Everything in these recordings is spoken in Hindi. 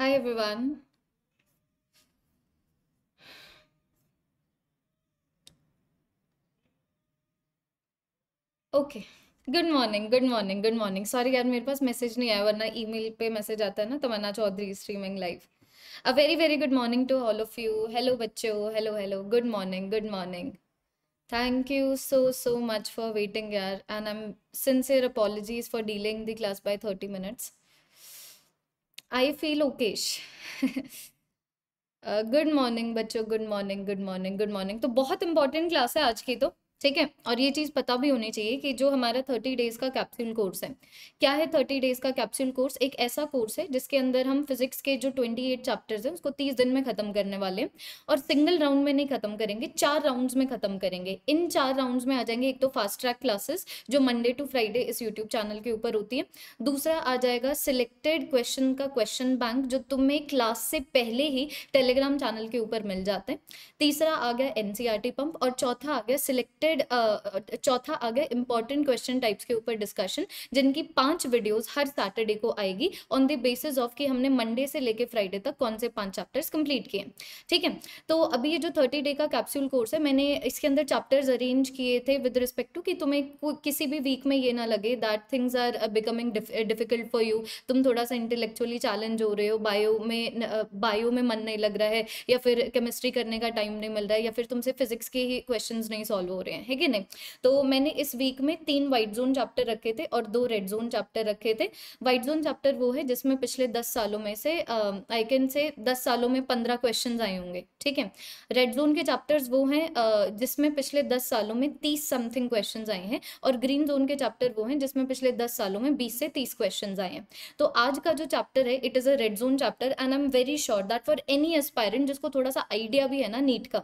Hi everyone. Okay good morning good morning good morning sorry यार मेरे पास मैसेज नहीं आया वरना ईमेल पे मैसेज आता है ना Tamanna Chaudhary streaming live a very very good morning to all of you hello बच्चों hello hello good morning good morning thank you so so much for waiting yaar and i'm sincere apologies for delaying the class by 30 minutes I feel ओकेश गुड मॉर्निंग बच्चों good morning good morning good morning तो बहुत इंपॉर्टेंट क्लास है आज की तो ठीक है और ये चीज़ पता भी होनी चाहिए कि जो हमारा थर्टी डेज़ का कैप्सूल कोर्स है क्या है थर्टी डेज़ का कैप्सूल कोर्स एक ऐसा कोर्स है जिसके अंदर हम फिजिक्स के जो ट्वेंटी एट चैप्टर्स हैं उसको तीस दिन में ख़त्म करने वाले हैं और सिंगल राउंड में नहीं ख़त्म करेंगे चार राउंड्स में ख़त्म करेंगे इन चार राउंड्स में आ जाएंगे एक तो फास्ट ट्रैक क्लासेस जो मंडे टू फ्राइडे इस यूट्यूब चैनल के ऊपर होती है दूसरा आ जाएगा सिलेक्टेड क्वेश्चन का क्वेश्चन बैंक जो तुम्हें क्लास से पहले ही टेलीग्राम चैनल के ऊपर मिल जाते हैं तीसरा आ गया एन पंप e और चौथा आ गया सिलेक्टेड रिलेटेड चौथा आ गया इंपॉर्टेंट क्वेश्चन टाइप्स के ऊपर डिस्कशन जिनकी पांच वीडियोस हर सैटरडे को आएगी ऑन द बेसिस ऑफ कि हमने मंडे से लेके फ्राइडे तक कौन से पांच चैप्टर्स कंप्लीट किए ठीक है तो अभी ये जो थर्टी डे का कैप्सूल कोर्स है मैंने इसके अंदर चैप्टर्स अरेंज किए थे विद रिस्पेक्ट टू कि तुम्हें किसी भी वीक में ये ना लगे that things are becoming difficult for you तुम थोड़ा सा इंटेलेक्चुअली चैलेंज हो रहे हो बायो में बायो में मन नहीं लग रहा है या फिर केमिस्ट्री करने का टाइम नहीं मिल रहा है या फिर तुमसे फिजिक्स के ही क्वेश्चन नहीं सॉल्व हो रहे हैं हैं है कि नहीं तो मैंने इस वीक में तीन व्हाइट जोन चैप्टर रखे थे और दो रेड जोन चैप्टर रखे थे व्हाइट जोन चैप्टर वो है जिसमें पिछले दस सालों में से आई कैन से दस सालों में पंद्रह क्वेश्चन आए होंगे ठीक है रेड जोन के चैप्टर्स वो हैं जिसमें पिछले दस सालों में तीस समथिंग क्वेश्चन आए हैं और ग्रीन जोन के चैप्टर वो हैं जिसमें पिछले दस सालों में बीस से तीस क्वेश्चन आए हैं तो आज का जो चैप्टर है it is a red zone chapter and I am very sure that for any aspirant जिसको थोड़ा सा आइडिया भी है ना नीट का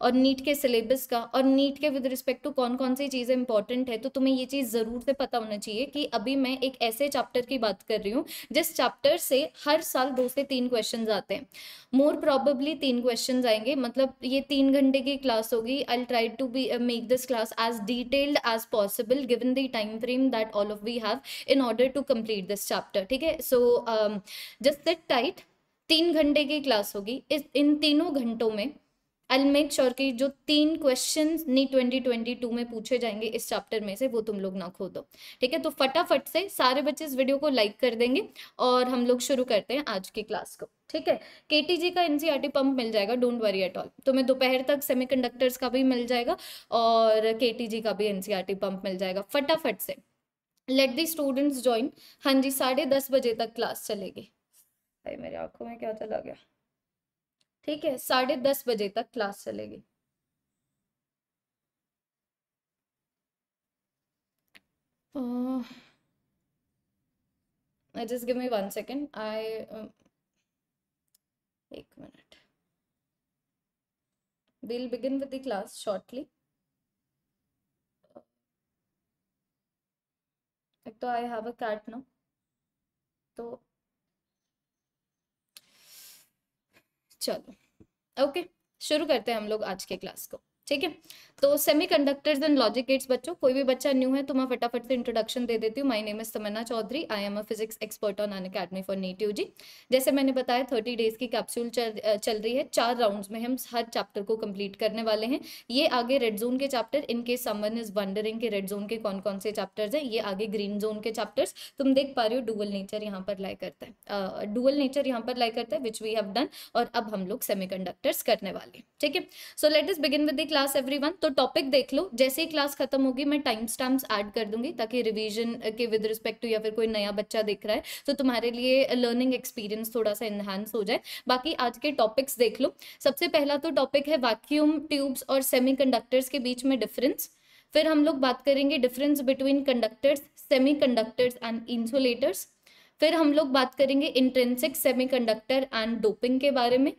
और नीट के सिलेबस का और नीट के विद रिस्पेक्ट टू कौन कौन सी चीज़ें इंपॉर्टेंट है तो तुम्हें ये चीज़ ज़रूर से पता होना चाहिए कि अभी मैं एक ऐसे चैप्टर की बात कर रही हूँ जिस चैप्टर से हर साल दो से तीन क्वेश्चन आते हैं मोर प्रॉबली तीन क्वेश्चन आएंगे मतलब ये तीन घंटे की क्लास होगी I try to be make this class as detailed as possible given the time frame that all of we have in order to complete this chapter ठीक है सो जस्ट सिट टाइट तीन घंटे की क्लास होगी इस इन तीनों घंटों में आई मेक श्योर कि जो तीन क्वेश्चन नी 2022 में पूछे जाएंगे इस चैप्टर में से वो तुम लोग ना खो दो ठीक है तो फटाफट से सारे बच्चे इस वीडियो को लाइक कर देंगे और हम लोग शुरू करते हैं आज की क्लास को ठीक है के का एन पंप e मिल जाएगा डोंट वरी एट ऑल तुम्हें दोपहर तक कंडक्टर्स का भी मिल जाएगा और के का भी एन पंप e मिल जाएगा फटाफट से लेट दी स्टूडेंट्स ज्वाइन हाँ जी साढ़े दस बजे तक क्लास चलेगी मेरे आंखों में क्या चला गया ठीक है साढ़े दस बजे तक क्लास चलेगी just give me one second I एक मिनट we'll begin with the class shortly एक तो I have a cat no तो चलो ओके शुरू करते हैं हम लोग आज के क्लास को ठीक है तो semi conductors and logic gates बच्चों कोई भी बच्चा न्यू है तो मैं फटाफट से इंट्रोडक्शन दे देती हूँ my name is Tamanna Chaudhary I am a physics expert on Unacademy for NEET JEE जैसे मैंने बताया थर्टी डेज की कैप्सूल चल, चल रही है चार राउंड्स में हम हर चैप्टर को कंप्लीट करने वाले हैं ये आगे रेड जोन के चैप्टर इनके समन इज वंडरिंग के रेड जोन के कौन कौन से चैप्टर्स हैं ये आगे ग्रीन जोन के चैप्टर्स तुम देख पा रहे हो डुअल नेचर यहाँ पर लाई करता है डुअल नेचर यहाँ पर लाई करता है विच वी हैव डन और अब हम लोग सेमी करने वाले ठीक है so let us begin with the class every तो तो टॉपिक देख लो जैसे ही क्लास खत्म होगी मैं टाइम स्टैम्प ऐड कर दूंगी ताकि रिवीजन के विद रिस्पेक्ट टू या फिर कोई नया बच्चा दिख रहा है तो तुम्हारे लिए लर्निंग एक्सपीरियंस थोड़ा सा एनहांस हो जाए बाकी आज के टॉपिक्स देख लो सबसे पहला तो टॉपिक है वैक्यूम ट्यूब्स और सेमी के बीच में डिफरेंस फिर हम लोग बात करेंगे difference between conductors semi conductors and insulators फिर हम लोग बात करेंगे इंट्रेंसिक सेमीकंडक्टर एंड डोपिंग के बारे में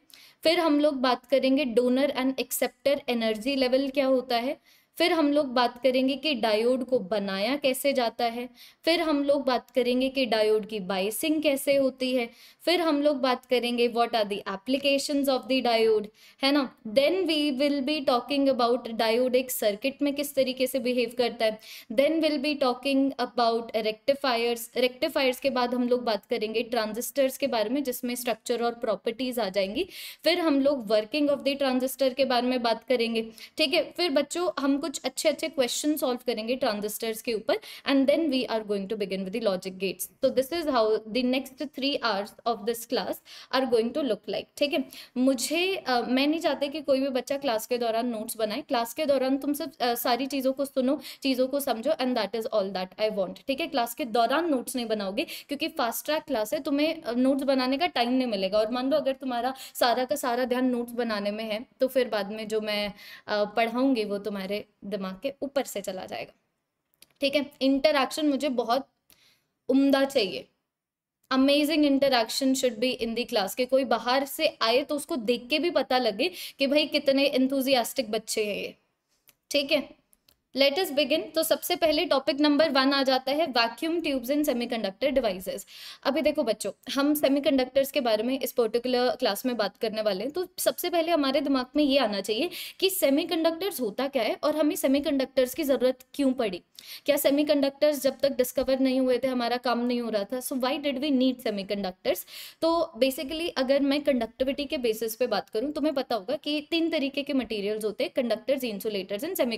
फिर हम लोग बात करेंगे donor and acceptor energy level क्या होता है फिर हम लोग बात करेंगे कि डायोड को बनाया कैसे जाता है फिर हम लोग बात करेंगे कि डायोड की बाइसिंग कैसे होती है फिर हम लोग बात करेंगे what are the applications of the diode है ना then we will be talking about diode एक सर्किट में किस तरीके से बिहेव करता है then will be talking about rectifiers rectifiers के बाद हम लोग बात करेंगे ट्रांजिस्टर्स के बारे में जिसमें स्ट्रक्चर और प्रॉपर्टीज आ जाएंगी फिर हम लोग वर्किंग ऑफ द ट्रांजिस्टर के बारे में बात करेंगे ठीक है फिर बच्चों हमको कुछ अच्छे अच्छे क्वेश्चन सॉल्व करेंगे ट्रांजिस्टर्स के ऊपर and then we are going to begin with logic gates तो this is how the next three hours of this class are going to look like ठीक है मुझे uh, मैं नहीं चाहते कि कोई भी बच्चा क्लास के दौरान नोट्स बनाए क्लास के दौरान तुम सब uh, सारी चीज़ों को सुनो चीज़ों को समझो and that is all that I want ठीक है क्लास के दौरान नोट्स नहीं बनाओगे क्योंकि फास्ट ट्रैक क्लास है तुम्हें नोट्स बनाने का टाइम नहीं मिलेगा और मान लो अगर तुम्हारा सारा का सारा ध्यान नोट्स बनाने में है तो फिर बाद में जो मैं पढ़ाऊंगी वो तुम्हारे दिमाग के ऊपर से चला जाएगा ठीक है इंटरक्शन मुझे बहुत उम्दा चाहिए amazing interaction should be in the class के कोई बाहर से आए तो उसको देख के भी पता लगे कि भाई कितने इंथुजियास्टिक बच्चे हैं ये ठीक है लेटेस्ट बिगिन तो सबसे पहले टॉपिक नंबर वन आ जाता है vacuum tubes in semiconductor devices अभी देखो बच्चों हम सेमीकंडक्टर्स के बारे में इस पर्टिकुलर क्लास में बात करने वाले हैं तो सबसे पहले हमारे दिमाग में ये आना चाहिए कि सेमीकंडक्टर्स होता क्या है और हमें सेमीकंडक्टर्स की ज़रूरत क्यों पड़ी क्या सेमी जब तक डिस्कवर नहीं हुए थे हमारा काम नहीं हो रहा था so why did we need semi तो बेसिकली अगर मैं कंडक्टिविटी के बेसिस पे बात करूँ तो मैं पता होगा कि तीन तरीके के मटीरियल होते हैं conductors insulators and semi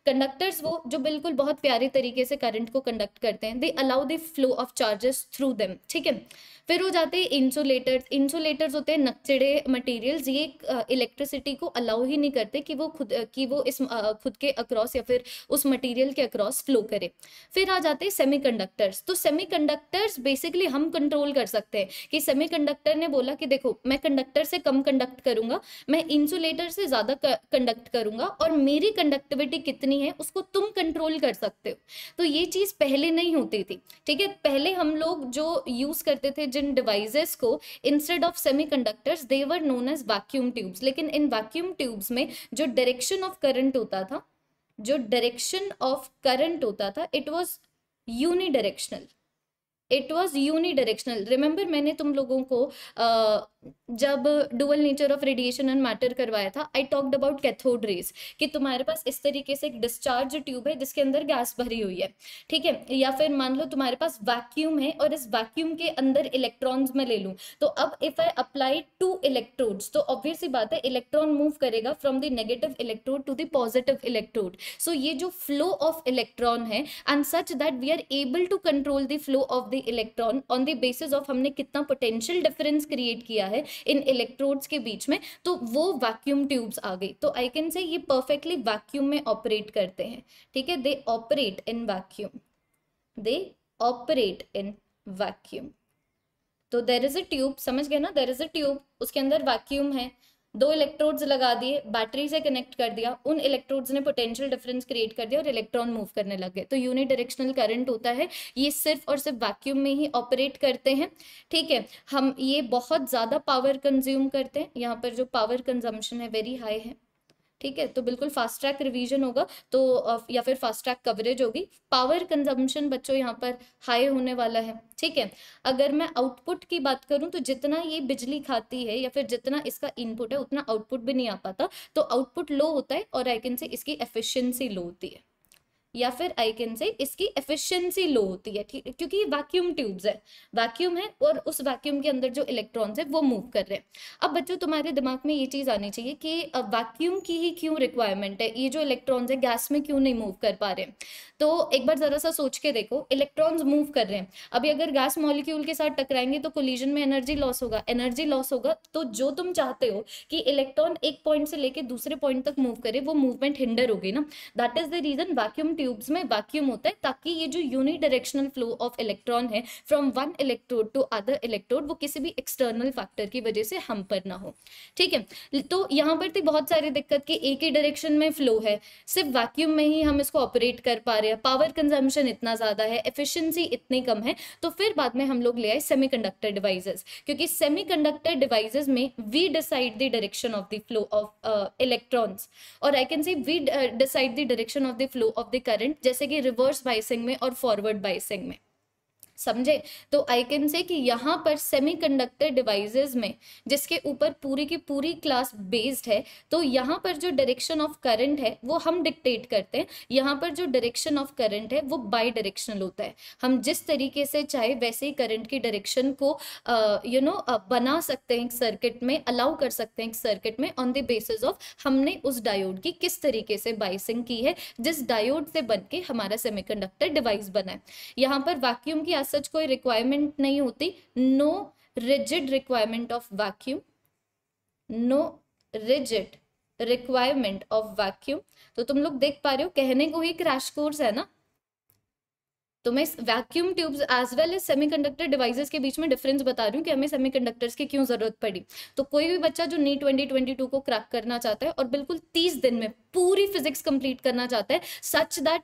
conductors वो जो बिल्कुल बहुत प्यारे तरीके से करंट को कंडक्ट करते हैं they allow the flow of charges through them ठीक है फिर हो जाते हैं इंसुलेटर्स इंसुलेटर्स होते हैं नक्चड़े मटेरियल्स ये इलेक्ट्रिसिटी को अलाउ ही नहीं करते कि वो खुद कि वो इस खुद के अक्रॉस या फिर उस मटेरियल के अक्रॉस फ्लो करे फिर आ जाते हैं सेमीकंडक्टर्स तो सेमी बेसिकली हम कंट्रोल कर सकते हैं कि सेमी ने बोला कि देखो मैं कंडक्टर से कम कंडक्ट करूंगा मैं इंसुलेटर से ज़्यादा कंडक्ट करूंगा और मेरी कंडक्टिविटी कितनी करनी है उसको तुम कंट्रोल कर सकते हो तो ये चीज़ पहले नहीं होती थी ठीक है पहले हम लोग जो यूज़ करते थे जिन डिवाइसेस को instead of semi conductors they were known as vacuum tubes लेकिन इन वैक्यूम ट्यूब्स में जो डायरेक्शन ऑफ करंट होता था जो डायरेक्शन ऑफ करंट होता था it was unidirectional it was unidirectional remember मैंने तुम लोगों को जब dual nature of radiation and matter करवाया था I talked about cathode rays कि तुम्हारे पास इस तरीके से एक डिस्चार्ज ट्यूब है जिसके अंदर गैस भरी हुई है ठीक है या फिर मान लो तुम्हारे पास वैक्यूम है और इस वैक्यूम के अंदर इलेक्ट्रॉन्स में ले लूँ तो अब if I apply two electrodes तो ऑब्वियसली बात है इलेक्ट्रॉन मूव करेगा from the negative electrode to the positive electrode so ये जो फ्लो ऑफ इलेक्ट्रॉन है and such that we are able to control the flow of the electron on the basis of हमने कितना पोटेंशियल डिफरेंस क्रिएट किया है इन इलेक्ट्रोड्स के बीच में तो वो वैक्यूम ट्यूब्स आ गई तो आई कैन से ये परफेक्टली वैक्यूम में ऑपरेट करते हैं ठीक है they operate in vacuum they operate in vacuum तो देर इज अ ट्यूब समझ गए ना देर इज अ ट्यूब उसके अंदर वैक्यूम है दो इलेक्ट्रोड्स लगा दिए बैटरी से कनेक्ट कर दिया उन इलेक्ट्रोड्स ने पोटेंशियल डिफरेंस क्रिएट कर दिया और इलेक्ट्रॉन मूव करने लग गए तो यूनिट डायरेक्शनल करंट होता है ये सिर्फ और सिर्फ वैक्यूम में ही ऑपरेट करते हैं ठीक है हम ये बहुत ज़्यादा पावर कंज्यूम करते हैं यहाँ पर जो पावर कंजम्पशन है वेरी हाई है ठीक है तो बिल्कुल फास्ट ट्रैक रिवीजन होगा तो या फिर फास्ट ट्रैक कवरेज होगी पावर कंजम्पशन बच्चों यहाँ पर हाई होने वाला है ठीक है अगर मैं आउटपुट की बात करूँ तो जितना ये बिजली खाती है या फिर जितना इसका इनपुट है उतना आउटपुट भी नहीं आ पाता तो आउटपुट लो होता है और आई कैन से इसकी एफिशिएंसी लो होती है या फिर आई कैन से इसकी एफिशिएंसी लो होती है ठीक क्योंकि ये वैक्यूम ट्यूब्स है वैक्यूम है और उस वैक्यूम के अंदर जो इलेक्ट्रॉन्स है वो मूव कर रहे हैं अब बच्चों तुम्हारे दिमाग में ये चीज़ आनी चाहिए कि वैक्यूम की ही क्यों रिक्वायरमेंट है ये जो इलेक्ट्रॉन्स है गैस में क्यों नहीं मूव कर पा रहे तो एक बार ज़रा सा सोच के देखो इलेक्ट्रॉन्स मूव कर रहे हैं अभी अगर गैस मॉलिक्यूल के साथ टकराएंगे तो कोलिजन में एनर्जी लॉस होगा एनर्जी लॉस होगा तो जो तुम चाहते हो कि इलेक्ट्रॉन एक पॉइंट से लेकर दूसरे पॉइंट तक मूव करे वो मूवमेंट हिंडर होगी ना that is the reason vacuum tubes में वैक्यूम होता है ताकि ये जो यूनिडायरेक्शनल फ्लो ऑफ इलेक्ट्रॉन है from one electrode to other electrode वो किसी भी एक्सटर्नल फैक्टर की वजह से हम पर ना हो ठीक है तो यहाँ पर थी बहुत सारी दिक्कत कि एक ही डायरेक्शन में फ्लो है सिर्फ वैक्यूम में ही हम इसको ऑपरेट कर पा रहे हैं पावर कंजम्पशन इतना ज़्यादा है एफिशियंसी इतनी कम है तो फिर बाद में हम लोग ले आए सेमी कंडक्टर क्योंकि सेमी कंडक्टर में we decide the direction of the flow of electrons और I can see we decide the direction of the flow of the current जैसे कि रिवर्स बाइसिंग में और फॉरवर्ड बाइसिंग में समझे तो आई कैन से कि यहाँ पर सेमीकंडक्टर डिवाइसेस में जिसके ऊपर पूरी की पूरी क्लास बेस्ड है तो यहाँ पर जो डायरेक्शन ऑफ करंट है वो हम डिक्टेट करते हैं यहाँ पर जो डायरेक्शन ऑफ करंट है वो बाई डायरेक्शनल होता है हम जिस तरीके से चाहे वैसे ही करंट की डायरेक्शन को यू नो बना सकते हैं एक सर्किट में अलाउ कर सकते हैं सर्किट में ऑन द बेसिस ऑफ हमने उस डायोड की किस तरीके से बाइसिंग की है जिस डायोड से बन के हमारा सेमी डिवाइस बना है यहाँ पर वैक्यूम की सच कोई रिक्वायरमेंट नहीं होती no rigid requirement of vacuum no rigid requirement of vacuum तो तुम लोग देख पा रहे हो कहने को ही क्रैश कोर्स है ना तो मैं vacuum tubes as well as semiconductor devices के बीच में डिफरेंस बता रही हूँ कि हमें सेमीकंडक्टर्स की क्यों जरूरत पड़ी तो कोई भी बच्चा जो नी 2022 को क्रैक करना चाहता है और बिल्कुल 30 दिन में पूरी फिजिक्स कंप्लीट करना चाहता है सच दैट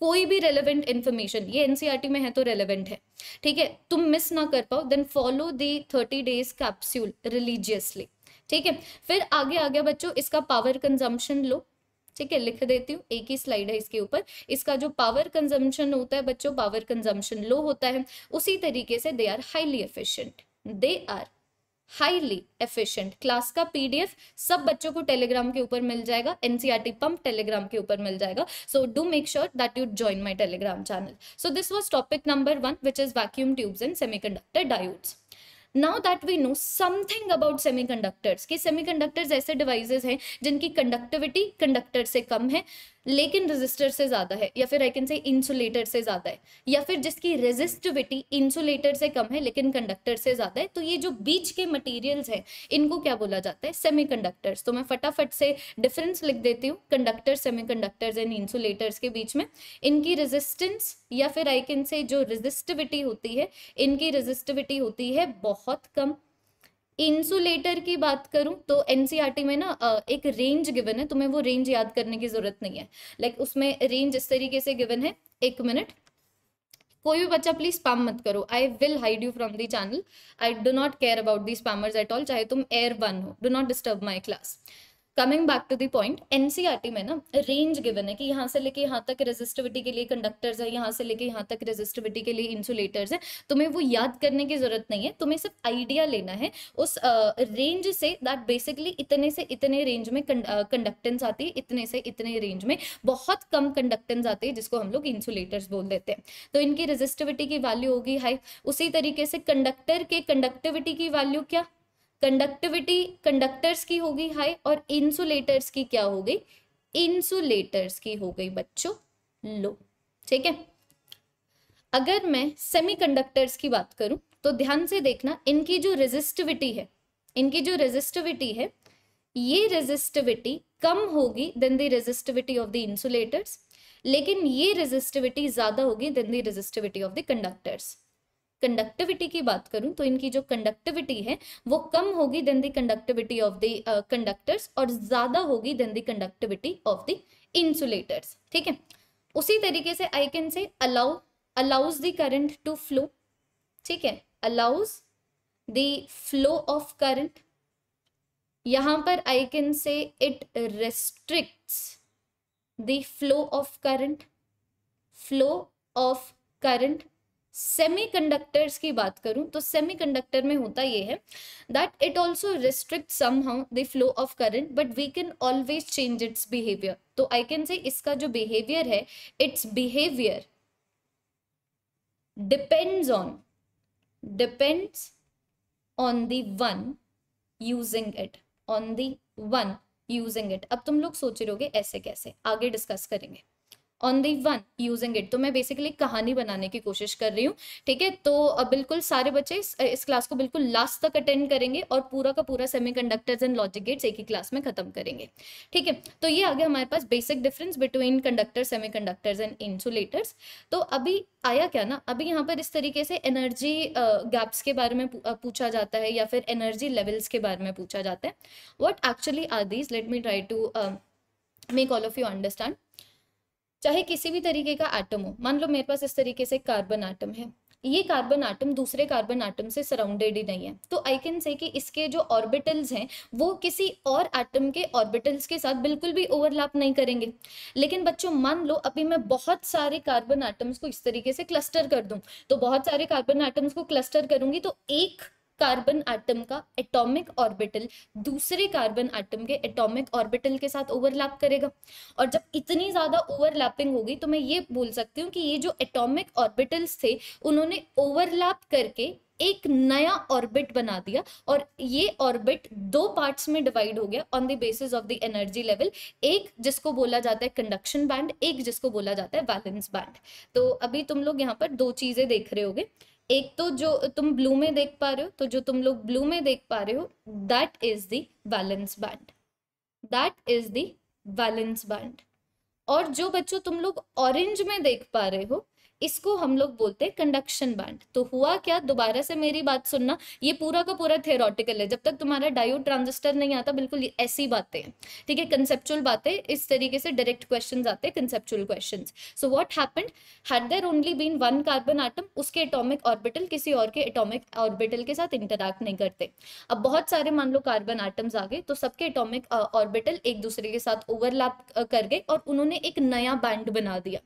कोई भी रेलिवेंट इन्फॉर्मेशन ये एनसीईआरटी e में है तो रेलिवेंट है ठीक है तुम मिस ना कर पाओ then follow the thirty days capsule religiously ठीक है फिर आगे आ गया बच्चों इसका पावर कंजम्पशन लो ठीक है लिख देती हूँ एक ही स्लाइड है इसके ऊपर इसका जो पावर कंजम्पशन होता है बच्चों पावर कंजम्पशन लो होता है उसी तरीके से they are highly efficient they are highly efficient class का पीडीएफ सब बच्चों को टेलीग्राम के ऊपर मिल जाएगा एनसीईआरटी पंप टेलीग्राम के ऊपर मिल जाएगा so do make sure that you join my Telegram channel so this was topic number one which is vacuum tubes and semiconductor diodes now that we know something about semiconductors कि कंडक्टर्स ऐसे डिवाइजेज हैं जिनकी कंडक्टिविटी कंडक्टर से कम है लेकिन रेजिस्टर से ज़्यादा है या फिर आई कैन से इंसुलेटर से ज़्यादा है या फिर जिसकी रेजिस्टिविटी इंसुलेटर से कम है लेकिन कंडक्टर से ज़्यादा है तो ये जो बीच के मटेरियल्स हैं इनको क्या बोला जाता है सेमी तो मैं फटाफट से डिफरेंस लिख देती हूँ conductor semi conductor and insulators के बीच में इनकी रेजिस्टेंस या फिर आई कैन से जो रेजिस्टिविटी होती है इनकी रेजिस्टिविटी होती है बहुत कम इंसुलेटर की बात करूं तो एनसीईआरटी e में ना एक रेंज गिवन है तुम्हें वो रेंज याद करने की जरूरत नहीं है लाइक उसमें रेंज इस तरीके से गिवन है एक मिनट कोई भी बच्चा प्लीज स्पैम मत करो I will hide you from the channel I do not care about the spammers at all चाहे तुम एयर वन हो do not disturb my class coming back to the point NCERT में ना रेंज गिवन है कि यहाँ से लेके यहाँ तक रेजिस्टिविटी के लिए कंडक्टर्स है यहाँ से लेके यहाँ तक रेजिस्टिविटी के लिए इंसुलेटर्स है तुम्हें वो याद करने की जरूरत नहीं है तुम्हें सिर्फ आइडिया लेना है उस रेंज uh, से दैट बेसिकली इतने से इतने रेंज में कंडक्टेंस uh, आती है इतने से इतने रेंज में बहुत कम कंडक्टेंस आती है जिसको हम लोग इंसुलेटर्स बोल देते हैं तो इनकी रेजिस्टिविटी की वैल्यू होगी हाई उसी तरीके से कंडक्टर के कंडक्टिविटी की वैल्यू क्या कंडक्टिविटी कंडक्टर्स की होगी हाई और इंसुलेटर्स की क्या हो गई इंसुलेटर्स की हो गई बच्चों लो ठीक है अगर मैं सेमीकंडक्टर्स की बात करूं तो ध्यान से देखना इनकी जो रेजिस्टिविटी है इनकी जो रेजिस्टिविटी है ये रेजिस्टिविटी कम होगी then the resistivity of the insulators लेकिन ये रेजिस्टिविटी ज्यादा होगी then the resistivity of the conductors conductivity की बात करूं तो इनकी जो कंडक्टिविटी है वो कम होगी then the conductivity of the conductors और ज़्यादा होगी then the conductivity of the insulators ठीक है उसी तरीके से I can say allow allows the current to flow ठीक है allows the flow of current यहां पर I can say it restricts the flow of current flow of current semiconductors की बात करूं तो सेमीकंडक्टर में होता यह है that it also restrict some how the flow of current but we can always change its behaviour तो आई कैन से इसका जो बिहेवियर है its behaviour depends on depends on the one using it on the one using it अब तुम लोग सोच रहोगे ऐसे कैसे आगे डिस्कस करेंगे on the one using it तो मैं बेसिकली कहानी बनाने की कोशिश कर रही हूँ ठीक है तो बिल्कुल सारे बच्चे इस, इस क्लास को बिल्कुल लास्ट तक अटेंड करेंगे और पूरा का पूरा semi conductors and logic gates एक ही क्लास में खत्म करेंगे ठीक है तो ये आगे हमारे पास basic difference between conductor semi conductors and insulators तो अभी आया क्या ना अभी यहाँ पर इस तरीके से एनर्जी गैप्स के बारे में पूछा जाता है या फिर एनर्जी लेवल्स के बारे में पूछा जाता है what actually are these let me try to make all of you understand चाहे किसी भी तरीके का आटम हो मान लो मेरे पास इस तरीके से कार्बन आटम है ये कार्बन आइटम दूसरे कार्बन आइटम से सराउंडेड ही नहीं है तो आई कैन से कि इसके जो ऑर्बिटल्स हैं वो किसी और आइटम के ऑर्बिटल्स के साथ बिल्कुल भी ओवरलैप नहीं करेंगे लेकिन बच्चों मान लो अभी मैं बहुत सारे कार्बन आइटम्स को इस तरीके से क्लस्टर कर दूं तो बहुत सारे कार्बन आइटम्स को क्लस्टर करूंगी तो एक कार्बन आटम का एटॉमिक ऑर्बिटल दूसरे कार्बन आटम के एटॉमिक ऑर्बिटल के साथ ओवरलैप करेगा और जब इतनी ज़्यादा ओवरलैपिंग होगी तो मैं ये बोल सकती हूँ कि ये जो एटॉमिक ऑर्बिटल्स थे उन्होंने ओवरलैप करके एक नया ऑर्बिट बना दिया और ये ऑर्बिट दो पार्ट्स में डिवाइड हो गया on the basis of the energy level एक जिसको बोला जाता है कंडक्शन बैंड एक जिसको बोला जाता है वैलेंस बैंड तो अभी तुम लोग यहाँ पर दो चीजें देख रहे होगे एक तो जो तुम ब्लू में देख पा रहे हो तो जो तुम लोग ब्लू में देख पा रहे हो that is the valence band that is the valence band और जो बच्चों तुम लोग ऑरेंज में देख पा रहे हो इसको हम लोग बोलते हैं कंडक्शन बैंड तो हुआ क्या दोबारा से मेरी बात सुनना ये पूरा का पूरा थेरोटिकल है जब तक तुम्हारा डायोड ट्रांजिस्टर नहीं आता बिल्कुल ऐसी बातें हैं ठीक है कंसेप्चुअल बातें इस तरीके से डायरेक्ट क्वेश्चन आते हैं conceptual question so what happen had there only been one carbon atom उसके एटोमिक ऑर्बिटल किसी और के एटोमिक ऑर्बिटल के साथ इंटरैक्ट नहीं करते अब बहुत सारे मान लो कार्बन आइटम्स आ गए तो सबके एटॉमिक ऑर्बिटल uh, एक दूसरे के साथ ओवरलैप uh, कर गए और उन्होंने एक नया बैंड बना दिया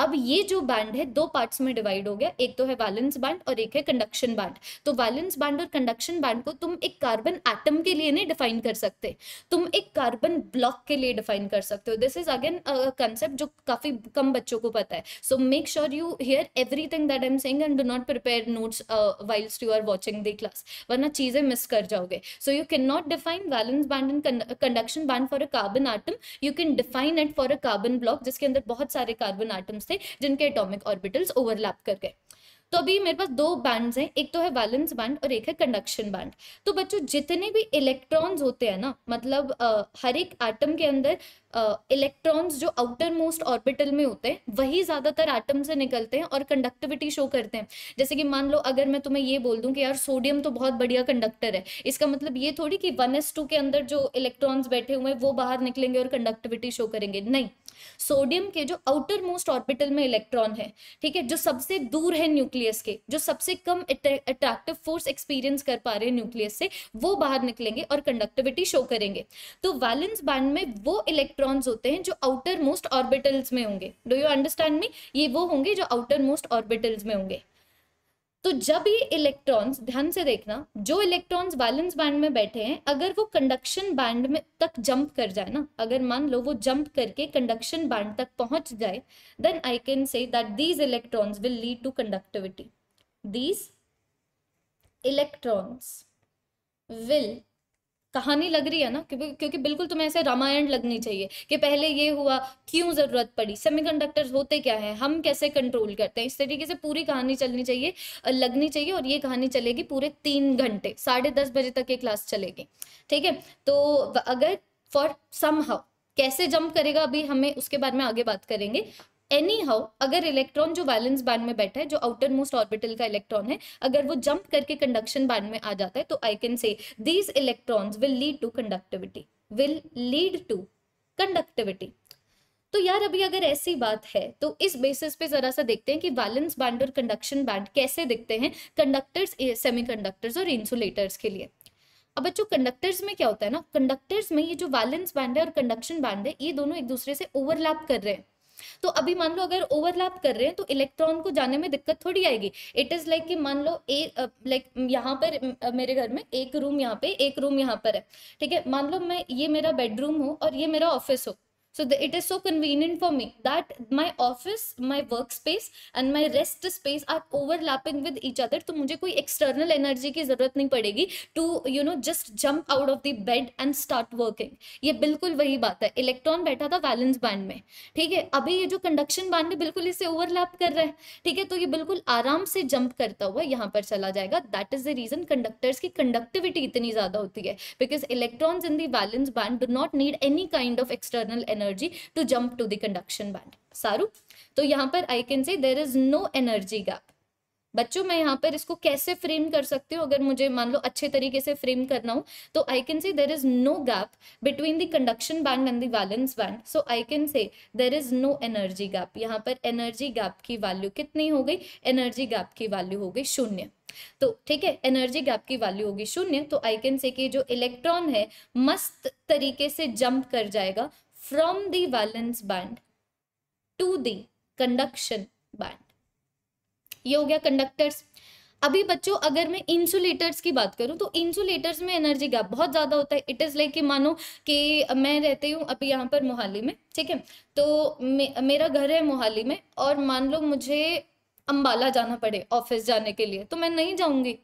अब ये जो बैंड है दो पार्ट्स में डिवाइड हो गया एक तो है वैलेंस बैंड और एक है कंडक्शन बैंड तो वैलेंस बैंड और कंडक्शन बैंड को तुम एक कार्बन एटम के लिए नहीं डिफाइन कर सकते तुम एक कार्बन ब्लॉक के लिए डिफाइन कर सकते हो दिस इज अगेन कंसेप्ट जो काफी कम बच्चों को पता है so make sure you hear everything that I am saying and do not prepare notes whiles you are watching द्लास क्लास वरना चीजें मिस कर जाओगे so you can not define valence band and conduction band for a carbon atom you can define it for a carbon block जिसके अंदर बहुत सारे कार्बन आइटम्स थे जिनके एटोमिक ऑर्बिटल्स ओवरलैप कर गए तो अभी मेरे पास दो बैंड्स हैं एक तो है वैलेंस बैंड और एक है कंडक्शन बैंड तो बच्चों जितने भी इलेक्ट्रॉन्स होते हैं ना मतलब आ, हर एक एटम के अंदर इलेक्ट्रॉन्स जो आउटर मोस्ट ऑर्बिटल में होते हैं वही ज़्यादातर एटम से निकलते हैं और कंडक्टिविटी शो करते हैं जैसे कि मान लो अगर मैं तुम्हें ये बोल दूं कि यार सोडियम तो बहुत बढ़िया कंडक्टर है इसका मतलब ये थोड़ी कि वन के अंदर जो इलेक्ट्रॉन्स बैठे हुए हैं वो बाहर निकलेंगे और कंडक्टिविटी शो करेंगे नहीं सोडियम के जो आउटर मोस्ट ऑर्बिटल में इलेक्ट्रॉन है ठीक है जो सबसे दूर है न्यूक्लियस के जो सबसे कम अट्रैक्टिव फोर्स एक्सपीरियंस कर पा रहे हैं न्यूक्लियस से वो बाहर निकलेंगे और कंडक्टिविटी शो करेंगे तो वैलेंस बैंड में वो इलेक्ट्रॉन्स होते हैं जो आउटर मोस्ट ऑर्बिटल्स में होंगे डू यू अंडरस्टैंड मी ये वो होंगे जो आउटर मोस्ट ऑर्बिटल्स में होंगे तो जब ये इलेक्ट्रॉन्स ध्यान से देखना जो इलेक्ट्रॉन्स वैलेंस बैंड में बैठे हैं अगर वो कंडक्शन बैंड में तक जंप कर जाए ना अगर मान लो वो जंप करके कंडक्शन बैंड तक पहुंच जाए then I can say that these electrons will lead to conductivity these electrons will कहानी लग रही है ना क्योंकि क्योंकि बिल्कुल तुम्हें ऐसे रामायण लगनी चाहिए कि पहले ये हुआ क्यों ज़रूरत पड़ी सेमीकंडक्टर होते क्या है हम कैसे कंट्रोल करते हैं इस तरीके से पूरी कहानी चलनी चाहिए लगनी चाहिए और ये कहानी चलेगी पूरे तीन घंटे साढ़े दस बजे तक ये क्लास चलेगी ठीक है तो अगर फॉर सम हाउ कैसे जंप करेगा अभी हमें उसके बारे में आगे बात करेंगे एनी हाउ अगर इलेक्ट्रॉन जो वैलेंस बैंड में बैठा है जो आउटर मोस्ट ऑर्बिटल का इलेक्ट्रॉन है अगर वो जंप करके कंडक्शन बैंड में आ जाता है तो I can say these electrons will lead to conductivity will lead to conductivity तो यार अभी अगर ऐसी बात है तो इस बेसिस पे जरा सा देखते हैं कि वैलेंस बैंड और कंडक्शन बैंड कैसे दिखते हैं कंडक्टर्स सेमीकंडक्टर्स और इंसुलेटर्स के लिए अब बच्चों कंडक्टर्स में क्या होता है ना कंडक्टर्स में ये जो वैलेंस बैंड है और कंडक्शन बैंड है ये दोनों एक दूसरे से ओवरलैप कर रहे हैं तो अभी मान लो अगर ओवरलैप कर रहे हैं तो इलेक्ट्रॉन को जाने में दिक्कत थोड़ी आएगी इट इज लाइक कि मान लो ए लाइक यहाँ पर मेरे घर में एक रूम यहाँ पे एक रूम यहाँ पर है ठीक है मान लो मैं ये मेरा बेडरूम हो और ये मेरा ऑफिस हो So the, it is so convenient for me that my office, my workspace and my rest space are overlapping with each other. तो मुझे कोई external energy की ज़रूरत नहीं पड़ेगी to you know just jump out of the bed and start working. ये बिल्कुल वही बात है इलेक्ट्रॉन बैठा था वैलेंस बैंड में ठीक है अभी ये जो कंडक्शन बैंड है बिल्कुल इसे ओवरलैप कर रहा है ठीक है तो ये बिल्कुल आराम से जंप करता हुआ यहाँ पर चला जाएगा that is the reason conductors की कंडक्टिविटी इतनी ज़्यादा होती है because electrons in the valence band do not need any kind of external energy energy to jump to the conduction band सारू तो यहाँ पर I can say there is no energy gap बच्चों मैं यहाँ पर इसको कैसे फ्रेम कर सकती हूँ अगर मुझे मान लो अच्छे तरीके से फ्रेम करना हो तो I can say there is no gap between the conduction band and the valence band so I can say there is no energy gap यहाँ पर एनर्जी गैप की वैल्यू कितनी हो गई एनर्जी गैप की वैल्यू हो गई शून्य तो ठीक है एनर्जी गैप की वैल्यू होगी शून्य तो आई कैन से कि जो इलेक्ट्रॉन है मस्त तरीके से जंप कर जाएगा from the valence band to the conduction band ये हो गया कंडक्टर्स अभी बच्चों अगर मैं इंसुलेटर्स की बात करूं तो इंसुलेटर्स में एनर्जी गैप बहुत ज़्यादा होता है इट इज़ लाइक कि मानो कि मैं रहती हूँ अभी यहाँ पर मोहाली में ठीक है तो मे, मेरा घर है मोहाली में और मान लो मुझे अम्बाला जाना पड़े ऑफिस जाने के लिए तो मैं नहीं जाऊँगी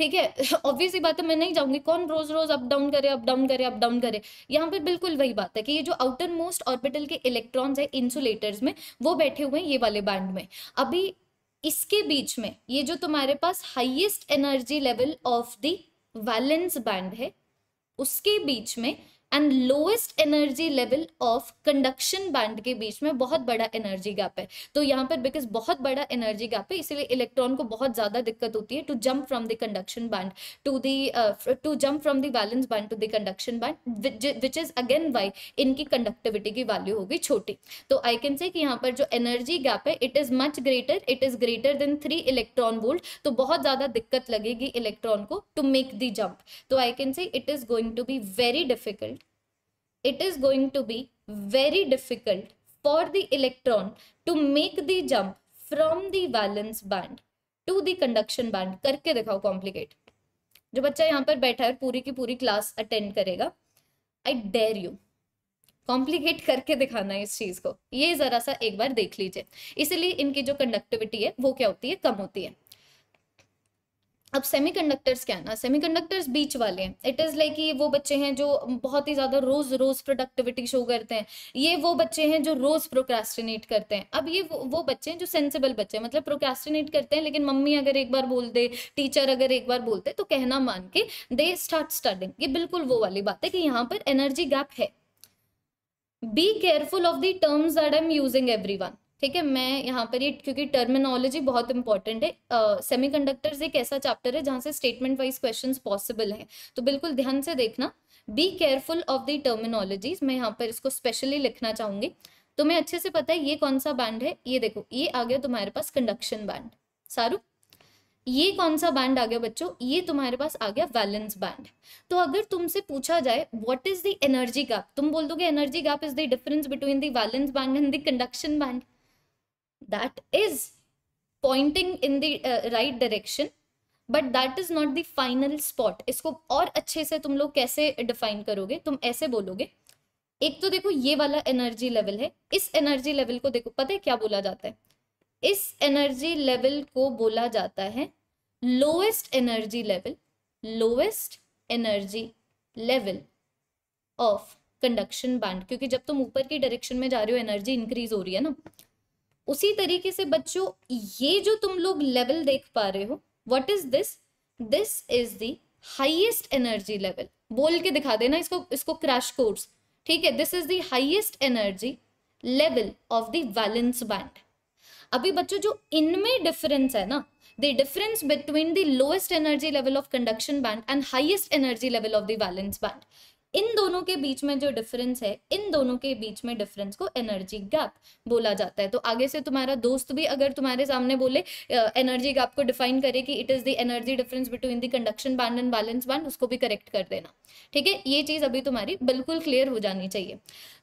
ठीक है ऑब्वियसली बात है मैं नहीं जाऊंगी कौन रोज रोज अप डाउन करे अप डाउन करे अप डाउन करे यहाँ पर बिल्कुल वही बात है कि ये जो आउटर मोस्ट ऑर्बिटल के इलेक्ट्रॉन्स है इंसुलेटर्स में वो बैठे हुए हैं ये वाले बैंड में अभी इसके बीच में ये जो तुम्हारे पास highest energy level of the valence band है उसके बीच में and lowest energy level of conduction band के बीच में बहुत बड़ा एनर्जी गैप है तो यहाँ पर बिकॉज बहुत बड़ा एनर्जी गैप है इसीलिए इलेक्ट्रॉन को बहुत ज्यादा दिक्कत होती है to jump from the conduction band to the to jump from the valence band to the conduction band which is again why इनकी कंडक्टिविटी की वैल्यू होगी छोटी तो आई कैन से यहाँ पर जो एनर्जी गैप है it is much greater it is greater than three electron volt तो बहुत ज्यादा दिक्कत लगेगी इलेक्ट्रॉन को टू मेक दी जम्प तो I can say it is going to be very difficult it is going to be very difficult for the electron to make the jump from the valence band to the conduction band करके दिखाओ complicate जो बच्चा यहाँ पर बैठा है पूरी की पूरी क्लास अटेंड करेगा आई डेयर यू कॉम्प्लिकेट करके दिखाना है इस चीज़ को ये ज़रा सा एक बार देख लीजिए इसलिए इनकी जो कंडक्टिविटी है वो क्या होती है कम होती है अब सेमीकंडक्टर्स क्या ना सेमीकंडक्टर्स बीच वाले हैं इट इज़ लाइक ये वो बच्चे हैं जो बहुत ही ज़्यादा रोज़ रोज़ प्रोडक्टिविटी शो करते हैं ये वो बच्चे हैं जो रोज़ प्रोकास्टिनेट करते हैं अब ये वो, वो बच्चे हैं जो सेंसिबल बच्चे हैं मतलब प्रोकास्टिनेट करते हैं लेकिन मम्मी अगर एक बार बोल दे टीचर अगर एक बार बोलते तो कहना मान के दे स्टार्ट स्टार्टिंग ये बिल्कुल वो वाली बात है कि यहाँ पर एनर्जी गैप है be careful of the terms are am using everyone ठीक है मैं यहाँ पर ये क्योंकि टर्मिनोलॉजी बहुत इंपॉर्टेंट है सेमी कंडक्टर्स एक ऐसा चैप्टर है जहाँ से स्टेटमेंट वाइज क्वेश्चंस पॉसिबल हैं तो बिल्कुल ध्यान से देखना be careful of the terminologies मैं यहाँ पर इसको स्पेशली लिखना चाहूंगी तुम्हें अच्छे से पता है ये कौन सा बैंड है ये देखो ये आ गया तुम्हारे पास कंडक्शन बैंड सारू ये कौन सा बैंड आ गया बच्चों ये तुम्हारे पास आ गया वैलेंस बैंड तो अगर तुमसे पूछा जाए what is the energy gap तुम बोल दोगे energy gap is the difference between the valence band and the conduction band that is pointing in the uh, right direction but that is not the final spot इसको और अच्छे से तुम लोग कैसे डिफाइन करोगे तुम ऐसे बोलोगे एक तो देखो ये वाला एनर्जी लेवल है इस एनर्जी लेवल को देखो पता है क्या बोला जाता है इस एनर्जी लेवल को बोला जाता है lowest energy level lowest energy level of conduction band क्योंकि जब तुम ऊपर की डायरेक्शन में जा रहे हो एनर्जी इंक्रीज हो रही है ना उसी तरीके से बच्चों ये जो तुम लोग लेवल देख पा रहे हो what is this this is the highest energy level बोल के दिखा देना इसको इसको क्रैश कोर्स ठीक है this is the highest energy level of the valence band अभी बच्चों जो इनमें डिफरेंस है ना the difference between the lowest energy level of conduction band and highest energy level of the valence band इन दोनों के बीच में जो डिफरेंस है इन दोनों के बीच में डिफरेंस को एनर्जी गैप बोला जाता है तो आगे से तुम्हारा दोस्त भी अगर तुम्हारे सामने बोले एनर्जी गैप को डिफाइन करे कि it is the energy difference between the conduction band and valence band उसको भी करेक्ट कर देना ठीक है ये चीज अभी तुम्हारी बिल्कुल क्लियर हो जानी चाहिए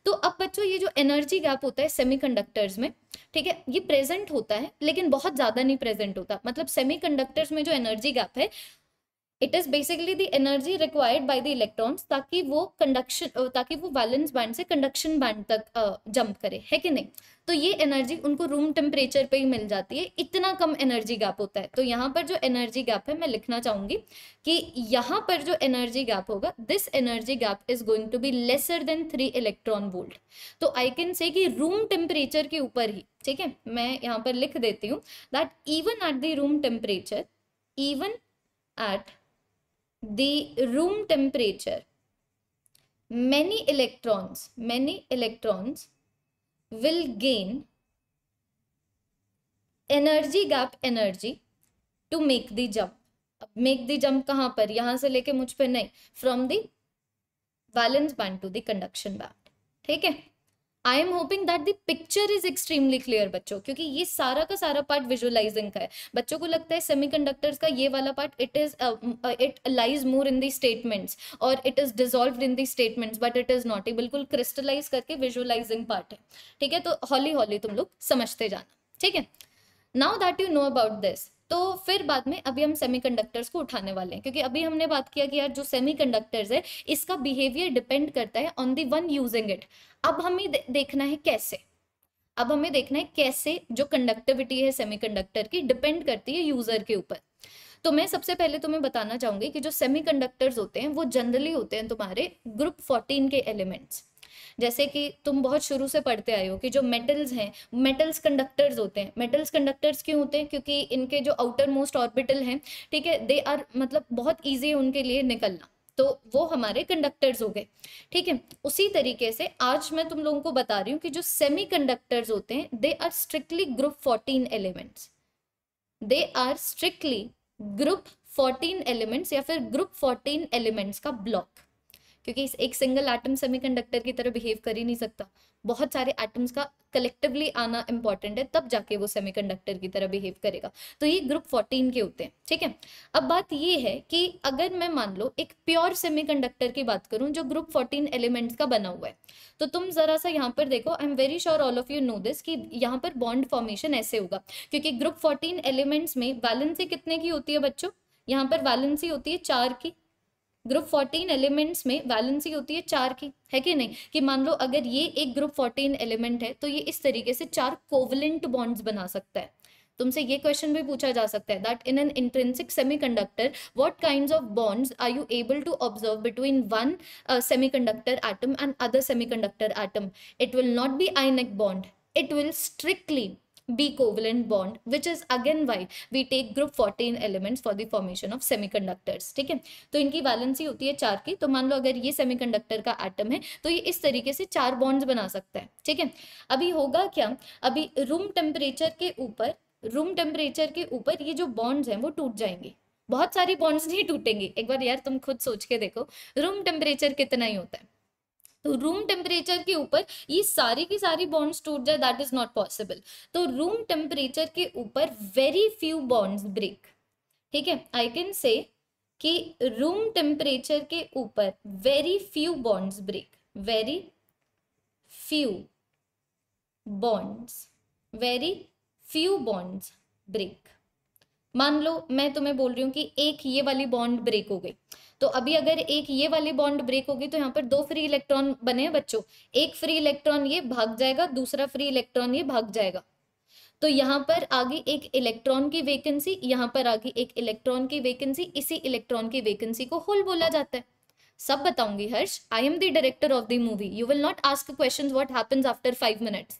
तो अब बच्चों ये जो एनर्जी गैप होता है कंडक्टर्स में ठीक है ये प्रेजेंट होता है लेकिन बहुत ज्यादा नहीं प्रेजेंट होता मतलब कंडक्टर्स में जो एनर्जी गैप है it is basically the energy required by the electrons ताकि वो कंडक्शन ताकि वो वैलेंस बैंड से कंडक्शन बैंड तक जंप करे है कि नहीं तो ये एनर्जी उनको रूम टेम्परेचर पे ही मिल जाती है इतना कम एनर्जी गैप होता है तो यहाँ पर जो एनर्जी गैप है मैं लिखना चाहूंगी कि यहाँ पर जो एनर्जी गैप होगा this energy gap is going to be lesser than three electron volt तो आई कैन से कि रूम टेम्परेचर के ऊपर ही ठीक है मैं यहाँ पर लिख देती हूँ that even at the room temperature even at the room temperature many electrons many electrons will gain energy gap energy to make the jump अब मेक दी जम्प कहाँ पर यहाँ से लेके मुझ पर नहीं from the valence band to the conduction band ठीक है I am hoping that the picture is extremely clear बच्चों क्योंकि ये सारा का सारा पार्ट विजुअलाइजिंग का है बच्चों को लगता है सेमी कंडक्टर्स का ये वाला part it is it lies more in the statements और it is dissolve in the statements but it is not a बिल्कुल क्रिस्टलाइज करके विजुअलाइजिंग पार्ट है ठीक है तो हॉली हॉली तुम लोग समझते जाना ठीक है now that you know about this तो फिर बाद में अभी हम सेमीकंडक्टर्स को उठाने वाले हैं क्योंकि अभी हमने बात किया कि यार जो सेमीकंडक्टर्स है इसका बिहेवियर डिपेंड करता है on the one using it अब हमें दे, देखना है कैसे अब हमें देखना है कैसे जो कंडक्टिविटी है सेमीकंडक्टर की डिपेंड करती है यूजर के ऊपर तो मैं सबसे पहले तुम्हें बताना चाहूंगी कि जो सेमीकंडक्टर्स होते हैं वो जनरली होते हैं तुम्हारे ग्रुप फोर्टीन के एलिमेंट्स जैसे कि तुम बहुत शुरू से पढ़ते आए हो कि जो मेटल्स हैं मेटल्स कंडक्टर्स होते हैं मेटल्स कंडक्टर्स क्यों होते हैं क्योंकि इनके जो आउटर मोस्ट ऑर्बिटल हैं ठीक है दे आर मतलब बहुत ईजी उनके लिए निकलना तो वो हमारे कंडक्टर्स हो गए ठीक है उसी तरीके से आज मैं तुम लोगों को बता रही हूँ कि जो सेमी कंडक्टर्स होते हैं they are strictly group fourteen elements they are strictly group fourteen elements या फिर ग्रुप फोर्टीन एलिमेंट्स का ब्लॉक क्योंकि एक सिंगल एटम सेमीकंडक्टर की तरह बिहेव कर ही नहीं सकता बहुत सारे एटम्स का कलेक्टिवली आना इंपॉर्टेंट है तब जाके वो सेमीकंडक्टर की तरह बिहेव करेगा तो ये ग्रुप फोर्टीन के होते हैं ठीक है अब बात ये है कि अगर मैं मान लो एक प्योर सेमीकंडक्टर की बात करूं जो ग्रुप फोर्टीन एलिमेंट्स का बना हुआ है तो तुम जरा सा यहाँ पर देखो I am very sure all of you know this कि यहाँ पर बॉन्ड फॉर्मेशन ऐसे होगा क्योंकि ग्रुप फोर्टीन एलिमेंट्स में वैलेंसी कितने की होती है बच्चों यहाँ पर वैलेंसी होती है चार की ग्रुप फोर्टीन एलिमेंट्स में वैलेंसी होती है चार की है कि नहीं कि मान लो अगर ये एक ग्रुप फोर्टीन एलिमेंट है तो ये इस तरीके से चार कोवलेंट बॉन्ड्स बना सकता है तुमसे ये क्वेश्चन भी पूछा जा सकता है that in an intrinsic semiconductor what kinds of bonds are you able to observe between one semiconductor atom and other semiconductor atom it will not be ionic bond it will strictly B covalent bond which is again why we take group 14 elements for the formation of semiconductors ठीक है तो इनकी वैलेंसी होती है चार की तो मान लो अगर ये सेमीकंडक्टर का एटम है तो ये इस तरीके से चार बॉन्ड्स बना सकता है ठीक है अभी होगा क्या अभी रूम टेम्परेचर के ऊपर रूम टेम्परेचर के ऊपर ये जो बॉन्ड्स हैं वो टूट जाएंगे बहुत सारी बॉन्ड्स नहीं टूटेंगे एक बार यार तुम खुद सोच के देखो रूम टेम्परेचर कितना ही होता है रूम टेम्परेचर के ऊपर ये सारी की सारी बॉन्ड्स टूट जाए दैट इज नॉट पॉसिबल तो रूम टेम्परेचर के ऊपर वेरी फ्यू बॉन्ड्स ब्रेक ठीक है आई कैन से कि रूम टेम्परेचर के ऊपर very few bonds break very few bonds very few bonds break मान लो मैं तुम्हें बोल रही हूं कि एक ये वाली बॉन्ड ब्रेक हो गई तो अभी अगर एक ये वाली बॉन्ड ब्रेक होगी तो यहाँ पर दो फ्री इलेक्ट्रॉन बने बच्चों एक फ्री इलेक्ट्रॉन ये भाग जाएगा दूसरा फ्री इलेक्ट्रॉन ये भाग जाएगा तो यहाँ पर आगे एक इलेक्ट्रॉन की वेकेंसी यहाँ पर आगे एक इलेक्ट्रॉन की वेकेंसी इसी इलेक्ट्रॉन की वेकेंसी को होल बोला जाता है सब बताऊंगी Harsh I am the director of the movie you will not ask question what happens after five minutes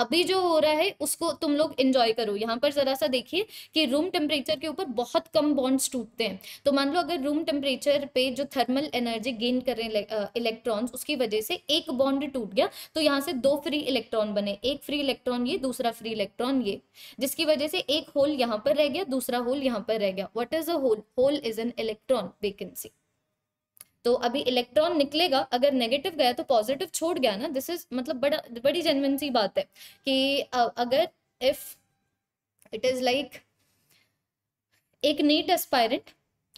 अभी जो हो रहा है उसको तुम लोग इन्जॉय करो यहाँ पर ज़रा सा देखिए कि रूम टेम्परेचर के ऊपर बहुत कम बॉन्ड्स टूटते हैं तो मान लो अगर रूम टेम्परेचर पे जो थर्मल एनर्जी गेन कर रहे हैं इलेक्ट्रॉन्स उसकी वजह से एक बॉन्ड टूट गया तो यहाँ से दो फ्री इलेक्ट्रॉन बने एक फ्री इलेक्ट्रॉन ये दूसरा फ्री इलेक्ट्रॉन ये जिसकी वजह से एक होल यहाँ पर रह गया दूसरा होल यहाँ पर रह गया what is a hole hole is an electron vacancy तो अभी इलेक्ट्रॉन निकलेगा अगर नेगेटिव गया तो पॉजिटिव छोड़ गया ना दिस इज मतलब बड़ा बड़ी जेनविन सी बात है कि अगर इफ इट इज लाइक एक नीट एस्पायरेंट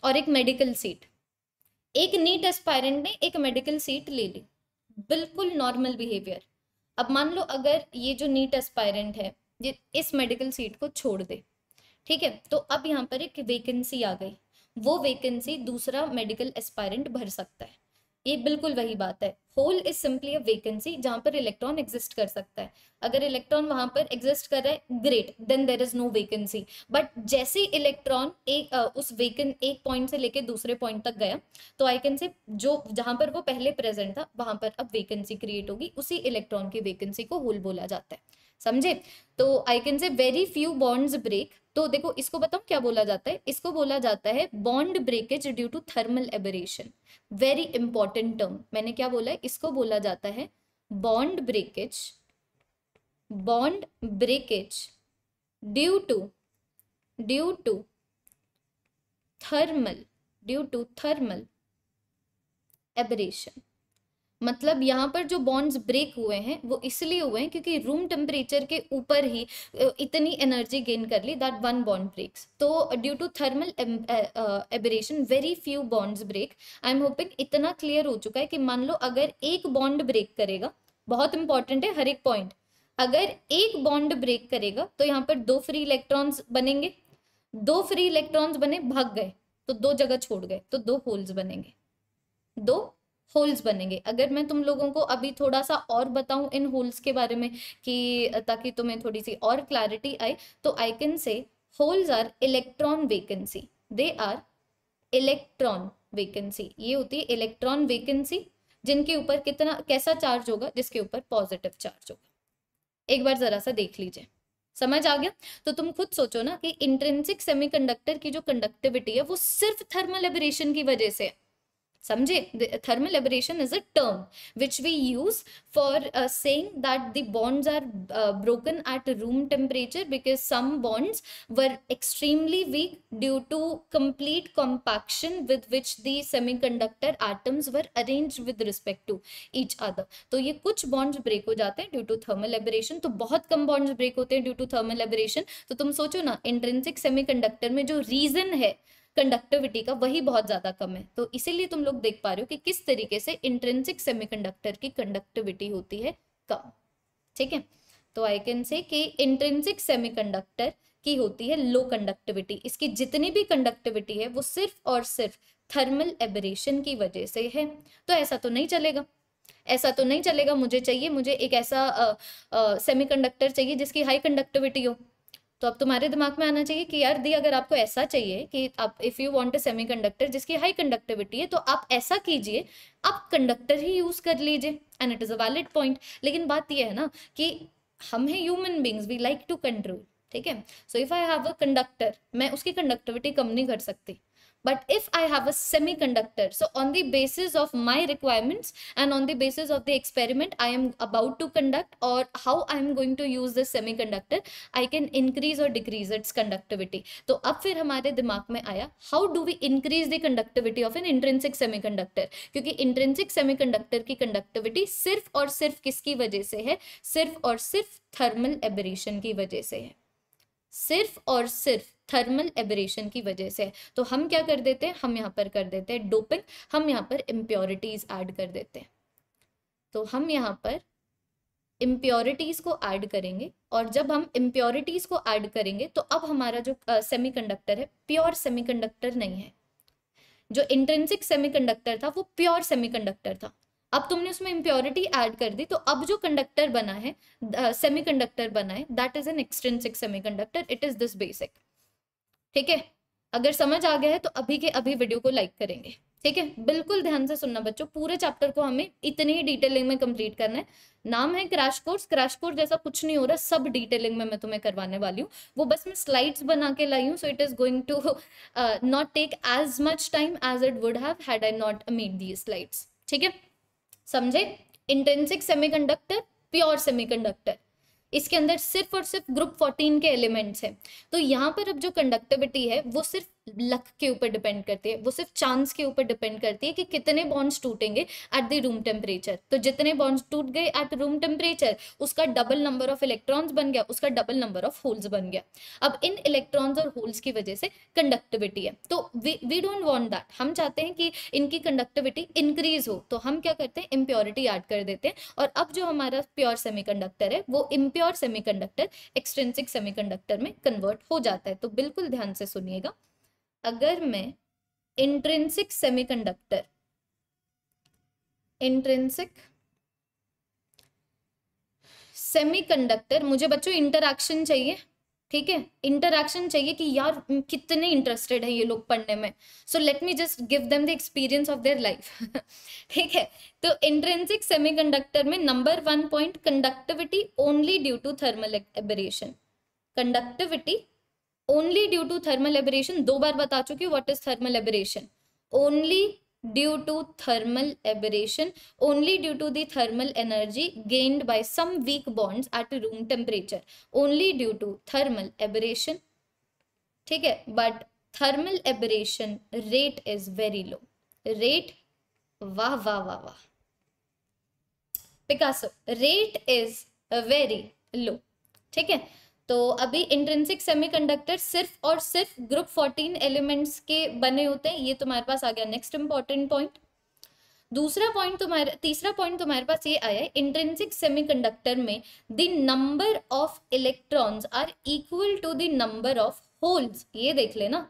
और एक मेडिकल सीट एक नीट एस्पायरेंट ने एक मेडिकल सीट ले ली बिल्कुल नॉर्मल बिहेवियर अब मान लो अगर ये जो नीट एस्पायरेंट है ये इस मेडिकल सीट को छोड़ दे ठीक है तो अब यहाँ पर एक वेकेंसी आ गई वो वेकेंसी दूसरा मेडिकल एस्पायरेंट भर सकता है ये बिल्कुल वही बात है hole is simply a vacancy जहाँ पर इलेक्ट्रॉन एग्जिस्ट कर सकता है अगर इलेक्ट्रॉन वहां पर एग्जिस्ट कर रहा है great then there is no vacancy but जैसे इलेक्ट्रॉन एक उस वेकन एक पॉइंट से लेके दूसरे पॉइंट तक गया तो आई कैन से जो जहां पर वो पहले प्रेजेंट था वहां पर अब वेकेंसी क्रिएट होगी उसी इलेक्ट्रॉन की वेकेंसी को होल बोला जाता है समझे तो I can say very few bonds break तो देखो इसको बताऊं क्या बोला जाता है इसको बोला जाता है bond breakage due to thermal aberration very important term मैंने क्या बोला है इसको बोला जाता है bond breakage bond breakage due to due to thermal due to thermal aberration मतलब यहाँ पर जो बॉन्ड्स ब्रेक हुए हैं वो इसलिए हुए हैं क्योंकि रूम टेम्परेचर के ऊपर ही इतनी एनर्जी गेन कर ली दैट वन बॉन्ड ब्रेक्स तो due to thermal aberration very few bonds break I am hoping इतना क्लियर हो चुका है कि मान लो अगर एक बॉन्ड ब्रेक करेगा बहुत इंपॉर्टेंट है हर एक पॉइंट अगर एक बॉन्ड ब्रेक करेगा तो यहाँ पर दो फ्री इलेक्ट्रॉन्स बनेंगे दो फ्री इलेक्ट्रॉन्स बने भाग गए तो दो जगह छोड़ गए तो दो होल्स बनेंगे दो होल्स बनेंगे अगर मैं तुम लोगों को अभी थोड़ा सा और बताऊं इन होल्स के बारे में कि ताकि तुम्हें थोड़ी सी और क्लैरिटी आए तो I can say holes are electron vacancy they are electron vacancy ये होती है इलेक्ट्रॉन वेकेंसी जिनके ऊपर कितना कैसा चार्ज होगा जिसके ऊपर पॉजिटिव चार्ज होगा एक बार जरा सा देख लीजिए समझ आ गया तो तुम खुद सोचो ना कि इंट्रेंसिक सेमीकंडक्टर की जो कंडक्टिविटी है वो सिर्फ थर्मल एबरेशन की वजह से है समझे thermal aberration is a term which we use for saying that the bonds are broken at room temperature because some bonds were extremely weak due to complete compaction with which the semiconductor atoms were arrange with respect to each other तो ये कुछ बॉन्ड्स ब्रेक हो जाते हैं ड्यू टू थर्मल एबरेशन तो बहुत कम बॉन्ड्स ब्रेक होते हैं ड्यू टू थर्मल एबरेशन तो तुम सोचो ना इंट्रेंसिक सेमी में जो रीजन है कंडक्टिविटी का वही बहुत ज़्यादा कम है तो इसीलिए तुम लोग देख पा रहे हो कि किस तरीके से इंट्रेंसिक सेमीकंडक्टर की कंडक्टिविटी होती है कम ठीक है तो आई कैन से कि इंट्रेंसिक सेमीकंडक्टर की होती है लो कंडक्टिविटी इसकी जितनी भी कंडक्टिविटी है वो सिर्फ और सिर्फ थर्मल एबरेशन की वजह से है तो ऐसा तो नहीं चलेगा ऐसा तो नहीं चलेगा मुझे चाहिए मुझे एक ऐसा सेमीकंडक्टर चाहिए जिसकी हाई कंडक्टिविटी हो तो अब तुम्हारे दिमाग में आना चाहिए कि यार दी अगर आपको ऐसा चाहिए कि आप if you want a semiconductor जिसकी हाई कंडक्टिविटी है तो आप ऐसा कीजिए आप कंडक्टर ही यूज़ कर लीजिए and it is a valid point लेकिन बात यह है ना कि हम हैं human beings we like to control ठीक है so if I have a conductor मैं उसकी कंडक्टिविटी कम नहीं कर सकती But if I have a semiconductor, so on the basis of my requirements and on the basis of the experiment I am about to conduct or how I am going to use the semiconductor, I can increase or decrease its conductivity. तो ab fir hamare dimag mein aaya how do we increase the conductivity of an intrinsic semiconductor kyunki intrinsic semiconductor ki conductivity sirf aur sirf kiski wajah se hai sirf aur sirf thermal aberration ki wajah se hai सिर्फ और सिर्फ थर्मल एबरेशन की वजह से तो हम क्या कर देते हैं हम यहाँ पर कर देते हैं डोपिंग हम यहाँ पर इम्प्योरिटीज ऐड कर देते हैं तो हम यहाँ पर इम्प्योरिटीज़ को ऐड करेंगे और जब हम इम्प्योरिटीज़ को ऐड करेंगे तो अब हमारा जो सेमीकंडक्टर uh, है प्योर सेमीकंडक्टर नहीं है जो इंटेंसिक सेमीकंडक्टर था वो प्योर सेमीकंडक्टर था अब तुमने उसमें इम्प्योरिटी ऐड कर दी तो अब जो कंडक्टर बना है सेमी uh, कंडक्टर बना है that is an extrinsic semiconductor it is this basic ठीक है अगर समझ आ गया है तो अभी के अभी वीडियो को लाइक करेंगे ठीक है बिल्कुल ध्यान से सुनना बच्चों पूरे चैप्टर को हमें इतनी ही डिटेलिंग में कंप्लीट करना है नाम है क्रैश कोर्स क्रैश कोर्स जैसा कुछ नहीं हो रहा सब डिटेलिंग में मैं तुम्हें करवाने वाली हूँ वो बस मैं स्लाइड्स बना के लाई हूँ so it is going to not take as much time as it would have had I not made the slides ठीक है समझे इंटेंसिक सेमीकंडक्टर प्योर सेमीकंडक्टर इसके अंदर सिर्फ और सिर्फ ग्रुप 14 के एलिमेंट्स हैं तो यहाँ पर अब जो कंडक्टिविटी है वो सिर्फ लक के ऊपर डिपेंड करती है वो सिर्फ चांस के ऊपर डिपेंड करती है कि कितने बॉन्ड्स टूटेंगे एट द रूम टेम्परेचर तो जितने बॉन्ड्स टूट गए एट रूम टेम्परेचर उसका डबल नंबर ऑफ इलेक्ट्रॉन्स बन गया उसका डबल नंबर ऑफ होल्स बन गया अब इन इलेक्ट्रॉन्स और होल्स की वजह से कंडक्टिविटी है तो वी डोंट वॉन्ट दैट हम चाहते हैं कि इनकी कंडक्टिविटी इंक्रीज हो तो हम क्या करते हैं इम्प्योरिटी ऐड कर देते हैं और अब जो हमारा प्योर सेमी है वो इम्प्योर सेमी एक्सट्रेंसिक सेमीकंडक्टर में कन्वर्ट हो जाता है तो बिल्कुल ध्यान से सुनिएगा अगर मैं इंट्रेंसिक सेमीकंडक्टर इंट्रेंसिक सेमीकंडक्टर मुझे बच्चों इंटरक्शन चाहिए ठीक है इंटरक्शन चाहिए कि यार कितने इंटरेस्टेड है ये लोग पढ़ने में so let me just give them the experience of their life ठीक है तो इंट्रेंसिक सेमीकंडक्टर में number one point conductivity only due to thermal aberration conductivity only due to thermal aberration दो बार बता चुकी हूँ what is thermal aberration only due to thermal aberration only due to the thermal energy gained by some weak bonds at room temperature only due to thermal aberration ठीक है but thermal aberration rate is very low rate वाह वाह वाह वाह Picasso rate is very low ठीक है तो अभी इंट्रेंसिक सेमीकंडक्टर सिर्फ और सिर्फ ग्रुप फोर्टीन एलिमेंट्स के बने होते हैं ये तुम्हारे पास आ गया नेक्स्ट इंपॉर्टेंट पॉइंट दूसरा पॉइंट तुम्हारे तीसरा पॉइंट तुम्हारे पास ये आया है इंट्रेंसिक सेमीकंडक्टर में the number of electrons are equal to the number of holes ये देख लेना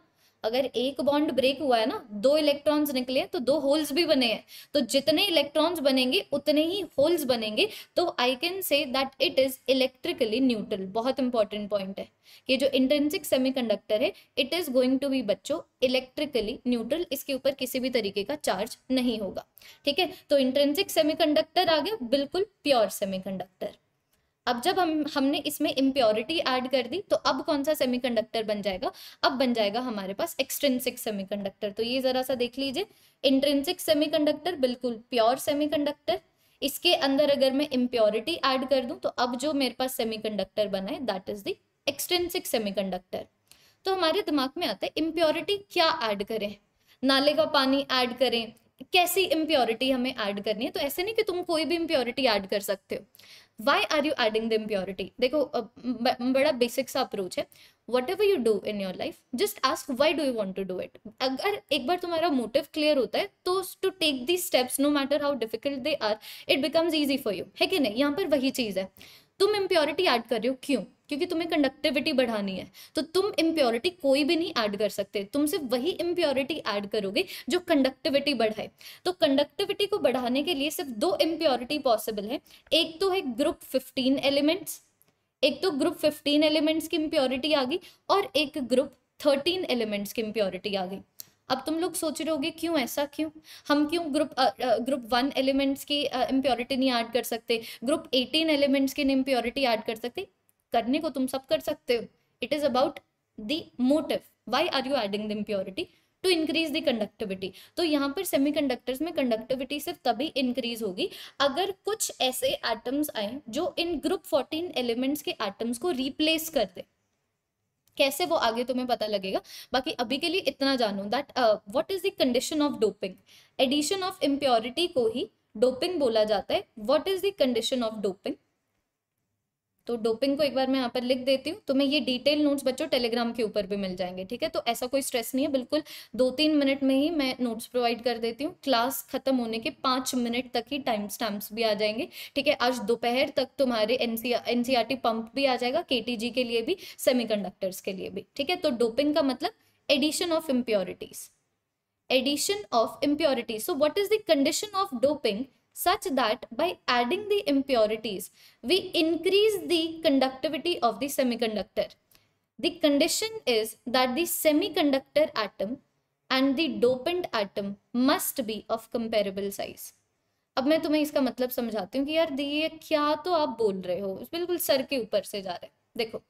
अगर एक बॉन्ड ब्रेक हुआ है ना दो इलेक्ट्रॉन्स निकले तो दो होल्स भी बने हैं तो जितने इलेक्ट्रॉन्स बनेंगे उतने ही होल्स बनेंगे तो I can say that it is electrically neutral बहुत इंपॉर्टेंट पॉइंट है कि जो इंट्रेंसिक सेमीकंडक्टर है it is going to be बच्चों इलेक्ट्रिकली न्यूट्रल इसके ऊपर किसी भी तरीके का चार्ज नहीं होगा ठीक है तो इंट्रेंसिक सेमी आ गया बिल्कुल प्योर सेमी अब जब हम हमने इसमें इम्प्योरिटी ऐड कर दी तो अब कौन सा सेमीकंडक्टर बन जाएगा अब बन जाएगा हमारे पास एक्सट्रेंसिक सेमीकंडक्टर तो ये ज़रा सा देख लीजिए इंट्रेंसिक सेमीकंडक्टर बिल्कुल प्योर सेमीकंडक्टर इसके अंदर अगर मैं इम्प्योरिटी ऐड कर दूं तो अब जो मेरे पास सेमीकंडक्टर बना है that is the extrinsic semiconductor तो हमारे दिमाग में आता है इम्प्योरिटी क्या ऐड करें नाले का पानी ऐड करें कैसी इम्प्योरिटी हमें ऐड करनी है तो ऐसे नहीं कि तुम कोई भी इम्प्योरिटी ऐड कर सकते हो why are you adding the impurity देखो बड़ा बेसिक सा अप्रोच है whatever you do in your life just ask why do you want to do it अगर एक बार तुम्हारा मोटिव क्लियर होता है तो to take the steps no matter how difficult they are it becomes easy for you है कि नहीं यहाँ पर वही चीज़ है तुम इम्प्योरिटी एड कर रहे हो क्यों क्योंकि तुम्हें कंडक्टिविटी बढ़ानी है तो तुम इम्प्योरिटी कोई भी नहीं ऐड कर सकते तुम सिर्फ वही इम्प्योरिटी ऐड करोगे जो कंडक्टिविटी बढ़ाए तो कंडक्टिविटी को बढ़ाने के लिए सिर्फ दो इम्प्योरिटी पॉसिबल है एक तो है ग्रुप फिफ्टीन एलिमेंट्स एक तो ग्रुप फिफ्टीन एलिमेंट्स की इम्प्योरिटी आ गई और एक ग्रुप थर्टीन एलिमेंट्स की इम्प्योरिटी आ गई अब तुम लोग सोच रहे होगे क्यों ऐसा क्यों हम क्यों ग्रुप ग्रुप वन एलिमेंट्स की इम्प्योरिटी नहीं ऐड कर सकते ग्रुप एटीन एलिमेंट्स की इम्प्योरिटी ऐड कर सकते करने को तुम सब कर सकते हो it is about the motive why are you adding the impurity to increase the conductivity तो यहाँ पर सेमी कंडक्टर्स में कंडक्टिविटी सिर्फ तभी इंक्रीज होगी अगर कुछ ऐसे एटम्स आए जो इन ग्रुप फोर्टीन एलिमेंट्स के एटम्स को रिप्लेस कर दे कैसे वो आगे तुम्हें पता लगेगा बाकी अभी के लिए इतना जानो that what is the condition of doping addition of impurity को ही डोपिंग बोला जाता है what is the condition of doping तो डोपिंग को एक बार मैं यहाँ पर लिख देती हूँ तुम्हें ये डिटेल नोट्स बच्चों टेलीग्राम के ऊपर भी मिल जाएंगे ठीक है तो ऐसा कोई स्ट्रेस नहीं है बिल्कुल दो तीन मिनट में ही मैं नोट्स प्रोवाइड कर देती हूँ क्लास खत्म होने के पाँच मिनट तक ही टाइम स्टैम्प्स भी आ जाएंगे ठीक है आज दोपहर तक तुम्हारे एन सी पंप भी आ जाएगा के के लिए भी सेमी के लिए भी ठीक है तो डोपिंग का मतलब addition of impurities addition of impurities so what is the condition of doping such that by adding the impurities, we increase the conductivity of the semiconductor. The condition is that the semiconductor atom and the dopant atom must be of comparable size. अब मैं तुम्हें इसका मतलब समझाती हूँ कि यार ये क्या तो आप बोल रहे हो बिल्कुल सर के ऊपर से जा रहे देखो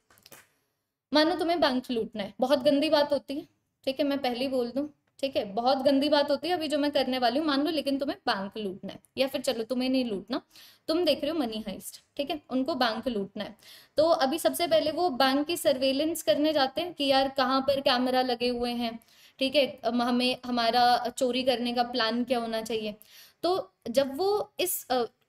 मानो तुम्हें बैंक लूटना है बहुत गंदी बात होती है ठीक है मैं पहले ही बोल दूँ ठीक है बहुत गंदी बात होती है अभी जो मैं करने वाली हूँ मान लो लेकिन तुम्हें बैंक लूटना है या फिर चलो तुम्हें नहीं लूटना तुम देख रहे हो मनी हाइस्ट ठीक है उनको बैंक लूटना है तो अभी सबसे पहले वो बैंक की सर्वेलेंस करने जाते हैं कि यार कहाँ पर कैमरा लगे हुए हैं ठीक है हमें हमारा चोरी करने का प्लान क्या होना चाहिए तो जब वो इस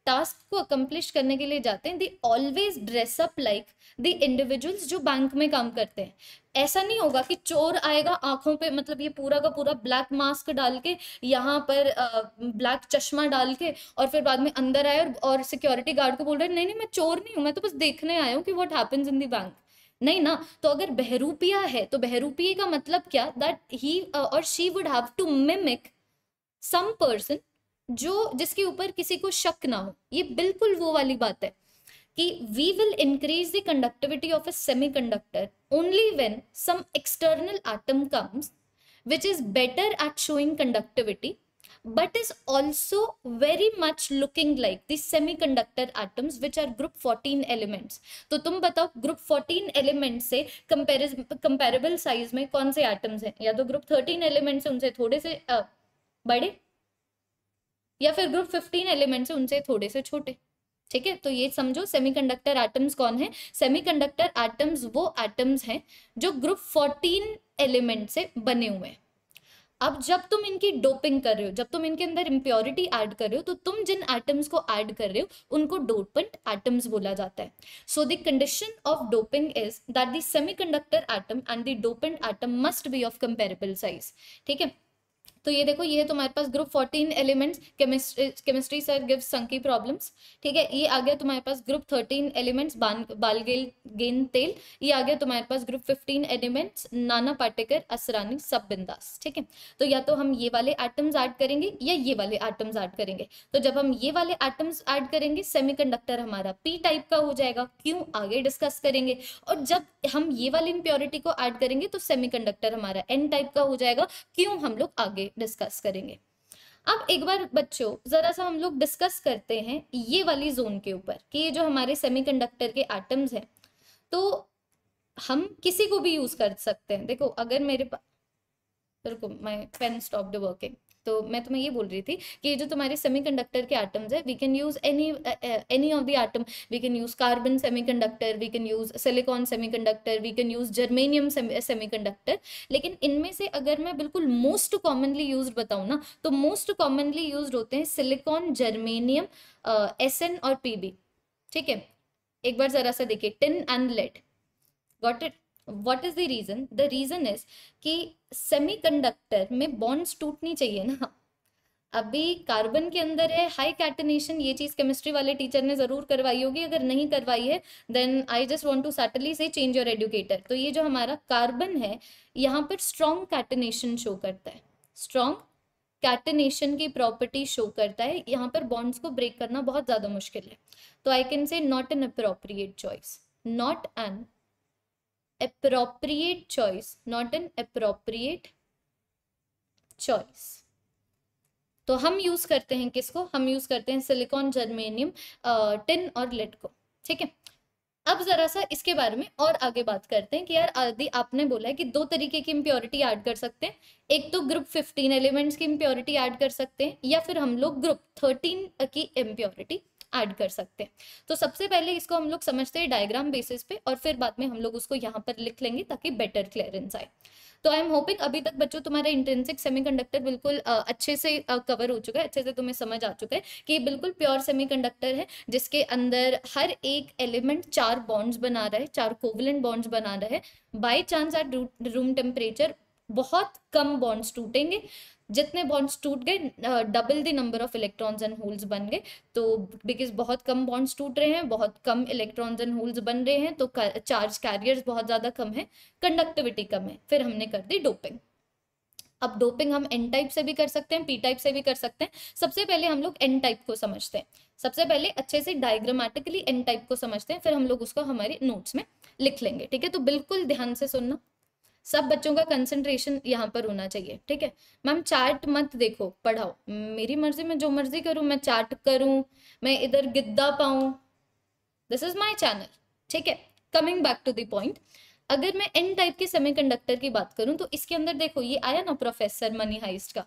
टास्क को अकम्प्लिश करने के लिए जाते हैं they always dress up like the individuals जो बैंक में काम करते हैं ऐसा नहीं होगा कि चोर आएगा आंखों पे मतलब ये पूरा का पूरा ब्लैक मास्क डाल के यहाँ पर ब्लैक चश्मा डाल के और फिर बाद में अंदर आए और, और सिक्योरिटी गार्ड को बोल रहे हैं नहीं नहीं मैं चोर नहीं हूँ मैं तो बस देखने आया हूँ कि what happens in the bank नहीं ना तो अगर बहरूपिया है तो बहरूपिया का मतलब क्या दैट ही और she would have to mimic some person जो जिसके ऊपर किसी को शक ना हो ये बिल्कुल वो वाली बात है कि we will increase the conductivity of a semi conductor only when some external item comes is better at showing conductivity but is also very much looking like like semi conductor items which are group fourteen elements तो तुम बताओ ग्रुप फोर्टीन एलिमेंट से कंपेरेबल साइज में कौन से आइटम्स हैं या तो ग्रुप थर्टीन एलिमेंट्स से उनसे थोड़े से uh, बड़े या फिर ग्रुप फिफ्टीन एलिमेंट्स हैं उनसे थोड़े से छोटे ठीक है तो ये समझो सेमीकंडक्टर एटम्स कौन है सेमीकंडक्टर एटम्स वो एटम्स हैं जो ग्रुप फोर्टीन एलिमेंट से बने हुए हैं अब जब तुम इनकी डोपिंग कर रहे हो जब तुम इनके अंदर इम्प्योरिटी ऐड कर रहे हो तो तुम जिन एटम्स को ऐड कर रहे हो उनको डोपेंट एटम्स बोला जाता है so the condition of doping is that the semiconductor atom and the dopant atom must be of comparable size ठीक है तो ये देखो ये तुम्हारे पास group fourteen elements chemistry chemistry sir give संकी प्रॉब्लम्स ठीक है ये आ गया तुम्हारे पास ग्रुप थर्टीन एलिमेंट्स बालगेल गेन तेल ये आ गया तुम्हारे पास ग्रुप फिफ्टीन एलिमेंट्स नाना पाटेकर असरानी सब बिंदास ठीक है तो या तो हम ये वाले आइटम्स ऐड करेंगे या ये वाले आइटम्स ऐड करेंगे तो जब हम ये वाले आइटम्स ऐड करेंगे सेमी हमारा पी टाइप का हो जाएगा क्यों आगे डिस्कस करेंगे और जब हम ये वाली इम्प्योरिटी को ऐड करेंगे तो सेमी हमारा एन टाइप का हो जाएगा क्यों हम लोग आगे डिस्कस करेंगे अब एक बार बच्चों ज़रा सा हम लोग डिस्कस करते हैं ये वाली जोन के ऊपर कि ये जो हमारे सेमीकंडक्टर के आइटम्स हैं तो हम किसी को भी यूज़ कर सकते हैं देखो अगर मेरे पास रुको माई पेन स्टॉप वर्किंग तो मैं तुम्हें ये बोल रही थी कि जो तुम्हारे सेमी कंडक्टर के आइटम्स है we can use any any of the item we can use carbon conductor we can use silicon conductor we can use germanium semi conductor लेकिन इनमें से अगर मैं बिल्कुल मोस्ट कॉमनली यूज बताऊँ ना तो मोस्ट कॉमनली यूज होते हैं सिलिकॉन जर्मेनियम एस और पीबी ठीक है एक बार जरा सा देखिए tin and lead got it what is the reason the reason is कि कंडक्टर में बॉन्ड्स टूटनी चाहिए ना अभी कार्बन के अंदर है हाई कैटनेशन ये चीज केमिस्ट्री वाले टीचर ने जरूर करवाई होगी अगर नहीं करवाई है then I just want to subtly से चेंज योर एडुकेटर तो ये जो हमारा कार्बन है यहाँ पर स्ट्रॉन्ग कैटनेशन शो करता है स्ट्रॉन्ग कैटनेशन की प्रॉपर्टी शो करता है यहाँ पर बॉन्ड्स को ब्रेक करना बहुत ज्यादा मुश्किल है तो I can say not an appropriate choice not an appropriate choice not an appropriate choice तो हम यूज करते हैं किसको हम यूज करते हैं सिलिकॉन जर्मेनियम टिन और लिट को ठीक है अब जरा सा इसके बारे में और आगे बात करते हैं कि यार आदि आपने बोला है कि दो तरीके की इम्प्योरिटी ऐड कर सकते हैं एक तो ग्रुप फिफ्टीन एलिमेंट्स की इम्प्योरिटी ऐड कर सकते हैं या फिर हम लोग ग्रुप थर्टीन की इम्प्योरिटी ऐड कर सकते हैं तो सबसे पहले इसको हम लोग समझते हैं डायग्राम बेसिस पे और फिर बाद में हम लोग उसको यहाँ पर लिख लेंगे ताकि बेटर क्लियरेंस आए तो आई एम होपिंग अभी तक बच्चों तुम्हारा इंटेंसिक सेमीकंडक्टर बिल्कुल अच्छे से कवर हो चुका है अच्छे से तुम्हें समझ आ चुका है कि ये बिल्कुल प्योर सेमीकंडक्टर है जिसके अंदर हर एक एलिमेंट चार बॉन्ड्स बना रहा है चार कोवलेंट बॉन्ड्स बना रहा है by chance at room temperature बहुत कम बॉन्ड्स टूटेंगे जितने बॉन्ड्स टूट गए double the number of electrons and holes बन गए तो बिकॉज बहुत कम बॉन्ड्स टूट रहे हैं बहुत कम इलेक्ट्रॉन्स एंड होल्स बन रहे हैं तो चार्ज कैरियर्स बहुत ज़्यादा कम है कंडक्टिविटी कम है फिर हमने कर दी डोपिंग अब डोपिंग हम एन टाइप से भी कर सकते हैं पी टाइप से भी कर सकते हैं सबसे पहले हम लोग एन टाइप को समझते हैं सबसे पहले अच्छे से डायग्रामेटिकली एन टाइप को समझते हैं फिर हम लोग उसको हमारे नोट्स में लिख लेंगे ठीक है तो बिल्कुल ध्यान से सुनना सब बच्चों का कंसंट्रेशन यहाँ पर होना चाहिए ठीक है मैम चार्ट मत देखो पढ़ाओ मेरी मर्जी में जो मर्जी करूँ मैं चार्ट करूँ मैं इधर गिद्दा पाऊँ दिस इज माई चैनल ठीक है coming back to the point अगर मैं एन टाइप के सेमीकंडक्टर की बात करूं तो इसके अंदर देखो ये आया ना प्रोफेसर मनी हाइस्ट का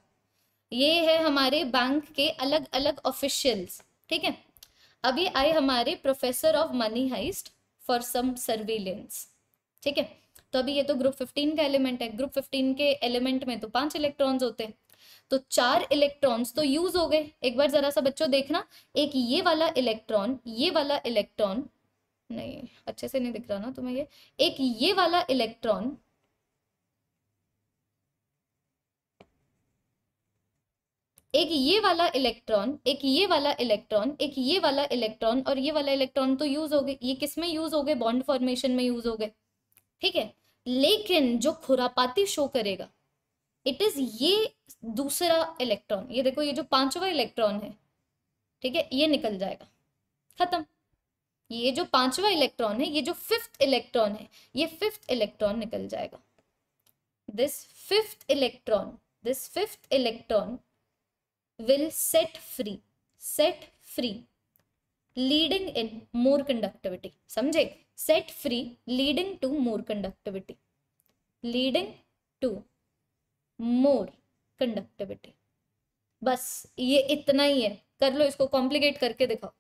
ये है हमारे बैंक के अलग अलग ऑफिशियल्स ठीक है अब ये आए हमारे professor of Money Heist for some surveillance ठीक है तो अभी ये तो ग्रुप फिफ्टीन का एलिमेंट है ग्रुप फिफ्टीन के एलिमेंट में तो पांच इलेक्ट्रॉन्स होते हैं तो चार इलेक्ट्रॉन्स तो यूज हो गए एक बार जरा सा बच्चों देखना एक ये वाला इलेक्ट्रॉन ये वाला इलेक्ट्रॉन नहीं अच्छे से नहीं दिख रहा ना तुम्हें ये एक ये वाला इलेक्ट्रॉन एक ये वाला इलेक्ट्रॉन एक ये वाला इलेक्ट्रॉन एक ये वाला इलेक्ट्रॉन और ये वाला इलेक्ट्रॉन तो यूज हो गए ये किसमें यूज हो गए बॉन्ड फॉर्मेशन में यूज हो गए ठीक है लेकिन जो खुरापाती शो करेगा इट इज ये दूसरा इलेक्ट्रॉन ये देखो ये जो पांचवा इलेक्ट्रॉन है ठीक है ये निकल जाएगा खत्म ये जो पांचवा इलेक्ट्रॉन है ये जो फिफ्थ इलेक्ट्रॉन है ये फिफ्थ इलेक्ट्रॉन निकल जाएगा this fifth electron this fifth electron will set free set free leading in more conductivity समझे set free leading to more conductivity leading to more conductivity बस ये इतना ही है कर लो इसको कॉम्प्लिकेट करके दिखाओ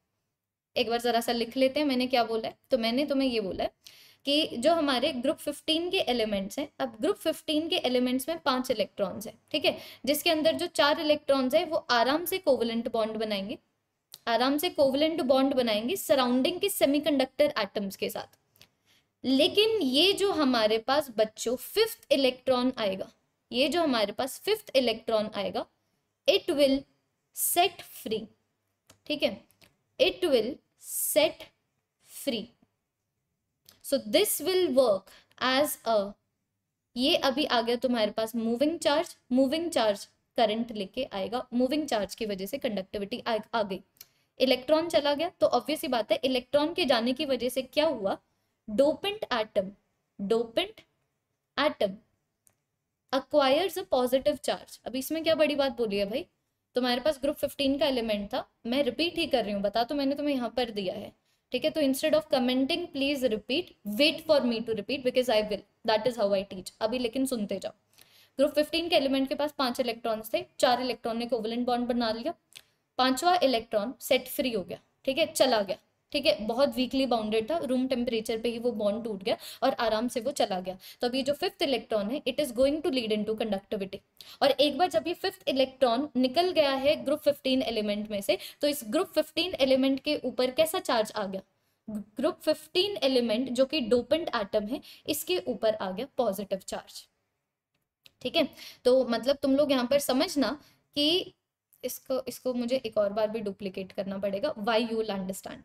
एक बार जरा सा लिख लेते हैं मैंने क्या बोला है तो मैंने तुम्हें ये बोला है कि जो हमारे ग्रुप 15 के एलिमेंट्स हैं अब ग्रुप 15 के एलिमेंट्स में पांच इलेक्ट्रॉन्स हैं ठीक है जिसके अंदर जो चार इलेक्ट्रॉन्स हैं वो आराम से कोवलेंट बॉन्ड बनाएंगे आराम से कोवलेंट बॉन्ड बनाएंगे सराउंडिंग के सेमीकंडक्टर एटम्स के साथ लेकिन ये जो हमारे पास बच्चों फिफ्थ इलेक्ट्रॉन आएगा ये जो हमारे पास फिफ्थ इलेक्ट्रॉन आएगा इट विल सेट फ्री ठीक है it will set free so this will work as a ये अभी आ गया तुम्हारे पास moving charge moving charge current लेके आएगा मूविंग चार्ज की वजह से कंडक्टिविटी आ गई इलेक्ट्रॉन चला गया तो ऑब्वियस ही बात है इलेक्ट्रॉन के जाने की वजह से क्या हुआ dopant atom dopant atom acquires a positive charge अब इसमें क्या बड़ी बात बोली है भाई तो मेरे पास ग्रुप फिफ्टीन का एलिमेंट था मैं रिपीट ही कर रही हूँ बता तो मैंने तुम्हें यहाँ पर दिया है ठीक है तो instead of commenting please repeat wait for me to repeat because I will that is how I teach अभी लेकिन सुनते जाओ ग्रुप फिफ्टीन के एलिमेंट के पास पांच इलेक्ट्रॉन्स थे चार इलेक्ट्रॉन ने कोवलेंट बॉन्ड बना लिया पांचवा इलेक्ट्रॉन सेट फ्री हो गया ठीक है चला गया ठीक है बहुत वीकली बाउंडेड था रूम टेम्परेचर पे ही वो बॉन्ड टूट गया और आराम से वो चला गया तो अब ये जो फिफ्थ इलेक्ट्रॉन है it is going to lead into conductivity और एक बार जब ये फिफ्थ इलेक्ट्रॉन निकल गया है ग्रुप फिफ्टीन एलिमेंट में से तो इस ग्रुप फिफ्टीन एलिमेंट के ऊपर कैसा चार्ज आ गया ग्रुप फिफ्टीन एलिमेंट जो कि डोपेंट एटम है इसके ऊपर आ गया पॉजिटिव चार्ज ठीक है तो मतलब तुम लोग यहाँ पर समझना कि इसको इसको मुझे एक और बार भी डुप्लीकेट करना पड़ेगा why you understand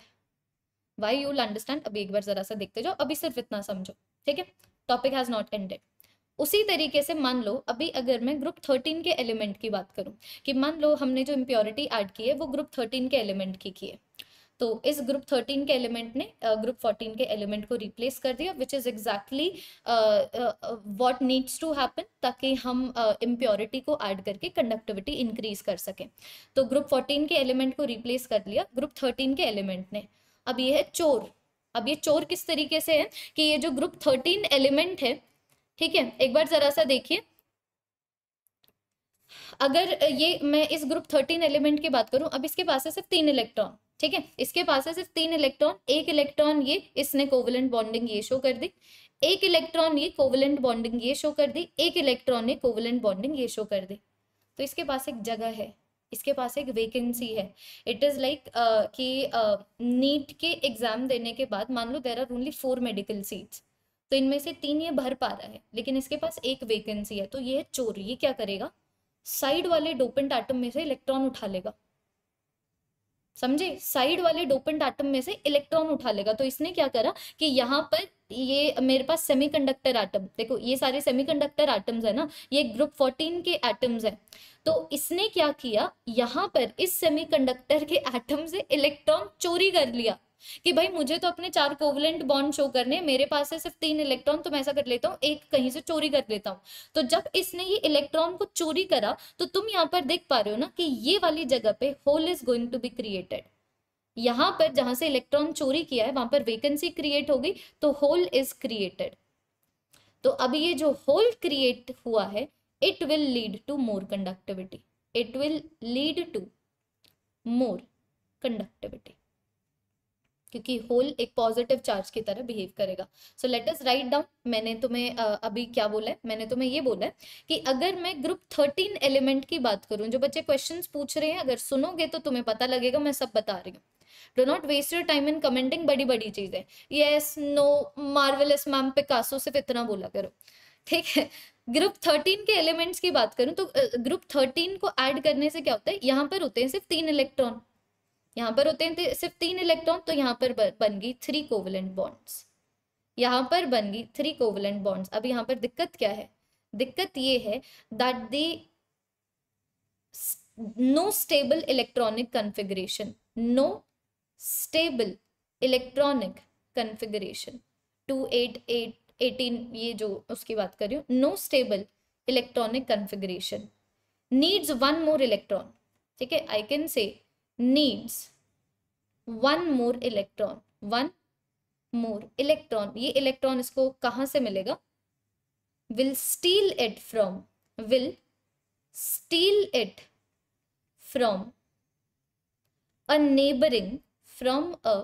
why you understand अभी एक बार जरा सा देखते जाओ अभी सिर्फ इतना समझो ठीक है टॉपिक हैज नॉट एंडेड उसी तरीके से मान लो अभी अगर मैं ग्रुप थर्टीन के एलिमेंट की बात करूं कि मान लो हमने जो इम्प्योरिटी ऐड की है वो ग्रुप थर्टीन के एलिमेंट की की है तो इस ग्रुप थर्टीन के एलिमेंट ने ग्रुप फोर्टीन के एलिमेंट को रिप्लेस कर दिया which is exactly what needs to happen ताकि हम इम्प्योरिटी uh, को ऐड करके कंडक्टिविटी इंक्रीज कर सकें तो ग्रुप फोर्टीन के एलिमेंट को रिप्लेस कर लिया ग्रुप थर्टीन के एलिमेंट ने अब ये है चोर अब ये चोर किस तरीके से है कि ये जो ग्रुप थर्टीन एलिमेंट है ठीक है एक बार जरा सा देखिए अगर ये मैं इस ग्रुप थर्टीन एलिमेंट की बात करूं अब इसके पास है सिर्फ तीन इलेक्ट्रॉन ठीक है इसके पास है सिर्फ तीन इलेक्ट्रॉन एक इलेक्ट्रॉन ये इसने कोवलेंट बॉन्डिंग ये शो कर दी एक इलेक्ट्रॉन ये कोवलेंट बॉन्डिंग ये शो कर दी एक इलेक्ट्रॉन ने कोवलेंट बॉन्डिंग ये शो कर दी तो इसके पास एक जगह है इसके पास एक वेकेंसी है इट इज़ लाइक कि नीट uh, के एग्ज़ाम देने के बाद मान लो there are only four medical seats तो इनमें से तीन ये भर पा रहा है लेकिन इसके पास एक वेकेंसी है तो ये है चोर ये क्या करेगा साइड वाले डोपेंट आइटम में से इलेक्ट्रॉन उठा लेगा समझे साइड वाले डोपेंट आइटम में से इलेक्ट्रॉन उठा लेगा तो इसने क्या करा कि यहाँ पर ये मेरे पास सेमीकंडक्टर आटम देखो ये सारे सेमीकंडक्टर आइटम्स है ना ये ग्रुप फोर्टीन के एटम्स हैं तो इसने क्या किया यहाँ पर इस सेमीकंडक्टर के एटम से इलेक्ट्रॉन चोरी कर लिया कि भाई मुझे तो अपने चार कोवलेंट बॉन्ड शो करने मेरे पास है सिर्फ तीन इलेक्ट्रॉन तो मैं ऐसा कर लेता हूँ एक कहीं से चोरी कर लेता हूँ तो जब इसने ये इलेक्ट्रॉन को चोरी करा तो तुम यहाँ पर देख पा रहे हो ना कि ये वाली जगह पे hole is going to be created यहाँ पर जहां से इलेक्ट्रॉन चोरी किया है वहां पर वेकेंसी क्रिएट होगी तो होल इज क्रिएटेड तो अब ये जो होल क्रिएट हुआ है it will lead to more conductivity it will lead to more conductivity क्योंकि होल एक पॉजिटिव चार्ज की तरह बिहेव करेगा so let us write down मैंने तुम्हें अभी क्या बोला है मैंने तुम्हें ये बोला है कि अगर मैं ग्रुप थर्टीन एलिमेंट की बात करूँ जो बच्चे क्वेश्चन पूछ रहे हैं अगर सुनोगे तो तुम्हें पता लगेगा मैं सब बता रही हूँ do not waste your time in commenting बड़ी बड़ी चीजें yes no marvellous ma'am Picasso सिर्फ इतना बोला करो ठीक है ग्रुप थर्टीन के एलिमेंट्स की बात करूं तो ग्रुप थर्टीन को ऐड करने से क्या होता है यहाँ पर होते हैं सिर्फ तीन इलेक्ट्रॉन यहाँ पर होते हैं सिर्फ तीन इलेक्ट्रॉन तो यहाँ पर बन गई थ्री कोवलेंट बॉन्ड्स यहाँ पर बन गई थ्री कोवलेंट बॉन्ड्स अब यहाँ पर दिक्कत क्या है दिक्कत ये है that they no stable electronic configuration no stable electronic configuration two eight eight eighteen ये जो उसकी बात कर रही हूँ no stable electronic configuration needs one more electron ठीक है I can say needs one more electron one more electron ये electron इसको कहाँ से मिलेगा will steal it from will steal it from a neighboring from a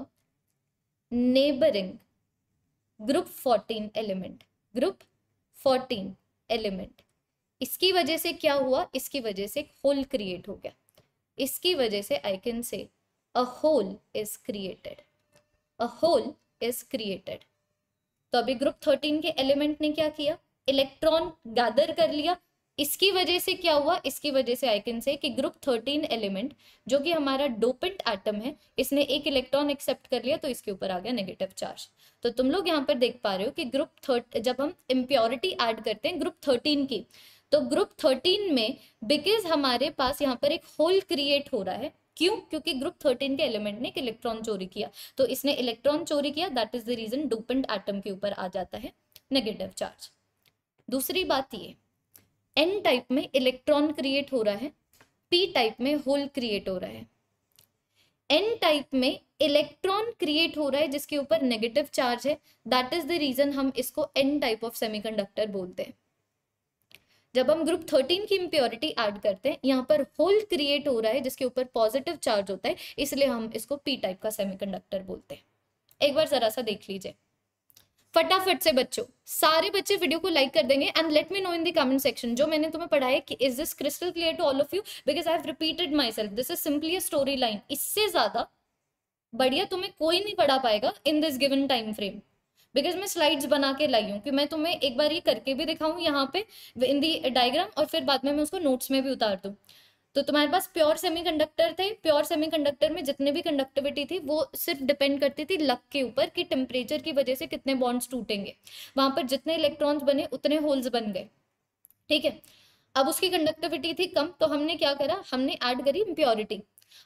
neighboring group 14 element group 14 element इसकी वजह से क्या हुआ इसकी वजह से एक होल क्रिएट हो गया इसकी वजह से I can say a hole is created a hole is created तो अभी ग्रुप थर्टीन के एलिमेंट ने क्या किया इलेक्ट्रॉन गैदर कर लिया इसकी वजह से क्या हुआ इसकी वजह से आई कैन से कि ग्रुप थर्टीन एलिमेंट जो कि हमारा डोपेंट एटम है इसने एक इलेक्ट्रॉन एक्सेप्ट कर लिया तो इसके ऊपर आ गया नेगेटिव चार्ज तो तुम लोग यहाँ पर देख पा रहे हो कि ग्रुप थर्ट जब हम इम्प्योरिटी ऐड करते हैं ग्रुप थर्टीन की तो ग्रुप थर्टीन में बिकॉज हमारे पास यहाँ पर एक होल क्रिएट हो रहा है क्यों क्योंकि ग्रुप थर्टीन के एलिमेंट ने एक इलेक्ट्रॉन चोरी किया तो इसने इलेक्ट्रॉन चोरी किया that is the reason dopant atom के ऊपर आ जाता है नेगेटिव चार्ज दूसरी बात ये एन टाइप में इलेक्ट्रॉन क्रिएट हो रहा है पी टाइप में होल क्रिएट हो रहा है एन टाइप में इलेक्ट्रॉन क्रिएट हो रहा है जिसके ऊपर नेगेटिव चार्ज है दैट इज द रीजन हम इसको एन टाइप ऑफ सेमीकंडक्टर बोलते हैं जब हम ग्रुप थर्टीन की इम्प्योरिटी ऐड करते हैं यहाँ पर होल क्रिएट हो रहा है जिसके ऊपर पॉजिटिव चार्ज होता है इसलिए हम इसको पी टाइप का सेमीकंडक्टर बोलते हैं एक बार जरा सा देख लीजिए फटाफट से बच्चों सारे बच्चे वीडियो को लाइक कर देंगे and let me know in the comment section जो मैंने तुम्हें पढ़ाया कि is this crystal clear to all of you because I have repeated myself this is simply a story line इससे ज्यादा बढ़िया तुम्हें कोई नहीं पढ़ा पाएगा in this given time frame because मैं स्लाइड्स बना के लाई हूँ कि मैं तुम्हें एक बार ये करके भी दिखाऊँ यहाँ पे इन दी डायग्राम और फिर बाद में मैं उसको नोट्स में भी उतार दूँ तो तुम्हारे पास प्योर सेमीकंडक्टर थे प्योर सेमीकंडक्टर में जितने भी कंडक्टिविटी थी वो सिर्फ डिपेंड करती थी लक के ऊपर कि टेम्परेचर की वजह से कितने बॉन्ड्स टूटेंगे वहां पर जितने इलेक्ट्रॉन्स बने उतने होल्स बन गए ठीक है अब उसकी कंडक्टिविटी थी कम तो हमने क्या करा हमने ऐड करी इम्प्योरिटी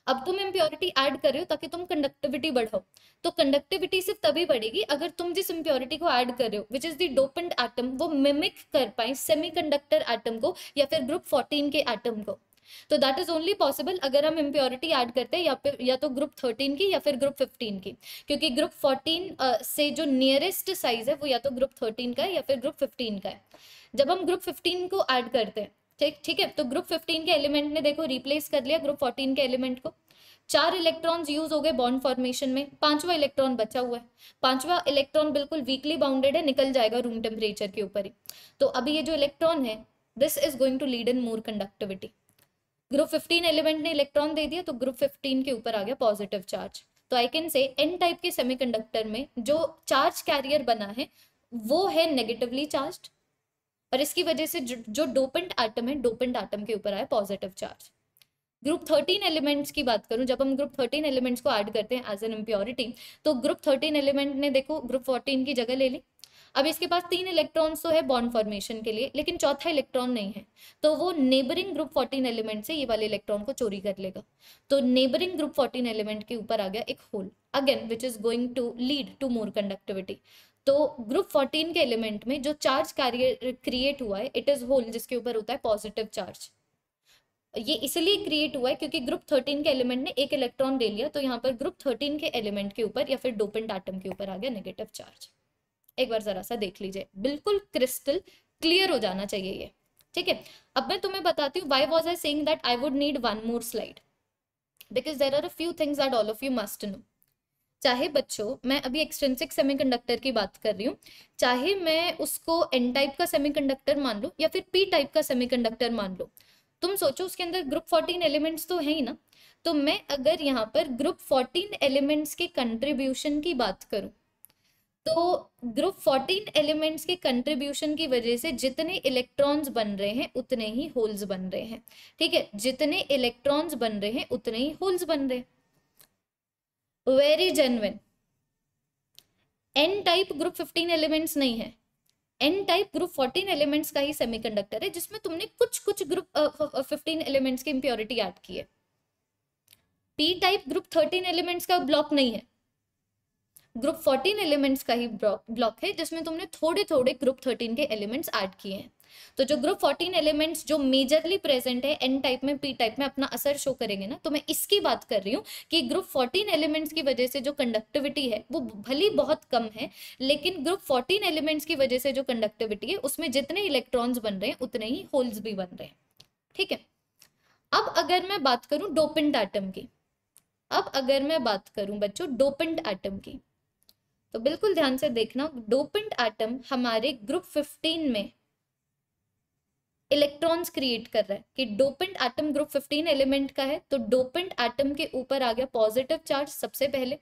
अब तुम इम्प्योरिटी ऐड कर रहे हो ताकि तुम कंडक्टिविटी बढ़ाओ तो कंडक्टिविटी सिर्फ तभी बढ़ेगी अगर तुम जिस इम्प्योरिटी को ऐड कर रहे हो which is the dopant atom वो मिमिक कर पाए सेमी कंडक्टर एटम को या फिर ग्रुप फोर्टीन के एटम को तो दैट इज ओनली पॉसिबल अगर हम इम्प्योरिटी ऐड करते हैं या फिर या तो ग्रुप थर्टीन की या फिर ग्रुप फिफ्टीन की क्योंकि ग्रुप फोर्टीन uh, से जो नियरेस्ट साइज है वो या तो ग्रुप थर्टीन का है या फिर ग्रुप फिफ्टीन का है जब हम ग्रुप फिफ्टीन को ऐड करते हैं ठीक ठीक है तो ग्रुप फिफ्टीन के एलिमेंट ने देखो रिप्लेस कर लिया ग्रुप फोर्टीन के एलिमेंट को चार इलेक्ट्रॉन्स यूज हो गए बॉन्ड फॉर्मेशन में पांचवा इलेक्ट्रॉन बचा हुआ है पांचवा इलेक्ट्रॉन बिल्कुल वीकली बाउंडेड है निकल जाएगा रूम टेम्परेचर के ऊपर ही तो अभी ये जो इलेक्ट्रॉन है this is going to lead in more conductivity group fifteen element ने इलेक्ट्रॉन दे दिया तो ग्रुप फिफ्टीन के ऊपर आ गया पॉजिटिव चार्ज तो I can say N type के सेमी में जो चार्ज कैरियर बना है वो है नेगेटिवली चार्ज और इसकी वजह से जो डोपेंट आइटम है डोपेंट आइटम के ऊपर आया positive charge group thirteen elements की बात करूं जब हम ग्रुप थर्टीन एलिमेंट्स को ऐड करते हैं एज एन इम्प्योरिटी तो ग्रुप थर्टीन एलिमेंट ने देखो ग्रुप फोर्टीन की जगह ले ली अब इसके पास तीन इलेक्ट्रॉन्स तो है बॉन्ड फॉर्मेशन के लिए लेकिन चौथा इलेक्ट्रॉन नहीं है तो वो नेबरिंग ग्रुप फोर्टीन एलिमेंट से ये वाले इलेक्ट्रॉन को चोरी कर लेगा तो नेबरिंग ग्रुप फोर्टीन एलिमेंट के ऊपर आ गया एक hole again which is going to lead to more conductivity तो ग्रुप फोर्टीन के एलिमेंट में जो चार्ज क्रिएट हुआ है इट इज होल जिसके ऊपर होता है पॉजिटिव चार्ज ये इसलिए क्रिएट हुआ है क्योंकि ग्रुप थर्टीन के एलिमेंट ने एक इलेक्ट्रॉन ले लिया तो यहाँ पर ग्रुप थर्टीन के एलिमेंट के ऊपर या फिर डोपेंट आटम के ऊपर आ गया नेगेटिव चार्ज एक बार जरा सा देख लीजिए बिल्कुल क्रिस्टल क्लियर हो जाना चाहिए ये ठीक है अब मैं तुम्हें बताती हूँ why was I seeing that I would need one more slide because there are a few things that all of you must know चाहे बच्चों मैं अभी एक्सटेंसिक सेमीकंडक्टर की बात कर रही हूँ चाहे मैं उसको एन टाइप का सेमीकंडक्टर मान लो या फिर पी टाइप का सेमीकंडक्टर मान लो तुम सोचो उसके अंदर ग्रुप फोर्टीन एलिमेंट्स तो है ही ना तो मैं अगर यहाँ पर ग्रुप फोर्टीन एलिमेंट्स के कंट्रीब्यूशन की बात करूँ तो ग्रुप फोर्टीन एलिमेंट्स के कंट्रीब्यूशन की वजह से जितने इलेक्ट्रॉन्स बन रहे हैं उतने ही होल्स बन रहे हैं ठीक है जितने इलेक्ट्रॉन्स बन रहे हैं उतने ही होल्स बन रहे हैं very genuine N type group fifteen elements नहीं है N type group fourteen elements का ही सेमीकंडक्टर है जिसमें तुमने कुछ कुछ ग्रुप फिफ्टीन एलिमेंट्स की इम्प्योरिटी ऐड की है P type group thirteen elements का ब्लॉक नहीं है ग्रुप फोर्टीन एलिमेंट्स का ही ब्लॉक है जिसमें तुमने थोड़े थोड़े ग्रुप थर्टीन के एलिमेंट्स ऐड किए हैं तो जो ग्रुप फोर्टीन एलिमेंट्स जो मेजरली प्रेजेंट है एन टाइप में पी टाइप में अपना असर शो करेंगे ना तो मैं इसकी बात कर रही हूँ कि ग्रुप फोर्टीन एलिमेंट्स की वजह से जो कंडक्टिविटी है वो भली बहुत कम है लेकिन ग्रुप फोर्टीन एलिमेंट्स की वजह से जो कंडक्टिविटी है उसमें जितने इलेक्ट्रॉन्स बन रहे हैं उतने ही होल्स भी बन रहे हैं ठीक है अब अगर मैं बात करूं डोपेंट आइटम की अब अगर मैं बात करूं बच्चों डोपेंट आइटम की तो बिल्कुल ध्यान से देखना डोपेंट आइटम हमारे ग्रुप 15 में इलेक्ट्रॉन्स क्रिएट कर रहा है कि डोपेंट एटम ग्रुप 15 एलिमेंट का है तो डोपेंट एटम के ऊपर आ गया पॉजिटिव चार्ज सबसे पहले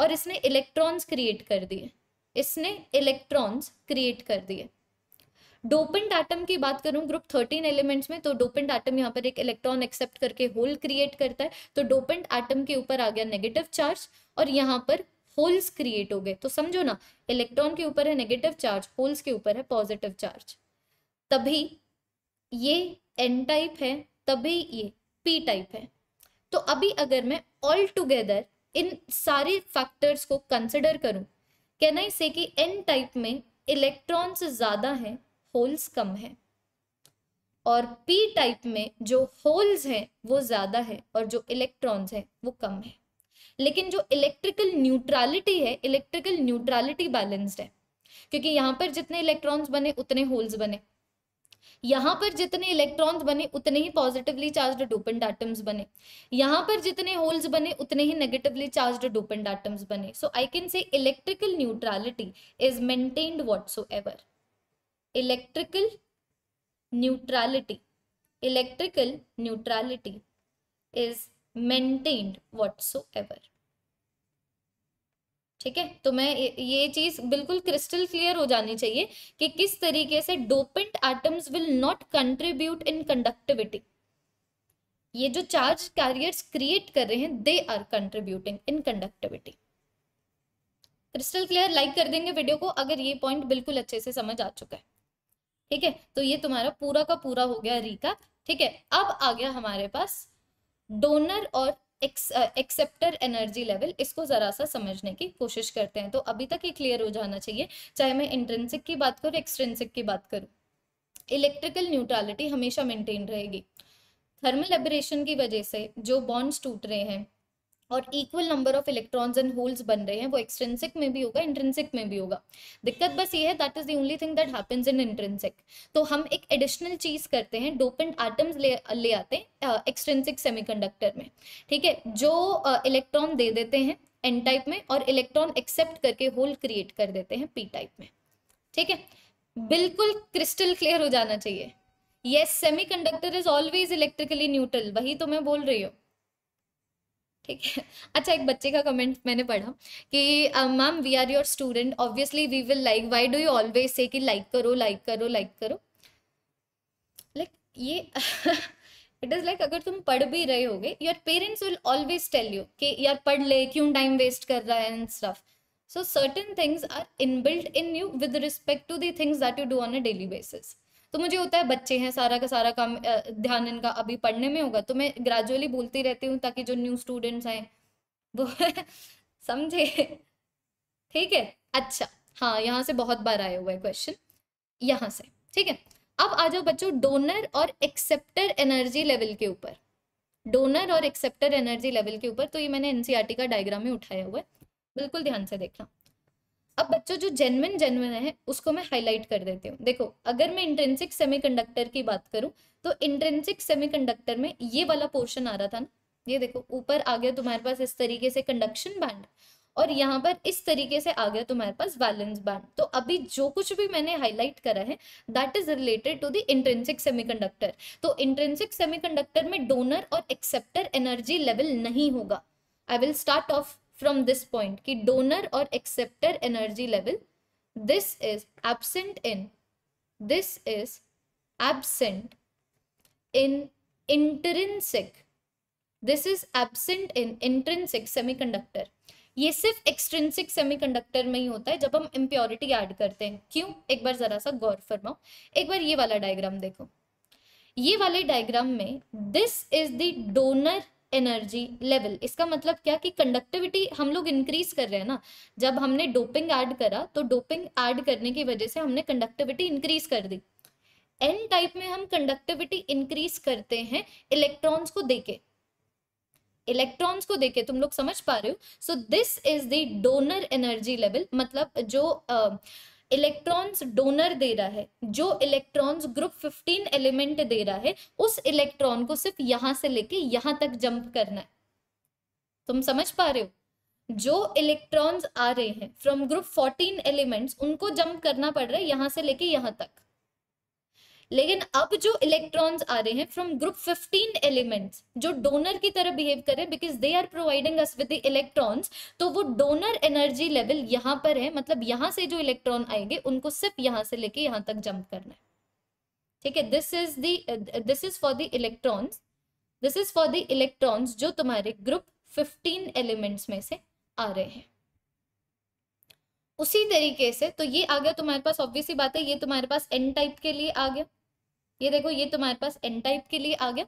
और इसने इलेक्ट्रॉन्स क्रिएट कर दिए इसने इलेक्ट्रॉन्स क्रिएट कर दिए डोपेंट एटम की बात करूं ग्रुप 13 एलिमेंट्स में तो डोपेंट एटम यहाँ पर एक इलेक्ट्रॉन एक्सेप्ट करके होल क्रिएट करता है तो डोपेंट एटम के ऊपर आ गया नेगेटिव चार्ज और यहाँ पर होल्स क्रिएट हो गए तो समझो ना इलेक्ट्रॉन के ऊपर है नेगेटिव चार्ज होल्स के ऊपर है पॉजिटिव चार्ज तभी ये एन टाइप है तभी ये पी टाइप है तो अभी अगर मैं ऑल टुगेदर इन सारे फैक्टर्स को कंसिडर करूँ कैन आई से कि एन टाइप में इलेक्ट्रॉन्स ज़्यादा हैं होल्स कम है और पी टाइप में जो होल्स हैं वो ज़्यादा है और जो इलेक्ट्रॉन्स हैं वो कम है लेकिन जो इलेक्ट्रिकल न्यूट्रलिटी है इलेक्ट्रिकल न्यूट्रलिटी बैलेंस्ड है क्योंकि यहाँ पर जितने इलेक्ट्रॉन्स बने उतने होल्स बने यहाँ पर जितने इलेक्ट्रॉन्स बने उतने ही पॉजिटिवली चार्ज्ड डोपेंट आइटम्स बने यहाँ पर जितने होल्स बने उतने ही नेगेटिवली चार्ज्ड डोपेंट आइटम्स बने so I can say electrical neutrality is maintained ever electrical neutrality electrical electrical neutrality is maintained ever ठीक है तो मैं ये चीज बिल्कुल क्रिस्टल क्लियर हो जानी चाहिए कि किस तरीके से dopant atoms will not contribute in conductivity ये जो चार्ज कैरियर्स क्रिएट कर रहे हैं they are contributing in conductivity crystal clear like कर देंगे वीडियो को अगर ये पॉइंट बिल्कुल अच्छे से समझ आ चुका है ठीक है तो ये तुम्हारा पूरा का पूरा हो गया रीका ठीक है अब आ गया हमारे पास डोनर और एक्सेप्टर एनर्जी लेवल इसको ज़रा सा समझने की कोशिश करते हैं तो अभी तक ये क्लियर हो जाना चाहिए चाहे मैं इंट्रेंसिक की बात करूँ एक्सट्रेंसिक की बात करूँ इलेक्ट्रिकल न्यूट्रलिटी हमेशा मेंटेन रहेगी थर्मल एबरेशन की वजह से जो बॉन्ड्स टूट रहे हैं और equal number of electrons and holes बन रहे हैं वो एक्सट्रेंसिक में भी होगा इंट्रेंसिक में भी होगा दिक्कत बस ये है that is the only thing that happens in intrinsic तो हम एक एडिशनल चीज करते हैं डोपेंट आइटम्स ले ले आते हैं एक्सट्रेंसिक सेमीकंडक्टर में ठीक है जो इलेक्ट्रॉन uh, दे देते हैं एन टाइप में और इलेक्ट्रॉन एक्सेप्ट करके होल क्रिएट कर देते हैं पी टाइप में ठीक है बिल्कुल क्रिस्टल क्लियर हो जाना चाहिए yes semiconductor is always electrically neutral वही तो मैं बोल रही हूँ ठीक है अच्छा एक बच्चे का कमेंट मैंने पढ़ा कि ma'am we are your student obviously we will like why do you always say कि लाइक करो लाइक करो लाइक करो लाइक ये इट इज़ लाइक अगर तुम पढ़ भी रहे होगे your parents will always tell you कि यार पढ़ ले क्यों टाइम वेस्ट कर रहा है and stuff so certain things are inbuilt in you with respect to the things that you do on a daily basis तो मुझे होता है बच्चे हैं सारा का सारा काम ध्यान इनका अभी पढ़ने में होगा तो मैं ग्रेजुअली बोलती रहती हूँ ताकि जो न्यू स्टूडेंट्स हैं वो समझे ठीक है अच्छा हाँ यहाँ से बहुत बार आया हुआ है क्वेश्चन यहाँ से ठीक है अब आ जाओ बच्चों डोनर और एक्सेप्टर एनर्जी लेवल के ऊपर डोनर और एक्सेप्टर एनर्जी लेवल के ऊपर तो ये मैंने एनसीईआरटी e का डायग्राम में उठाया हुआ है बिल्कुल ध्यान से देखना अब बच्चों जो जेनविन जेनविन है उसको मैं हाईलाइट कर देती हूँ देखो अगर मैं इंट्रेंसिक सेमीकंडक्टर की बात करूँ तो इंट्रेंसिक सेमीकंडक्टर में ये वाला पोर्शन आ रहा था ना ये देखो ऊपर आ गया तुम्हारे पास इस तरीके से कंडक्शन बैंड और यहाँ पर इस तरीके से आ गया तुम्हारे पास वैलेंस बैंड तो अभी जो कुछ भी मैंने हाईलाइट करा है that is related to the intrinsic semiconductor तो इंट्रेंसिक सेमीकंडक्टर में डोनर और एक्सेप्टर एनर्जी लेवल नहीं होगा I will start off from this point कि डोनर और acceptor energy level this is absent in this is absent in intrinsic this is absent in intrinsic semiconductor ये सिर्फ एक्सट्रेंसिक सेमीकंडक्टर में ही होता है जब हम इम्प्योरिटी ऐड करते हैं क्यों एक बार जरा सा गौर फरमाओ एक बार ये वाला डायग्राम देखो ये वाले डायग्राम में this is the donor energy level इसका मतलब क्या कि कंडक्टिविटी हम लोग इंक्रीज कर रहे हैं ना जब हमने डोपिंग ऐड करा तो डोपिंग ऐड करने की वजह से हमने कंडक्टिविटी इंक्रीज कर दी एन टाइप में हम कंडक्टिविटी इंक्रीज करते हैं इलेक्ट्रॉन्स को देके इलेक्ट्रॉन्स को देके तुम लोग समझ पा रहे हो so this is the donor energy level मतलब जो uh, इलेक्ट्रॉन्स डोनर दे रहा है जो इलेक्ट्रॉन्स ग्रुप 15 एलिमेंट दे रहा है उस इलेक्ट्रॉन को सिर्फ यहां से लेके यहां तक जंप करना है तुम समझ पा रहे हो जो इलेक्ट्रॉन्स आ रहे हैं फ्रॉम ग्रुप 14 एलिमेंट्स उनको जंप करना पड़ रहा है यहां से लेके यहां तक लेकिन अब जो इलेक्ट्रॉन्स आ रहे हैं फ्रॉम ग्रुप 15 एलिमेंट्स जो डोनर की तरह बिहेव कर रहे हैं because they are providing us with electrons तो वो डोनर एनर्जी लेवल यहाँ पर है मतलब यहाँ से जो इलेक्ट्रॉन आएंगे उनको सिर्फ यहाँ से लेके यहाँ तक जंप करना है ठीक है this is the this is for the electrons this is for the electrons जो तुम्हारे ग्रुप फिफ्टीन एलिमेंट्स में से आ रहे हैं उसी तरीके से तो ये आ गया तुम्हारे पास ऑब्वियसली बात है ये तुम्हारे पास एन टाइप के लिए आ गया ये देखो ये तुम्हारे पास एन टाइप के लिए आ गया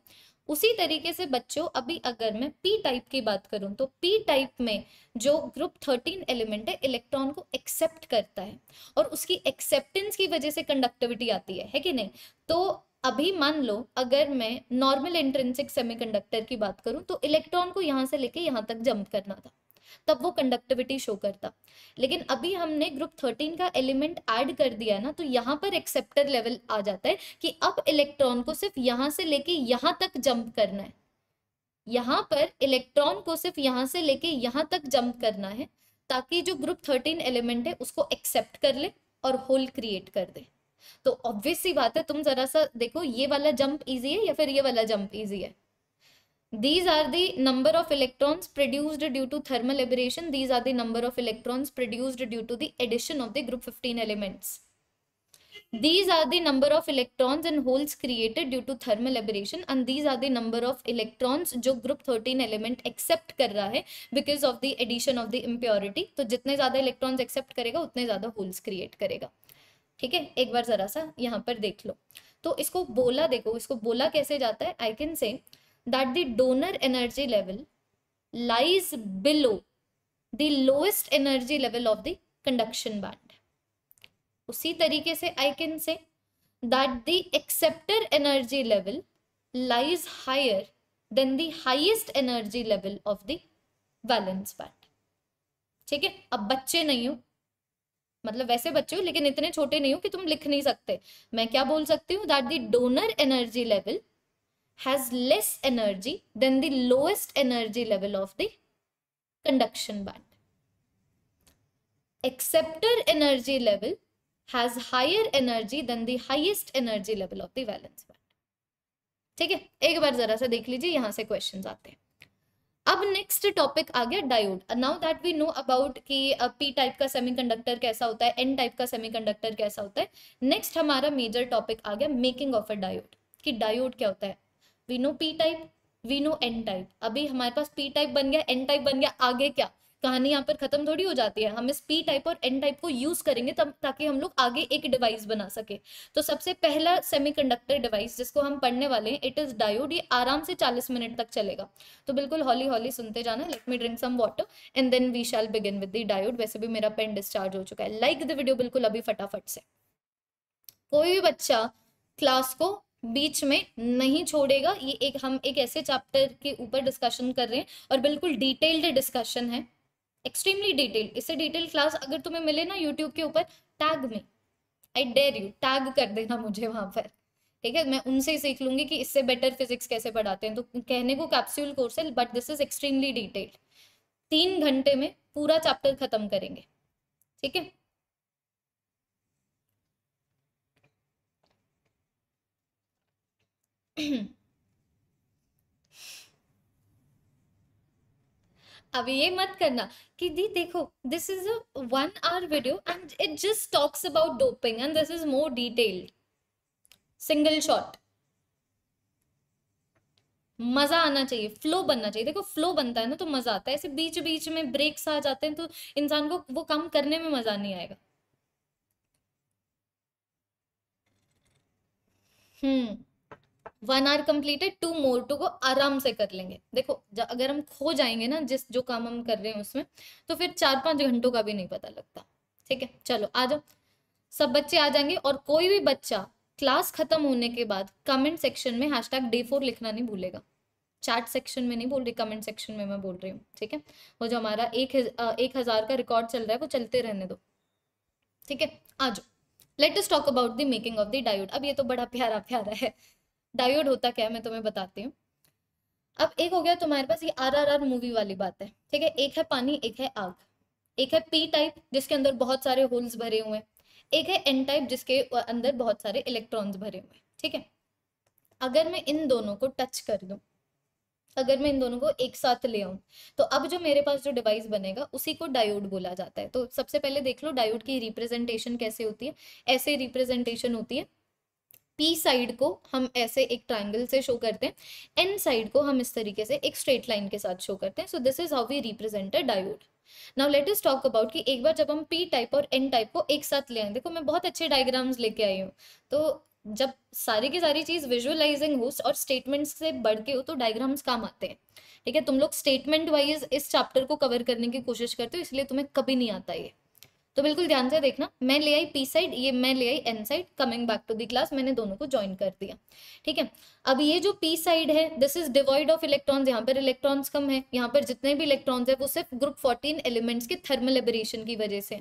उसी तरीके से बच्चों अभी अगर मैं पी टाइप की बात करूं तो पी टाइप में जो ग्रुप थर्टीन एलिमेंट है इलेक्ट्रॉन को एक्सेप्ट करता है और उसकी एक्सेप्टेंस की वजह से कंडक्टिविटी आती है है कि नहीं तो अभी मान लो अगर मैं नॉर्मल इंट्रेंसिक सेमीकंडक्टर की बात करूं तो इलेक्ट्रॉन को यहां से लेके यहां तक जंप करना था तब वो कंडक्टिविटी शो करता लेकिन अभी हमने ग्रुप थर्टीन का एलिमेंट ऐड कर दिया ना तो यहाँ पर एक्सेप्टर लेवल आ जाता है कि अब इलेक्ट्रॉन को सिर्फ यहाँ से लेके यहाँ तक जंप करना है यहाँ पर इलेक्ट्रॉन को सिर्फ यहाँ से लेके यहाँ तक जंप करना है ताकि जो ग्रुप थर्टीन एलिमेंट है उसको एक्सेप्ट कर ले और होल क्रिएट कर दे तो ऑब्वियस सी बात है तुम जरा सा देखो ये वाला जंप इजी है या फिर ये वाला जंप इजी है these are the number of electrons produced due to thermal aberration these are the number of electrons produced due to the addition of the group 15 elements these are the number of electrons and holes created due to thermal aberration and these are the number of electrons जो group 13 element accept कर रहा है because of the addition of the impurity तो जितने ज़्यादा electrons accept करेगा उतने ज़्यादा holes create करेगा ठीक है एक बार ज़रा सा यहाँ पर देख लो तो इसको बोला देखो इसको बोला कैसे जाता है I can say that the donor energy level lies below the lowest energy level of the conduction band उसी तरीके से I can say that the acceptor energy level lies higher than the highest energy level of the valence band ठीक है अब बच्चे नहीं हो मतलब वैसे बच्चे हो लेकिन इतने छोटे नहीं हो कि तुम लिख नहीं सकते मैं क्या बोल सकती हूँ that the donor energy level has less energy than the lowest energy level of the conduction band. Acceptor energy level has higher energy than the highest energy level of the valence band. ठीक है एक बार जरा सा देख लीजिए यहां से क्वेश्चन आते हैं अब नेक्स्ट टॉपिक आ गया diode now that we know about कि पी टाइप का सेमीकंडक्टर कैसा होता है एन टाइप का सेमीकंडक्टर कैसा होता है नेक्स्ट हमारा मेजर टॉपिक आ गया मेकिंग ऑफ अ डायोड कि डायोड क्या होता है we know P type we know N type अभी हमारे पास पी टाइप बन गया एन टाइप बन गया आगे क्या कहानी यहाँ पर खत्म थोड़ी हो जाती है हम इस पी टाइप और एन टाइप को यूज करेंगे तब ताकि हम लोग आगे एक डिवाइस बना सके तो सबसे पहला सेमीकंडक्टर डिवाइस जिसको हम पढ़ने वाले हैं इट इज डायोड ये आराम से 40 मिनट तक चलेगा तो बिल्कुल हॉली हॉली सुनते जाना let me drink some water and then we shall begin with the diode वैसे भी मेरा पेन डिस्चार्ज हो चुका है लाइक द वीडियो बिल्कुल अभी फटाफट से कोई भी बच्चा क्लास को बीच में नहीं छोड़ेगा ये एक हम एक ऐसे चैप्टर के ऊपर डिस्कशन कर रहे हैं और बिल्कुल डिटेल्ड डिस्कशन है एक्सट्रीमली डिटेल्ड इससे डिटेल क्लास अगर तुम्हें मिले ना यूट्यूब के ऊपर टैग में आई डेयर यू टैग कर देना मुझे वहां पर ठीक है मैं उनसे ही सीख लूंगी कि इससे बेटर फिजिक्स कैसे पढ़ाते हैं तो कहने को कैप्स्यूल कोर्स है but this is extremely detailed तीन घंटे में पूरा चैप्टर खत्म करेंगे ठीक है अब ये मत करना कि दी देखो this is a one hour video and it just talks about doping and this is more detailed single shot मजा आना चाहिए फ्लो बनना चाहिए देखो फ्लो बनता है ना तो मजा आता है ऐसे बीच बीच में ब्रेक्स आ जाते हैं तो इंसान को वो काम करने में मजा नहीं आएगा hmm one are completed two more two को आराम से कर लेंगे देखो अगर हम खो जाएंगे ना जिस जो काम हम कर रहे हैं उसमें तो फिर चार पाँच घंटों का भी नहीं पता लगता ठीक है चलो आ जाओ सब बच्चे आ जाएंगे और कोई भी बच्चा क्लास खत्म होने के बाद कमेंट सेक्शन में हैश टैग डे फोर लिखना नहीं भूलेगा चैट सेक्शन में नहीं बोल रही कमेंट सेक्शन में मैं बोल रही हूँ ठीक है वो जो हमारा एक एक हज़ार का रिकॉर्ड चल रहा है वो चलते रहने दो ठीक है आ जाओ let us talk about the making of the diode अब ये तो बड़ा प्यारा प्यारा है डायोड होता क्या है मैं तुम्हें बताती हूँ अब एक हो गया तुम्हारे पास ये आर आर आर मूवी वाली बात है ठीक है एक है पानी एक है आग एक है पी टाइप जिसके अंदर बहुत सारे होल्स भरे हुए हैं एक है एन टाइप जिसके अंदर बहुत सारे इलेक्ट्रॉन्स भरे हुए हैं ठीक है अगर मैं इन दोनों को टच कर दूं अगर मैं इन दोनों को एक साथ ले आऊं तो अब जो मेरे पास जो डिवाइस बनेगा उसी को डायोड बोला जाता है तो सबसे पहले देख लो डायोड की रिप्रेजेंटेशन कैसे होती है ऐसे रिप्रेजेंटेशन होती है पी साइड को हम ऐसे एक ट्राइंगल से शो करते हैं एन साइड को हम इस तरीके से एक स्ट्रेट लाइन के साथ शो करते हैं so this is how we represent a diode now let's talk about कि एक बार जब हम पी टाइप और एन टाइप को एक साथ ले आए देखो मैं बहुत अच्छे डायग्राम्स लेके आई हूँ तो जब सारी की सारी चीज़ विजुअलाइजिंग हो और स्टेटमेंट्स से बढ़ के हो तो डायग्राम्स काम आते हैं ठीक है तुम लोग स्टेटमेंट वाइज इस चैप्टर को कवर करने की कोशिश करते हो इसलिए तुम्हें कभी नहीं आता ये तो बिल्कुल ध्यान से देखना मैं ले आई पी साइड ये मैं ले आई N side coming back to the class मैंने दोनों को ज्वाइन कर दिया ठीक है अब ये जो पी साइड है this is devoid of electrons यहाँ पर इलेक्ट्रॉन्स कम है यहाँ पर जितने भी इलेक्ट्रॉन्स है वो सिर्फ ग्रुप फोर्टीन एलिमेंट्स के थर्मल एबरेशन की वजह से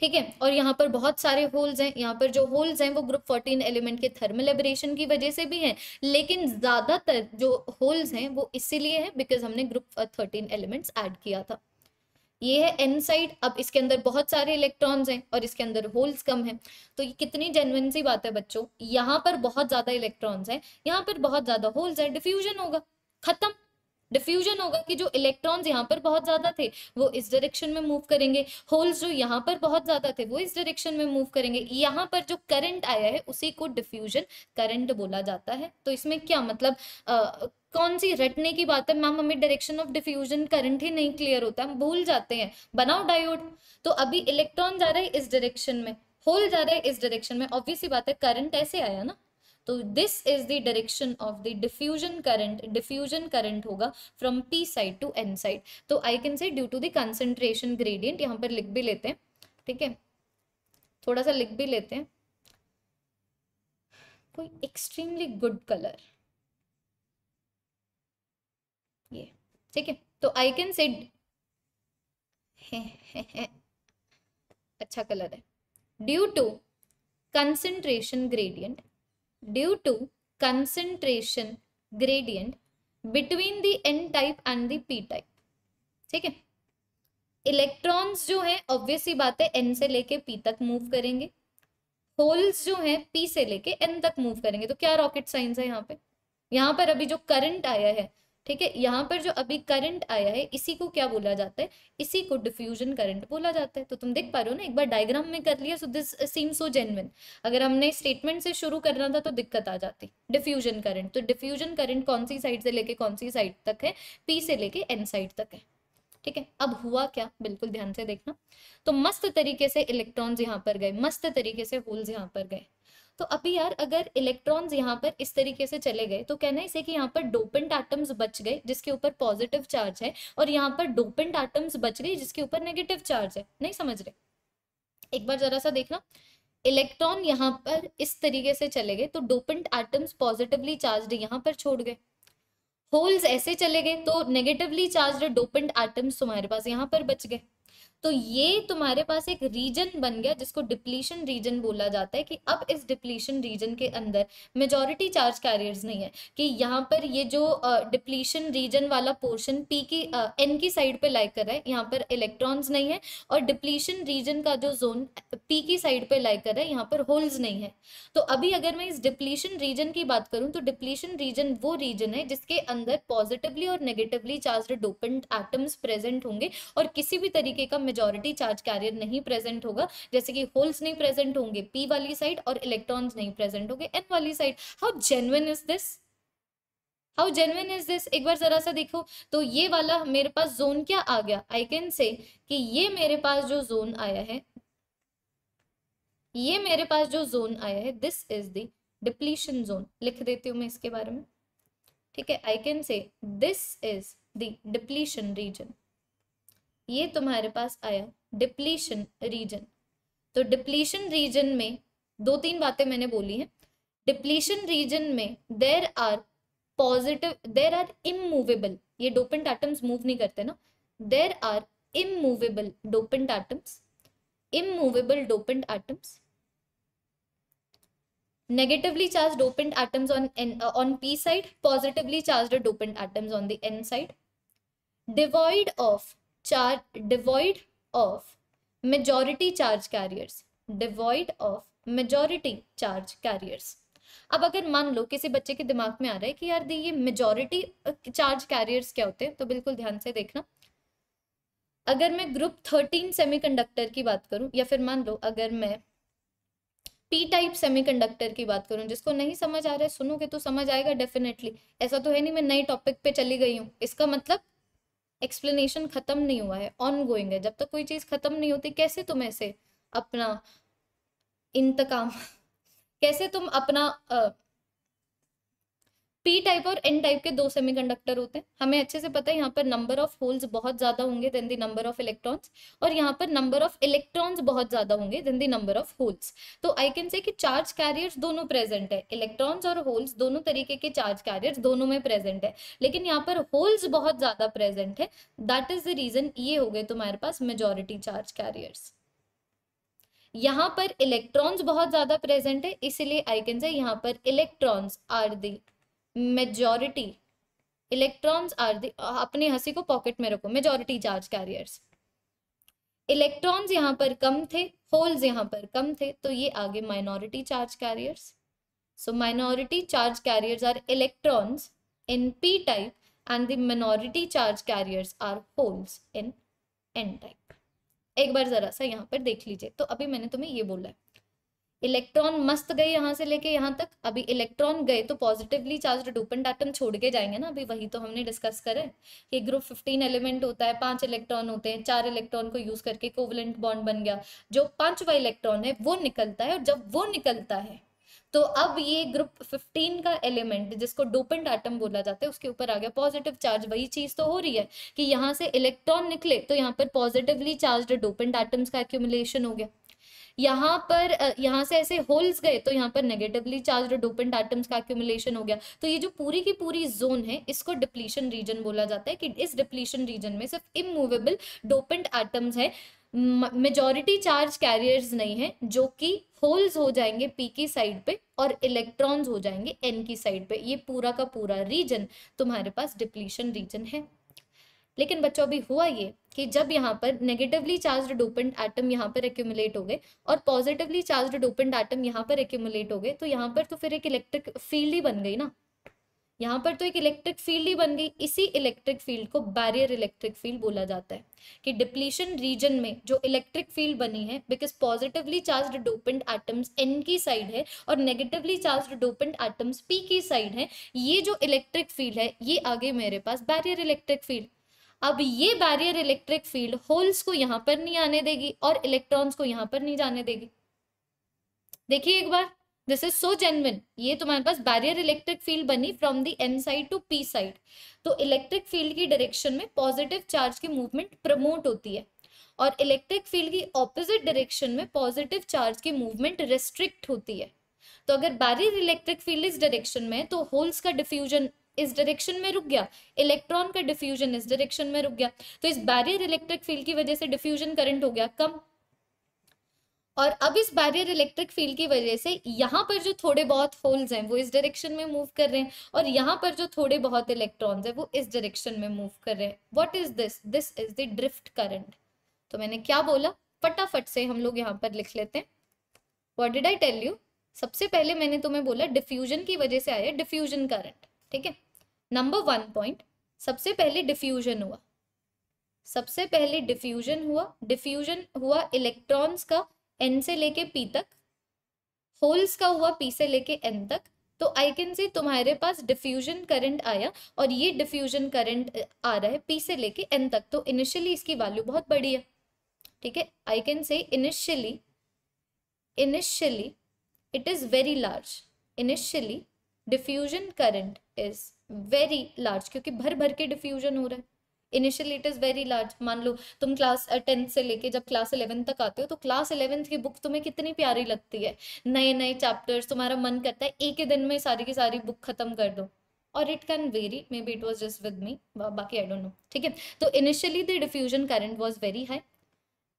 ठीक है और यहाँ पर बहुत सारे होल्स हैं यहाँ पर जो होल्स हैं वो ग्रुप फोर्टीन एलिमेंट के थर्मल एबरेशन की वजह से भी हैं लेकिन ज़्यादातर जो होल्स हैं वो इसीलिए हैं बिकॉज हमने ग्रुप थर्टीन एलिमेंट्स ऐड किया था ये है एन साइड अब इसके अंदर बहुत सारे इलेक्ट्रॉन्स हैं और इसके अंदर होल्स कम हैं तो ये कितनी जेनविन सी बात है बच्चों यहाँ पर बहुत ज्यादा इलेक्ट्रॉन्स हैं यहाँ पर बहुत ज्यादा होल्स हैं डिफ्यूजन होगा खत्म डिफ्यूजन होगा कि जो इलेक्ट्रॉन्स यहाँ पर बहुत ज्यादा थे वो इस डायरेक्शन में मूव करेंगे होल्स जो यहाँ पर बहुत ज्यादा थे वो इस डायरेक्शन में मूव करेंगे यहाँ पर जो करंट आया है उसी को डिफ्यूजन करंट बोला जाता है तो इसमें क्या मतलब आ, कौन सी रटने की बात है मैम हमें डायरेक्शन ऑफ डिफ्यूजन करंट ही नहीं क्लियर होता हम भूल जाते हैं बनाओ डायोड तो अभी इलेक्ट्रॉन जा रहे हैं इस डायरेक्शन में होल जा रहे हैं इस डायरेक्शन में ऑब्वियसली बात है करंट ऐसे आया ना तो this is the direction of the diffusion current diffusion current होगा from P side to N side तो I can say due to the concentration gradient यहां पर लिख भी लेते हैं ठीक है थोड़ा सा लिख भी लेते हैं कोई एक्सट्रीमली गुड कलर ये ठीक है तो आई कैन से अच्छा कलर है due to concentration gradient due to concentration gradient between the N type and the P type. ठीक है इलेक्ट्रॉन्स जो है ऑब्वियसली बात है एन से लेके पी तक मूव करेंगे होल्स जो है पी से लेके एन तक मूव करेंगे तो क्या रॉकेट साइंस है यहाँ पे यहाँ पर अभी जो करंट आया है ठीक है यहाँ पर जो अभी करंट आया है इसी को क्या बोला जाता है इसी को डिफ्यूजन करंट बोला जाता है तो तुम देख पा रहे हो ना एक बार डायग्राम में कर लिया so this seam so genuine अगर हमने स्टेटमेंट से शुरू करना था तो दिक्कत आ जाती डिफ्यूजन करंट तो डिफ्यूजन करंट कौन सी साइड से लेके कौन सी साइड तक है पी से लेके एन साइड तक है ठीक है अब हुआ क्या बिल्कुल ध्यान से देखना तो मस्त तरीके से इलेक्ट्रॉन्स यहाँ पर गए मस्त तरीके से होल्स यहाँ पर गए तो अभी यार अगर इलेक्ट्रॉन्स यहाँ पर इस तरीके से चले गए तो कहना इसे कि यहाँ पर डोपेंट एटम्स बच गए जिसके ऊपर पॉजिटिव चार्ज है और यहाँ पर डोपेंट एटम्स बच गए जिसके ऊपर नेगेटिव चार्ज है नहीं समझ रहे एक बार जरा सा देखना इलेक्ट्रॉन यहाँ पर इस तरीके से चले गए तो डोपेंट एटम्स पॉजिटिवली चार्ज यहाँ पर छोड़ गए होल्स ऐसे चले गए तो नेगेटिवली चार्ज डोपेंट एटम्स तुम्हारे पास यहाँ पर बच गए तो ये तुम्हारे पास एक रीजन बन गया जिसको डिप्लीशन रीजन बोला जाता है कि अब इस डिप्लीशन रीजन के अंदर मेजोरिटी चार्ज कैरियर्स नहीं है कि यहाँ पर ये जो डिप्लीशन रीजन वाला पोर्शन पी की एन की साइड पे लाइक कर रहा है यहाँ पर इलेक्ट्रॉन्स नहीं है और डिप्लीशन रीजन का जो जोन पी की साइड पर लाइक कर रहा है यहाँ पर होल्स नहीं है तो अभी अगर मैं इस डिप्लीशन रीजन की बात करूँ तो डिप्लीशन रीजन वो रीजन है जिसके अंदर पॉजिटिवली और negatively charge dopant atoms present होंगे और किसी भी तरीके का मेजोरिटी चार्ज कैरियर नहीं प्रेजेंट होगा जैसे कि होल्स नहीं प्रेजेंट होंगे पी वाली साइड और इलेक्ट्रॉन्स नहीं प्रेजेंट होंगे एन वाली side how genuine is this how genuine is this एक बार जरा सा देखो तो ये वाला मेरे पास जोन क्या आ गया आई कैन से कि ये मेरे पास जो जोन आया है ये मेरे पास जो जोन आया है this is the depletion zone लिख देती हूँ मैं इसके बारे में ठीक है I can say this is the depletion region ये तुम्हारे पास आया डिप्लीशन रीजन तो डिप्लीशन रीजन में दो तीन बातें मैंने बोली हैं डिप्लीशन रीजन में there are positive there are immovable ये डोपेंट आइटम्स मूव नहीं करते ना there are immovable dopant atoms immovable dopant atoms negatively charged dopant atoms on n uh, on p side positively charged dopant atoms on the n side devoid of char devoid of majority charge carriers devoid of majority charge carriers अब अगर मान लो किसी बच्चे के दिमाग में आ रहा है कि यार दी ये मेजॉरिटी चार्ज कैरियर्स क्या होते हैं तो बिल्कुल ध्यान से देखना अगर मैं ग्रुप थर्टीन सेमीकंडक्टर की बात करूं या फिर मान लो अगर मैं पी टाइप सेमीकंडक्टर की बात करूं जिसको नहीं समझ आ रहा है सुनोगे तो समझ आएगा डेफिनेटली ऐसा तो है नहीं मैं नए टॉपिक पे चली गई हूँ इसका मतलब एक्सप्लेनेशन खत्म नहीं हुआ है ऑन गोइंग है जब तक कोई चीज खत्म नहीं होती कैसे तुम ऐसे अपना इंतकाम कैसे तुम अपना पी टाइप और एन टाइप के दो सेमीकंडक्टर होते हैं हमें अच्छे से पता है यहाँ पर नंबर ऑफ होल्स बहुत ज्यादा होंगे than the number of electrons और यहाँ पर नंबर ऑफ इलेक्ट्रॉन्स बहुत ज्यादा होंगे than the number of holes तो आई कैन से कि चार्ज कैरियर्स दोनों प्रेजेंट है इलेक्ट्रॉन्स और होल्स दोनों तरीके के चार्ज कैरियर्स दोनों में प्रेजेंट है लेकिन यहाँ पर होल्स बहुत ज्यादा प्रेजेंट है दैट इज द रीजन ये हो गए तुम्हारे पास मेजोरिटी चार्ज कैरियर्स यहाँ पर इलेक्ट्रॉन्स बहुत ज्यादा प्रेजेंट है इसीलिए आई कैन से यहाँ पर electrons are the majority electrons are the अपनी हंसी को पॉकेट में रखो मेजोरिटी चार्ज कैरियर्स इलेक्ट्रॉन्स यहाँ पर कम थे होल्स यहाँ पर कम थे तो ये आगे minority charge carriers so minority charge carriers are electrons in P type and the minority charge carriers are holes in N type एक बार जरा सा यहाँ पर देख लीजिए तो अभी मैंने तुम्हें ये बोला है इलेक्ट्रॉन मस्त गए यहाँ से लेके यहाँ तक अभी इलेक्ट्रॉन गए तो पॉजिटिवली चार्ज डूपेंट एटम छोड़ के जाएंगे ना अभी वही तो हमने डिस्कस करे कि ग्रुप फिफ्टीन एलिमेंट होता है पांच इलेक्ट्रॉन होते हैं चार इलेक्ट्रॉन को यूज करके कोवलेंट बॉन्ड बन गया जो पांचवा इलेक्ट्रॉन है वो निकलता है और जब वो निकलता है तो अब ये ग्रुप 15 का एलिमेंट जिसको डोपेंट आइटम बोला जाता है उसके ऊपर आ गया पॉजिटिव चार्ज वही चीज तो हो रही है कि यहाँ से इलेक्ट्रॉन निकले तो यहाँ पर पॉजिटिवली चार्ज डोपेंट आइटम्स का एक्यूमुलेशन हो गया यहाँ पर यहाँ से ऐसे होल्स गए तो यहाँ पर नेगेटिवली चार्ज डोपेंट आइटम्स का एक्यूमुलेशन हो गया तो ये जो पूरी की पूरी जोन है इसको डिप्लीशन रीजन बोला जाता है कि इस डिप्लीशन रीजन में सिर्फ इमूवेबल डोपेंट आइटम्स है मेजोरिटी चार्ज कैरियर्स नहीं है जो कि होल्स हो जाएंगे पी की साइड पे और इलेक्ट्रॉन्स हो जाएंगे एन की साइड पे ये पूरा का पूरा रीजन तुम्हारे पास डिप्लीशन रीजन है लेकिन बच्चों अभी हुआ ये कि जब यहाँ पर नेगेटिवली चार्ज डोपेंट एटम यहाँ पर एक्यूमुलेट हो गए और पॉजिटिवली चार्ज डोपेंट एटम यहाँ पर एक्यूमुलेट हो गए तो यहाँ पर तो फिर एक इलेक्ट्रिक फील्ड ही बन गई ना यहाँ पर तो एक इलेक्ट्रिक फील्ड ही बन गई इसी इलेक्ट्रिक फील्ड को बैरियर इलेक्ट्रिक फील्ड बोला जाता है कि डिप्लीशन रीजन में जो इलेक्ट्रिक फील्ड बनी है because positively charge dopant atoms N की साइड है और negatively charge dopant atoms P की साइड है ये जो इलेक्ट्रिक फील्ड है ये आगे मेरे पास बैरियर इलेक्ट्रिक फील्ड अब ये बैरियर इलेक्ट्रिक फील्ड होल्स को यहाँ पर नहीं आने देगी और इलेक्ट्रॉन्स को यहाँ पर नहीं जाने देगी देखिए एक बार दिस इज सो जेनविन ये तुम्हारे पास बैरियर इलेक्ट्रिक फील्ड बनी from the N side to P side तो इलेक्ट्रिक फील्ड की डायरेक्शन में पॉजिटिव चार्ज की मूवमेंट प्रमोट होती है और इलेक्ट्रिक फील्ड की ऑपोजिट डायरेक्शन में पॉजिटिव चार्ज की मूवमेंट रिस्ट्रिक्ट होती है तो अगर बैरियर इलेक्ट्रिक फील्ड इस डायरेक्शन में तो होल्स का डिफ्यूजन इस डायरेक्शन में रुक गया इलेक्ट्रॉन का डिफ्यूजन इस डायरेक्शन में रुक गया तो इस बैरियर इलेक्ट्रिक फील्ड की वजह से डिफ्यूजन करंट हो गया कम और अब इस बैरियर इलेक्ट्रिक फील्ड की वजह से यहाँ पर जो थोड़े बहुत होल्स हैं वो इस डायरेक्शन में मूव कर रहे हैं और यहाँ पर जो थोड़े बहुत इलेक्ट्रॉन्स हैं वो इस डायरेक्शन में मूव कर रहे हैं what is this this is the drift current तो मैंने क्या बोला फटाफट से हम लोग यहाँ पर लिख लेते हैं what did I tell you सबसे पहले मैंने तुम्हें बोला डिफ्यूजन की वजह से आया डिफ्यूजन करंट ठीक है नंबर वन पॉइंट सबसे पहले डिफ्यूजन हुआ सबसे पहले डिफ्यूजन हुआ डिफ्यूजन हुआ इलेक्ट्रॉन्स का एन से लेके पी तक होल्स का हुआ पी से लेके एन तक तो आई कैन से तुम्हारे पास डिफ्यूजन करंट आया और ये डिफ्यूजन करंट आ रहा है पी से लेके एन तक तो इनिशियली इसकी वैल्यू बहुत बड़ी है ठीक है I can say initially initially it is very large initially diffusion current is very large क्योंकि भर भर के डिफ्यूजन हो रहा है initially it is very large मान लो तुम क्लास टेंथ uh, से लेके जब क्लास इलेवेंथ तक आते हो तो क्लास इलेवेंथ की बुक तुम्हें कितनी प्यारी लगती है नए नए चैप्टर्स तुम्हारा मन करता है एक ही दिन में सारी की सारी बुक खत्म कर दो और it can very may be it was just with me बाकी आई डोंट नो ठीक है तो initially the diffusion current was very high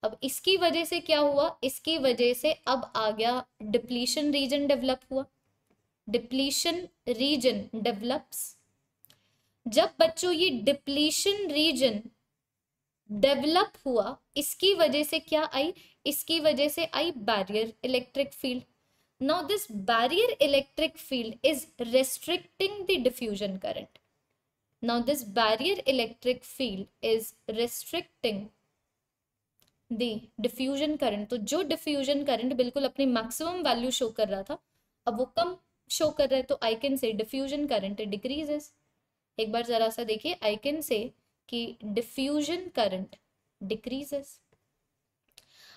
अब इसकी वजह से क्या हुआ इसकी वजह से अब आ गया डिप्लीशन रीजन डेवलप हुआ डिप्लीशन रीजन डेवलप्स जब बच्चों ये डिप्लीशन रीजन डेवलप हुआ इसकी वजह से क्या आई इसकी वजह से आई barrier electric field now this barrier electric field is restricting the diffusion current now this barrier electric field is restricting the diffusion current तो जो डिफ्यूजन करंट बिल्कुल अपनी मैक्सिमम वैल्यू शो कर रहा था अब वो कम शो कर रहे हैं तो I can say diffusion current decreases एक बार जरा सा देखिए आई कैन से कि डिफ्यूजन करंट डिक्रीजेस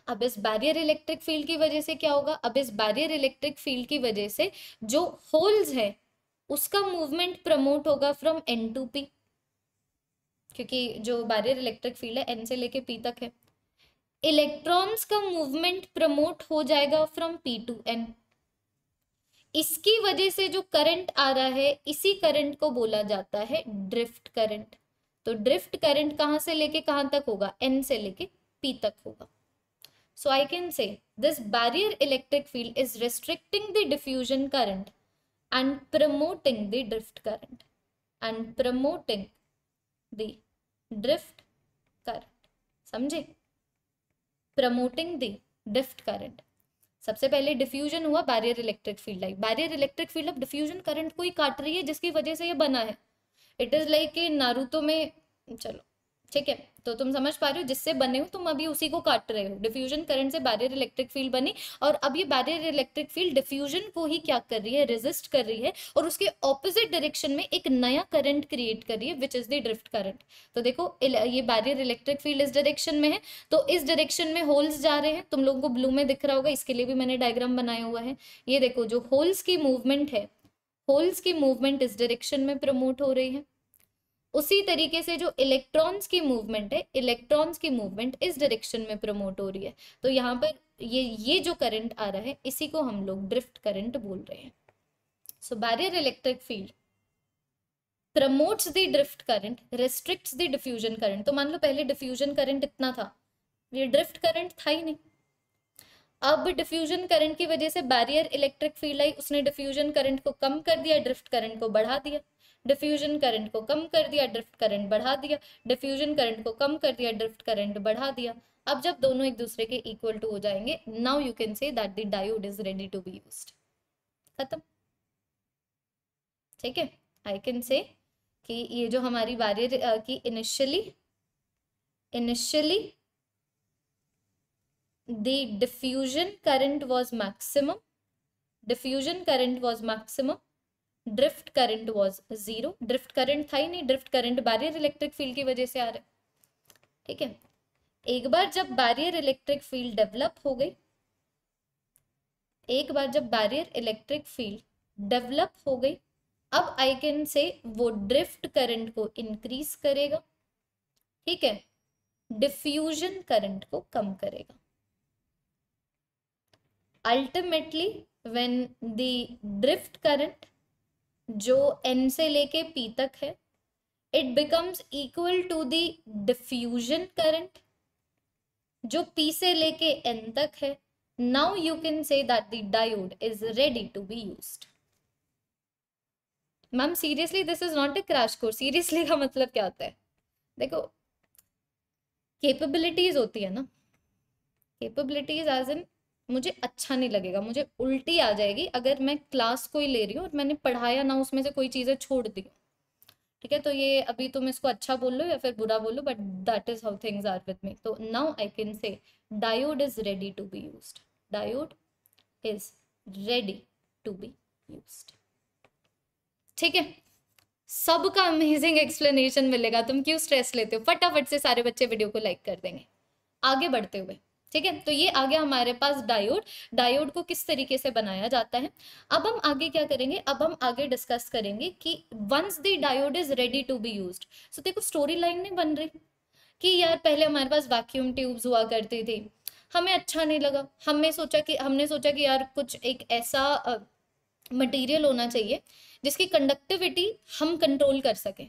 अब इस बैरियर इलेक्ट्रिक फील्ड की वजह से क्या होगा अब इस बैरियर इलेक्ट्रिक फील्ड की वजह से जो होल्स है उसका मूवमेंट प्रमोट होगा फ्रॉम एन टू पी क्योंकि जो बैरियर इलेक्ट्रिक फील्ड है एन से लेके पी तक है इलेक्ट्रॉन्स का मूवमेंट प्रमोट हो जाएगा फ्रॉम पी टू एन इसकी वजह से जो करंट आ रहा है इसी करंट को बोला जाता है ड्रिफ्ट करंट तो ड्रिफ्ट करंट कहां से लेके कहां तक होगा एन से लेके पी तक होगा so I can say this barrier electric field is restricting the diffusion current and promoting the drift current and promoting the drift current समझे प्रमोटिंग द ड्रिफ्ट करंट सबसे पहले डिफ्यूजन हुआ barrier electric field like barrier electric field अब डिफ्यूजन करंट को ही काट रही है जिसकी वजह से ये बना है इट इज़ लाइक नारूतो में चलो ठीक है तो तुम समझ पा रहे हो जिससे बने हो तुम अभी उसी को काट रहे हो डिफ्यूजन करंट से बैरियर इलेक्ट्रिक फील्ड बनी और अब ये बैरियर इलेक्ट्रिक फील्ड डिफ्यूजन को ही क्या कर रही है रेजिस्ट कर रही है और उसके ऑपोजिट डायरेक्शन में एक नया करंट क्रिएट कर रही है which is the drift current तो देखो ये बैरियर इलेक्ट्रिक फील्ड इस डायरेक्शन में है तो इस डायरेक्शन में होल्स जा रहे हैं तुम लोगों को ब्लू में दिख रहा होगा इसके लिए भी मैंने डायग्राम बनाया हुआ है ये देखो जो होल्स की मूवमेंट है होल्स की मूवमेंट इस डायरेक्शन में प्रमोट हो रही है उसी तरीके से जो इलेक्ट्रॉन्स की मूवमेंट है इलेक्ट्रॉन्स की मूवमेंट इस डायरेक्शन में प्रमोट हो रही है तो यहाँ पर ये ये जो करंट आ रहा है इसी को हम लोग ड्रिफ्ट करंट बोल रहे हैं so barrier electric field promotes the drift current restricts the diffusion current तो मान लो पहले डिफ्यूजन करंट इतना था ये ड्रिफ्ट करंट था ही नहीं अब डिफ्यूजन करंट की वजह से बैरियर इलेक्ट्रिक फील्ड आई उसने डिफ्यूजन करंट को कम कर दिया ड्रिफ्ट करंट को बढ़ा दिया डिफ्यूजन करंट को कम कर दिया ड्रिफ्ट करंट बढ़ा दिया डिफ्यूजन करंट को कम कर दिया ड्रिफ्ट करंट बढ़ा दिया अब जब दोनों एक दूसरे के इक्वल टू हो जाएंगे now you can say that the diode is ready to be use खत्म ठीक है आई कैन से कि ये जो हमारी बैरियर की initially initially the diffusion current was maximum diffusion current was maximum drift current was zero drift current था ही नहीं drift current barrier electric field की वजह से आ रहा है ठीक है एक बार जब बैरियर इलेक्ट्रिक फील्ड डेवलप हो गई एक बार जब बैरियर इलेक्ट्रिक फील्ड डेवलप हो गई अब आई कैन से वो ड्रिफ्ट करंट को इंक्रीज करेगा ठीक है डिफ्यूजन करंट को कम करेगा ultimately when the drift current जो एन से लेके पी तक है it becomes equal to the diffusion current जो पी से लेके एन तक है now you can say that the diode is ready to be used ma'am seriously this is not a crash course seriously का मतलब क्या होता है देखो कैपेबिलिटीज होती है ना कैपेबिलिटीज एज इन मुझे अच्छा नहीं लगेगा मुझे उल्टी आ जाएगी अगर मैं क्लास कोई ले रही हूँ और मैंने पढ़ाया ना उसमें से कोई चीज़ें छोड़ दी ठीक है तो ये अभी तुम इसको अच्छा बोल लो या फिर बुरा बोलो but that is how things are with me तो now I can say diode is ready to be use diode is ready to be use ठीक है सबका अमेजिंग एक्सप्लेनेशन मिलेगा तुम क्यों स्ट्रेस लेते हो फटाफट से सारे बच्चे वीडियो को लाइक कर देंगे आगे बढ़ते हुए ठीक है तो ये आ गया हमारे पास डायोड डायोड को किस तरीके से बनाया जाता है अब हम आगे क्या करेंगे अब हम आगे डिस्कस करेंगे कि once the diode is ready to be use so देखो स्टोरी लाइन नहीं बन रही कि यार पहले हमारे पास वैक्यूम ट्यूब्स हुआ करती थी हमें अच्छा नहीं लगा हमने सोचा कि हमने सोचा कि यार कुछ एक ऐसा मटेरियल होना चाहिए जिसकी कंडक्टिविटी हम कंट्रोल कर सकें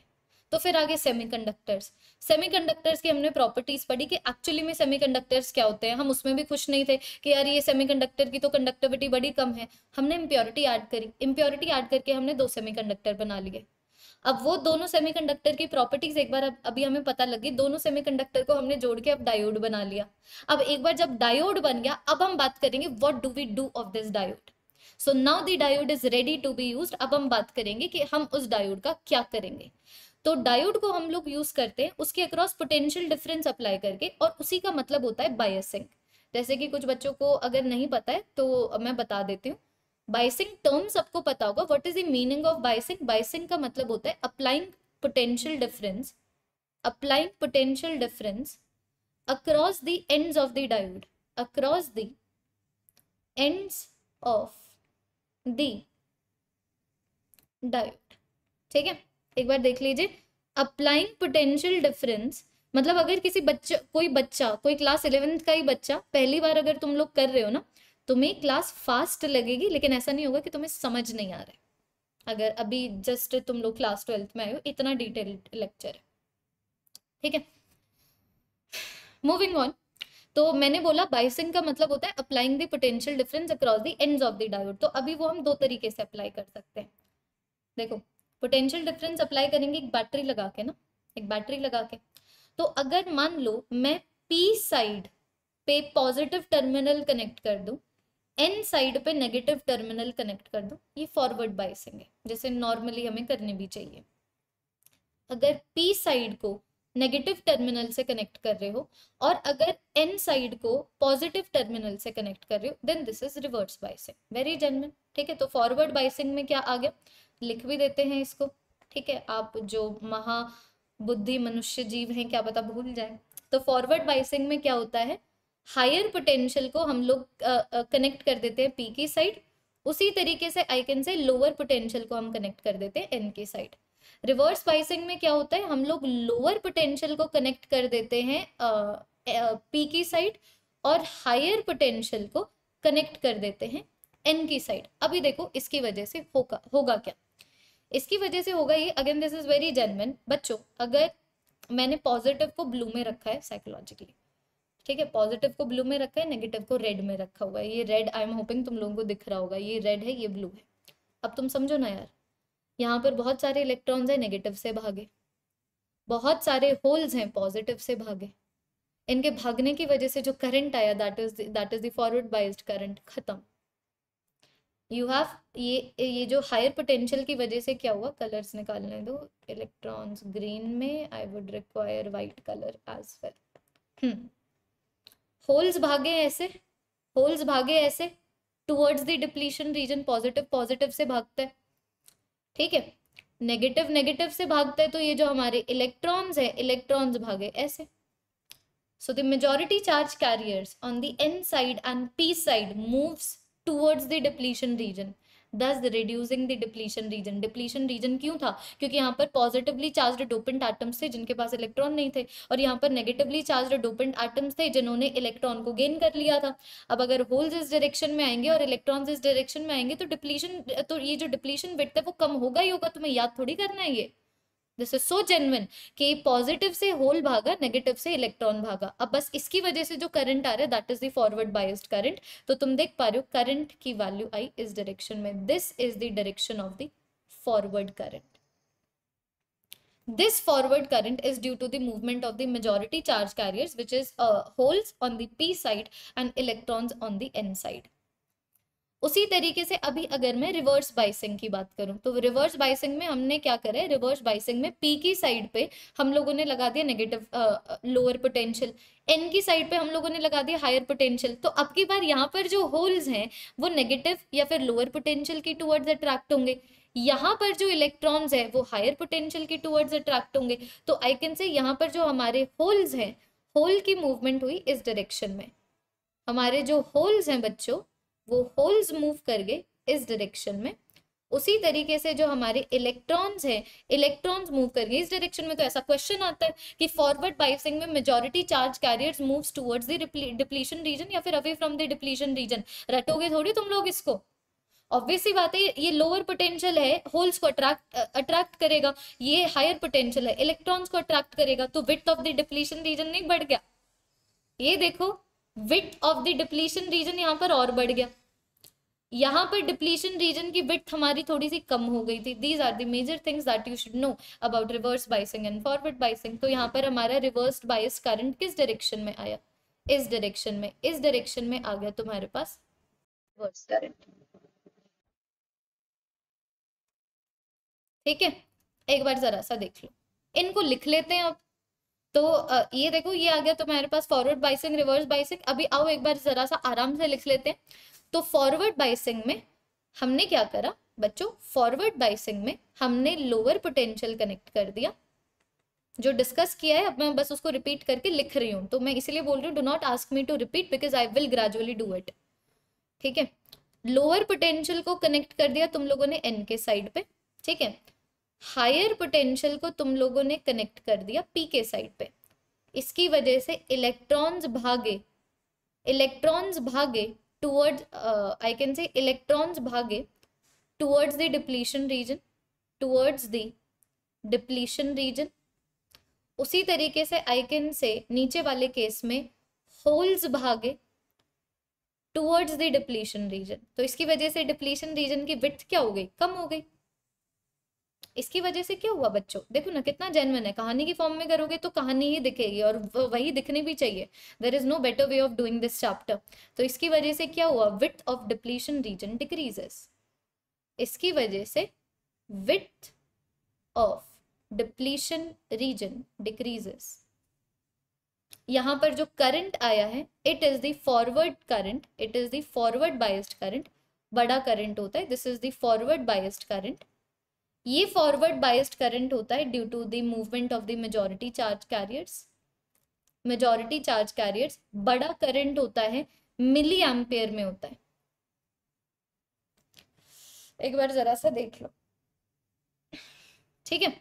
तो फिर आगे सेमीकंडक्टर्स सेमीकंडक्टर्स की हमने प्रॉपर्टीज पढ़ी कि एक्चुअली में सेमीकंडक्टर्स क्या होते हैं हम उसमें भी खुश नहीं थे कि यार ये सेमीकंडक्टर की तो कंडक्टिविटी बड़ी कम है हमने इम्प्योरिटी ऐड करी इम्प्योरिटी ऐड करके हमने दो सेमीकंडक्टर बना लिए अब वो दोनों सेमीकंडक्टर की प्रॉपर्टीज एक बार अब अभी हमें पता लगी दोनों सेमीकंडक्टर को हमने जोड़ के अब डायोड बना लिया अब एक बार जब डायोड बन गया अब हम बात करेंगे what do we do of this diode so now the diode is ready to be use अब हम बात करेंगे कि हम उस डायोड का क्या करेंगे तो डायोड को हम लोग यूज करते हैं उसके अक्रॉस पोटेंशियल डिफरेंस अप्लाई करके और उसी का मतलब होता है बायसिंग जैसे कि कुछ बच्चों को अगर नहीं पता है तो मैं बता देती हूँ बाइसिंग टर्म सबको पता होगा what is the meaning of biasing biasing का मतलब होता है applying potential difference applying potential difference across the ends of the diode across the ends of the diode ठीक है एक बार देख लीजिए अप्लाइंग पोटेंशियल डिफरेंस मतलब अगर किसी बच्चे कोई बच्चा कोई क्लास इलेवेंथ का ही बच्चा पहली बार अगर तुम लोग कर रहे हो ना तुम्हें क्लास फास्ट लगेगी लेकिन ऐसा नहीं होगा कि तुम्हें समझ नहीं आ रहा है अगर अभी जस्ट तुम लोग क्लास ट्वेल्थ में आए हो इतना डिटेल लेक्चर है ठीक है मूविंग ऑन तो मैंने बोला बाइसिंग का मतलब होता है applying the potential difference across the ends of the diode तो अभी वो हम दो तरीके से अप्लाई कर सकते हैं देखो पोटेंशियल डिफरेंस अप्लाई करेंगे एक बैटरी लगा के ना एक बैटरी लगा के तो अगर मान लो मैं पी साइड पे पॉजिटिव टर्मिनल कनेक्ट कर दूं एन साइड पे नेगेटिव टर्मिनल कनेक्ट कर दूं ये फॉरवर्ड बाइसिंग है जैसे नॉर्मली हमें करनी भी चाहिए अगर पी साइड को नेगेटिव टर्मिनल से कनेक्ट कर रहे हो और अगर एन साइड को पॉजिटिव टर्मिनल से कनेक्ट कर रहे हो then this is reverse biasing very general ठीक है तो फॉरवर्ड बाइसिंग में क्या आ गया लिख भी देते हैं इसको ठीक है आप जो महा बुद्धि मनुष्य जीव हैं क्या पता भूल जाए तो फॉरवर्ड बाइसिंग में क्या होता है हायर पोटेंशियल को हम लोग कनेक्ट कर देते हैं पी की साइड उसी तरीके से I can say lower potential को हम कनेक्ट कर देते हैं एन की साइड रिवर्स बाइसिंग में क्या होता है हम लोग लोअर पोटेंशियल को कनेक्ट कर देते हैं पी की साइड और हायर पोटेंशियल को कनेक्ट कर देते हैं एन की साइड अभी देखो इसकी वजह से होगा होगा क्या इसकी वजह से होगा ये again this is very genuine बच्चों अगर मैंने पॉजिटिव को ब्लू में रखा है साइकोलॉजिकली ठीक है पॉजिटिव को ब्लू में रखा है नेगेटिव को रेड में रखा हुआ है ये रेड आई एम होपिंग तुम लोगों को दिख रहा होगा ये रेड है ये ब्लू है अब तुम समझो ना यार यहाँ पर बहुत सारे इलेक्ट्रॉन्स हैं नेगेटिव से भागे बहुत सारे होल्स हैं पॉजिटिव से भागे इनके भागने की वजह से जो करंट आया that is that is the forward biased current खत्म यू हैव ये ये जो हायर पोटेंशियल की वजह से क्या हुआ कलर्स निकालने दो इलेक्ट्रॉन्स ग्रीन में I would require white colour as well holes भागे ऐसे होल्स भागे ऐसे towards the depletion region positive positive से भागता है ठीक है नेगेटिव नेगेटिव से भागता है तो ये जो हमारे इलेक्ट्रॉन्स है इलेक्ट्रॉन्स भागे ऐसे so the majority charge carriers on the N side and P side moves towards the depletion region thus reducing the depletion region depletion region क्यों था क्योंकि यहाँ पर पॉजिटिवली चार्ज डोपेंट आइटम्स थे जिनके पास इलेक्ट्रॉन नहीं थे और यहाँ पर नेगेटिवली चार्ज डोपेंट आइटम्स थे जिन्होंने इलेक्ट्रॉन को गेन कर लिया था अब अगर होल्स इस डायरेक्शन में आएंगे और इलेक्ट्रॉन इस डायरेक्शन में आएंगे तो डिप्लीशन तो ये जो डिप्लीशन बिट है वो कम होगा ही होगा तुम्हें याद थोड़ी करना है ये दिस इज सो जेनविन कि पॉजिटिव से होल भागा नेगेटिव से इलेक्ट्रॉन भागा अब बस इसकी वजह से जो करंट आ रहा है that is the forward biased current तो तुम देख पा रहे हो करंट की वैल्यू आई इस डायरेक्शन में this is the direction of the forward current this forward current is due to the movement of the majority charge carriers which इज uh, holes on the p side and electrons on the n उसी तरीके से अभी अगर मैं रिवर्स बाइसिंग की बात करूं तो रिवर्स बाइसिंग में हमने क्या करा है रिवर्स बाइसिंग में पी की साइड पे हम लोगों ने लगा दिया नेगेटिव लोअर पोटेंशियल एन की साइड पे हम लोगों ने लगा दिया हायर पोटेंशियल तो अब की बार यहाँ पर जो होल्स हैं वो नेगेटिव या फिर लोअर पोटेंशियल की टूवर्ड्स अट्रैक्ट होंगे यहाँ पर जो इलेक्ट्रॉन्स है वो हायर पोटेंशियल की टूवर्ड्स अट्रैक्ट होंगे तो आई कैन से यहाँ पर जो हमारे होल्स हैं होल की मूवमेंट हुई इस डायरेक्शन में हमारे जो होल्स हैं बच्चों वो होल्स मूव कर गए इस डायरेक्शन में उसी तरीके से जो हमारे इलेक्ट्रॉन्स हैं इलेक्ट्रॉन्स मूव कर गए इस डायरेक्शन में तो ऐसा क्वेश्चन आता है कि फॉरवर्ड बाइसिंग में majority charge carriers moves towards the depletion region या फिर away from the depletion region रटोगे थोड़ी तुम लोग इसको ऑब्वियसली बात है ये लोअर पोटेंशियल है होल्स को अट्रैक्ट अट्रैक्ट करेगा ये हायर पोटेंशियल है इलेक्ट्रॉन्स को अट्रैक्ट करेगा तो width of the depletion region नहीं बढ़ गया ये देखो width of the depletion region यहाँ पर और बढ़ गया यहाँ पर डिप्लीशन रीजन की विथ हमारी थोड़ी सी कम हो गई थी these are the major things that you should know about reverse biasing and forward biasing तो यहाँ पर हमारा रिवर्स बाइस करंट किस डायरेक्शन में आया इस डायरेक्शन में इस डायरेक्शन में आ गया तुम्हारे पास रिवर्स करंट ठीक है एक बार जरा सा देख लो इनको लिख लेते हैं अब तो ये देखो ये आ गया तो मेरे पास फॉरवर्ड बाइसिंग रिवर्स बाइसिंग अभी आओ एक बार जरा सा आराम से लिख लेते हैं तो फॉरवर्ड बाइसिंग में हमने क्या करा बच्चों फॉरवर्ड बाइसिंग में हमने लोअर पोटेंशियल कनेक्ट कर दिया जो डिस्कस किया है अब मैं बस उसको रिपीट करके लिख रही हूँ तो मैं इसलिए बोल रही हूँ do not ask me to repeat because I will gradually do it ठीक है लोअर पोटेंशियल को कनेक्ट कर दिया तुम लोगों ने एन के साइड पे ठीक है हायर पोटेंशियल को तुम लोगों ने कनेक्ट कर दिया पी के साइड पे इसकी वजह से इलेक्ट्रॉन्स भागे इलेक्ट्रॉन्स भागे towards I can say electrons भागे towards the depletion region towards the depletion region उसी तरीके से आई कैन से नीचे वाले केस में होल्स भागे टूवर्ड्स द डिप्लीशन रीजन तो इसकी वजह से डिप्लीशन रीजन की विथ क्या हो गई कम हो गई इसकी वजह से क्या हुआ बच्चों देखो ना कितना जेनवन है कहानी की फॉर्म में करोगे तो कहानी ही दिखेगी और वही दिखनी भी चाहिए there is no better way of doing this chapter तो इसकी वजह से क्या हुआ width of depletion region decreases इसकी वजह से width of depletion region decreases यहाँ पर जो करंट आया है it is the forward current it is the forward biased current बड़ा करंट होता है this is the forward biased current ये फॉरवर्ड बाइस्ड करंट होता है due to the movement of the majority charge carriers majority charge carriers बड़ा करंट होता है मिली एम्पेयर में होता है एक बार जरा सा देख लो ठीक है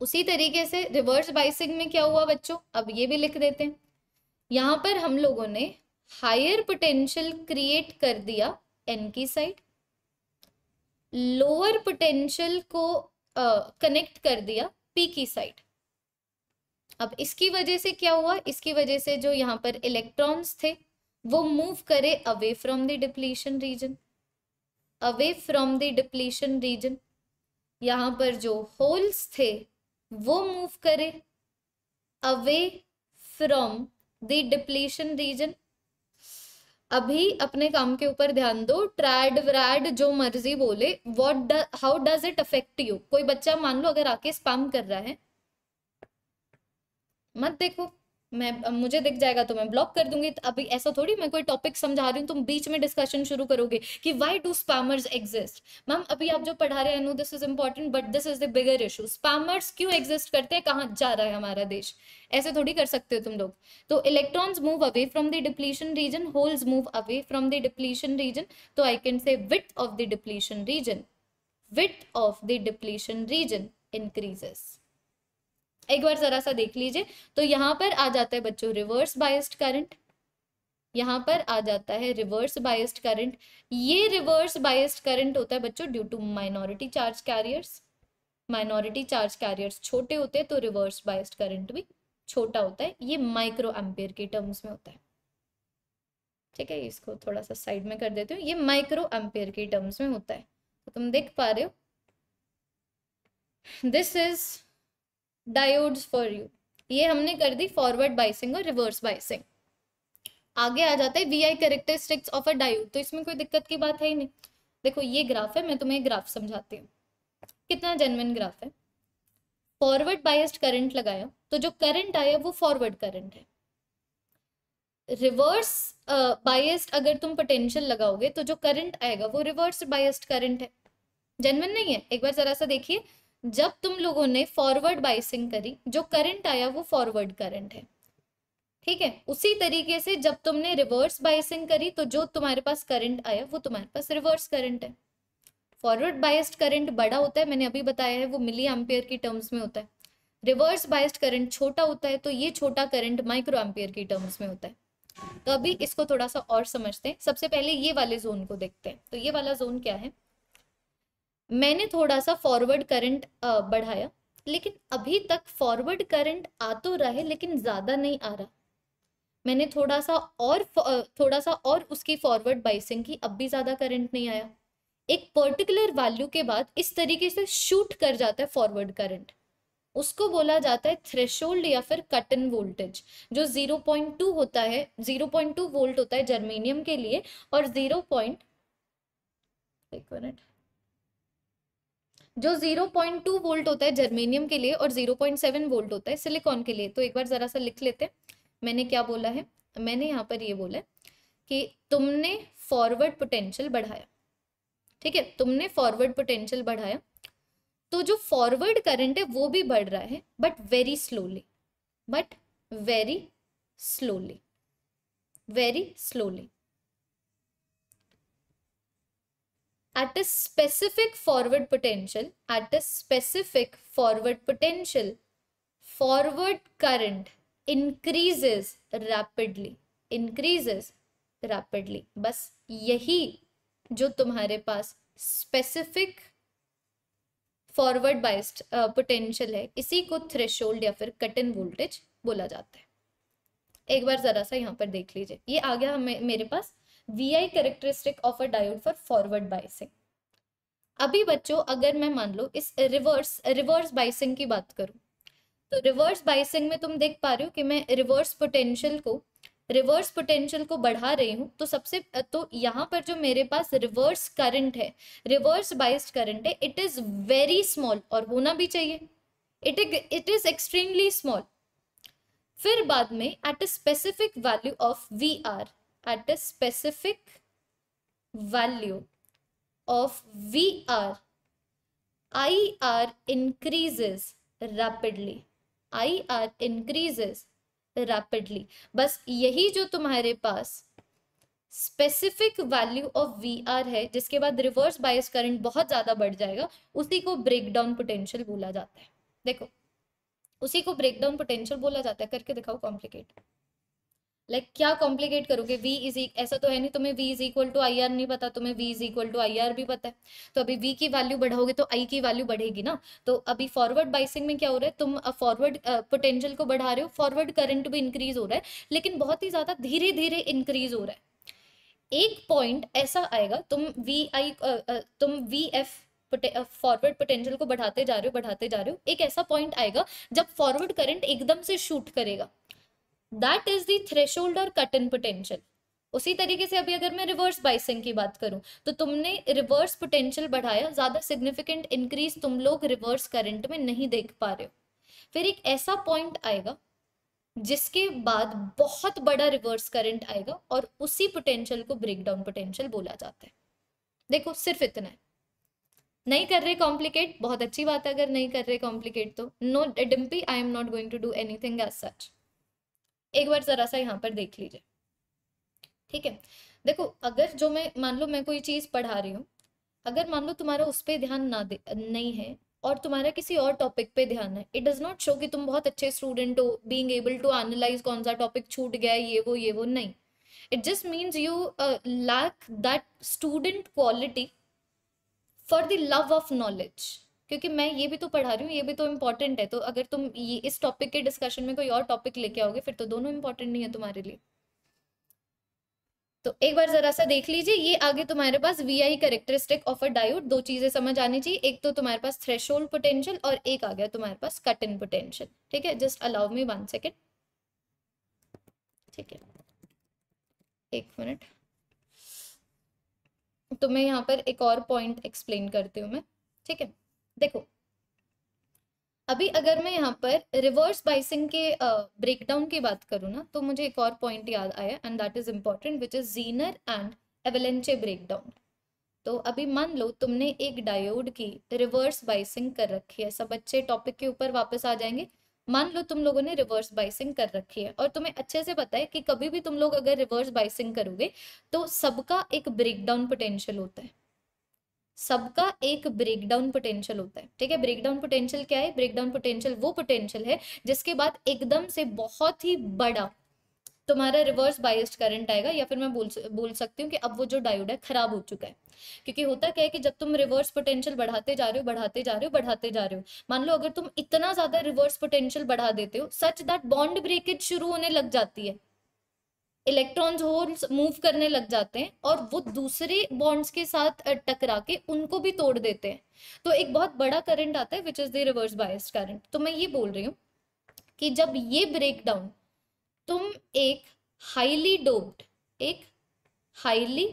उसी तरीके से रिवर्स बाइसिंग में क्या हुआ बच्चों अब ये भी लिख देते हैं यहां पर हम लोगों ने हायर पोटेंशियल क्रिएट कर दिया एन की साइड लोअर पोटेंशियल को कनेक्ट uh, कर दिया पी की साइड अब इसकी वजह से क्या हुआ इसकी वजह से जो यहाँ पर इलेक्ट्रॉन्स थे वो मूव करे away from the depletion region away from the depletion region यहाँ पर जो होल्स थे वो मूव करे away from the depletion region अभी अपने काम के ऊपर ध्यान दो ट्रैड व्रैड जो मर्जी बोले what how does it affect you कोई बच्चा मान लो अगर आके स्पैम कर रहा है मत देखो मैं मुझे दिख जाएगा तो मैं ब्लॉक कर दूंगी तो अभी ऐसा थोड़ी मैं कोई टॉपिक समझा रही हूँ तुम बीच में डिस्कशन शुरू करोगे कि why do spammers exist ma'am अभी आप जो पढ़ा रहे हैं no this is important but this is the bigger issue spammers क्यों एग्जिस्ट करते हैं कहाँ जा रहा है हमारा देश ऐसे थोड़ी कर सकते हो तुम लोग तो electrons move away from the depletion region holes move away from the depletion region तो I can say width of the depletion region width of the depletion region increases एक बार ज़रा सा देख लीजिए तो यहाँ पर आ जाता है बच्चों रिवर्स बायस्ड करंट यहाँ पर आ जाता है रिवर्स बायस्ड करंट ये रिवर्स बायस्ड करंट होता है बच्चों due to minority charge carriers minority charge carriers छोटे होते हैं तो रिवर्स बायस्ड करंट भी छोटा होता है ये माइक्रो एम्पेयर के टर्म्स में होता है ठीक है इसको थोड़ा सा साइड में कर देती हूँ ये माइक्रो एम्पेयर के टर्म्स में होता है तो तुम देख पा रहे हो this is diodes for you ये हमने कर दी फॉरवर्ड बाइसिंग और रिवर्स बाइसिंग आगे आ जाता है V I characteristics of a diode तो इसमें कोई दिक्कत की बात है ही नहीं देखो ये ग्राफ है मैं तुम्हें ग्राफ समझाती हूँ कितना जेनविन ग्राफ है फॉरवर्ड बायस्ड करंट लगाया तो जो करंट आया वो फॉरवर्ड करंट है रिवर्स बायस्ड अगर तुम पोटेंशियल लगाओगे तो जो करंट आएगा वो रिवर्स बायस्ड करंट है जेनविन नहीं है एक बार जरा सा देखिए जब तुम लोगों ने फॉरवर्ड बाइसिंग करी जो करंट आया वो फॉरवर्ड करंट है ठीक है उसी तरीके से जब तुमने रिवर्स बाइसिंग करी तो जो तुम्हारे पास करंट आया वो तुम्हारे पास रिवर्स करंट है फॉरवर्ड बाइस्ड करंट बड़ा होता है मैंने अभी बताया है वो मिली एम्पियर की टर्म्स में होता है रिवर्स बाइस्ड करंट छोटा होता है तो ये छोटा करंट माइक्रो एम्पियर की टर्म्स में होता है तो अभी इसको थोड़ा सा और समझते हैं सबसे पहले ये वाले जोन को देखते हैं तो ये वाला जोन क्या है मैंने थोड़ा सा फॉरवर्ड करंट बढ़ाया लेकिन अभी तक फॉरवर्ड करंट आ तो रहा है लेकिन ज़्यादा नहीं आ रहा मैंने थोड़ा सा और थोड़ा सा और उसकी फॉरवर्ड बाइसिंग की अब भी ज़्यादा करंट नहीं आया एक पर्टिकुलर वैल्यू के बाद इस तरीके से शूट कर जाता है फॉरवर्ड करंट उसको बोला जाता है थ्रेशोल्ड या फिर कट इन वोल्टेज जो 0.2 होता है 0.2 वोल्ट होता है जर्मेनियम के लिए और 0. एक मिनट जो 0.2 वोल्ट होता है जर्मेनियम के लिए और 0.7 वोल्ट होता है सिलिकॉन के लिए तो एक बार ज़रा सा लिख लेते हैं मैंने क्या बोला है मैंने यहाँ पर ये बोला है कि तुमने फॉरवर्ड पोटेंशियल बढ़ाया ठीक है तुमने फॉरवर्ड पोटेंशियल बढ़ाया तो जो फॉरवर्ड करंट है वो भी बढ़ रहा है but very slowly but very slowly very slowly at a specific forward potential, at a specific forward potential, forward current increases rapidly, increases rapidly. बस यही जो तुम्हारे पास specific फॉरवर्ड बाइस्ड पोटेंशियल है इसी को थ्रेशोल्ड या फिर कट इन वोल्टेज बोला जाता है एक बार जरा सा यहाँ पर देख लीजिए ये आ गया हमें मेरे पास VI characteristic of a diode for forward biasing. अभी बच्चों अगर मैं मान लो इस रिवर्स रिवर्स बाइसिंग की बात करूं तो रिवर्स बाइसिंग में तुम देख पा रहे हो कि मैं रिवर्स पोटेंशियल को रिवर्स पोटेंशियल को बढ़ा रही हूं तो सबसे तो यहां पर जो मेरे पास रिवर्स करंट है रिवर्स बाइस्ड करंट है इट इज वेरी स्मॉल और होना भी चाहिए it it is extremely small फिर बाद में at a specific value of V R at a specific value of VR, IR increases rapidly. IR increases rapidly. बस यही जो तुम्हारे पास specific value of V R है जिसके बाद रिवर्स बायस करंट बहुत ज्यादा बढ़ जाएगा उसी को ब्रेकडाउन पोटेंशियल बोला जाता है देखो उसी को ब्रेकडाउन पोटेंशियल बोला जाता है करके दिखाओ कॉम्प्लिकेट लाइक like, क्या कॉम्प्लिकेट करोगे v इज e- ऐसा तो है नहीं तुम्हें v is equal to I R नहीं पता तुम्हें v is equal to I R भी पता है तो अभी v की वैल्यू बढ़ाओगे तो i की वैल्यू बढ़ेगी ना तो अभी फॉरवर्ड बाइसिंग में क्या हो रहा है तुम फॉरवर्ड पोटेंशियल को बढ़ा रहे हो फॉरवर्ड करंट भी इंक्रीज हो रहा है लेकिन बहुत ही ज़्यादा धीरे धीरे इंक्रीज हो रहा है एक पॉइंट ऐसा आएगा तुम वी आई तुम वी एफ फॉरवर्ड पोटेंशियल को बढ़ाते जा रहे हो बढ़ाते जा रहे हो एक ऐसा पॉइंट आएगा जब फॉरवर्ड करंट एकदम से शूट करेगा दैट इज दी थ्रेशोल्ड और कट इन पोटेंशियल उसी तरीके से अभी अगर मैं रिवर्स बाइसिंग की बात करूं तो तुमने रिवर्स पोटेंशियल बढ़ाया ज़्यादा सिग्निफिकेंट इंक्रीज तुम लोग रिवर्स करंट में नहीं देख पा रहे हो फिर एक ऐसा पॉइंट आएगा जिसके बाद बहुत बड़ा रिवर्स करंट आएगा और उसी पोटेंशियल को ब्रेकडाउन पोटेंशियल बोला जाता है देखो सिर्फ इतना है नहीं कर रहे कॉम्प्लिकेट बहुत अच्छी बात है अगर नहीं कर रहे कॉम्प्लिकेट तो no Dimpy I am not going to do anything as such एक बार ज़रा सा यहाँ पर देख लीजिए ठीक है देखो अगर जो मैं मान लो मैं कोई चीज़ पढ़ा रही हूँ अगर मान लो तुम्हारा उस पर ध्यान ना दे नहीं है और तुम्हारा किसी और टॉपिक पे ध्यान है इट डज़ नॉट शो कि तुम बहुत अच्छे स्टूडेंट हो बीइंग एबल टू एनालाइज कौन सा टॉपिक छूट गया ये वो ये वो नहीं it just means you lack that student quality for the love of knowledge क्योंकि मैं ये भी तो पढ़ा रही हूँ ये भी तो इम्पोर्टेंट है तो अगर तुम ये इस टॉपिक के डिस्कशन में कोई और टॉपिक लेके आओगे फिर तो दोनों इम्पोर्टेंट नहीं है तुम्हारे लिए तो एक बार जरा सा देख लीजिए ये आगे तुम्हारे पास V I characteristic of a diode दो चीजें समझ आनी चाहिए एक तो तुम्हारे पास थ्रेश पोटेंशियल और एक आ गया तुम्हारे पास कट इन पोटेंशियल ठीक है just allow me one second ठीक है एक मिनट तो मैं यहाँ पर एक और पॉइंट एक्सप्लेन करती हूँ मैं ठीक है देखो अभी अगर मैं यहाँ पर रिवर्स बाइसिंग के ब्रेकडाउन uh, की बात करूँ ना तो मुझे एक और पॉइंट याद आया and that is important which is Zener and avalanche breakdown तो अभी मान लो तुमने एक डायोड की रिवर्स बाइसिंग कर रखी है सब अच्छे टॉपिक के ऊपर वापस आ जाएंगे मान लो तुम लोगों ने रिवर्स बाइसिंग कर रखी है और तुम्हें अच्छे से पता है कि कभी भी तुम लोग अगर रिवर्स बाइसिंग करोगे तो सबका एक ब्रेकडाउन पोटेंशियल होता है सबका एक ब्रेकडाउन पोटेंशियल होता है ठीक है ब्रेकडाउन पोटेंशियल क्या है ब्रेकडाउन पोटेंशियल वो पोटेंशियल है जिसके बाद एकदम से बहुत ही बड़ा तुम्हारा रिवर्स बाइस्ड करंट आएगा या फिर मैं बोल बोल सकती हूँ कि अब वो जो डायोड है खराब हो चुका है क्योंकि होता क्या है कि जब तुम रिवर्स पोटेंशियल बढ़ाते जा रहे हो बढ़ाते जा रहे हो बढ़ाते जा रहे हो मान लो अगर तुम इतना ज्यादा रिवर्स पोटेंशियल बढ़ा देते हो सच दैट बॉन्ड ब्रेकेज शुरू होने लग जाती है इलेक्ट्रॉन्स होल्स मूव करने लग जाते हैं और वो दूसरे बॉन्ड्स के साथ टकरा के उनको भी तोड़ देते हैं तो एक बहुत बड़ा करंट आता है which is the reverse bias current तो मैं ये बोल रही हूँ कि जब ये ब्रेक डाउन तुम एक हाईली डोप्ड एक हाईली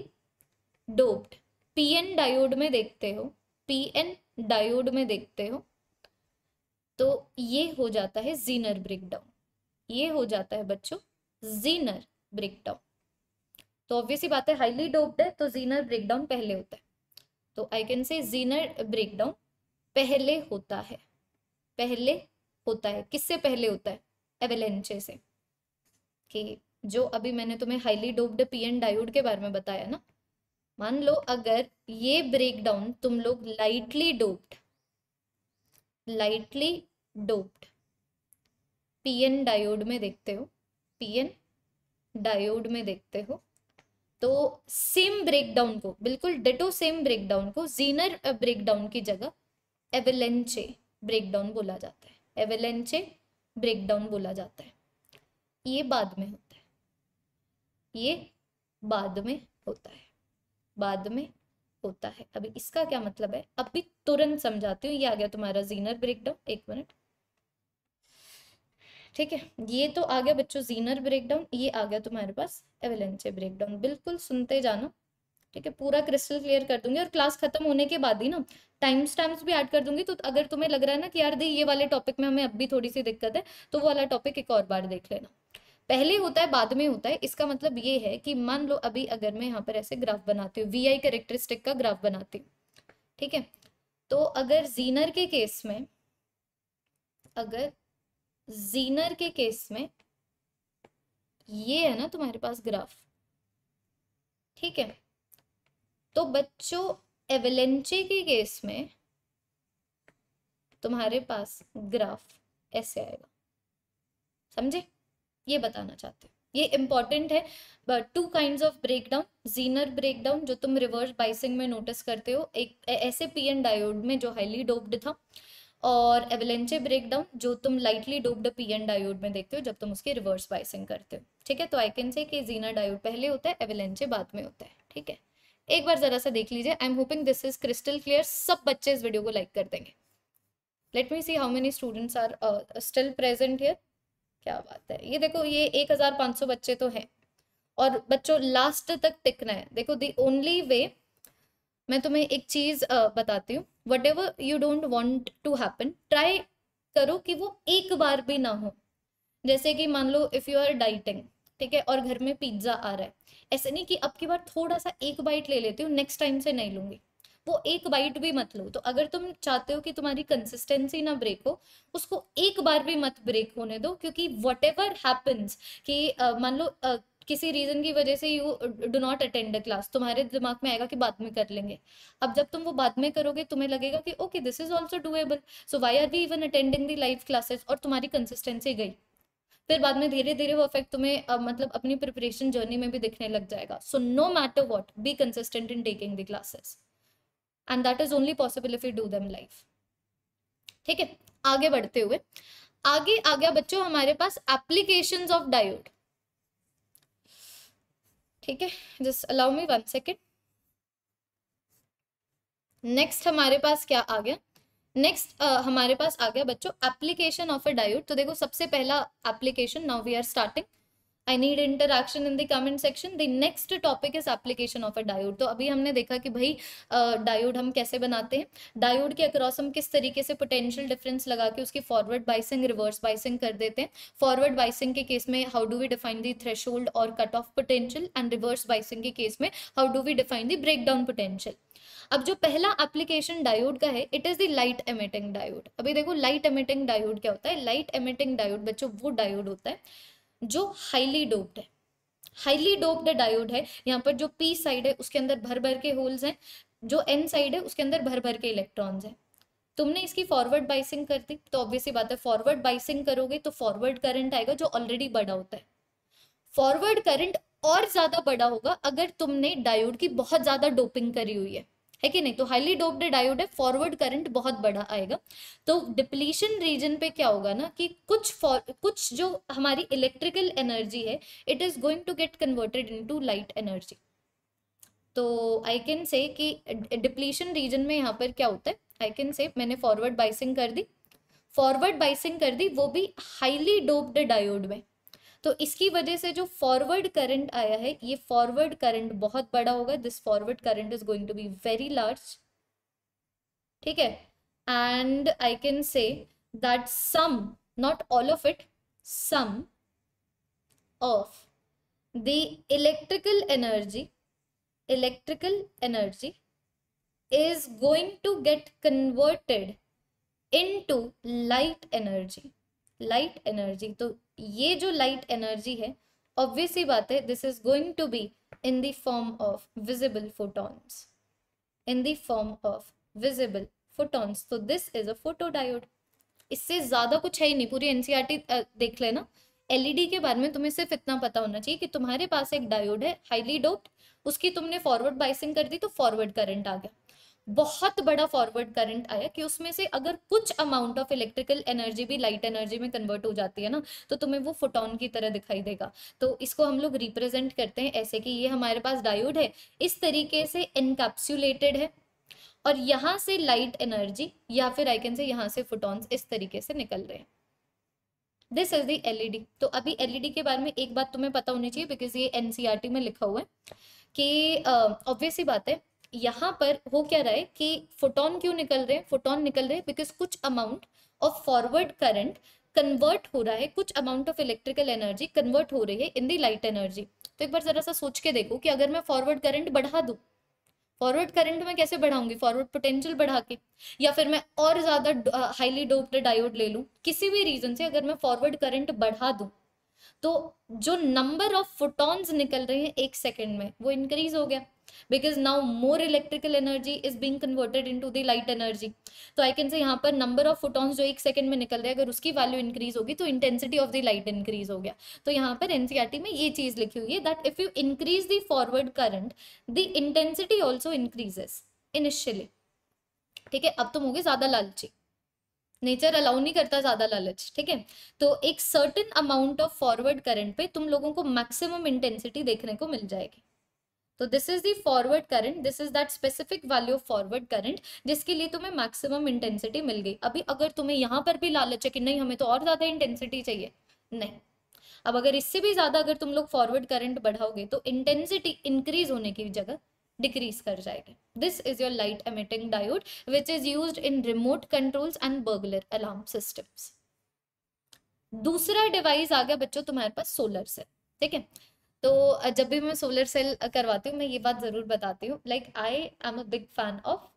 डोप्ड पीएन डायोड में देखते हो पीएन डायोड में देखते हो तो ये हो जाता है जीनर ब्रेकडाउन ये हो जाता है बच्चों जीनर ब्रेकडाउन तो ऑब्वियस ही बात है हाईली डोप्ड है तो जीनर ब्रेकडाउन पहले होता है तो I can say Zener breakdown पहले होता है पहले होता है किससे पहले होता है एवेलेंचे से कि जो अभी मैंने तुम्हें हाईली डोप्ड पीएन डायोड के बारे में बताया ना मान लो अगर ये ब्रेकडाउन तुम लोग lightly doped lightly doped PN diode में देखते हो पीएन डायोड में देखते हो तो सेम ब्रेकडाउन को बिल्कुल डेटो सेम ब्रेकडाउन को जीनर ब्रेकडाउन की जगह एवेलेंचे ब्रेकडाउन बोला जाता है एवेलेंचे ब्रेकडाउन बोला जाता है ये बाद में होता है ये बाद में होता है बाद में होता है अभी इसका क्या मतलब है अभी तुरंत समझाती हूँ ये आ गया तुम्हारा जीनर ब्रेकडाउन एक मिनट ठीक है ये तो आ गया बच्चों जीनर ब्रेकडाउन ये आ गया तुम्हारे पास एवेलेंचे ब्रेकडाउन बिल्कुल सुनते जाना ठीक है पूरा क्रिस्टल क्लियर कर दूंगी और क्लास खत्म होने के बाद ही ना टाइम स्टैम्प्स भी ऐड कर दूंगी तो अगर तुम्हें लग रहा है ना कि यार दी ये वाले टॉपिक में हमें अब भी थोड़ी सी दिक्कत है तो वो वाला टॉपिक एक और बार देख लेना पहले होता है बाद में होता है इसका मतलब ये है कि मान लो अभी अगर मैं यहाँ पर ऐसे ग्राफ बनाती हूँ वी आई का ग्राफ बनाती हूँ ठीक है तो अगर जीनर के केस में अगर जीनर के केस में ये है ना तुम्हारे पास ग्राफ ठीक है तो बच्चों एवेलेंचे के केस में तुम्हारे पास ग्राफ ऐसे आएगा समझे ये बताना चाहते हो ये इंपॉर्टेंट है two kind of breakdown Zener breakdown जो तुम रिवर्स बाइसिंग में नोटिस करते हो एक ऐसे पीएन डायोड में जो हाईली डोप्ड था और एवेलेंचे ब्रेकडाउन जो तुम lightly doped P N diode में देखते हो जब तुम उसकी रिवर्स बाइसिंग करते हो ठीक है तो आई कैन से कि जीना डायोड पहले होता है एवेलेंचे बाद में होता है ठीक है एक बार जरा सा देख लीजिए I am hoping this is crystal clear सब बच्चे इस वीडियो को लाइक कर देंगे let me see how many students are still present here क्या बात है ये देखो ये एक हज़ार पाँच सौ बच्चे तो हैं और बच्चों लास्ट तक टिकना है देखो दी ओनली वे मैं तुम्हें एक चीज़ uh, बताती हूँ whatever you don't want to happen try करो कि वो एक बार भी ना हो जैसे कि मान लो इफ़ यू आर डाइटिंग ठीक है और घर में पिज्ज़ा आ रहा है ऐसे नहीं कि अब की बार थोड़ा सा एक बाइट ले लेती हूँ नेक्स्ट टाइम से नहीं लूंगी वो एक बाइट भी मत लो तो अगर तुम चाहते हो कि तुम्हारी कंसिस्टेंसी ना ब्रेक हो उसको एक बार भी मत ब्रेक होने दो क्योंकि वट एवर हैपन्स कि मान लो किसी रीज़न की वजह से you do not attend a class तुम्हारे दिमाग में आएगा कि बाद में कर लेंगे अब जब तुम वो बाद में करोगे तुम्हें लगेगा कि okay this is also doable so why are we even attending the live classes और तुम्हारी कंसिस्टेंसी गई फिर बाद में धीरे धीरे वो इफेक्ट तुम्हें अब मतलब अपनी प्रिपरेशन जर्नी में भी दिखने लग जाएगा so no matter what be consistent in taking the classes and that is only possible if you do them life ठीक है आगे बढ़ते हुए आगे आ गया बच्चों हमारे पास एप्लीकेशन ऑफ डायोड ठीक है just allow me one second next हमारे पास क्या आ गया नेक्स्ट uh, हमारे पास आ गया बच्चों एप्लीकेशन ऑफ अ डायोड तो देखो सबसे पहला application now we are starting I need in the comment section the next topic is application of a diode तो अभी हमने देखा कि भाई डायोड uh, हम कैसे बनाते हैं डायोड के अक्रॉस हम किस तरीके से पोटेंशियल डिफरेंस लगा के उसकी फॉरवर्ड बाइसिंग रिवर्स बाइसिंग कर देते हैं फॉरवर्ड बाइसिंग के केस में how do we define the thresh और cut off potential and reverse biasing के केस में how do we define the breakdown potential अब जो पहला एप्लीकेशन डायोड का है it is the light emitting diode अभी देखो लाइट एमिटिंग डायोड क्या होता है लाइट एमिटिंग डायोड बच्चों वो डायोड होता है जो हाईली डोप्ड है हाईली डोप्ड डायोड है यहाँ पर जो पी साइड है उसके अंदर भर भर के होल्स हैं जो एन साइड है उसके अंदर भर भर के इलेक्ट्रॉन्स हैं तुमने इसकी फॉरवर्ड बाइसिंग कर दी तो ऑब्वियसली बात है फॉरवर्ड बाइसिंग करोगे तो फॉरवर्ड करंट आएगा जो ऑलरेडी बड़ा होता है फॉरवर्ड करंट और ज्यादा बड़ा होगा अगर तुमने डायोड की बहुत ज्यादा डोपिंग करी हुई है है कि नहीं तो हाईली डोप्ड डायोड है फॉरवर्ड करंट बहुत बड़ा आएगा तो डिप्लीशन रीजन पे क्या होगा ना कि कुछ कुछ जो हमारी इलेक्ट्रिकल एनर्जी है it is going to get converted into light energy तो आई कैन से कि डिप्लीशन रीजन में यहाँ पर क्या होता है आई कैन से मैंने फॉरवर्ड बाइसिंग कर दी फॉरवर्ड बाइसिंग कर दी वो भी हाईली डोप्ड डायोड में तो इसकी वजह से जो फॉरवर्ड करंट आया है ये फॉरवर्ड करंट बहुत बड़ा होगा this forward current is going to be very large ठीक है and I can say that some not all of it some of the electrical energy electrical energy is going to get converted into light energy light energy तो ये जो लाइट एनर्जी है ऑब्वियस ही बात है this is going to be in the form of visible photons in the form of visible photons तो दिस इज अ फोटोडायोड इससे ज़्यादा कुछ है ही नहीं पूरी एनसीआर e देख लेना एलईडी e के बारे में तुम्हें सिर्फ इतना पता होना चाहिए कि तुम्हारे पास एक डायोड है हाईली डोप्ड उसकी तुमने फॉरवर्ड बाइसिंग कर दी तो फॉरवर्ड करंट आ गया बहुत बड़ा फॉरवर्ड करंट आया कि उसमें से अगर कुछ अमाउंट ऑफ इलेक्ट्रिकल एनर्जी भी लाइट एनर्जी में कन्वर्ट हो जाती है ना तो तुम्हें वो फोटोन की तरह दिखाई देगा तो इसको हम लोग रिप्रेजेंट करते हैं ऐसे कि ये हमारे पास डायोड है इस तरीके से इनकैप्सुलेटेड है और यहाँ से लाइट एनर्जी या फिर आई कैन से यहाँ से फोटॉन्स इस तरीके से निकल रहे हैं दिस इज दी एलईडी तो अभी एलईडी e के बारे में एक बात तुम्हें पता होनी चाहिए बिकॉज ये एनसीआरटी e में लिखा हुआ है कि ऑब्वियस uh, ही बात है यहाँ पर हो क्या रहा है कि फोटोन क्यों निकल रहे हैं फोटोन निकल रहे हैं बिकॉज कुछ amount of forward current convert हो रहा है कुछ amount of electrical energy convert हो रही है इन दी लाइट एनर्जी तो एक बार जरा सा सोच के देखो कि अगर मैं फॉरवर्ड करंट बढ़ा दूँ फॉरवर्ड करंट में कैसे बढ़ाऊंगी फॉरवर्ड पोटेंशियल बढ़ा के या फिर मैं और ज्यादा हाईली डोप्ड डायोड ले लूं किसी भी रीजन से अगर मैं फॉरवर्ड करंट बढ़ा दूं तो जो नंबर ऑफ फोटॉन्स निकल रहे हैं एक सेकेंड में वो इंक्रीज हो गया because now more electrical energy is is converted into the light energy तो आई कैन से यहाँ पर नंबर ऑफ फोटॉन्स जो एक सेकंड में निकल रहे हैं अगर उसकी वैल्यू इंक्रीज होगी तो intensity of the light increase हो गया तो यहाँ पर एनसीआरटी e में ये चीज लिखी हुई है that if you increase the forward current the intensity also increases initially ठीक है अब तुम होगी ज्यादा लालची नेचर अलाउ नहीं करता ज्यादा लालच ठीक है तो एक certain amount of forward current पे तुम लोगों को मैक्सिमम इंटेंसिटी देखने को मिल जाएगी तो this is the forward current this is that specific value of forward current जिसके लिए तुम्हें मैक्सिमम इंटेंसिटी मिल गई अभी अगर तुम्हें यहाँ पर भी लालच है कि नहीं हमें तो और ज्यादा इंटेंसिटी चाहिए नहीं अब अगर इससे भी ज्यादा अगर तुम लोग फॉरवर्ड करंट बढ़ाओगे तो इंटेंसिटी इंक्रीज होने की जगह डिक्रीज कर जाएगी this is your light emitting diode which is use in remote controls and burglar alarm systems दूसरा डिवाइस आ गया बच्चों तुम्हारे पास सोलर सेल ठीक है तो जब भी मैं सोलर सेल करवाती हूँ मैं ये बात ज़रूर बताती हूँ like I am a big fan of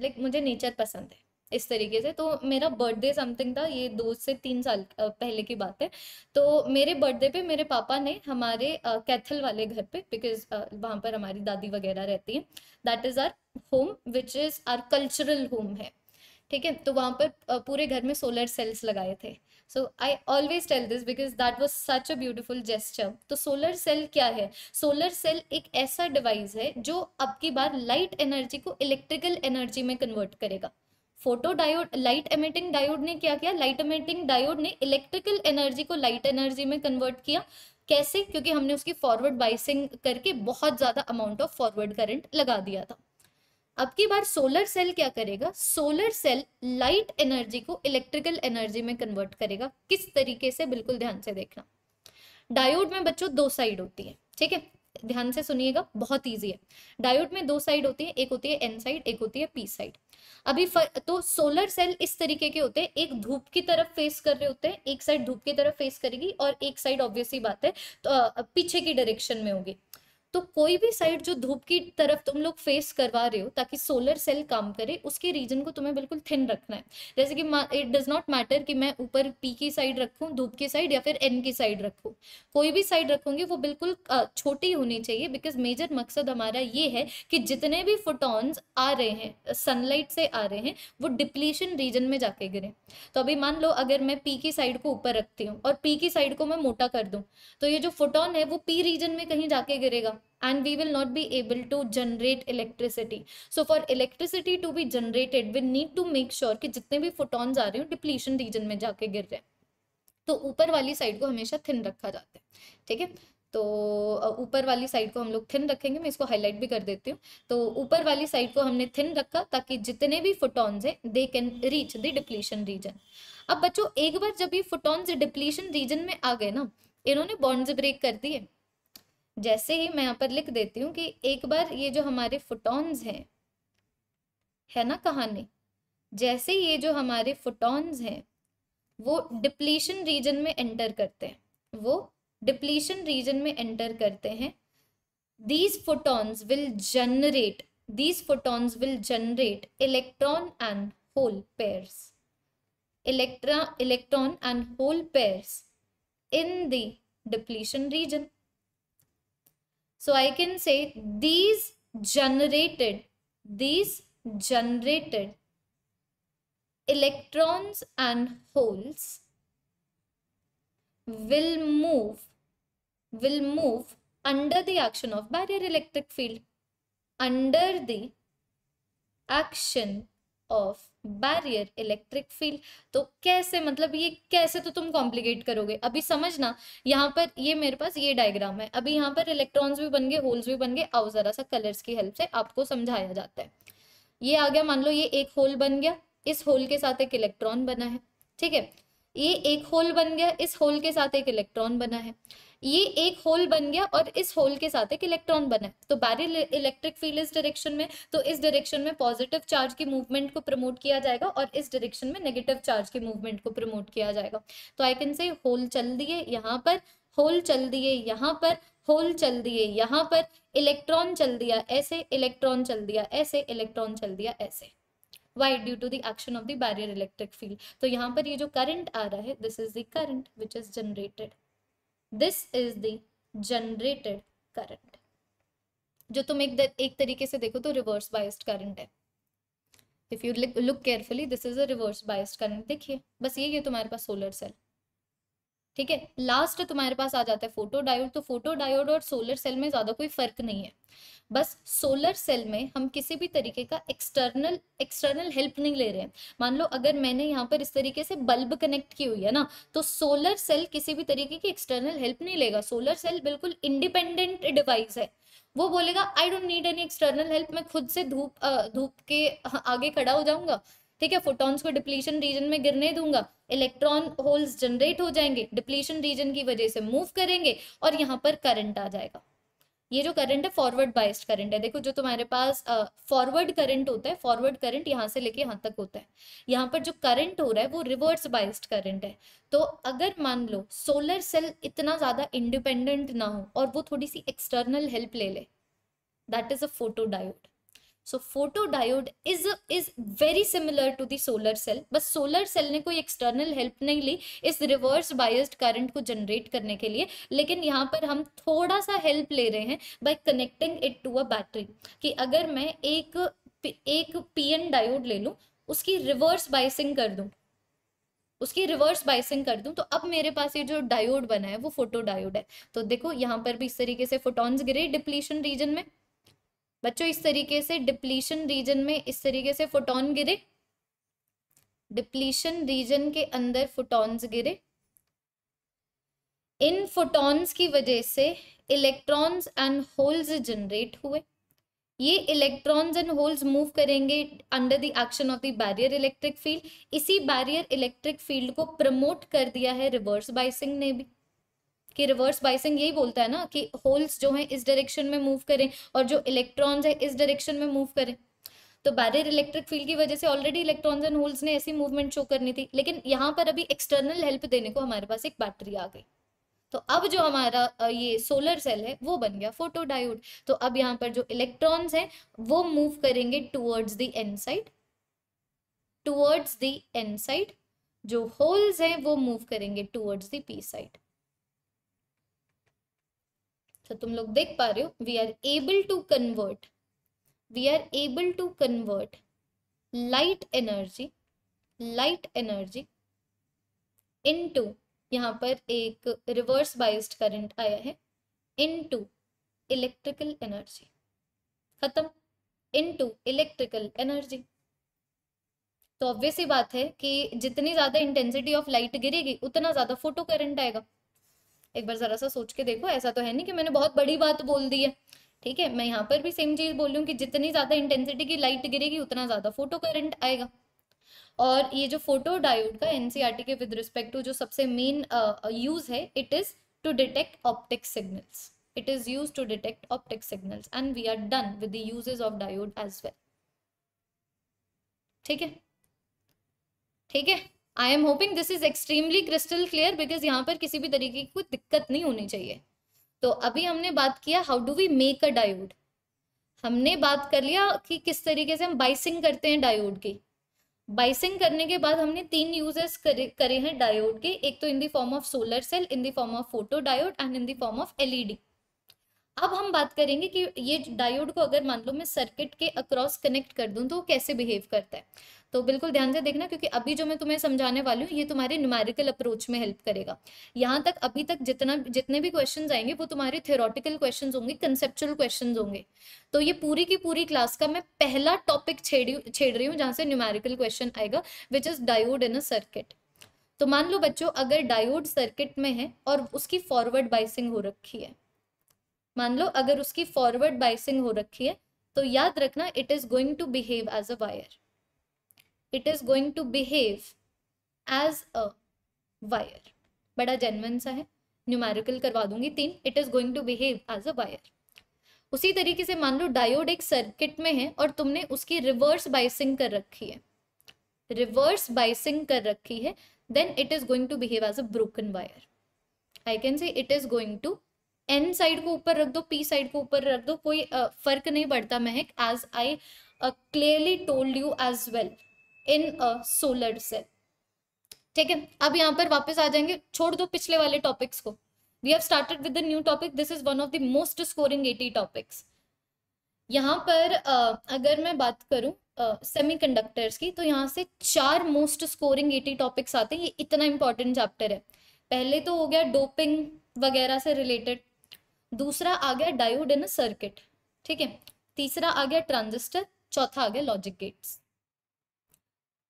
like मुझे नेचर पसंद है इस तरीके से तो मेरा बर्थडे समथिंग था ये दो से तीन साल पहले की बात है तो मेरे बर्थडे पे मेरे पापा ने हमारे कैथल वाले घर पे बिकॉज वहाँ पर हमारी दादी वगैरह रहती है that is our home which is our cultural home है ठीक है तो वहाँ पर पूरे घर में सोलर सेल्स लगाए थे so I always tell this because that was such a beautiful gesture तो सोलर सेल क्या है सोलर सेल एक ऐसा डिवाइस है जो अब की बार लाइट एनर्जी को इलेक्ट्रिकल एनर्जी में कन्वर्ट करेगा photo diode light emitting diode ने क्या किया लाइट एमिटिंग डायोड ने इलेक्ट्रिकल एनर्जी को लाइट एनर्जी में कन्वर्ट किया कैसे क्योंकि हमने उसकी फॉरवर्ड बाइसिंग करके बहुत ज़्यादा अमाउंट ऑफ फॉरवर्ड करंट लगा दिया था अब की बार सोलर सेल क्या करेगा सोलर सेल लाइट एनर्जी को इलेक्ट्रिकल एनर्जी में कन्वर्ट करेगा किस तरीके से बिल्कुल ध्यान से देखना डायोड में बच्चों दो साइड होती है ठीक है ध्यान से सुनिएगा बहुत ईजी है डायोड में दो साइड होती है एक होती है एन साइड एक होती है पी साइड अभी फर, तो सोलर सेल इस तरीके के होते हैं एक धूप की तरफ फेस कर रहे होते हैं एक साइड धूप की तरफ फेस करेगी और एक साइड ऑब्वियसली बात है तो पीछे की डायरेक्शन में होगी तो कोई भी साइड जो धूप की तरफ तुम लोग फेस करवा रहे हो ताकि सोलर सेल काम करे उसके रीजन को तुम्हें बिल्कुल थिन रखना है जैसे कि इट डज नॉट मैटर कि मैं ऊपर पी की साइड रखूं धूप की साइड या फिर एन की साइड रखूँ कोई भी साइड रखूंगी वो बिल्कुल छोटी होनी चाहिए बिकॉज मेजर मकसद हमारा ये है कि जितने भी फोटोन्स आ रहे हैं सनलाइट से आ रहे हैं वो डिप्लीशन रीजन में जाके गिरे तो अभी मान लो अगर मैं पी की साइड को ऊपर रखती हूँ और पी की साइड को मैं मोटा कर दूँ तो ये जो फोटोन है वो पी रीजन में कहीं जाके गिरेगा and we will not be able to generate electricity. So for electricity to be generated, we need to make sure ki jitne bhi photons aa rahe hain depletion region में जाके gir rahe hain to upar wali side ko hamesha thin rakha jata hai theek hai तो ऊपर वाली साइड को हम लोग थिन रखेंगे मैं इसको हाईलाइट भी कर देती हूँ तो ऊपर वाली साइड को हमने थिन रखा ताकि जितने भी फोटॉन्स हैं they can reach the depletion region अब बच्चों एक बार जब ये फोटॉन्स डिप्लीशन रीजन में आ गए ना इन्होंने बॉन्ड्स ब्रेक कर दिए जैसे ही मैं यहाँ पर लिख देती हूँ कि एक बार ये जो हमारे फुटॉन्स हैं है ना कहानी जैसे ये जो हमारे फुटॉन्स हैं वो डिप्लीशन रीजन में एंटर करते हैं वो डिप्लीशन रीजन में एंटर करते हैं these photons will generate these photons will generate electron and hole pairs electro electron and hole pairs in the depletion region So I can say these generated, these generated electrons and holes will move, will move under the action of barrier electric field, under the action of barrier electric field तो कैसे मतलब ये कैसे तो तुम कॉम्प्लिकेट करोगे अभी समझना यहाँ पर ये मेरे पास ये डायग्राम है अभी यहाँ पर इलेक्ट्रॉन्स भी बन गए होल्स भी बन गए आओ जरा सा कलर्स की हेल्प से आपको समझाया जाता है ये आ गया मान लो ये एक होल बन गया इस होल के साथ एक इलेक्ट्रॉन बना है ठीक है ये एक होल बन गया इस होल के साथ एक इलेक्ट्रॉन बना है ये एक होल बन गया और इस होल के साथ एक इलेक्ट्रॉन बना है तो बैरियल इलेक्ट्रिक फील्ड इस डायरेक्शन में तो इस डायरेक्शन में पॉजिटिव चार्ज की मूवमेंट को प्रमोट किया जाएगा और इस डायरेक्शन में नेगेटिव चार्ज की मूवमेंट को प्रमोट किया जाएगा तो आई कैन से होल चल दिए यहाँ पर होल चल दिए यहाँ पर होल चल दिए यहाँ पर इलेक्ट्रॉन चल दिया ऐसे इलेक्ट्रॉन चल दिया ऐसे इलेक्ट्रॉन चल दिया ऐसे why due to the action of the barrier electric field तो यहाँ पर ये जो करंट आ रहा है this is the current which is generated this is the generated current जो तुम एक एक तरीके से देखो तो रिवर्स बाइस्ड करंट है if you look carefully this is a reverse biased current देखिए बस यही है तुम्हारे पास सोलर सेल ठीक है लास्ट तुम्हारे पास आ जाता है फोटो डायोड तो फोटो डायोड और सोलर सेल में ज़्यादा कोई फर्क नहीं है बस सोलर सेल में हम किसी भी तरीके का एक्सटर्नल एक्सटर्नल हेल्प नहीं ले रहे हैं मान लो अगर मैंने यहाँ पर इस तरीके से बल्ब कनेक्ट की हुई है ना तो सोलर सेल किसी भी तरीके की एक्सटर्नल हेल्प नहीं लेगा सोलर सेल बिल्कुल इंडिपेंडेंट डिवाइस है वो बोलेगा I don't need any external help मैं खुद से धूप धूप के आगे खड़ा हो जाऊंगा ठीक है फोटॉन्स को डिप्लीशन रीजन में गिरने दूंगा इलेक्ट्रॉन होल्स जनरेट हो जाएंगे डिप्लीशन रीजन की वजह से मूव करेंगे और यहाँ पर करंट आ जाएगा ये जो करंट है फॉरवर्ड बाइस्ड करंट है देखो जो तुम्हारे पास फॉरवर्ड uh, करंट होता है फॉरवर्ड करंट यहाँ से लेके यहाँ तक होता है यहाँ पर जो करंट हो रहा है वो रिवर्स बाइस्ड करंट है तो अगर मान लो सोलर सेल इतना ज़्यादा इंडिपेंडेंट ना हो और वो थोड़ी सी एक्सटर्नल हेल्प ले ले that is a photo diode so photodiode is is very similar to the solar cell बस सोलर सेल ने कोई एक्सटर्नल हेल्प नहीं ली इस रिवर्स बायस्ड करंट को जनरेट करने के लिए लेकिन यहाँ पर हम थोड़ा सा हेल्प ले रहे हैं by connecting it to a battery कि अगर मैं एक एक पीएन डायोड ले लूँ उसकी रिवर्स बायसिंग कर दूँ उसकी रिवर्स बाइसिंग कर दूं तो अब मेरे पास ये जो डायोड बना है वो फोटो डायोड है तो देखो यहाँ पर भी इस तरीके से फोटॉन्स गिरे डिप्लीशन रीजन में बच्चों इस तरीके से डिप्लीशन रीजन में इस तरीके से फोटोन गिरे डिप्लीशन रीजन के अंदर फोटोन्स गिरे इन फोटोन्स की वजह से इलेक्ट्रॉन्स एंड होल्स जनरेट हुए ये इलेक्ट्रॉन्स एंड होल्स मूव करेंगे under the action of the barrier electric field इसी बैरियर इलेक्ट्रिक फील्ड को प्रमोट कर दिया है रिवर्स बाइसिंग ने भी कि रिवर्स बाइसिंग यही बोलता है ना कि होल्स जो हैं इस डायरेक्शन में मूव करें और जो इलेक्ट्रॉन्स हैं इस डायरेक्शन में मूव करें तो बैरियर इलेक्ट्रिक फील्ड की वजह से ऑलरेडी इलेक्ट्रॉन्स एंड होल्स ने ऐसी मूवमेंट शो करनी थी लेकिन यहाँ पर अभी एक्सटर्नल हेल्प देने को हमारे पास एक बैटरी आ गई तो अब जो हमारा ये सोलर सेल है वो बन गया फोटोडायोड तो अब यहाँ पर जो इलेक्ट्रॉन्स हैं वो मूव करेंगे towards the N side towards the N side जो होल्स हैं वो मूव करेंगे टूवर्ड्स दी पी साइड तो तुम लोग देख पा रहे हो we are able to convert we are able to convert light energy light energy into यहाँ पर एक रिवर्स बाइस्ड करंट आया है इनटू इलेक्ट्रिकल एनर्जी खत्म इनटू इलेक्ट्रिकल एनर्जी तो ऑब्वियस ही बात है कि जितनी ज़्यादा इंटेंसिटी ऑफ लाइट गिरेगी उतना ज़्यादा फोटो करंट आएगा एक बार ज़रा सा सोच के देखो ऐसा तो है नहीं कि मैंने बहुत बड़ी बात बोल दी है ठीक है मैं यहाँ पर भी सेम चीज़ बोल कि जितनी ज़्यादा इंटेंसिटी की लाइट गिरेगी उतना ज़्यादा फोटो करंट आएगा और ये जो फोटो डायोड का एनसीआरटी e के विद रिस्पेक्ट टू जो सबसे मेन यूज़ है it is to detect optic signals it is use to detect optic signals and we are done with the uses of diode as well ठीक है ठीक है I am hoping this is extremely crystal clear because यहाँ पर किसी भी तरीके की कोई दिक्कत नहीं होनी चाहिए तो अभी हमने बात किया how do we make a diode हमने बात कर लिया कि किस तरीके से हम बाइसिंग करते हैं डायोड की बाइसिंग करने के बाद हमने तीन यूजेस करे, करे हैं डायोड के एक तो in the form of solar cell in the form of photo diode and in the form of LED अब हम बात करेंगे कि ये डायोड को अगर मान लो मैं सर्किट के अक्रॉस कनेक्ट कर दूं तो वो कैसे बिहेव करता है तो बिल्कुल ध्यान से देखना क्योंकि अभी जो मैं तुम्हें समझाने वाली हूँ ये तुम्हारे न्यूमेरिकल अप्रोच में हेल्प करेगा यहाँ तक अभी तक जितना जितने भी क्वेश्चन आएंगे वो तुम्हारे थियोरटिकल क्वेश्चन होंगे कंसेप्चुअल क्वेश्चन होंगे तो ये पूरी की पूरी क्लास का मैं पहला टॉपिक छेड़ी छेड़ रही हूँ जहाँ से न्यूमेरिकल क्वेश्चन आएगा which is diode in a circuit तो मान लो बच्चों अगर डायोड सर्किट में है और उसकी फॉरवर्ड बाइसिंग हो रखी है मान लो अगर उसकी फॉरवर्ड बाइसिंग हो रखी है तो याद रखना it is going to behave as a wire it is going to behave as a wire बड़ा जेनवन सा है न्यूमेरिकल करवा दूंगी तीन it is going to behave as a wire उसी तरीके से मान लो डायोड एक सर्किट में है और तुमने उसकी रिवर्स बाइसिंग कर रखी है रिवर्स बाइसिंग कर रखी है then it is going to behave as a broken wire I can say it is going to N side को ऊपर रख दो पी साइड को ऊपर रख दो कोई uh, फर्क नहीं पड़ता Mahak as I clearly told you as well in a solar cell ठीक है अब यहाँ पर वापस आ जाएंगे छोड़ दो पिछले वाले टॉपिक्स को we have started with the new topic this is one of the most scoring eighty topics यहाँ पर अगर मैं बात सेमी सेमीकंडक्टर्स की तो यहाँ से चार मोस्ट स्कोरिंग एटी टॉपिक्स आते हैं ये इतना इंपॉर्टेंट चैप्टर है पहले तो हो गया डोपिंग वगैरह से रिलेटेड दूसरा आ गया डायोड इन सर्किट ठीक है तीसरा आ गया ट्रांजिस्टर चौथा आ गया लॉजिक गेट्स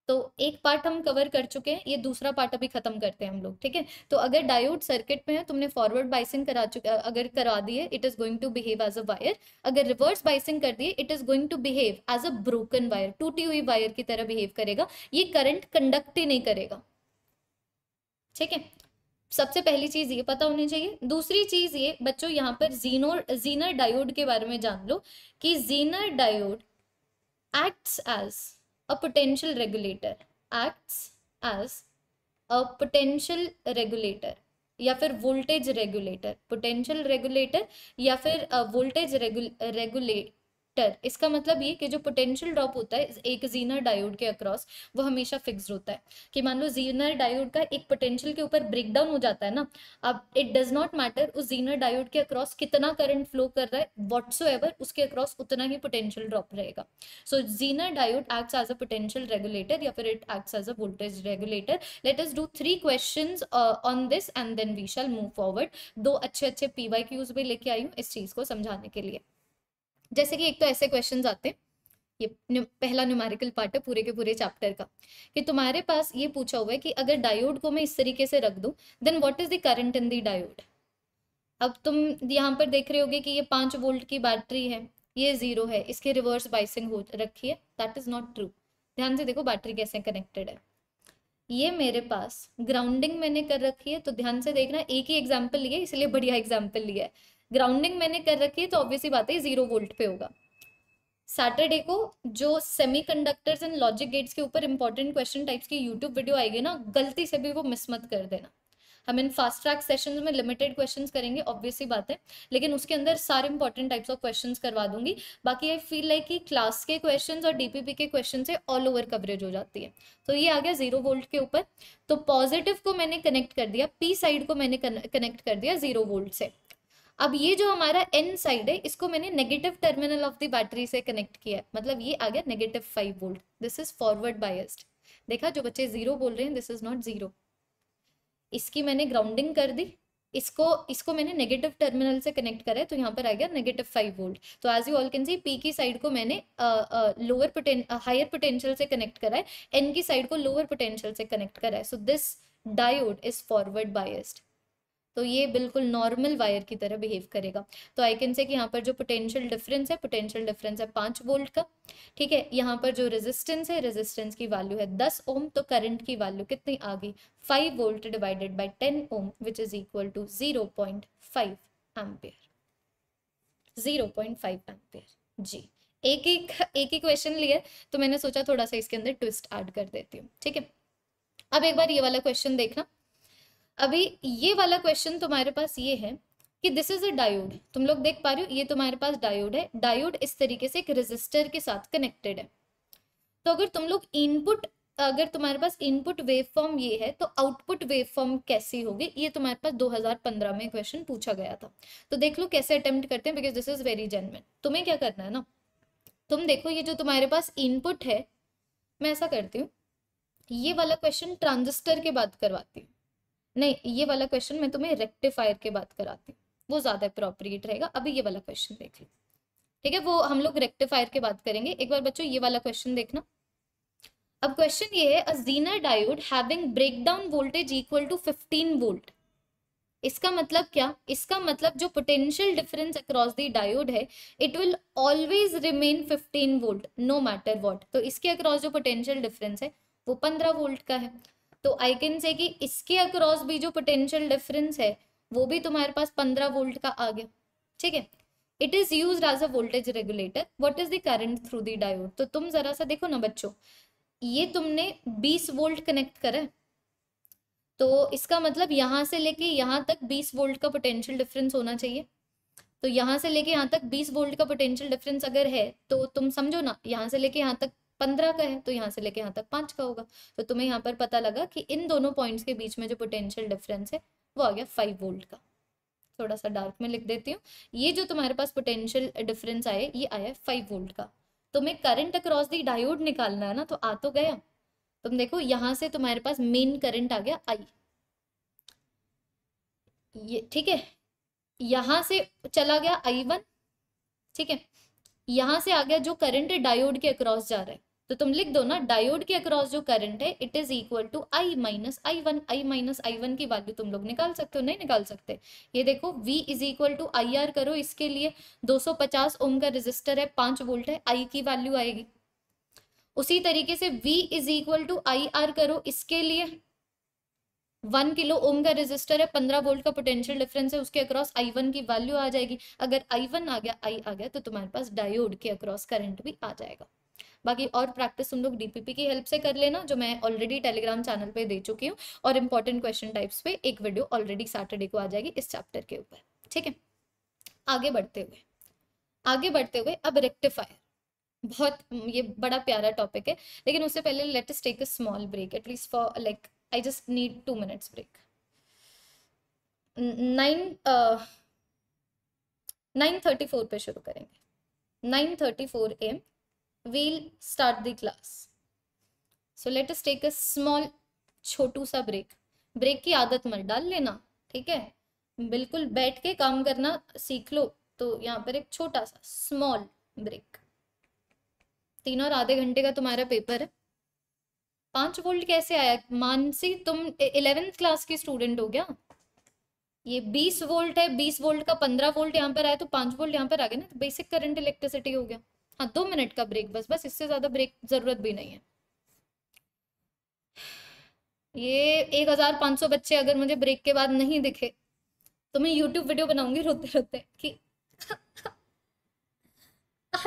तो एक पार्ट हम कवर कर चुके हैं ये दूसरा पार्ट अभी खत्म करते हैं हम लोग ठीक है तो अगर डायोड सर्किट में है तुमने फॉरवर्ड बाइसिंग करा चुके अगर करा दिए it is going to behave as a wire अगर रिवर्स बाइसिंग कर दिए it is going to behave as a broken wire टूटी हुई वायर की तरह बिहेव करेगा ये करंट कंडक्ट ही नहीं करेगा ठीक है सबसे पहली चीज ये पता होनी चाहिए दूसरी चीज ये बच्चों यहाँ पर जीनो जीनर डायोड के बारे में जान लो कि Zener diode acts as a potential regulator acts as a potential regulator या फिर वोल्टेज रेगुलेटर पोटेंशियल रेगुलेटर या फिर वोल्टेज रेगुलेट वेक्टर इसका मतलब ये कि जो पोटेंशियल ड्रॉप होता है एक जीनर डायोड के अक्रॉस वो हमेशा फिक्स होता है कि मान लो जीनर डायोड का एक पोटेंशियल के ऊपर ब्रेकडाउन हो जाता है ना अब इट डज नॉट मैटर उस जीनर डायोड के अक्रॉस कितना करंट फ्लो कर रहा है वॉट सो एवर उसके अक्रॉस उतना ही पोटेंशियल ड्रॉप रहेगा so Zener diode acts as a potential regulator या फिर it acts as a voltage regulator let's do three question on this and then we shall move forward दो अच्छे अच्छे पी वाई क्यूज भी लेके आई हूँ इस चीज को समझाने के लिए जैसे कि एक तो ऐसे क्वेश्चन आते हैं ये पहला न्यूमेरिकल पार्ट है पूरे के पूरे चैप्टर का कि तुम्हारे पास ये पूछा हुआ है कि अगर डायोड को मैं इस तरीके से रख दूं then what is the current in the diode अब तुम यहाँ पर देख रहे होगे कि ये पांच वोल्ट की बैटरी है ये जीरो है इसके रिवर्स बाइसिंग हो रखी है दैट इज नॉट ट्रू ध्यान से देखो बैटरी कैसे कनेक्टेड है ये मेरे पास ग्राउंडिंग मैंने कर रखी है तो ध्यान से देखना एक ही एग्जाम्पल लिया इसलिए बढ़िया एग्जाम्पल लिया है ग्राउंडिंग मैंने कर रखी है तो ऑब्वियसली बात है जीरो वोल्ट पे होगा सैटरडे को जो semi conductors and logic gates के ऊपर इंपॉर्टेंट क्वेश्चन टाइप्स की यूट्यूब वीडियो आएगी ना गलती से भी वो मिस मत कर देना हम इन फास्ट ट्रैक सेशन में लिमिटेड क्वेश्चंस करेंगे ऑब्वियसली बात है लेकिन उसके अंदर सारे इंपॉर्टेंट टाइप्स ऑफ क्वेश्चंस करवा दूंगी बाकी आई फील लाइक कि क्लास के क्वेश्चंस और डीपीपी के क्वेश्चन से ऑल ओवर कवरेज हो जाती है तो ये आ गया जीरो वोल्ट के ऊपर तो पॉजिटिव को मैंने कनेक्ट कर दिया पी साइड को मैंने कनेक्ट कर दिया जीरो वोल्ट से अब ये जो हमारा एन साइड है इसको मैंने negative terminal of the battery से कनेक्ट किया है मतलब ये आ गया negative five volt this is forward biased देखा जो बच्चे जीरो बोल रहे हैं दिस इज नॉट जीरो इसकी मैंने ग्राउंडिंग कर दी इसको इसको मैंने नेगेटिव टर्मिनल से कनेक्ट करा है तो यहाँ पर आ गया नेगेटिव फाइव वोल्ट तो as you all can see P की साइड को मैंने लोअर हायर पोटेंशियल से कनेक्ट करा है एन की साइड को लोअर पोटेंशियल से कनेक्ट करा है so this diode is forward biased तो ये बिल्कुल नॉर्मल वायर की तरह बिहेव करेगा तो आई कैन से कि यहाँ पर जो पोटेंशियल डिफरेंस है पोटेंशियल डिफरेंस है पाँच वोल्ट का ठीक है यहाँ पर जो रेजिस्टेंस है रेजिस्टेंस की वैल्यू है दस ओम तो करंट की वैल्यू कितनी आ गई five volt divided by ten ohm which is equal to zero point five ampere zero point five ampere जी एक एक एक ही क्वेश्चन लिया तो मैंने सोचा थोड़ा सा इसके अंदर ट्विस्ट ऐड कर देती हूँ ठीक है अब एक बार ये वाला क्वेश्चन देखना अभी ये वाला क्वेश्चन तुम्हारे पास ये है कि दिस इज अ डायोड तुम लोग देख पा रहे हो ये तुम्हारे पास डायोड है डायोड इस तरीके से एक रेजिस्टर के साथ कनेक्टेड है तो अगर तुम लोग इनपुट अगर तुम्हारे पास इनपुट वेव फॉर्म ये है तो आउटपुट वेव फॉर्म कैसी होगी ये तुम्हारे पास 2015 में क्वेश्चन पूछा गया था तो देख लो कैसे अटेम्प्ट करते हैं because this is very genuine तुम्हें क्या करना है ना तुम देखो ये जो तुम्हारे पास इनपुट है मैं ऐसा करती हूँ ये वाला क्वेश्चन ट्रांजिस्टर के बाद करवाती हूँ नहीं ये वाला क्वेश्चन मैं तुम्हें रेक्टिफायर के बात कराती हूँ वो ज़्यादा अप्रोप्रिएट रहेगा अभी ये वाला क्वेश्चन देख लो ठीक है वो हम लोग रेक्टिफायर के बात करेंगे एक बार बच्चों ये वाला क्वेश्चन देखना अब क्वेश्चन ये है a Zener diode having breakdown voltage equal to 15 volt इसका मतलब क्या इसका मतलब जो potential difference across the diode है it will always remain 15 volt no matter what तो इसके अक्रॉस जो पोटेंशियल डिफरेंस है वो 15 वोल्ट का है तो आई कैन से कि इसके अक्रॉस भी जो पोटेंशियल डिफरेंस है वो भी तुम्हारे पास पंद्रह वोल्ट का आ गया ठीक है it is use as a voltage regulator what is the current through the diode तो तुम जरा सा देखो ना बच्चों ये तुमने 20 वोल्ट कनेक्ट करा है तो इसका मतलब यहां से लेके यहाँ तक 20 वोल्ट का पोटेंशियल डिफरेंस होना चाहिए तो यहां से लेके यहाँ तक 20 वोल्ट का पोटेंशियल डिफरेंस अगर है तो तुम समझो ना यहाँ से लेके यहाँ तक पंद्रह का है तो यहाँ से लेके यहाँ तक पाँच का होगा तो तुम्हें यहाँ पर पता लगा कि इन दोनों पॉइंट्स के बीच में जो पोटेंशियल डिफरेंस है वो आ गया फाइव वोल्ट का थोड़ा सा डार्क में लिख देती हूँ ये जो तुम्हारे पास पोटेंशियल डिफरेंस आए ये आया है फाइव वोल्ट का तुम्हें करंट अक्रॉस दी डायोड निकालना है ना तो आ तो गया तुम देखो यहाँ से तुम्हारे पास मेन करंट आ गया आई ये ठीक है यहां से चला गया आई वन ठीक है यहाँ से आ गया जो करंट डायोड के अक्रॉस जा रहा है तो तुम लिख दो ना डायोड के अक्रॉस जो करंट है it is equal to I minus I one I minus I one की वैल्यू तुम लोग निकाल सकते हो नहीं निकाल सकते ये देखो V is equal to I R करो इसके लिए 250 ओम का रेजिस्टर है पांच वोल्ट है आई की वैल्यू आएगी उसी तरीके से V is equal to I R करो इसके लिए वन किलो ओम का रेजिस्टर है पंद्रह वोल्ट का पोटेंशियल डिफरेंस है उसके अक्रॉस आई वन की वैल्यू आ जाएगी अगर आई वन आ गया आई आ गया तो तुम्हारे पास डायोड के अक्रॉस करंट भी आ जाएगा बाकी और प्रैक्टिस तुम लोग डीपीपी की हेल्प से कर लेना जो मैं ऑलरेडी टेलीग्राम चैनल पे दे चुकी हूँ और इंपॉर्टेंट क्वेश्चन टाइप्स पे एक वीडियो ऑलरेडी सैटरडे को आ जाएगी इस चैप्टर के ऊपर ठीक है आगे बढ़ते हुए आगे बढ़ते हुए अब रेक्टिफायर बहुत ये बड़ा प्यारा टॉपिक है लेकिन उससे पहले let take a small break at least for like I just need two minutes break nine nine thirty four पे शुरू करेंगे nine thirty four AM we'll start the class. So let us take a small छोटू sa break break ki aadat मत डाल लेना theek hai बिल्कुल बैठ के काम करना सीख लो तो यहाँ पर एक छोटा सा स्मॉल break तीन और आधे घंटे का तुम्हारा पेपर है पांच वोल्ट कैसे आया मानसी तुम इलेवेंथ क्लास के स्टूडेंट हो गया ये बीस वोल्ट है बीस वोल्ट का पंद्रह वोल्ट यहाँ पर आया तो पांच वोल्ट यहाँ पर आ गया ना बेसिक करंट इलेक्ट्रिसिटी हो गया हाँ दो मिनट का ब्रेक बस बस इससे ज़्यादा ब्रेक ज़रूरत भी नहीं है ये एक हज़ार पांच सौ बच्चे अगर मुझे ब्रेक के बाद नहीं दिखे तो मैं यूट्यूब वीडियो बनाऊंगी रोते रोते कि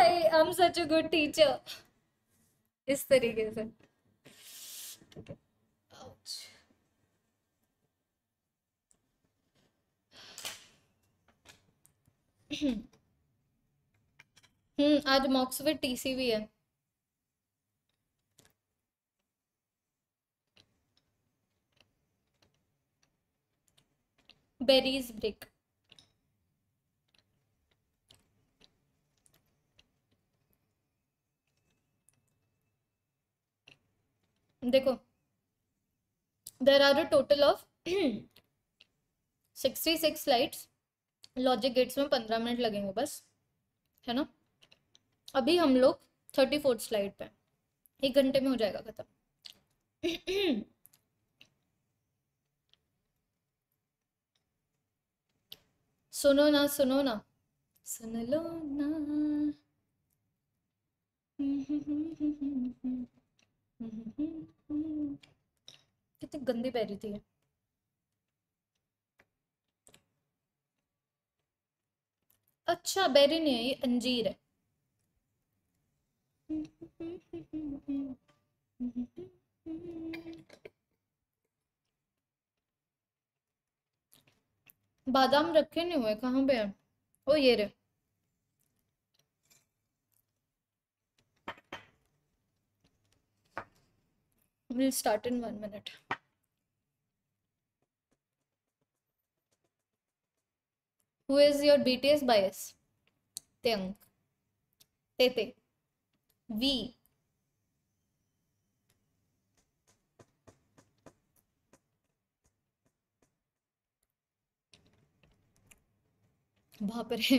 I am such a good teacher इस तरीके से ठीक है हम्म आज मॉक्सविट टीसी भी है बेरीज ब्रिक देखो there are a total of sixty six lights logic gates में पंद्रह मिनट लगेंगे बस है ना अभी हम लोग थर्टी फोर्थ स्लाइड पे एक घंटे में हो जाएगा खत्म सुनो ना सुनो ना सुन लो ना कितनी गंदी रही थी अच्छा बेरी नहीं है ये अंजीर है बादाम रखे नहीं हुए कहाँ पे हैं ओ ये रे will start in one minute who is your BTS bias तेंग तेते वी पर है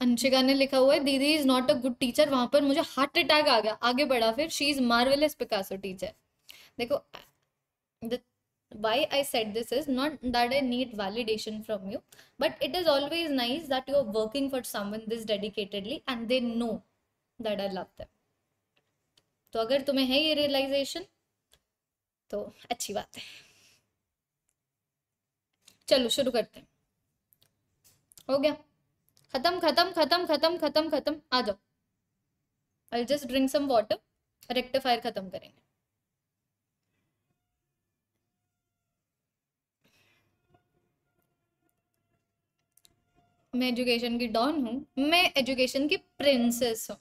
अंशिका ने लिखा हुआ है दीदी is not a good teacher वहां पर मुझे हार्ट अटैक आ गया आगे बढ़ा फिर she is marvellous Picasso teacher देखो why I said this is not that I need validation from you but it is always nice that you are working for someone this dedicatedly and they know that I love them तो अगर तुम्हें है ये रियलाइजेशन तो अच्छी बात है चलो शुरू करते हैं हो गया खत्म खत्म खत्म खत्म खत्म खत्म आ जाओ I just drink some water rectifier खत्म करेंगे मैं एजुकेशन की डॉन हूं मैं एजुकेशन की प्रिंसेस हूँ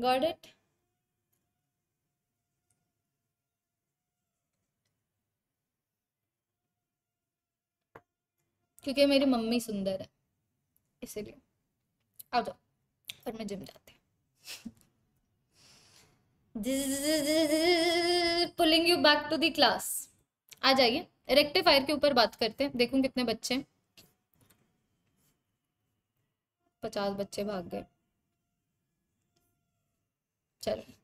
गॉड इट क्योंकि मेरी मम्मी सुंदर है इसीलिए आ जाओ और मैं जिम जाती हूँ pulling you back to the class आ जाइए रेक्टिफायर के ऊपर बात करते हैं देखूँ कितने बच्चे पचास बच्चे भाग गए चलो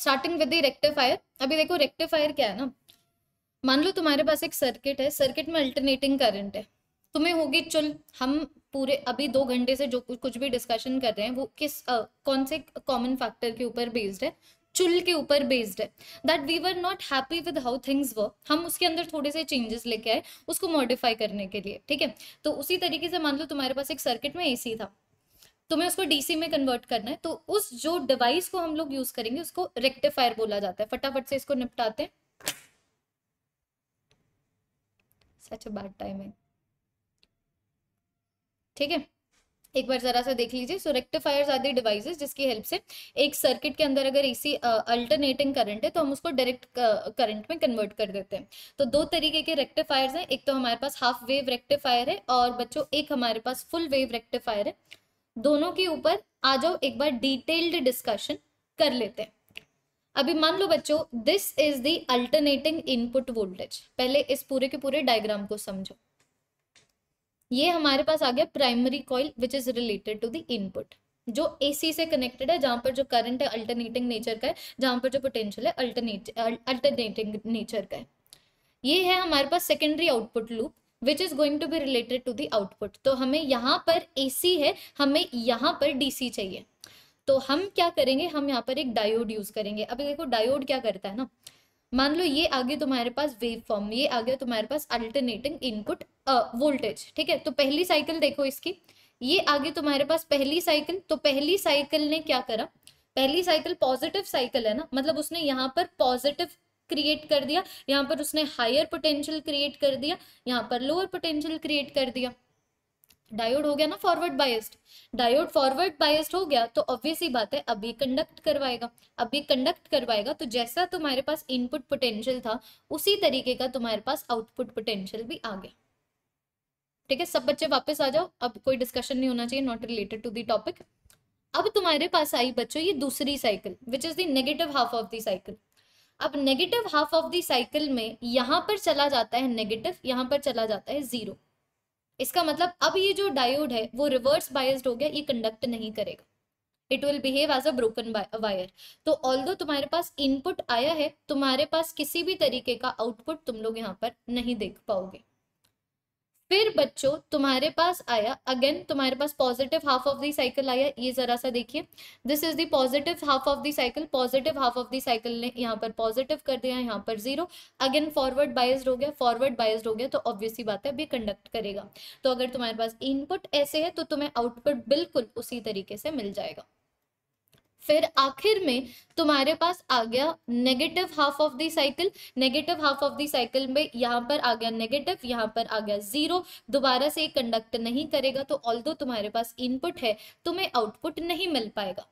स्टार्टिंग विद द रेक्टिफायर अभी देखो रेक्टिफायर क्या है ना मान लो तुम्हारे पास एक सर्किट है सर्किट में अल्टरनेटिंग करंट है तुम्हें होगी चल हम पूरे अभी दो घंटे से जो कुछ कुछ भी डिस्कशन कर रहे हैं वो किस आ, कौन से कॉमन फैक्टर के ऊपर बेस्ड है चुल के ऊपर बेस्ड है that we were not happy with how things work हम उसके अंदर थोड़े से चेंजेस लेके आए उसको मॉडिफाई करने के लिए ठीक है तो उसी तरीके से मान लो तुम्हारे पास एक सर्किट में एसी था तुम्हें उसको डीसी में कन्वर्ट करना है तो उस जो डिवाइस को हम लोग यूज करेंगे उसको रेक्टिफायर बोला जाता है फटाफट से इसको निपटाते हैं सच अ बैड टाइमिंग ठीक है एक बार जरा सा देख लीजिए सो रेक्टिफायर्स आदि डिवाइसेस जिसकी हेल्प से एक सर्किट के अंदर अगर एसी अल्टरनेटिंग करंट है तो हम उसको डायरेक्ट करंट में कन्वर्ट कर देते हैं तो दो तरीके के रेक्टिफायर्स हैं एक तो हमारे पास हाफ वेव रेक्टिफायर है और बच्चों एक हमारे पास फुल वेव रेक्टिफायर है दोनों के ऊपर आ जाओ एक बार डिटेल्ड डिस्कशन कर लेते हैं अभी मान लो बच्चों this is the alternating input voltage पहले इस पूरे के पूरे डायग्राम को समझो ये हमारे पास आ गया primary coil which is related to the input जो एसी से कनेक्टेड है जहां पर जो करंट है अल्टरनेटिंग नेचर का है जहां पर जो पोटेंशियल है अल्टरनेट अल्टरनेटिंग नेचर का है ये है हमारे पास secondary output loop which is going to be related to the output तो हमें यहाँ पर एसी है हमें यहाँ पर डीसी चाहिए तो हम क्या करेंगे हम यहाँ पर एक डायोड यूज करेंगे अब देखो डायोड क्या करता है ना मान लो ये आ गया तुम्हारे पास वेव फॉर्म ये आ गया तुम्हारे पास अल्टरनेटिंग इनपुट वोल्टेज ठीक है तो पहली साइकिल देखो इसकी ये आगे तुम्हारे पास पहली साइकिल तो पहली साइकिल ने क्या करा पहली साइकिल पॉजिटिव साइकिल है ना मतलब उसने यहाँ पर पॉजिटिव क्रिएट कर दिया यहाँ पर उसने हायर पोटेंशियल क्रिएट कर दिया यहाँ पर लोअर पोटेंशियल क्रिएट कर दिया डायोड हो गया ना forward biased diode forward biased हो गया तो ऑब्वियस ही बात है अभी कंडक्ट करवाएगा अभी कंडक्ट करवाएगा तो जैसा तुम्हारे पास इनपुट पोटेंशियल था उसी तरीके का तुम्हारे पास आउटपुट पोटेंशियल भी आ गया ठीक है सब बच्चे वापस आ जाओ अब कोई डिस्कशन नहीं होना चाहिए not related to the topic अब तुम्हारे पास आई बच्चों ये दूसरी cycle which is the half of the cycle अब negative half of the cycle में यहां पर चला जाता है नेगेटिव यहां पर चला जाता है जीरो इसका मतलब अब ये जो डायोड है वो रिवर्स बायस्ड हो गया ये कंडक्ट नहीं करेगा it will behave as a broken wire तो ऑल तुम्हारे पास इनपुट आया है तुम्हारे पास किसी भी तरीके का आउटपुट तुम लोग यहाँ पर नहीं देख पाओगे फिर बच्चों तुम्हारे पास आया अगेन तुम्हारे पास positive half of the cycle आया ये जरा सा देखिए this is the positive half of the cycle positive half of the cycle ने यहाँ पर पॉजिटिव कर दिया यहाँ पर जीरो अगेन फॉरवर्ड बाइस्ड हो गया फॉरवर्ड बाइस्ड हो गया तो ऑब्वियसली बात है अब कंडक्ट करेगा तो अगर तुम्हारे पास इनपुट ऐसे है तो तुम्हें आउटपुट बिल्कुल उसी तरीके से मिल जाएगा फिर आखिर में तुम्हारे पास आ गया negative half of the cycle negative half of the cycle में यहाँ पर आ गया नेगेटिव यहाँ पर आ गया जीरो दोबारा से कंडक्ट नहीं करेगा तो ऑल तुम्हारे पास इनपुट है तुम्हें आउटपुट नहीं मिल पाएगा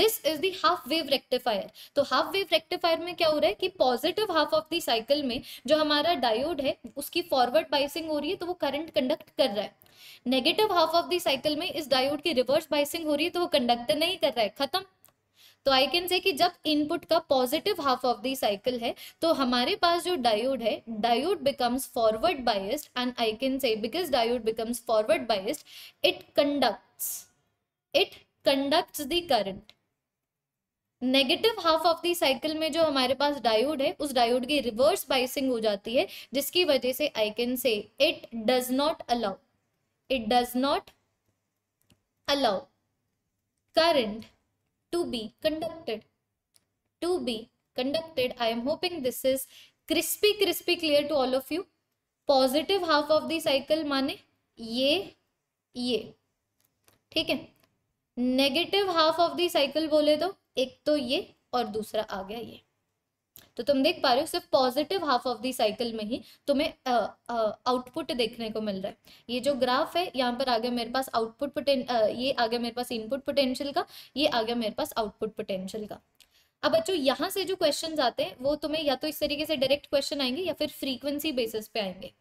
this is the half wave rectifier तो हाफ वेव रेक्टिफायर में क्या हो रहा है कि positive half of the cycle में जो हमारा डायोड है उसकी फॉरवर्ड बाइसिंग हो रही है तो वो करंट कंडक्ट कर रहा है negative half of the cycle में इस डायोड की रिवर्स बाइसिंग हो रही है तो वो कंडक्टर नहीं कर रहा है खत्म तो आई कैन से कि जब इनपुट का positive half of the cycle है तो हमारे पास जो डायोड है diode becomes forward biased and I can say because diode becomes forward biased it conducts it conducts the current negative half of the cycle में जो हमारे पास डायोड है उस डायोड की रिवर्स बाइसिंग हो जाती है जिसकी वजह से I can say it does not allow it does not allow current to be conducted to be conducted i am hoping this is crispy crispy clear to all of you positive half of the cycle mane ye ye theek hai negative half of the cycle bole to ek to ye aur dusra aa gaya ye तो तुम देख पा रहे हो सिर्फ positive half of the cycle में ही तुम्हें आउटपुट देखने को मिल रहा है ये जो ग्राफ है यहाँ पर आ गया मेरे पास आउटपुट पोटें ये आ गया मेरे पास इनपुट पोटेंशियल का ये आ गया मेरे पास आउटपुट पोटेंशियल का अब बच्चों यहाँ से जो क्वेश्चन आते हैं वो तुम्हें या तो इस तरीके से डायरेक्ट क्वेश्चन आएंगे या फिर फ्रीक्वेंसी बेसिस पे आएंगे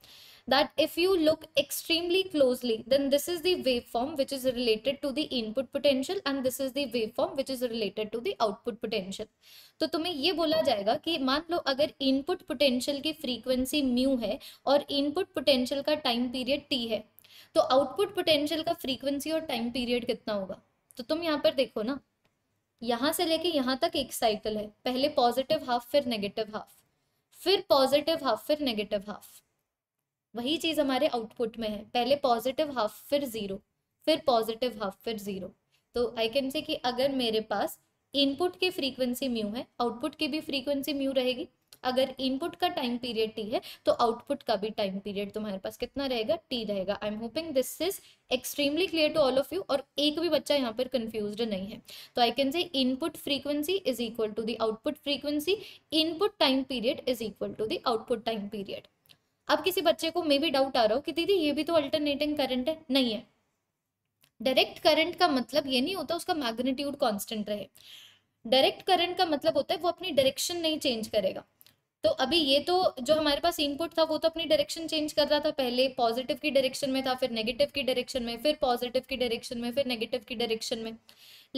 that if you look extremely closely, then this is the waveform which is related to the input potential and this is the waveform which is related to the output potential. तो तुम्हें ये बोला जाएगा कि मान लो अगर इनपुट पोटेंशियल की फ्रीक्वेंसी म्यू है और इनपुट पोटेंशियल का टाइम पीरियड टी है तो आउटपुट पोटेंशियल का फ्रीक्वेंसी और टाइम पीरियड कितना होगा तो तुम यहाँ पर देखो ना यहाँ से लेके यहाँ तक एक साइकिल है पहले पॉजिटिव हाफ फिर नेगेटिव हाफ फिर पॉजिटिव हाफ फिर नेगेटिव हाफ वही चीज़ हमारे आउटपुट में है पहले पॉजिटिव हाफ फिर ज़ीरो फिर पॉजिटिव हाफ फिर ज़ीरो तो आई कैन से कि अगर मेरे पास इनपुट की फ्रीक्वेंसी म्यू है आउटपुट की भी फ्रीक्वेंसी म्यू रहेगी अगर इनपुट का टाइम पीरियड टी है तो आउटपुट का भी टाइम पीरियड तुम्हारे पास कितना रहेगा टी रहेगा I am hoping this is extremely clear to all of you और एक भी बच्चा यहाँ पर कंफ्यूज नहीं है तो I can say input frequency is equal to the output frequency input time period is equal to the output time period अब किसी बच्चे को मे भी डाउट आ रहा हो कि दीदी ये भी तो अल्टरनेटिंग करंट है नहीं है डायरेक्ट करंट का मतलब ये नहीं होता उसका मैग्नेट्यूड कांस्टेंट रहे डायरेक्ट करंट का मतलब होता है वो अपनी डायरेक्शन नहीं चेंज करेगा तो अभी ये तो जो हमारे पास इनपुट था वो तो अपनी डायरेक्शन चेंज कर रहा था पहले पॉजिटिव की डायरेक्शन में था फिर नेगेटिव की डायरेक्शन में फिर पॉजिटिव की डायरेक्शन में फिर नेगेटिव की डायरेक्शन में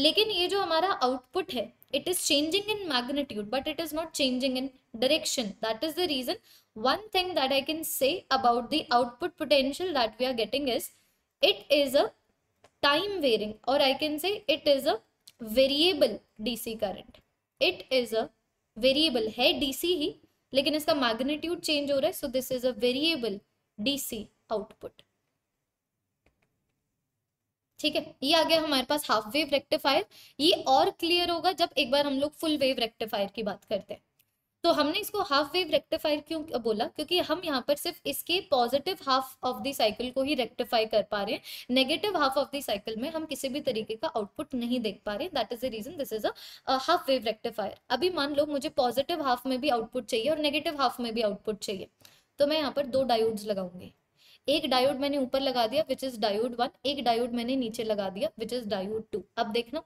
लेकिन ये जो हमारा आउटपुट है it is changing in magnitude but it is not changing in direction. That is the reason one thing that I can say about the output potential that we are getting is it is a time varying or I can say it is a variable DC current. It is a variable hai DC hi lekin iska magnitude change ho raha hai so this is a variable dc output ठीक है ये आ गया हमारे पास हाफ वेव रेक्टिफायर ये और क्लियर होगा जब एक बार हम लोग फुल वेव रेक्टिफायर की बात करते हैं तो हमने इसको हाफ वेव रेक्टिफायर क्यों बोला क्योंकि हम यहाँ पर सिर्फ इसके positive half of the cycle को ही रेक्टिफाई कर पा रहे हैं negative half of the cycle में हम किसी भी तरीके का आउटपुट नहीं देख पा रहे that is the reason this is a half wave rectifier अभी मान लो मुझे पॉजिटिव हाफ में भी आउटपुट चाहिए और नेगेटिव हाफ में भी आउटपुट चाहिए तो मैं यहाँ पर दो डायोड्स लगाऊंगी एक डायोड मैंने ऊपर लगा दिया विच इज डायोड वन एक डायोड मैंने नीचे लगा दिया विच इज डायोड टू अब देखना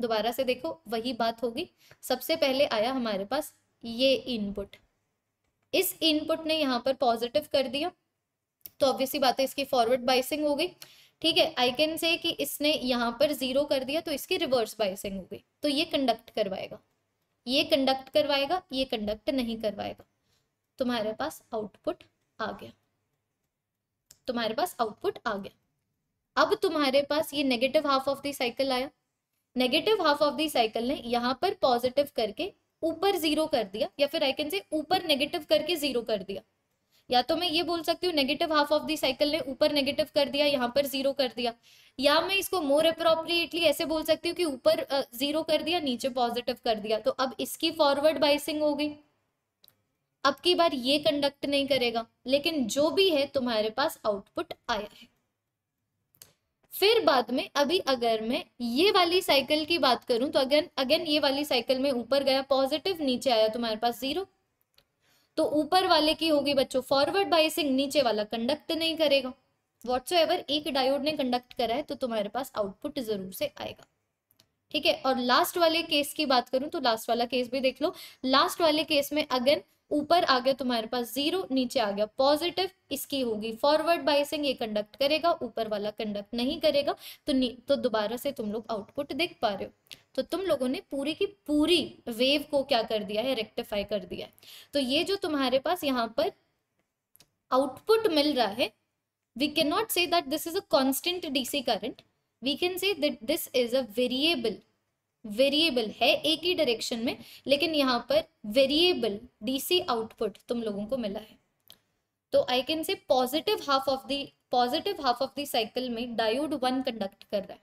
दोबारा से देखो वही बात होगी सबसे पहले आया हमारे पास ये इनपुट इस इनपुट ने यहाँ पर पॉजिटिव कर दिया तो ऑब्वियसली बात है इसकी फॉरवर्ड बाइसिंग हो गई ठीक है आई कैन से कि इसने यहाँ पर जीरो कर दिया तो इसकी रिवर्स बाइसिंग हो गई तो ये कंडक्ट करवाएगा ये कंडक्ट करवाएगा ये कंडक्ट नहीं करवाएगा तुम्हारे पास आउटपुट आ गया तुम्हारे पास आउटपुट आ गया अब तुम्हारे पास ये negative half of the cycle आया negative half of the cycle ने यहाँ पर पॉजिटिव करके ऊपर जीरो कर दिया या फिर आई कैन से ऊपर नेगेटिव करके जीरो कर दिया या तो मैं ये बोल सकती हूँ negative half of the cycle ने ऊपर नेगेटिव कर दिया यहाँ पर जीरो कर दिया या मैं इसको मोर अप्रोप्रिएटली ऐसे बोल सकती हूँ कि ऊपर जीरो कर दिया नीचे पॉजिटिव कर दिया तो अब इसकी फॉरवर्ड बाइसिंग हो गई अब की बार ये कंडक्ट नहीं करेगा लेकिन जो भी है तुम्हारे पास आउटपुट आया है फिर बाद में अभी अगर मैं ये वाली साइकिल की बात करूं तो अगेन अगेन ये वाली साइकिल में ऊपर गया पॉजिटिव नीचे आया तुम्हारे पास जीरो तो ऊपर वाले की होगी बच्चों फॉरवर्ड बाइसिंग नीचे वाला कंडक्ट नहीं करेगा वॉट्स एवर एक डायोड ने कंडक्ट करा है तो तुम्हारे पास आउटपुट जरूर से आएगा ठीक है और लास्ट वाले केस की बात करूं तो लास्ट वाला केस भी देख लो लास्ट वाले केस में अगेन ऊपर आ गया तुम्हारे पास जीरो नीचे आ गया पॉजिटिव इसकी होगी फॉरवर्ड बाइसिंग ये कंडक्ट करेगा ऊपर वाला कंडक्ट नहीं करेगा तो तो दोबारा से तुम लोग आउटपुट देख पा रहे हो तो तुम लोगों ने पूरी की पूरी वेव को क्या कर दिया है रेक्टिफाई कर दिया है तो ये जो तुम्हारे पास यहाँ पर आउटपुट मिल रहा है we cannot not that that this is constant DC current. We can say that this is a variable variable है एक ही डायरेक्शन में लेकिन यहाँ पर वेरिएबल डीसी आउटपुट तुम लोगों को मिला है तो I can say positive half of the positive half of the cycle में डायोड वन कंडक्ट कर रहा है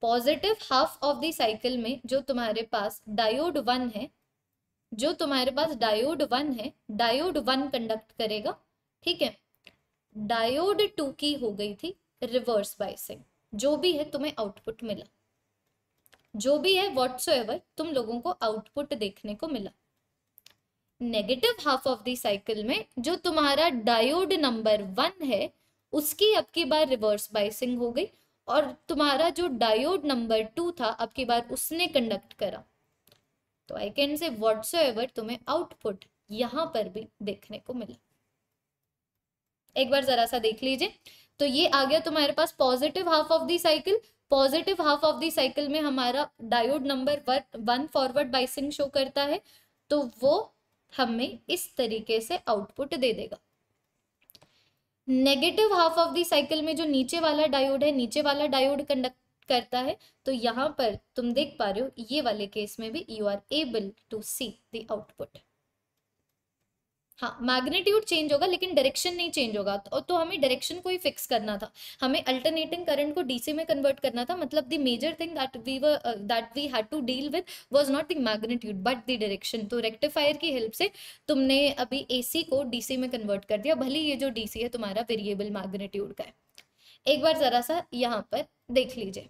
positive half of the cycle में जो तुम्हारे पास डायोड वन है जो तुम्हारे पास डायोड वन है डायोड वन कंडक्ट करेगा ठीक है डायोड टू की हो गई थी रिवर्स बाइसिंग जो भी है तुम्हें आउटपुट मिला जो भी है एवर तुम लोगों को आउटपुट देखने को मिला negative half of the cycle में जो तुम्हारा डायोड नंबर वन है उसकी अब की बार रिवर्स बाइसिंग हो गई और तुम्हारा जो डायोड नंबर टू था अब की बार उसने कंडक्ट करा तो आई कैन से एवर तुम्हें आउटपुट यहां पर भी देखने को मिला एक बार जरा सा देख लीजिए तो ये आ गया तुम्हारे पास positive half of the cycle positive half of the cycle में हमारा diode number one forward biasing show करता है तो वो हमें इस तरीके से आउटपुट दे देगा negative half of the cycle में जो नीचे वाला डायोड है नीचे वाला डायोड कंडक्ट करता है तो यहाँ पर तुम देख पा रहे हो ये वाले केस में भी you are able to see the output हाँ मैग्नीट्यूड चेंज होगा लेकिन डायरेक्शन नहीं चेंज होगा तो, तो हमें डायरेक्शन को ही फिक्स करना था हमें अल्टरनेटिंग करंट को डीसी में कन्वर्ट करना था मतलब the major thing that we were that we had to deal with was not the magnitude but the direction तो रेक्टिफायर की हेल्प से तुमने अभी ए को डी में कन्वर्ट कर दिया भले ये जो डी है तुम्हारा वेरिएबल मैग्नीट्यूड का है एक बार ज़रा सा यहाँ पर देख लीजिए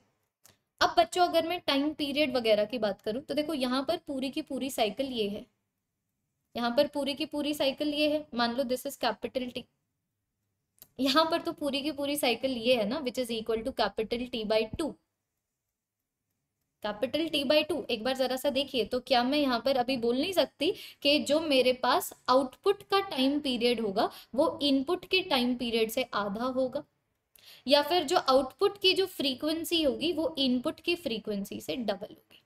अब बच्चों अगर मैं टाइम पीरियड वगैरह की बात करूँ तो देखो यहाँ पर पूरी की पूरी साइकिल ये है यहाँ पर पूरी की पूरी साइकिल ये है मान लो दिस इज कैपिटल टी यहाँ पर तो पूरी की पूरी साइकिल ये है ना which is equal to capital T by two capital T by two एक बार जरा सा देखिए तो क्या मैं यहाँ पर अभी बोल नहीं सकती कि जो मेरे पास आउटपुट का टाइम पीरियड होगा वो इनपुट के टाइम पीरियड से आधा होगा या फिर जो आउटपुट की जो फ्रीक्वेंसी होगी वो इनपुट की फ्रीक्वेंसी से डबल होगी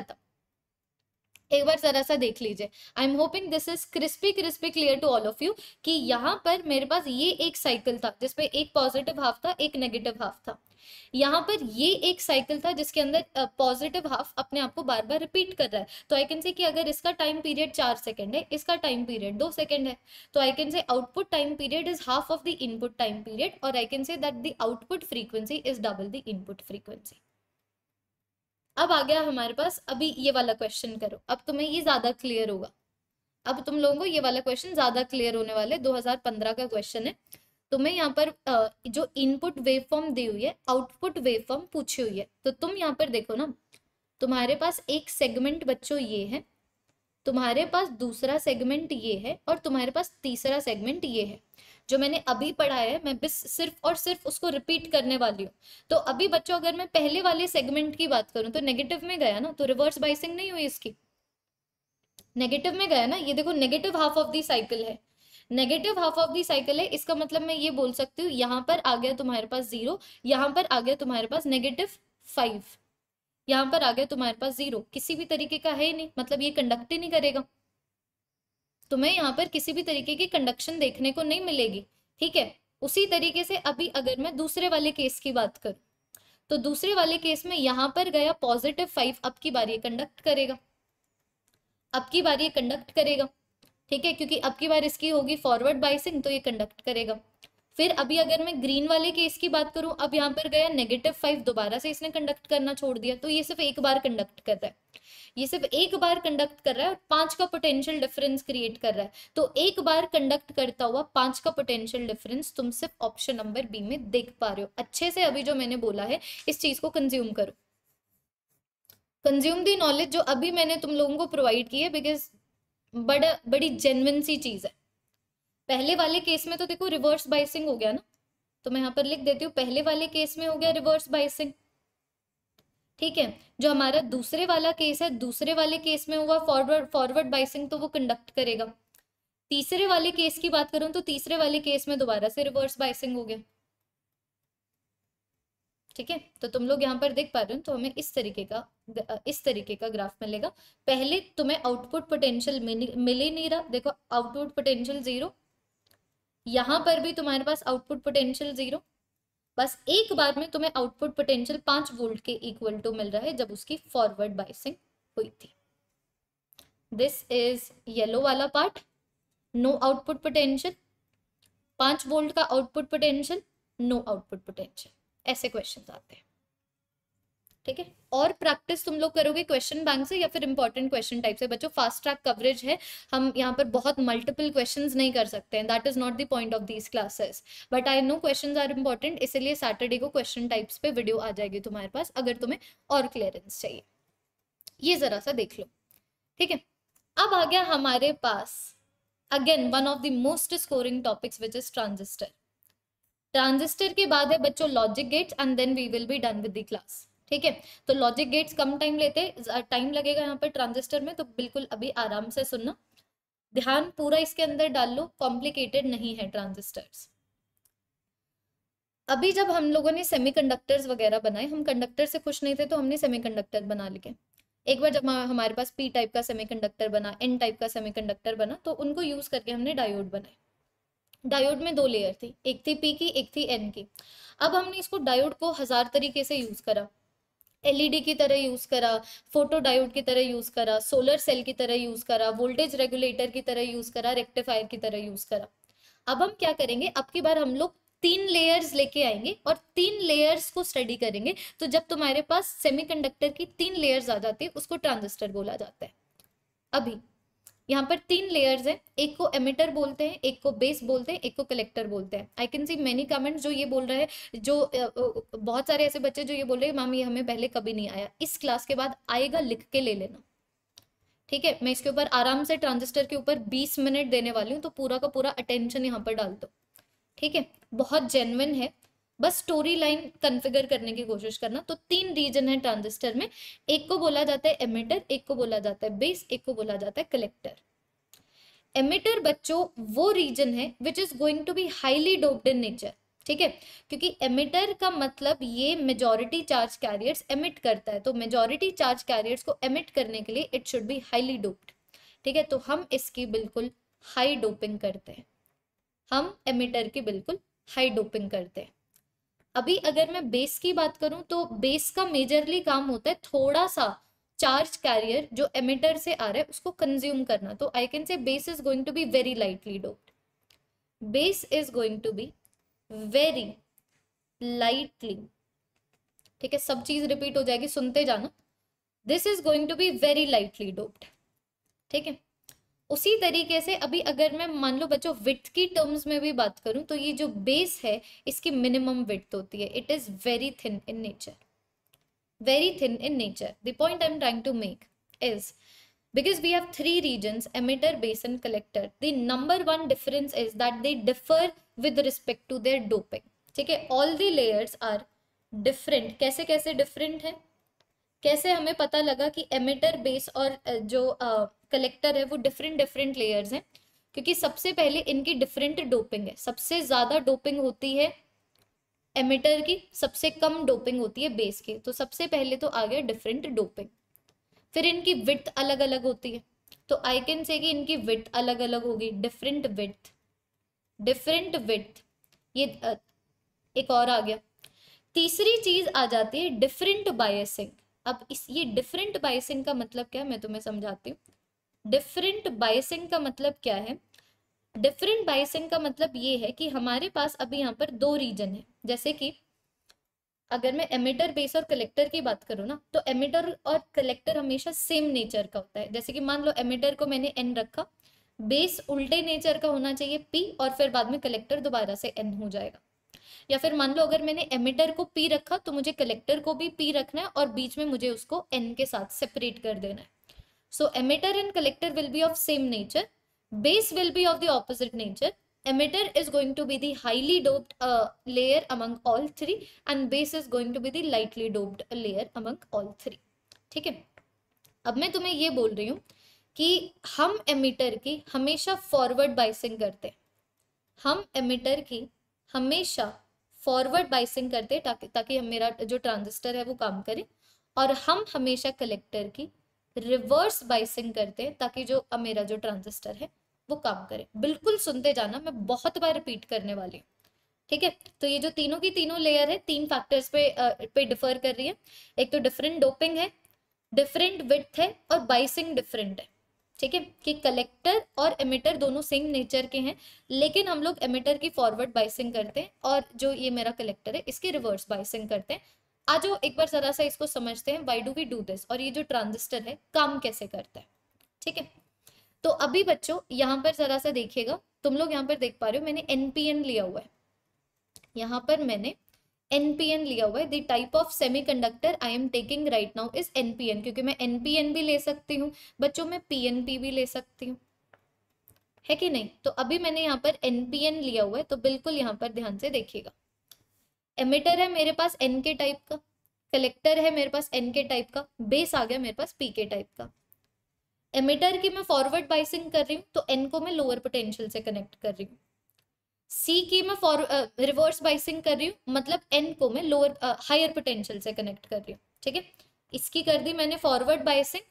खत्म एक बार ज़रा सा देख लीजिए I am hoping this is crispy crispy clear to all of you कि यहाँ पर मेरे पास ये एक साइकिल था जिसपे एक पॉजिटिव हाफ था एक नेगेटिव हाफ था यहाँ पर ये एक साइकिल था जिसके अंदर पॉजिटिव हाफ अपने आप को बार बार रिपीट कर रहा है तो आई कैन से कि अगर इसका टाइम पीरियड चार सेकेंड है इसका टाइम पीरियड दो सेकेंड है तो I can say output time period is half of the input time period और I can say that the output frequency is double the input frequency अब आ गया हमारे पास अभी ये वाला क्वेश्चन करो अब तुम्हें ये ज्यादा क्लियर होगा अब तुम लोगों को ये वाला क्वेश्चन ज्यादा क्लियर होने वाले 2015 का क्वेश्चन है तुम्हें यहाँ पर जो इनपुट वेवफॉर्म दी हुई है आउटपुट वेवफॉर्म पूछी हुई है तो तुम यहाँ पर देखो ना तुम्हारे पास एक सेगमेंट बच्चों ये है तुम्हारे पास दूसरा सेगमेंट ये है और तुम्हारे पास तीसरा सेगमेंट ये है जो मैंने अभी पढ़ा है मैं बस सिर्फ और सिर्फ उसको रिपीट करने वाली हूँ तो अभी बच्चों अगर मैं पहले वाले सेगमेंट की बात करूँ तो नेगेटिव में गया ना तो रिवर्स बाइसिंग नहीं हुई इसकी नेगेटिव में गया ना ये देखो negative half of the cycle है negative half of the cycle है इसका मतलब मैं ये बोल सकती हूँ यहाँ पर आ गया तुम्हारे पास जीरो यहाँ पर आ गया तुम्हारे पास नेगेटिव फाइव यहाँ पर आ गया तुम्हारे पास जीरो किसी भी तरीके का है ही नहीं मतलब ये कंडक्ट ही नहीं करेगा तुम्हें यहाँ पर किसी भी तरीके की कंडक्शन देखने को नहीं मिलेगी ठीक है उसी तरीके से अभी अगर मैं दूसरे वाले केस की बात करूँ तो दूसरे वाले केस में यहाँ पर गया पॉजिटिव फाइव अब की बार ये कंडक्ट करेगा अब की बार ये कंडक्ट करेगा ठीक है क्योंकि अब की बार इसकी होगी फॉरवर्ड बाइसिंग तो ये कंडक्ट करेगा फिर अभी अगर मैं ग्रीन वाले केस की बात करूं अब यहाँ पर गया नेगेटिव फाइव दोबारा से इसने कंडक्ट करना छोड़ दिया तो ये सिर्फ एक बार कंडक्ट कर रहा है ये सिर्फ एक बार कंडक्ट कर रहा है और पांच का पोटेंशियल डिफरेंस क्रिएट कर रहा है तो एक बार कंडक्ट करता हुआ पांच का पोटेंशियल डिफरेंस तुम सिर्फ ऑप्शन नंबर बी में देख पा रहे हो अच्छे से अभी जो मैंने बोला है इस चीज को कंज्यूम करो कंज्यूम दी नॉलेज जो अभी मैंने तुम लोगों को प्रोवाइड की है बिकॉज बड़ा बड़ी जेनविन सी चीज है पहले वाले केस में तो देखो रिवर्स बाइसिंग हो गया ना तो मैं यहाँ पर लिख देती हूँ पहले वाले केस में हो गया रिवर्स बाइसिंग ठीक है जो हमारा दूसरे वाला केस है दूसरे वाले केस में हुआ फॉरवर्ड फॉरवर्ड बाइसिंग तो वो कंडक्ट करेगा तीसरे वाले केस की बात करूं तो तीसरे वाले केस में दोबारा से रिवर्स बाइसिंग हो गया ठीक है तो तुम लोग यहाँ पर देख पा रहे हो तो हमें इस तरीके का इस तरीके का ग्राफ मिलेगा पहले तुम्हें आउटपुट पोटेंशियल मिल ही नहीं रहा देखो आउटपुट पोटेंशियल जीरो यहाँ पर भी तुम्हारे पास आउटपुट पोटेंशियल जीरो बस एक बार में तुम्हें आउटपुट पोटेंशियल पांच वोल्ट के इक्वल टू मिल रहा है जब उसकी फॉरवर्ड बाइसिंग हुई थी दिस इज येलो वाला पार्ट नो आउटपुट पोटेंशियल पांच वोल्ट का output potential no output potential ऐसे क्वेश्चन आते हैं ठीक है और प्रैक्टिस तुम लोग करोगे क्वेश्चन बैंक से या फिर इंपॉर्टेंट क्वेश्चन टाइप से बच्चों फास्ट ट्रैक कवरेज है हम यहाँ पर बहुत मल्टीपल क्वेश्चंस नहीं कर सकते हैं that is not the point of these classes but I know questions are important इसलिए सैटरडे को क्वेश्चन टाइप्स पे वीडियो आ जाएगी तुम्हारे पास अगर तुम्हें और क्लियरेंस चाहिए ये जरा सा देख लो ठीक है अब आ गया हमारे पास again one of the most scoring topics which is transistor transistor के बाद है बच्चों logic gates and then we will be done with the class ठीक है तो लॉजिक गेट्स कम टाइम लेते टाइम लगेगा यहाँ पर ट्रांजिस्टर में तो बिल्कुल अभी आराम से सुनना ध्यान पूरा इसके अंदर डाल लो कॉम्प्लिकेटेड नहीं है ट्रांजिस्टर्स अभी जब हम लोगों ने सेमीकंडक्टर्स वगैरह बनाए हम कंडक्टर से खुश नहीं थे तो हमने सेमीकंडक्टर बना लिए एक बार जब हमारे पास पी टाइप का सेमीकंडक्टर बना एन टाइप का सेमीकंडक्टर बना तो उनको यूज करके हमने डायोड बनाए डायोड में दो लेयर थी एक थी पी की एक थी एन की अब हमने इसको डायोड को हजार तरीके से यूज करा एलईडी e की तरह यूज़ करा फोटो डायोड की तरह यूज़ करा सोलर सेल की तरह यूज़ करा वोल्टेज रेगुलेटर की तरह यूज़ करा रेक्टिफायर की तरह यूज़ करा अब हम क्या करेंगे अब की बार हम लोग तीन लेयर्स लेके आएंगे और तीन लेयर्स को स्टडी करेंगे तो जब तुम्हारे पास सेमीकंडक्टर की तीन लेयर्स आ जाती है उसको ट्रांजिस्टर बोला जाता है अभी यहाँ पर तीन लेयर्स हैं एक को एमिटर बोलते हैं एक को बेस बोलते हैं एक को कलेक्टर बोलते हैं I can see many comments जो ये बोल रहे हैं जो बहुत सारे ऐसे बच्चे जो ये बोल रहे हैं मामी ये हमें पहले कभी नहीं आया इस क्लास के बाद आएगा लिख के ले लेना ठीक है मैं इसके ऊपर आराम से ट्रांजिस्टर के ऊपर बीस मिनट देने वाली हूँ तो पूरा का पूरा अटेंशन यहाँ पर डाल दो ठीक है बहुत जेनविन है बस स्टोरी लाइन कन्फिगर करने की कोशिश करना तो तीन रीजन है ट्रांजिस्टर में एक को बोला जाता है एमिटर एक को बोला जाता है बेस एक को बोला जाता है कलेक्टर एमिटर बच्चों वो रीजन है which is going to be highly doped in nature ठीक है क्योंकि एमिटर का मतलब ये मेजोरिटी चार्ज कैरियर्स एमिट करता है तो मेजोरिटी चार्ज कैरियर्स को एमिट करने के लिए it should be highly doped ठीक है तो हम इसकी बिल्कुल हाई डोपिंग करते हैं हम एमिटर की बिल्कुल हाई डोपिंग करते हैं अभी अगर मैं बेस की बात करूं तो बेस का मेजरली काम होता है थोड़ा सा चार्ज कैरियर जो एमिटर से आ रहा है उसको कंज्यूम करना तो I can say base is going to be very lightly doped base is going to be very lightly ठीक है सब चीज रिपीट हो जाएगी सुनते जाना this is going to be very lightly doped ठीक है उसी तरीके से अभी अगर मैं मान लो बच्चों विथ की टर्म्स में भी बात करूं तो ये जो बेस है इसकी मिनिमम विथ होती है it is very thin in nature very thin in nature the point I am trying to make is because we have three region emitter base and collector the number one difference is that they differ with respect to their doping ठीक है all the layers are different कैसे कैसे डिफरेंट है कैसे हमें पता लगा कि एमिटर बेस और जो कलेक्टर है वो डिफरेंट डिफरेंट लेयर्स हैं क्योंकि सबसे पहले इनकी डिफरेंट डोपिंग है सबसे ज़्यादा डोपिंग होती है एमिटर की सबसे कम डोपिंग होती है बेस की तो सबसे पहले तो आ गया डिफरेंट डोपिंग फिर इनकी विथ अलग अलग होती है तो आई कैन से कि इनकी विथ अलग अलग होगी डिफरेंट विथ डिफरेंट विथ ये एक और आ गया तीसरी चीज आ जाती है डिफरेंट बायसिंग अब इस ये डिफरेंट बायसिंग का मतलब क्या है मैं तुम्हें समझाती हूँ डिफरेंट बाइसिंग का मतलब क्या है डिफरेंट बाइसिंग का मतलब ये है कि हमारे पास अभी यहाँ पर दो रीजन है जैसे कि अगर मैं एमिटर बेस और कलेक्टर की बात करूँ ना तो एमिटर और कलेक्टर हमेशा सेम नेचर का होता है जैसे कि मान लो एमिटर को मैंने एन रखा बेस उल्टे नेचर का होना चाहिए पी और फिर बाद में कलेक्टर दोबारा से एन हो जाएगा या फिर मान लो अगर मैंने एमिटर को पी रखा तो मुझे कलेक्टर को भी पी रखना है और बीच में मुझे उसको एन के साथ सेपरेट कर देना है So emitter and collector will be of same nature. Base will be of the opposite nature. Emitter is going to be the highly doped uh, layer among all three and base is going to be the lightly doped layer among all three. theek hai ab main tumhe ye bol rahi hu ki hum emitter ki hamesha forward biasing karte हैं हम एमिटर की हमेशा फॉरवर्ड बाइसिंग करते ताकि ताकि हम मेरा जो ट्रांजिस्टर है वो काम करे और हम हमेशा कलेक्टर की रिवर्स बाइसिंग करते हैं ताकि जो मेरा जो ट्रांजिस्टर है वो काम करे बिल्कुल सुनते जाना मैं बहुत बार रिपीट करने वाली हूँ ठीक है तो ये जो तीनों की तीनों लेयर है तीन फैक्टर्स पे पे डिफर कर रही है एक तो डिफरेंट डोपिंग है डिफरेंट विथ है और बाइसिंग डिफरेंट है ठीक है कि कलेक्टर और एमिटर दोनों सेम नेचर के हैं लेकिन हम लोग एमिटर की फॉरवर्ड बाइसिंग करते हैं और जो ये मेरा कलेक्टर है इसकी रिवर्स बाइसिंग करते हैं आज एक बार जरा सा इसको समझते हैं why do we do this और ये जो ट्रांजिस्टर है काम कैसे करता है ठीक है तो अभी बच्चों यहाँ पर जरा सा देखिएगा तुम लोग यहाँ पर देख पा रहे हो मैंने एनपीएन लिया हुआ है यहाँ पर मैंने एनपीएन लिया हुआ है the type of semiconductor I am taking right now is NPN क्योंकि मैं एनपीएन भी ले सकती हूँ बच्चों एन पीएनपी भी ले सकती हूँ है कि नहीं तो अभी मैंने यहाँ पर एनपीएन लिया हुआ है तो बिल्कुल यहाँ पर ध्यान से देखिएगा एमिटर है मेरे पास एन के टाइप का कलेक्टर है मेरे पास एन के टाइप का बेस आ गया मेरे पास पी के टाइप का एमिटर की मैं फॉरवर्ड बाइसिंग कर रही हूँ तो एन को मैं लोअर पोटेंशियल से कनेक्ट कर रही हूँ सी की मैं फॉर रिवर्स बाइसिंग कर रही हूँ मतलब एन को मैं लोअर हायर पोटेंशियल से कनेक्ट कर रही हूँ ठीक है इसकी कर दी मैंने फॉरवर्ड बाइसिंग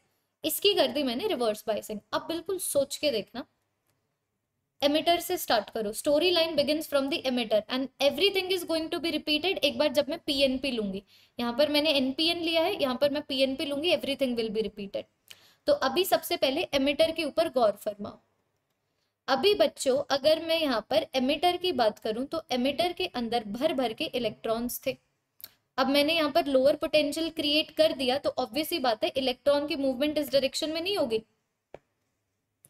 इसकी कर दी मैंने रिवर्स बाइसिंग अब बिल्कुल सोच के देखना एमिटर से स्टार्ट करो story line begins from the emitter and everything is going to be repeated एक बार जब मैं पी एन पी लूंगी यहाँ पर मैंने एन पी एन लिया है यहाँ पर मैं पी एन पी लूंगी एवरीथिंग विल बी रिपीटेड तो अभी सबसे पहले एमिटर के ऊपर गौर फरमाओ अभी बच्चों अगर मैं यहाँ पर एमिटर की बात करूं तो एमिटर के अंदर भर भर के इलेक्ट्रॉन्स थे अब मैंने यहाँ पर लोअर पोटेंशियल क्रिएट कर दिया तो ऑब्वियसली बात है इलेक्ट्रॉन की मूवमेंट इस डायरेक्शन में नहीं होगी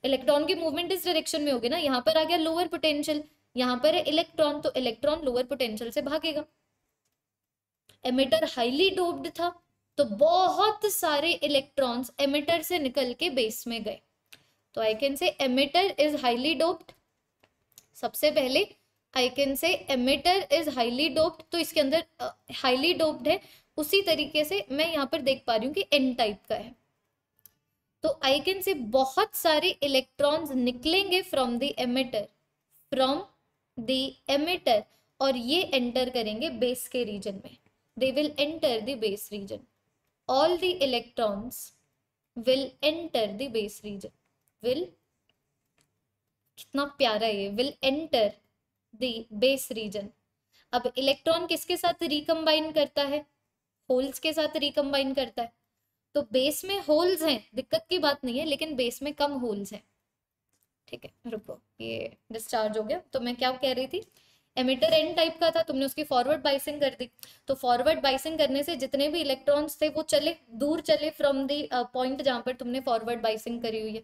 इलेक्ट्रॉन की मूवमेंट इस डायरेक्शन में होगी ना यहाँ पर आ गया लोअर पोटेंशियल यहाँ पर है इलेक्ट्रॉन तो इलेक्ट्रॉन लोअर पोटेंशियल से भागेगा एमिटर हाईली डोप्ड था तो बहुत सारे इलेक्ट्रॉन्स एमिटर से निकल के बेस में गए तो I can say emitter is highly doped सबसे पहले I can say emitter is highly doped तो इसके अंदर हाईली uh, डोप्ड है उसी तरीके से मैं यहाँ पर देख पा रही हूँ कि एन टाइप का है तो कैन से बहुत सारे इलेक्ट्रॉन्स निकलेंगे from the emitter from the emitter और ये एंटर करेंगे बेस के रीजन में they will enter the base region all the electrons will enter the base region will कितना प्यारा ये will enter the base region अब इलेक्ट्रॉन किसके साथ रिकम्बाइन करता है होल्स के साथ रिकम्बाइन करता है तो बेस में होल्स हैं दिक्कत की बात नहीं है लेकिन बेस में कम होल्स हैं ठीक है रुको ये डिस्चार्ज हो गया तो मैं क्या कह रही थी एमिटर एन टाइप का था तुमने उसकी फॉरवर्ड बाइसिंग कर दी तो फॉरवर्ड बाइसिंग करने से जितने भी इलेक्ट्रॉन्स थे वो चले दूर चले फ्रॉम दी पॉइंट जहां पर तुमने फॉरवर्ड बाइसिंग करी हुई है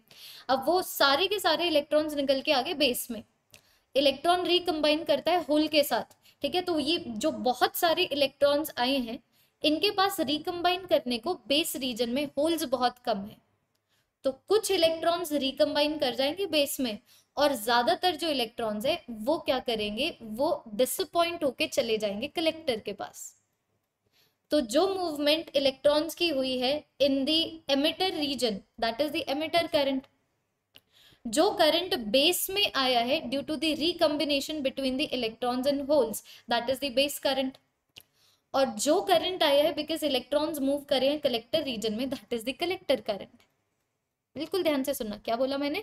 अब वो सारे के सारे इलेक्ट्रॉन्स निकल के आगे बेस में इलेक्ट्रॉन रिकम्बाइन करता है होल के साथ ठीक है तो ये जो बहुत सारे इलेक्ट्रॉन्स आए हैं इनके पास रिकम्बाइन करने को बेस रीजन में होल्स बहुत कम है तो कुछ इलेक्ट्रॉन्स रिकम्बाइन कर जाएंगे बेस में और ज्यादातर जो इलेक्ट्रॉन्स है वो क्या करेंगे वो डिसअपॉइंट होके चले जाएंगे कलेक्टर के पास तो जो मूवमेंट इलेक्ट्रॉन्स की हुई है in the emitter region that is the emitter current जो करंट बेस में आया है due to the recombination between the electrons and holes that is the base current और जो करंट आया है बिकॉज इलेक्ट्रॉन्स मूव करे हैं कलेक्टर रीजन में that is the collector current बिल्कुल ध्यान से सुनना क्या बोला मैंने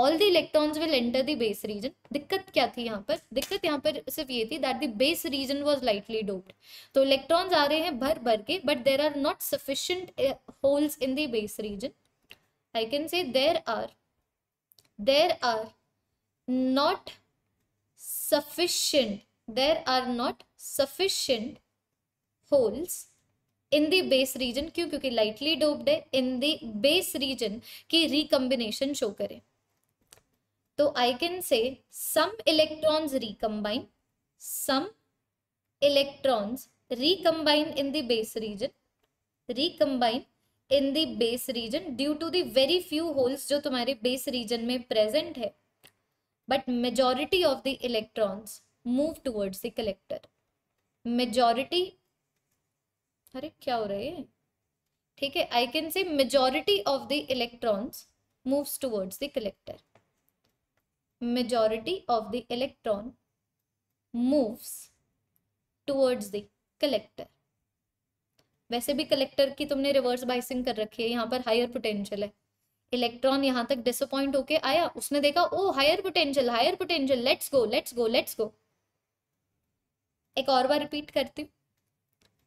all the electrons will enter the base region दिक्कत क्या थी यहाँ पर दिक्कत यहाँ पर सिर्फ ये थी that the base region was lightly doped तो इलेक्ट्रॉन्स आ रहे हैं भर भर के but there are not sufficient holes in the base region I can say there are there are not sufficient there are not sufficient holes in the base region क्यों क्योंकि लाइटली डोब्ड है इन द बेस रीजन की रिकम्बिनेशन शो करें तो I can say some electrons recombine some electrons recombine in the base region recombine in the base region due to the very few holes जो तुम्हारे बेस रीजन में प्रेजेंट है but majority of the electrons move towards the collector majority अरे क्या हो रहा है ठीक है I can say majority of the electrons moves towards the collector majority of the electron moves towards the collector वैसे भी कलेक्टर की तुमने रिवर्स बाइसिंग कर रखी है यहाँ पर हायर पोटेंशियल है इलेक्ट्रॉन यहाँ तक डिसअपॉइंट होके आया उसने देखा oh higher potential higher potential let's go let's go let's go एक और बार रिपीट करती हूँ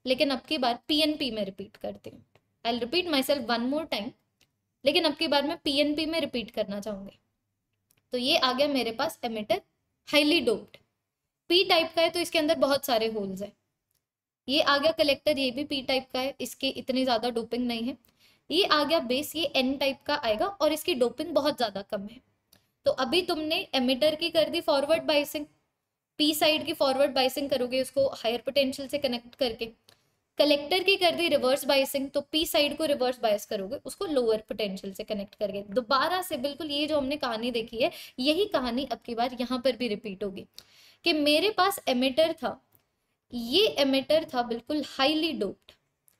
लेकिन अब की बार पी में रिपीट करती हूँ I repeat myself one more time लेकिन अब की बार मैं पी में रिपीट करना चाहूँगी तो ये आ गया मेरे पास emitter highly doped P type का है तो इसके अंदर बहुत सारे होल्स हैं ये आ गया कलेक्टर ये भी पी टाइप का है इसके इतने ज़्यादा डोपिंग नहीं है ये आ गया बेस ये एन टाइप का आएगा और इसकी डोपिंग बहुत ज़्यादा कम है तो अभी तुमने एमिटर की कर दी फॉरवर्ड बाइसिंग पी साइड की फॉरवर्ड बाइसिंग करोगे उसको हायर पोटेंशियल से कनेक्ट करके कलेक्टर की कर दी रिवर्स बाइसिंग तो पी साइड को रिवर्स बायस करोगे उसको लोअर पोटेंशियल से कनेक्ट करके दोबारा से बिल्कुल ये जो हमने कहानी देखी है यही कहानी अब की बार यहाँ पर भी रिपीट होगी कि मेरे पास एमिटर था ये एमिटर था बिल्कुल हाईली डोप्ड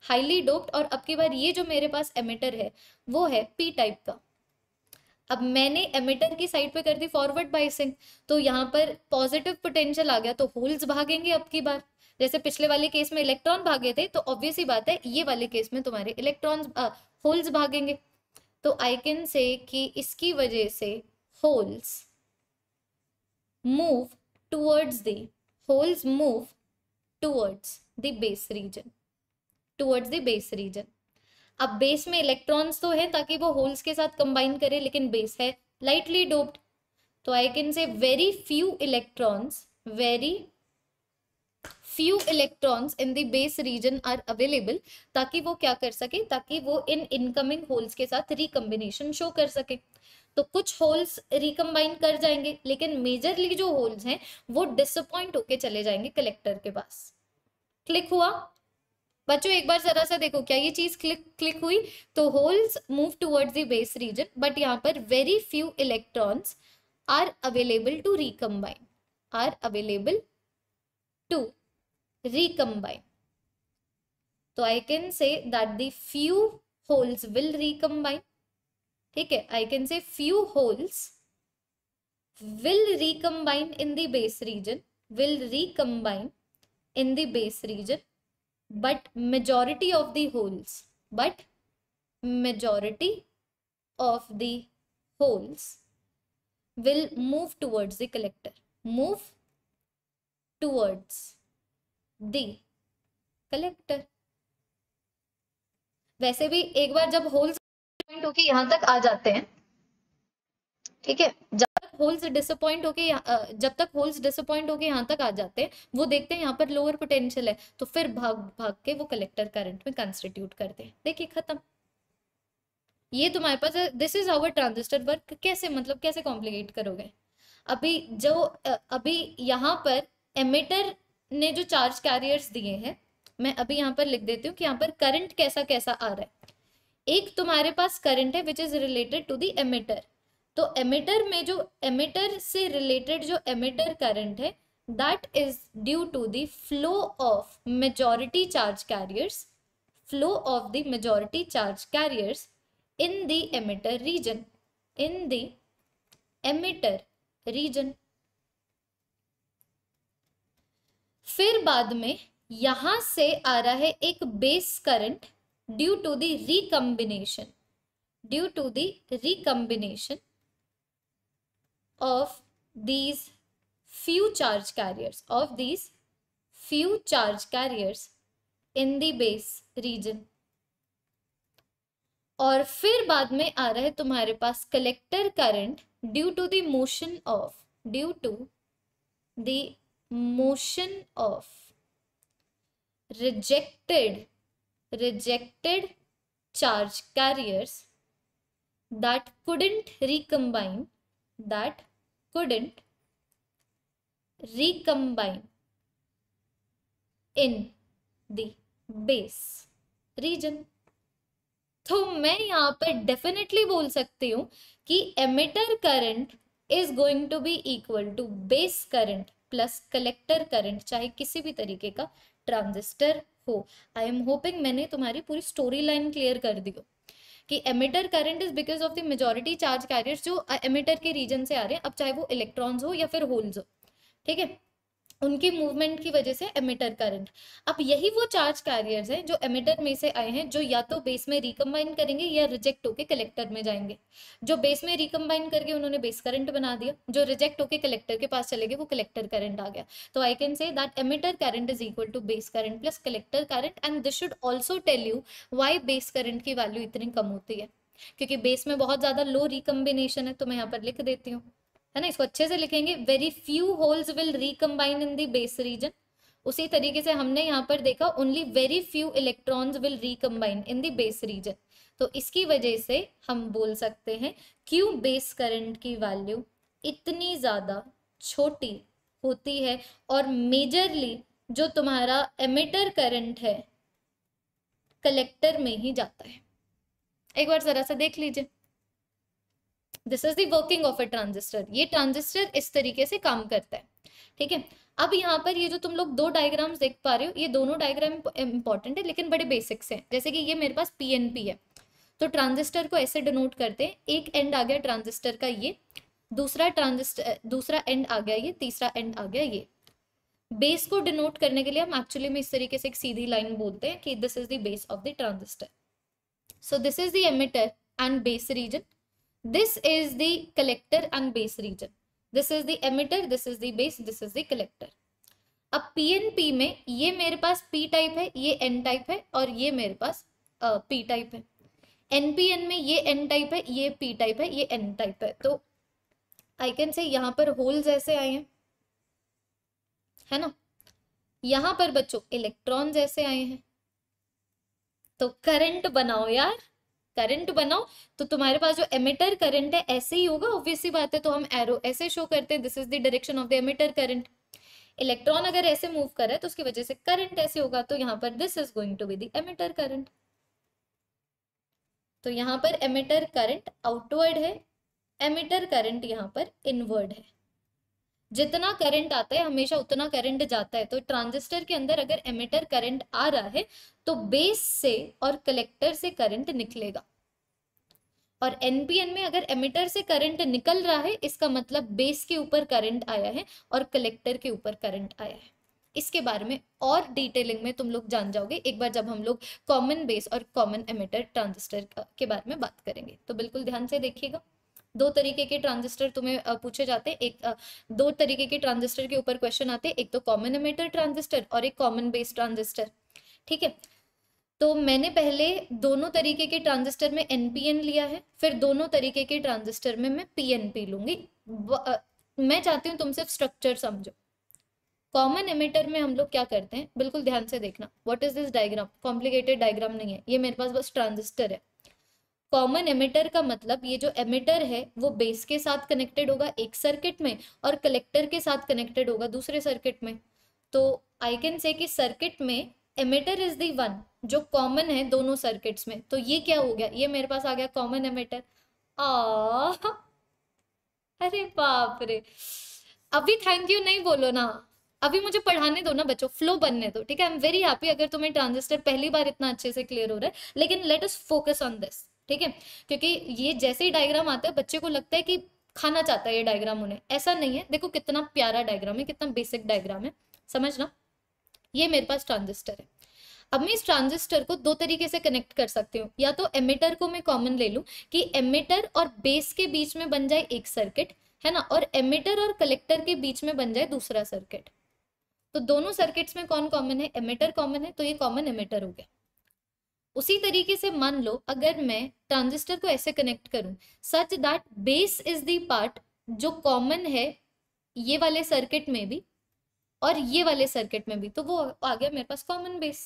हाईली डोप्ड और अब की बार ये जो मेरे पास एमिटर है वो है पी टाइप का अब मैंने एमिटर की साइड पे कर दी फॉरवर्ड बाइसिंग तो यहाँ पर पॉजिटिव पोटेंशियल आ गया तो होल्स भागेंगे अब की बार जैसे पिछले वाले केस में इलेक्ट्रॉन भागे थे तो ऑब्वियस ही बात है ये वाले केस में तुम्हारे इलेक्ट्रॉन होल्स भागेंगे तो आई कैन से कि इसकी वजह से holes move towards the holes move towards the base region towards the base region अब बेस में इलेक्ट्रॉन्स तो है ताकि वो होल्स के साथ कंबाइन करे लेकिन बेस है लाइटली डोप्ड तो I can say very few electrons very few electrons in the base region are available ताकि वो क्या कर सके ताकि वो इन इनकमिंग होल्स के साथ रिकम्बिनेशन शो कर सके तो कुछ होल्स रिकम्बाइन कर जाएंगे लेकिन मेजरली जो होल्स हैं वो डिसअपॉइंट होके चले जाएंगे कलेक्टर के पास क्लिक हुआ बच्चों एक बार जरा सा देखो क्या ये चीज क्लिक क्लिक हुई तो holes move towards the base region but यहाँ पर very few electrons are available to recombine are available to recombine. So I can say that the few holes will recombine. Okay, I can say few holes will recombine in the base region, will recombine in the base region, but majority of the holes, but majority of the holes will move towards the collector, move towards the collector वैसे भी एक बार जब होल्स होके यहां तक आ जाते हैं ठीक है जब तक होल्स डिसअपॉइंट होके जब तक होल्स डिसअपॉइंट होके यहां तक आ जाते हैं वो देखते हैं यहां पर लोअर पोटेंशियल है तो फिर भाग भाग के वो कलेक्टर करंट में कंस्टिट्यूट करते हैं देखिए खत्म ये तुम्हारे पास this is our transistor work कैसे मतलब कैसे कॉम्प्लिकेट करोगे अभी जो अभी यहाँ पर एमिटर ने जो चार्ज कैरियर्स दिए हैं मैं अभी यहाँ पर लिख देती हूँ कि यहाँ पर करंट कैसा कैसा आ रहा है एक तुम्हारे पास करंट है which is related to the emitter तो एमिटर में जो एमिटर से रिलेटेड जो एमिटर करंट है that is due to the flow of majority charge carriers flow of the majority charge carriers in the emitter region in the emitter region फिर बाद में यहाँ से आ रहा है एक base current due to the recombination due to the recombination of these few charge carriers of these few charge carriers in the base region और फिर बाद में आ रहा है तुम्हारे पास collector current due to the motion of due to the motion of rejected rejected charge carriers that couldn't recombine that couldn't recombine in the base region तो मैं यहाँ पर डेफिनेटली बोल सकती हूँ कि emitter current is going to be equal to base current plus collector current चाहे किसी भी तरीके का ट्रांजिस्टर हो आई एम होपिंग मैंने तुम्हारी पूरी स्टोरी लाइन क्लियर कर दी हो कि emitter current is because of the majority charge carriers जो एमिटर के रीजन से आ रहे हैं अब चाहे वो इलेक्ट्रॉन्स हो या फिर होल्स हो ठीक है उनकी मूवमेंट की वजह से एमिटर करंट अब यही वो चार्ज कैरियर्स हैं जो एमिटर में से आए हैं जो या तो बेस में रिकम्बाइन करेंगे या रिजेक्ट होके कलेक्टर में जाएंगे जो बेस में रिकम्बाइन करके उन्होंने बेस करंट बना दिया जो रिजेक्ट होके कलेक्टर के पास चले गए वो कलेक्टर करंट आ गया तो I can say that emitter current is equal to base current plus collector current and this should also tell you why base current की वैल्यू इतनी कम होती है क्योंकि बेस में बहुत ज़्यादा लो रिकम्बिनेशन है तो मैं यहाँ पर लिख देती हूँ है ना इसको अच्छे से लिखेंगे very few holes will recombine in the base region उसी तरीके से हमने यहाँ पर देखा only very few electrons will recombine in the base region तो इसकी वजह से हम बोल सकते हैं क्यों बेस करंट की वैल्यू इतनी ज़्यादा छोटी होती है और मेजरली जो तुम्हारा एमिटर करंट है कलेक्टर में ही जाता है एक बार ज़रा सा देख लीजिए this is working of a transistor ये ट्रांजिस्टर इस तरीके से काम करता है ठीक है अब यहाँ पर ये जो तुम लोग दो डायग्राम्स देख पा रहे हो ये दोनों डायग्राम इंपॉर्टेंट है लेकिन बड़े बेसिक्स हैं जैसे कि ये मेरे पास पी है तो ट्रांजिस्टर को ऐसे डिनोट करते हैं एक एंड आ गया ट्रांजिस्टर का ये दूसरा ट्रांजिस्टर दूसरा एंड आ गया ये तीसरा एंड आ गया ये बेस को डिनोट करने के लिए हम एक्चुअली में इस तरीके से एक सीधी लाइन बोलते हैं कि this is the base of the transistor so this is the emitter and base region This is the collector and base region. This is the emitter, this is the base, this is the collector. अब पी में ये मेरे पास पी टाइप है ये एन टाइप है और ये मेरे पास पी टाइप है एनपीएन में ये एन टाइप है ये पी टाइप है ये एन टाइप है तो आई कैन से यहाँ पर होल्स ऐसे आए हैं है ना यहाँ पर बच्चों इलेक्ट्रॉन्स ऐसे आए हैं तो करंट बनाओ यार करंट बनाओ तो तुम्हारे पास जो एमिटर करंट है ऐसे ही होगा ऑब्वियसली बात है तो हम एरो ऐसे शो करते हैं this is the direction of the emitter current electron अगर ऐसे मूव कर रहा है तो उसकी वजह से करंट ऐसे होगा तो यहां पर this is going to be the emitter current तो यहां पर एमिटर करंट आउटवर्ड है एमिटर करंट यहां पर इनवर्ड है जितना करंट आता है हमेशा उतना करंट जाता है तो ट्रांजिस्टर के अंदर अगर एमिटर करंट आ रहा है तो बेस से और कलेक्टर से करंट निकलेगा और एनपीएन में अगर एमिटर से करंट निकल रहा है इसका मतलब बेस के ऊपर करंट आया है और कलेक्टर के ऊपर करंट आया है इसके बारे में और डिटेलिंग में तुम लोग जान जाओगे एक बार जब हम लोग कॉमन बेस और कॉमन एमिटर ट्रांजिस्टर के बारे में बात करेंगे तो बिल्कुल ध्यान से देखिएगा दो तरीके के ट्रांजिस्टर तुम्हें पूछे जाते हैं एक दो तरीके के ट्रांजिस्टर के ऊपर क्वेश्चन आते हैं एक तो कॉमन एमिटर ट्रांजिस्टर और एक कॉमन बेस ट्रांजिस्टर ठीक है तो मैंने पहले दोनों तरीके के ट्रांजिस्टर में एनपीएन लिया है फिर दोनों तरीके के ट्रांजिस्टर में मैं पीएनपी लूंगी मैं चाहती हूँ तुम सिर्फ स्ट्रक्चर समझो कॉमन एमिटर में हम लोग क्या करते हैं बिल्कुल ध्यान से देखना what is this diagram complicated diagram नहीं है ये मेरे पास बस ट्रांजिस्टर है कॉमन एमिटर का मतलब ये जो एमिटर है वो बेस के साथ कनेक्टेड होगा एक सर्किट में और कलेक्टर के साथ कनेक्टेड होगा दूसरे सर्किट में तो आई कैन से कि सर्किट में एमिटर इज दी वन जो कॉमन है दोनों सर्किट्स में तो ये क्या हो गया ये मेरे पास आ गया कॉमन एमिटर आ अरे बाप रे अभी थैंक यू नहीं बोलो ना अभी मुझे पढ़ाने दो ना बच्चों फ्लो बनने दो ठीक है आई एम वेरी हैप्पी अगर तुम्हें ट्रांजिस्टर पहली बार इतना अच्छे से क्लियर हो रहा है लेकिन let us focus on this ठीक है क्योंकि ये जैसे ही डायग्राम आता है बच्चे को लगता है कि खाना चाहता है ये डायग्राम उन्हें ऐसा नहीं है देखो कितना प्यारा डायग्राम है कितना बेसिक डायग्राम है समझना ये मेरे पास ट्रांजिस्टर है अब मैं इस ट्रांजिस्टर को दो तरीके से कनेक्ट कर सकती हूँ या तो एमिटर को मैं कॉमन ले लूँ कि एमिटर और बेस के बीच में बन जाए एक सर्किट है ना और एमिटर और कलेक्टर के बीच में बन जाए दूसरा सर्किट तो दोनों सर्किट्स में कौन कॉमन है एमिटर कॉमन है तो ये कॉमन एमिटर हो गया उसी तरीके से मान लो अगर मैं ट्रांजिस्टर को ऐसे कनेक्ट करूं such that base is the part जो कॉमन है ये वाले सर्किट में भी और ये वाले सर्किट में भी तो वो आ गया मेरे पास कॉमन बेस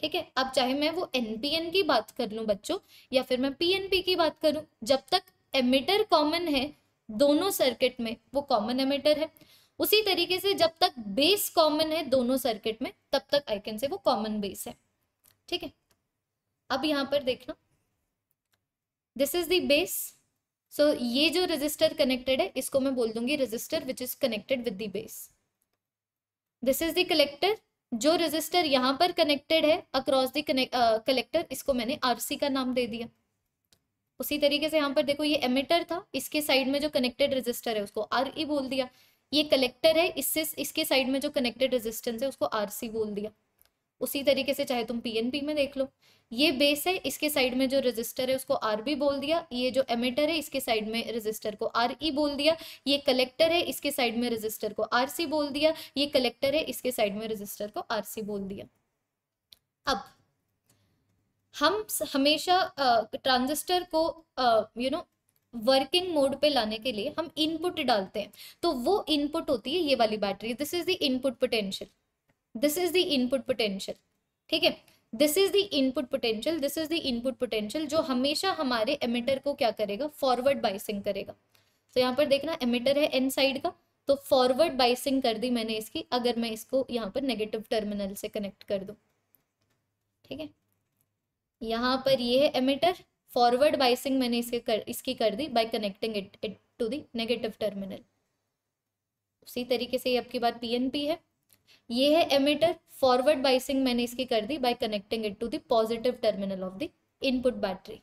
ठीक है अब चाहे मैं वो एनपीएन की बात कर लूं बच्चों या फिर मैं पीएनपी की बात करूं जब तक एमिटर कॉमन है दोनों सर्किट में वो कॉमन एमिटर है उसी तरीके से जब तक बेस कॉमन है दोनों सर्किट में तब तक आई कैन से वो कॉमन बेस है ठीक है अब यहाँ पर देखना this is the base so ये जो रजिस्टर कनेक्टेड है इसको मैं बोल दूंगी resistor which is connected with the base this is the collector जो रजिस्टर यहाँ पर कनेक्टेड है अक्रॉस द कलेक्टर इसको मैंने आरसी का नाम दे दिया उसी तरीके से यहाँ पर देखो ये एमिटर था इसके साइड में जो कनेक्टेड रजिस्टर है उसको आर ई e बोल दिया ये कलेक्टर है इससे इसके साइड में जो कनेक्टेड रेजिस्टेंस है उसको आर सी बोल दिया उसी तरीके से चाहे तुम पीएनपी में देख लो ये बेस है इसके साइड में जो रजिस्टर है उसको आर बी बोल दिया ये जो एमिटर है इसके साइड में रजिस्टर को आर ई e बोल दिया ये कलेक्टर है इसके साइड में रजिस्टर को आर सी बोल दिया ये कलेक्टर है इसके साइड में रजिस्टर को आर सी बोल दिया अब हम हमेशा ट्रांजिस्टर को यू नो वर्किंग मोड पे लाने के लिए हम इनपुट डालते हैं तो वो इनपुट होती है ये वाली battery this is the input potential this is the input potential ठीक है this is the input potential this is the input potential जो हमेशा हमारे एमिटर को क्या करेगा फॉरवर्ड बाइसिंग करेगा तो यहाँ पर देखना एमिटर है एन साइड का तो फॉरवर्ड बाइसिंग कर दी मैंने इसकी अगर मैं इसको यहाँ पर नेगेटिव टर्मिनल से कनेक्ट कर दू ठीक है यहाँ पर ये है एमिटर फॉरवर्ड बाइसिंग मैंने इसके कर इसकी कर दी by connecting it it to the negative terminal उसी तरीके से ये आपकी बात पीएनपी है ये है एमिटर फॉरवर्ड बाइसिंग मैंने इसकी कर दी by connecting it to the positive terminal of the input battery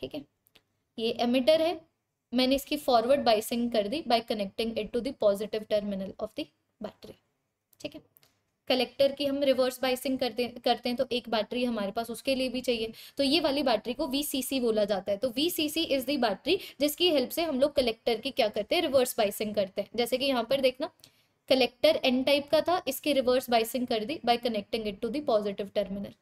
ठीक है ये एमिटर है मैंने इसकी फॉरवर्ड बाइसिंग कर दी by connecting it to the positive terminal of the battery ठीक है कलेक्टर की हम रिवर्स बाइसिंग करते करते हैं तो एक बैटरी हमारे पास उसके लिए भी चाहिए तो ये वाली बैटरी को वी बोला जाता है तो वी इज दी बैटरी जिसकी हेल्प से हम लोग कलेक्टर की क्या करते हैं रिवर्स बाइसिंग करते हैं जैसे कि यहाँ पर देखना कलेक्टर एन टाइप का था इसके रिवर्स बाइसिंग कर दी by connecting it to the positive terminal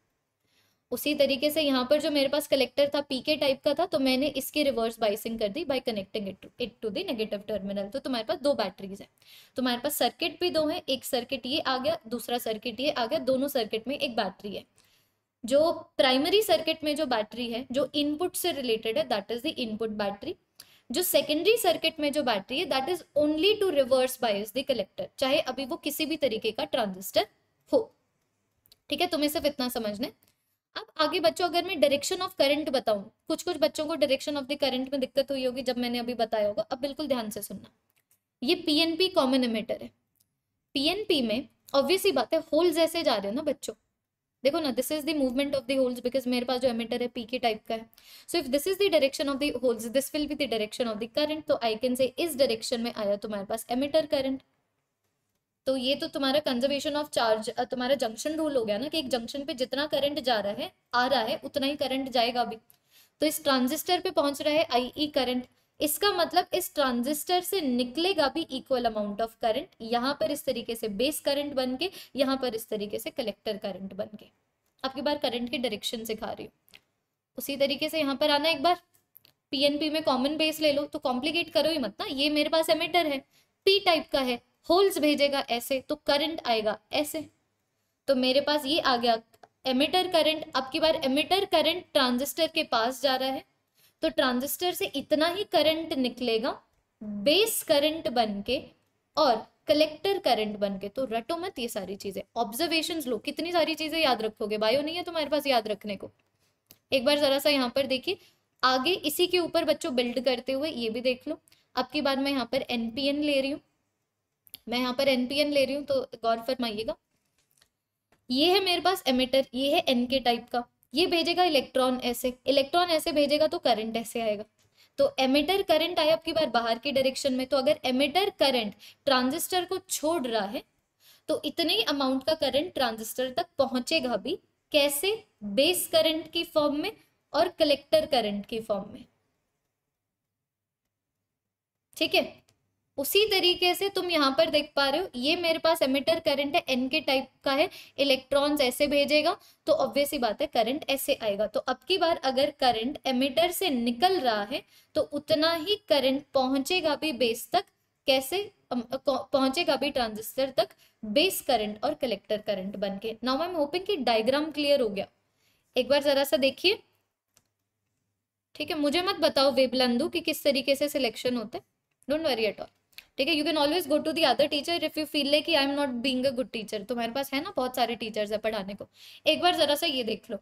उसी तरीके से यहाँ पर जो मेरे पास कलेक्टर था पी के टाइप का था तो मैंने इसकी रिवर्स बाइसिंग कर दी by connecting it it to the negative terminal तो तुम्हारे पास दो बैटरीज हैं तुम्हारे पास सर्किट भी दो हैं एक सर्किट ये आ गया दूसरा सर्किट ये आ गया दोनों सर्किट में एक बैटरी है जो प्राइमरी सर्किट में जो बैटरी है जो इनपुट से रिलेटेड है that is the input battery जो सेकेंडरी सर्किट में जो बैटरी है that is only to reverse bias the collector चाहे अभी वो किसी भी तरीके का ट्रांजिस्टर हो ठीक है तुम्हें सिर्फ इतना समझने अब आगे बच्चों अगर मैं डायरेक्शन ऑफ करंट बताऊं कुछ कुछ बच्चों को डायरेक्शन ऑफ द करंट में दिक्कत हुई होगी जब मैंने अभी बताया होगा अब बिल्कुल ध्यान से सुनना ये पीएनपी कॉमन एमिटर है पीएनपी में ऑब्वियसली बात है होल्स ऐसे जा रहे हैं ना बच्चों देखो ना this is the movement of the holes because मेरे पास जो एमिटर है पी के टाइप का है so if this is the direction of the holes this will be the direction of the current तो आई कैन से इस डायरेक्शन में आया तुम्हारे पास एमिटर करंट तो ये तो तुम्हारा कंजर्वेशन ऑफ चार्ज तुम्हारा जंक्शन रूल हो गया ना कि एक जंक्शन पे जितना करंट जा रहा है आ रहा है उतना ही करंट जाएगा अभी तो इस ट्रांजिस्टर पे पहुंच रहा है आई ई करंट इसका मतलब इस ट्रांजिस्टर से निकलेगा भी इक्वल अमाउंट ऑफ करंट यहाँ पर इस तरीके से बेस करंट बन के यहाँ पर इस तरीके से कलेक्टर करंट बन के आपकी बार करंट के डायरेक्शन सिखा रही हूँ उसी तरीके से यहाँ पर आना एक बार पीएनपी में कॉमन बेस ले लो तो कॉम्प्लिकेट करो ही मत ना ये मेरे पास एमिटर है पी टाइप का है होल्स भेजेगा ऐसे तो करंट आएगा ऐसे तो मेरे पास ये आ गया एमिटर करंट आपकी बार एमिटर करंट ट्रांजिस्टर के पास जा रहा है तो ट्रांजिस्टर से इतना ही करंट निकलेगा बेस करंट बन के और कलेक्टर करंट बन के तो रटो मत ये सारी चीजें ऑब्जर्वेशन लो कितनी सारी चीजें याद रखोगे बायो नहीं है तुम्हारे पास याद रखने को एक बार जरा सा यहाँ पर देखिए आगे इसी के ऊपर बच्चों बिल्ड करते हुए ये भी देख लो अब की बार मैं यहाँ पर एनपीएन ले रही हूँ मैं यहाँ पर एनपीएन ले रही हूँ तो गौर फरमाइएगा ये है मेरे पास एमिटर ये है एनके टाइप का ये भेजेगा इलेक्ट्रॉन ऐसे इलेक्ट्रॉन ऐसे भेजेगा तो करंट ऐसे आएगा तो एमिटर करंट आया आपकी बार बाहर की डायरेक्शन में तो अगर एमिटर करंट ट्रांजिस्टर को छोड़ रहा है तो इतने ही अमाउंट का करंट ट्रांजिस्टर तक पहुंचेगा भी कैसे बेस करंट की फॉर्म में और कलेक्टर करंट की फॉर्म में ठीक है उसी तरीके से तुम यहाँ पर देख पा रहे हो ये मेरे पास एमिटर करंट है एन के टाइप का है इलेक्ट्रॉन्स ऐसे भेजेगा तो ऑब्वियस ही बात है करंट ऐसे आएगा तो अब की बार अगर करंट एमिटर से निकल रहा है तो उतना ही करंट पहुंचेगा भी बेस तक कैसे पहुंचेगा भी ट्रांजिस्टर तक बेस करंट और कलेक्टर करंट बन के नाउ आई एम होपिंग कि डायग्राम क्लियर हो गया एक बार जरा सा देखिए ठीक है मुझे मत बताओ वेबलंदू कि किस तरीके से सिलेक्शन होते हैं डोंट वरी एट ऑल ठीक है you can always go to the other teacher if you feel कि I am not being a good teacher तो मेरे पास है ना बहुत सारे टीचर्स है पढ़ाने को एक बार जरा सा ये देख लो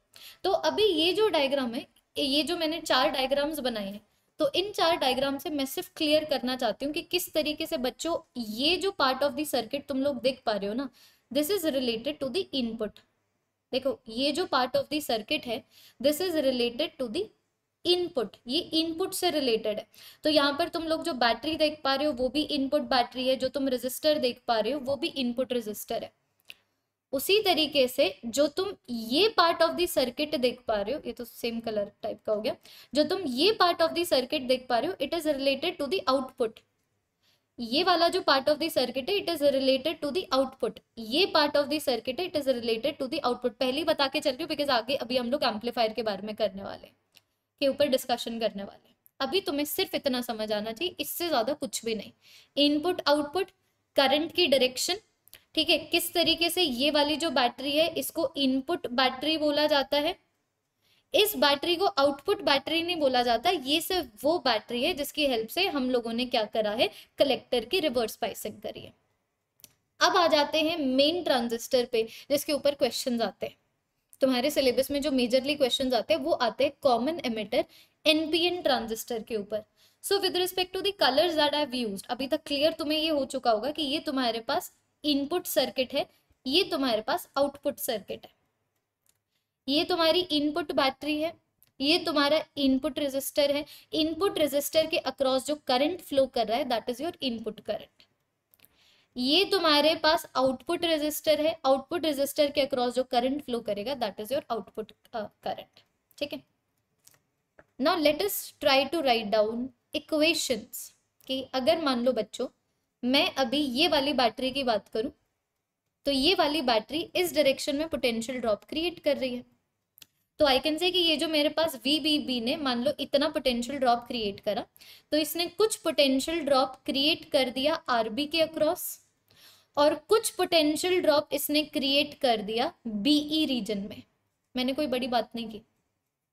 तो अभी ये जो डायग्राम है ये जो मैंने चार डायग्राम्स बनाए हैं तो इन चार डायग्राम से मैं सिर्फ क्लियर करना चाहती हूँ कि किस तरीके से बच्चों ये जो पार्ट ऑफ द सर्किट तुम लोग देख पा रहे हो ना this is related to the input देखो ये जो पार्ट ऑफ द सर्किट है this is related to the input ये इनपुट से रिलेटेड है तो यहाँ पर तुम लोग जो बैटरी देख पा रहे हो वो भी इनपुट बैटरी है जो तुम रजिस्टर देख पा रहे हो वो भी इनपुट रजिस्टर है उसी तरीके से जो तुम ये पार्ट ऑफ द सर्किट देख पा रहे हो ये तो सेम कलर टाइप का हो गया जो तुम ये पार्ट ऑफ द सर्किट देख पा रहे हो it is related to the output ये वाला जो पार्ट ऑफ द सर्किट है it is related to the output ये पार्ट ऑफ द सर्किट है it is related to the output पहले ही बता के चल रही हूँ बिकॉज आगे अभी हम लोग एम्पलीफायर के बारे में करने वाले हैं के ऊपर डिस्कशन करने वाले हैं अभी तुम्हें सिर्फ इतना समझ आना चाहिए इससे ज़्यादा कुछ भी नहीं इनपुट आउटपुट करंट की डायरेक्शन ठीक है किस तरीके से ये वाली जो बैटरी है इसको इनपुट बैटरी बोला जाता है इस बैटरी को आउटपुट बैटरी नहीं बोला जाता ये सिर्फ वो बैटरी है जिसकी हेल्प से हम लोगों ने क्या करा है कलेक्टर की रिवर्स पाइसिंग करी है अब आ जाते हैं मेन ट्रांजिस्टर पे जिसके ऊपर क्वेश्चन आते हैं तुम्हारे सिलेबस में जो मेजरली क्वेश्चन आते हैं वो आते हैं कॉमन एमिटर एनपीएन ट्रांजिस्टर के ऊपर so with respect to dollar that I use अभी तक क्लियर तुम्हें ये हो चुका होगा कि ये तुम्हारे पास इनपुट सर्किट है ये तुम्हारे पास आउटपुट सर्किट है ये तुम्हारी इनपुट बैटरी है ये तुम्हारा इनपुट रेजिस्टर है इनपुट रेजिस्टर के अक्रॉस जो करंट फ्लो कर रहा है that is your input current ये तुम्हारे पास आउटपुट रजिस्टर है आउटपुट रजिस्टर के अक्रॉस जो करंट फ्लो करेगा that is your output current ठीक है now let us try to write down equations कि अगर मान लो बच्चों मैं अभी ये वाली बैटरी की बात करूं तो ये वाली बैटरी इस डायरेक्शन में पोटेंशियल ड्रॉप क्रिएट कर रही है तो आई कैन से कि ये जो मेरे पास वी ने मान लो इतना पोटेंशियल ड्रॉप क्रिएट करा तो इसने कुछ पोटेंशियल ड्रॉप क्रिएट कर दिया आर के अक्रॉस और कुछ पोटेंशियल ड्रॉप इसने क्रिएट कर दिया बीई रीजन e में मैंने कोई बड़ी बात नहीं की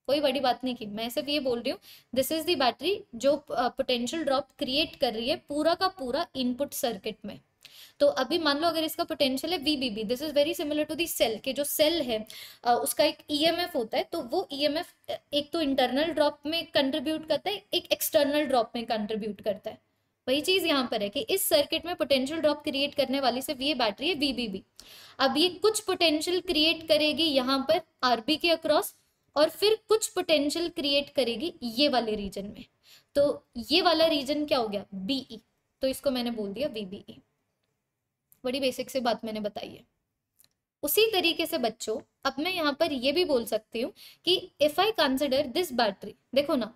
कोई बड़ी बात नहीं की मैं सिर्फ ये बोल रही हूँ दिस इज दी बैटरी जो पोटेंशियल ड्रॉप क्रिएट कर रही है पूरा का पूरा इनपुट सर्किट में तो अभी मान लो अगर इसका पोटेंशियल है V B B this is very similar to the cell के जो सेल है उसका एक ई e होता है तो वो ई e एक तो इंटरनल ड्रॉप में कंट्रीब्यूट करता है एक एक्सटर्नल ड्रॉप में कंट्रीब्यूट करता है वही चीज यहाँ पर है कि इस सर्किट में पोटेंशियल ड्रॉप क्रिएट करने वाली सिर्फ ये बैटरी है वीबीबी अब ये कुछ पोटेंशियल क्रिएट करेगी यहाँ पर आरबी के अक्रॉस और फिर कुछ पोटेंशियल क्रिएट करेगी ये वाले रीजन में तो ये वाला रीजन क्या हो गया बीई e। तो इसको मैंने बोल दिया वीबीई बड़ी बेसिक से बात मैंने बताई है उसी तरीके से बच्चों अब मैं यहाँ पर यह भी बोल सकती हूँ कि if I consider this battery देखो ना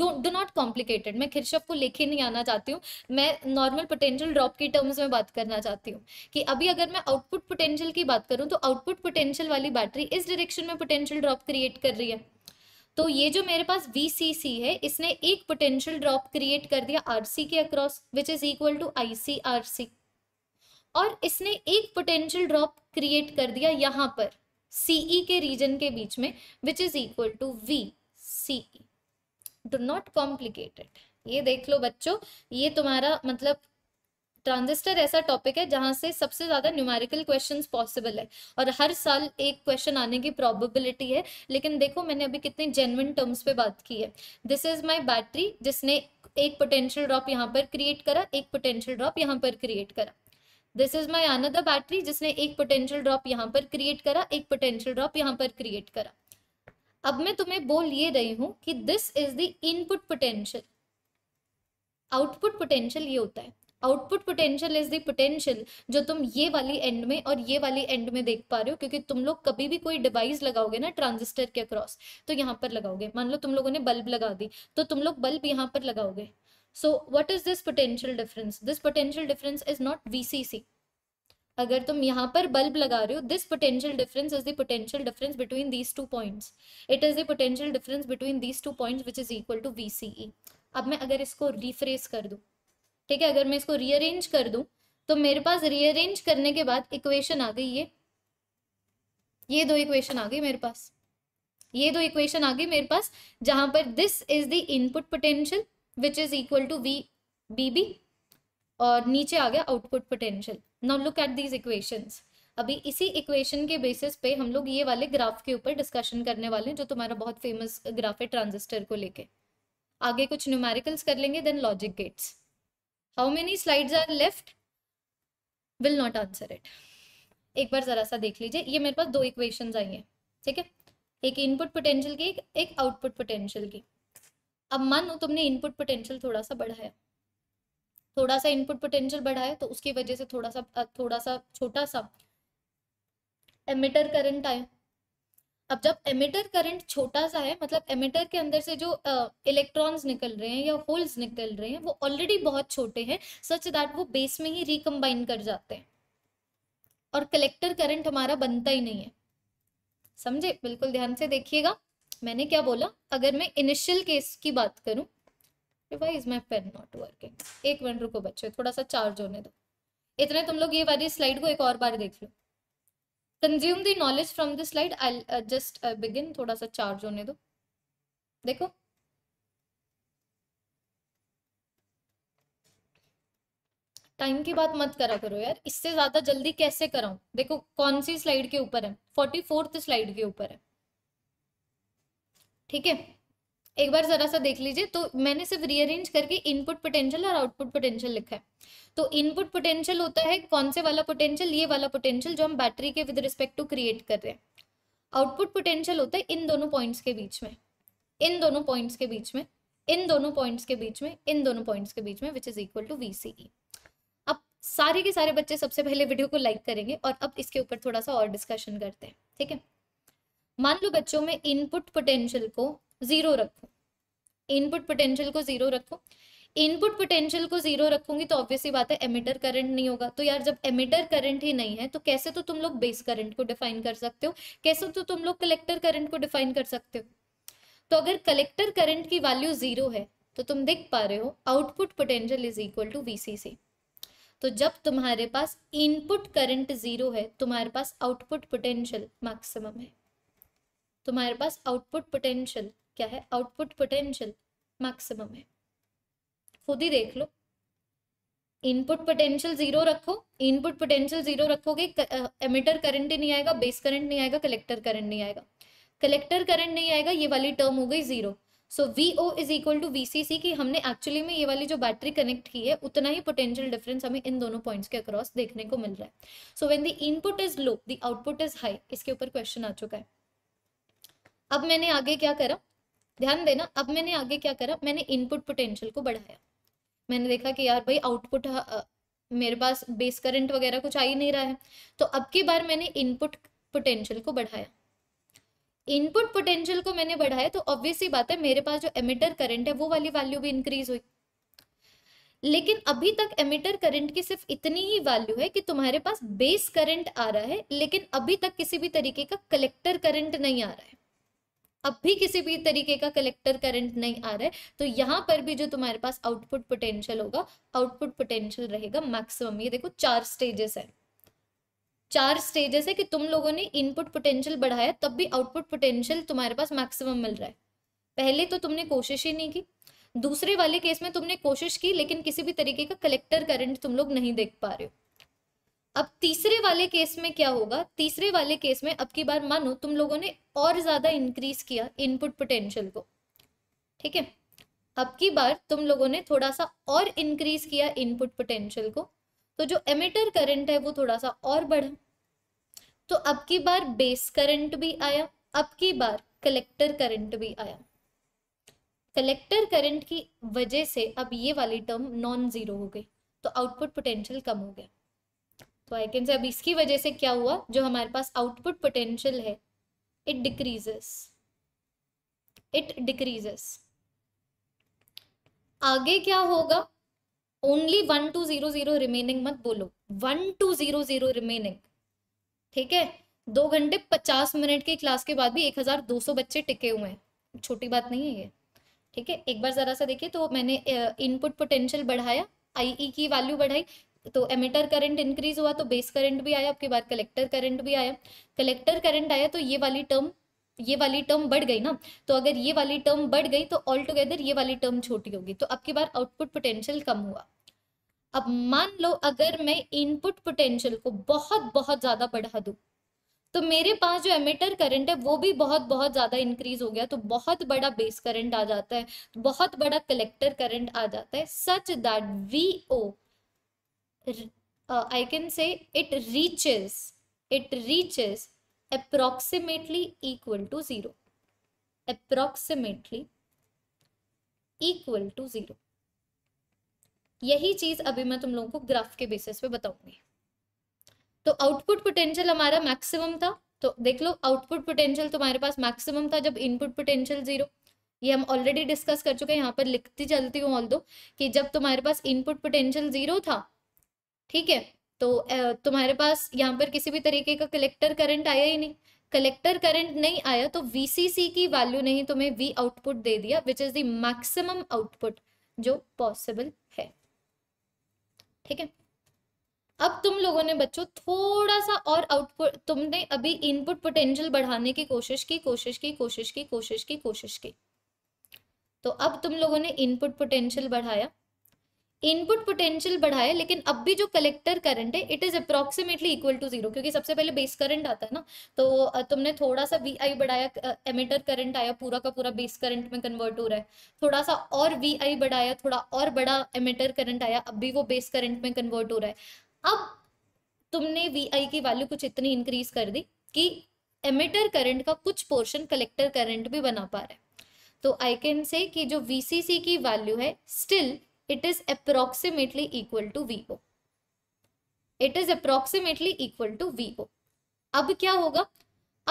डो नॉट कॉम्प्लिकेटेड मैं खिरशफ को लेके नहीं आना चाहती हूँ मैं नॉर्मल पोटेंशियल ड्रॉप की टर्म्स में बात करना चाहती हूँ कि अभी अगर मैं आउटपुट पोटेंशियल की बात करूँ तो आउटपुट पोटेंशियल वाली बैटरी इस डायरेक्शन में पोटेंशियल ड्रॉप क्रिएट कर रही है तो ये जो मेरे पास VCC है इसने एक पोटेंशियल ड्रॉप क्रिएट कर दिया RC के across which is equal to ICRC और इसने एक पोटेंशियल ड्रॉप क्रिएट कर दिया यहाँ पर सीई e के रीजन के बीच में which is equal to V CE do not complicated ये देख लो बच्चों ये तुम्हारा मतलब ट्रांजिस्टर ऐसा टॉपिक है जहाँ से सबसे ज़्यादा न्यूमेरिकल क्वेश्चन पॉसिबल है और हर साल एक क्वेश्चन आने की प्रोबेबिलिटी है लेकिन देखो मैंने अभी कितने जेनविन टर्म्स पे बात की है दिस इज माई बैटरी जिसने एक पोटेंशियल ड्रॉप यहाँ पर क्रिएट करा एक पोटेंशियल ड्रॉप यहाँ पर क्रिएट करा this is my another battery जिसने एक पोटेंशियल ड्रॉप यहाँ पर क्रिएट करा एक पोटेंशियल ड्रॉप यहाँ पर क्रिएट करा अब मैं तुम्हें बोल ये रही हूं कि this is the input potential output potential ये होता है output potential is the potential जो तुम ये वाली एंड में और ये वाली एंड में देख पा रहे हो क्योंकि तुम लोग कभी भी कोई डिवाइस लगाओगे ना ट्रांजिस्टर के अक्रॉस तो यहाँ पर लगाओगे मान लो तुम लोगों ने बल्ब लगा दी तो तुम लोग बल्ब यहाँ पर लगाओगे is this potential difference this potential difference is not V C C अगर तुम यहाँ पर बल्ब लगा रहे हो this potential difference is the potential difference between these two points it is the potential difference between these two points which is equal to V अब मैं अगर इसको रिफ्रेस कर दूँ ठीक है अगर मैं इसको रीअरेंज कर दूँ तो मेरे पास रीअरेंज करने के बाद इक्वेशन आ गई ये ये दो इक्वेशन आ गई मेरे पास ये दो इक्वेशन आ गई मेरे पास जहां पर this is the input potential which is equal to V B B और नीचे आ गया output potential now look at these equations अभी इसी इक्वेशन के बेसिस पे हम लोग ये वाले ग्राफ के ऊपर डिस्कशन करने वाले हैं जो तुम्हारा बहुत फेमस ग्राफ है ट्रांजिस्टर को लेके आगे कुछ न्यूमेरिकल्स कर लेंगे then logic gates how many slides are left will not answer it एक बार जरा सा देख लीजिए ये मेरे पास दो इक्वेशन आई हैं ठीक है एक इनपुट पोटेंशियल की एक आउटपुट पोटेंशियल की अब मानो तुमने इनपुट पोटेंशियल थोड़ा सा बढ़ाया थोड़ा सा इनपुट पोटेंशियल बढ़ाया तो उसकी वजह से थोड़ा सा थोड़ा सा छोटा सा एमिटर करंट आया अब जब एमिटर करंट छोटा सा है मतलब एमिटर के अंदर से जो इलेक्ट्रॉन्स निकल रहे हैं या होल्स निकल रहे हैं वो ऑलरेडी बहुत छोटे हैं सच दैट वो बेस में ही रिकम्बाइन कर जाते हैं और कलेक्टर करंट हमारा बनता ही नहीं है समझे बिल्कुल ध्यान से देखिएगा मैंने क्या बोला अगर मैं इनिशियल केस की बात करूं revise my pen not working एक मिनट रुको बच्चे थोड़ा सा चार्ज होने दो इतने तुम लोग ये वाली स्लाइड को एक और बार देख लो consume the knowledge from the slide I just begin थोड़ा सा चार्ज होने दो देखो टाइम की बात मत करा करो यार इससे ज्यादा जल्दी कैसे कराऊं देखो कौन सी स्लाइड के ऊपर है फोर्टी फोर्थ स्लाइड के ऊपर है ठीक है एक बार जरा सा देख लीजिए तो मैंने सिर्फ रीअरेंज करके इनपुट पोटेंशियल और आउटपुट पोटेंशियल लिखा है तो इनपुट पोटेंशियल होता है कौन से वाला पोटेंशियल ये वाला पोटेंशियल जो हम बैटरी के विद रिस्पेक्ट टू क्रिएट कर रहे हैं आउटपुट पोटेंशियल होता है इन दोनों पॉइंट्स के बीच में इन दोनों पॉइंट्स के बीच में इन दोनों पॉइंट्स के बीच में इन दोनों पॉइंट्स के बीच में which is equal to V C E अब सारे के सारे बच्चे सबसे पहले वीडियो को लाइक करेंगे और अब इसके ऊपर थोड़ा सा और डिस्कशन करते हैं ठीक है मान लो बच्चों में इनपुट पोटेंशियल को जीरो रखो इनपुट पोटेंशियल को जीरो रखो इनपुट पोटेंशियल को जीरो रखूंगी तो ऑब्वियसली बात है एमिटर करंट नहीं होगा तो यार जब एमिटर करंट ही नहीं है तो कैसे तो तुम लोग बेस करंट को डिफाइन कर सकते हो कैसे तो तुम लोग कलेक्टर करंट को डिफाइन कर सकते हो तो अगर कलेक्टर करंट की वैल्यू जीरो है तो तुम देख पा रहे हो output potential is equal to VCC तो जब तुम्हारे पास इनपुट करंट जीरो है तुम्हारे पास आउटपुट पोटेंशियल मैक्सिमम है तुम्हारे पास आउटपुट पोटेंशियल क्या है आउटपुट पोटेंशियल मैक्सिमम है खुद ही देख लो इनपुट पोटेंशियल जीरो रखो इनपुट पोटेंशियल जीरो रखोगे एमिटर करंट ही नहीं आएगा बेस करंट नहीं आएगा कलेक्टर करंट नहीं आएगा कलेक्टर करंट नहीं आएगा ये वाली टर्म हो गई zero so V O is equal to V C C की हमने एक्चुअली में ये वाली जो बैटरी कनेक्ट की है उतना ही पोटेंशियल डिफरेंस हमें इन दोनों पॉइंट्स के अक्रॉस देखने को मिल रहा है so when the input is low the output is high इसके ऊपर क्वेश्चन आ चुका है अब मैंने आगे क्या करा ध्यान देना अब मैंने आगे क्या करा मैंने इनपुट पोटेंशियल को बढ़ाया मैंने देखा कि यार भाई आउटपुट मेरे पास बेस करंट वगैरह कुछ आ ही नहीं रहा है तो अब की बार मैंने इनपुट पोटेंशियल को बढ़ाया इनपुट पोटेंशियल को मैंने बढ़ाया तो ऑब्वियसली बात है मेरे पास जो एमिटर करंट है वो वाली वैल्यू भी इंक्रीज हुई लेकिन अभी तक एमिटर करंट की सिर्फ इतनी ही वैल्यू है कि तुम्हारे पास बेस करंट आ रहा है लेकिन अभी तक किसी भी तरीके का कलेक्टर करंट नहीं आ रहा है अब भी किसी भी तरीके का कलेक्टर करंट नहीं आ रहा है तो यहाँ पर भी जो तुम्हारे पास आउटपुट पोटेंशियल होगा आउटपुट पोटेंशियल रहेगा मैक्सिमम ये देखो चार स्टेजेस है चार स्टेजेस है कि तुम लोगों ने इनपुट पोटेंशियल बढ़ाया तब भी आउटपुट पोटेंशियल तुम्हारे पास मैक्सिमम मिल रहा है पहले तो तुमने कोशिश ही नहीं की दूसरे वाले केस में तुमने कोशिश की लेकिन किसी भी तरीके का कलेक्टर करंट तुम लोग नहीं देख पा रहे हो अब तीसरे वाले केस में क्या होगा तीसरे वाले केस में अब की बार मानो तुम लोगों ने और ज्यादा इंक्रीज किया इनपुट पोटेंशियल को ठीक है अब की बार तुम लोगों ने थोड़ा सा और इंक्रीज किया इनपुट पोटेंशियल को तो जो एमिटर करंट है वो थोड़ा सा और बढ़ा तो अब की बार बेस करंट भी आया अब की बार कलेक्टर करंट भी आया कलेक्टर करंट की वजह से अब ये वाली टर्म नॉन जीरो हो गई तो आउटपुट पोटेंशियल कम हो गया तो आई कैन से अब इसकी वजह से क्या हुआ जो हमारे पास आउटपुट पोटेंशियल है इट डिक्रीजेस इट डिक्रीजेस आगे क्या होगा only one two zero zero remaining मत बोलो one two zero zero remaining ठीक है दो घंटे पचास मिनट की क्लास के बाद भी एक हजार दो सौ बच्चे टिके हुए हैं छोटी बात नहीं है ये ठीक है एक बार जरा सा देखिए तो मैंने इनपुट पोटेंशियल बढ़ाया आईई e की वैल्यू बढ़ाई तो एमिटर करंट इंक्रीज हुआ तो बेस करंट भी आया आपके बाद कलेक्टर करंट भी आया कलेक्टर करंट आया तो ये वाली टर्म ये वाली टर्म बढ़ गई ना तो अगर ये वाली टर्म बढ़ गई तो ऑल टुगेदर ये वाली टर्म छोटी होगी तो आपके बार आउटपुट पोटेंशियल कम हुआ अब मान लो अगर मैं इनपुट पोटेंशियल को बहुत बहुत ज़्यादा बढ़ा दू तो मेरे पास जो एमिटर करंट है वो भी बहुत बहुत ज़्यादा इंक्रीज हो गया तो बहुत बड़ा बेस करंट आ जाता है बहुत बड़ा कलेक्टर करंट आ जाता है such that V O uh, i can say it reaches it reaches approximately equal to 0 approximately equal to 0 यही चीज अभी मैं तुम लोगों को ग्राफ के बेसिस पे बताऊंगी तो आउटपुट पोटेंशियल हमारा मैक्सिमम था तो देख लो आउटपुट पोटेंशियल तुम्हारे पास मैक्सिमम था जब इनपुट पोटेंशियल जीरो ये हम ऑलरेडी डिस्कस कर चुके हैं यहाँ पर लिखती चलती हूँ ऑल दो कि जब तुम्हारे पास इनपुट पोटेंशियल जीरो था ठीक है तो तुम्हारे पास यहाँ पर किसी भी तरीके का कलेक्टर करंट आया ही नहीं कलेक्टर करंट नहीं आया तो वीसीसी की वैल्यू नहीं तुम्हें वी आउटपुट दे दिया which is the maximum output जो पॉसिबल है ठीक है अब तुम लोगों ने बच्चों थोड़ा सा और आउटपुट तुमने अभी इनपुट पोटेंशियल बढ़ाने की कोशिश की कोशिश की कोशिश की कोशिश की कोशिश की तो अब तुम लोगों ने इनपुट पोटेंशियल बढ़ाया इनपुट पोटेंशियल बढ़ाए लेकिन अब भी जो कलेक्टर करंट है it is approximately equal to zero क्योंकि सबसे पहले बेस करंट आता है ना तो तुमने थोड़ा सा वी आई बढ़ाया एमिटर करंट आया पूरा का पूरा बेस करंट में कन्वर्ट हो रहा है थोड़ा सा और वी आई बढ़ाया थोड़ा और बड़ा एमिटर करंट आया अब भी वो बेस करंट में कन्वर्ट हो रहा है अब तुमने वी आई की वैल्यू कुछ इतनी इंक्रीज कर दी कि एमिटर करंट का कुछ पोर्शन कलेक्टर करंट भी बना पा रहा है तो आई कैन से कि जो वीसीसी की वैल्यू है still it is approximately equal to VO. It is approximately equal to O अब क्या होगा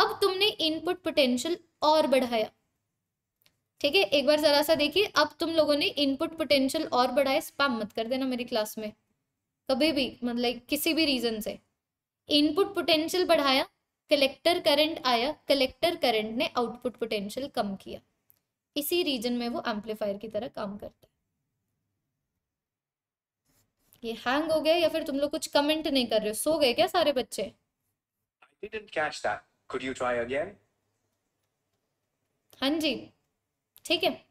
अब तुमने इनपुट पोटेंशियल और बढ़ाया ठीक है एक बार जरा सा देखिए अब तुम लोगों ने इनपुट पोटेंशियल और बढ़ाया स्पैम मत कर देना मेरी क्लास में कभी भी मतलब किसी भी रीजन से इनपुट पोटेंशियल बढ़ाया कलेक्टर करंट आया कलेक्टर करंट ने आउटपुट पोटेंशियल कम किया इसी रीजन में वो एम्पलीफायर की तरह काम करता है ये हैंग हो गया या फिर तुम लोग कुछ कमेंट नहीं कर रहे हो सो गए क्या सारे बच्चे I didn't catch that. Could you try again? हाँ जी ठीक है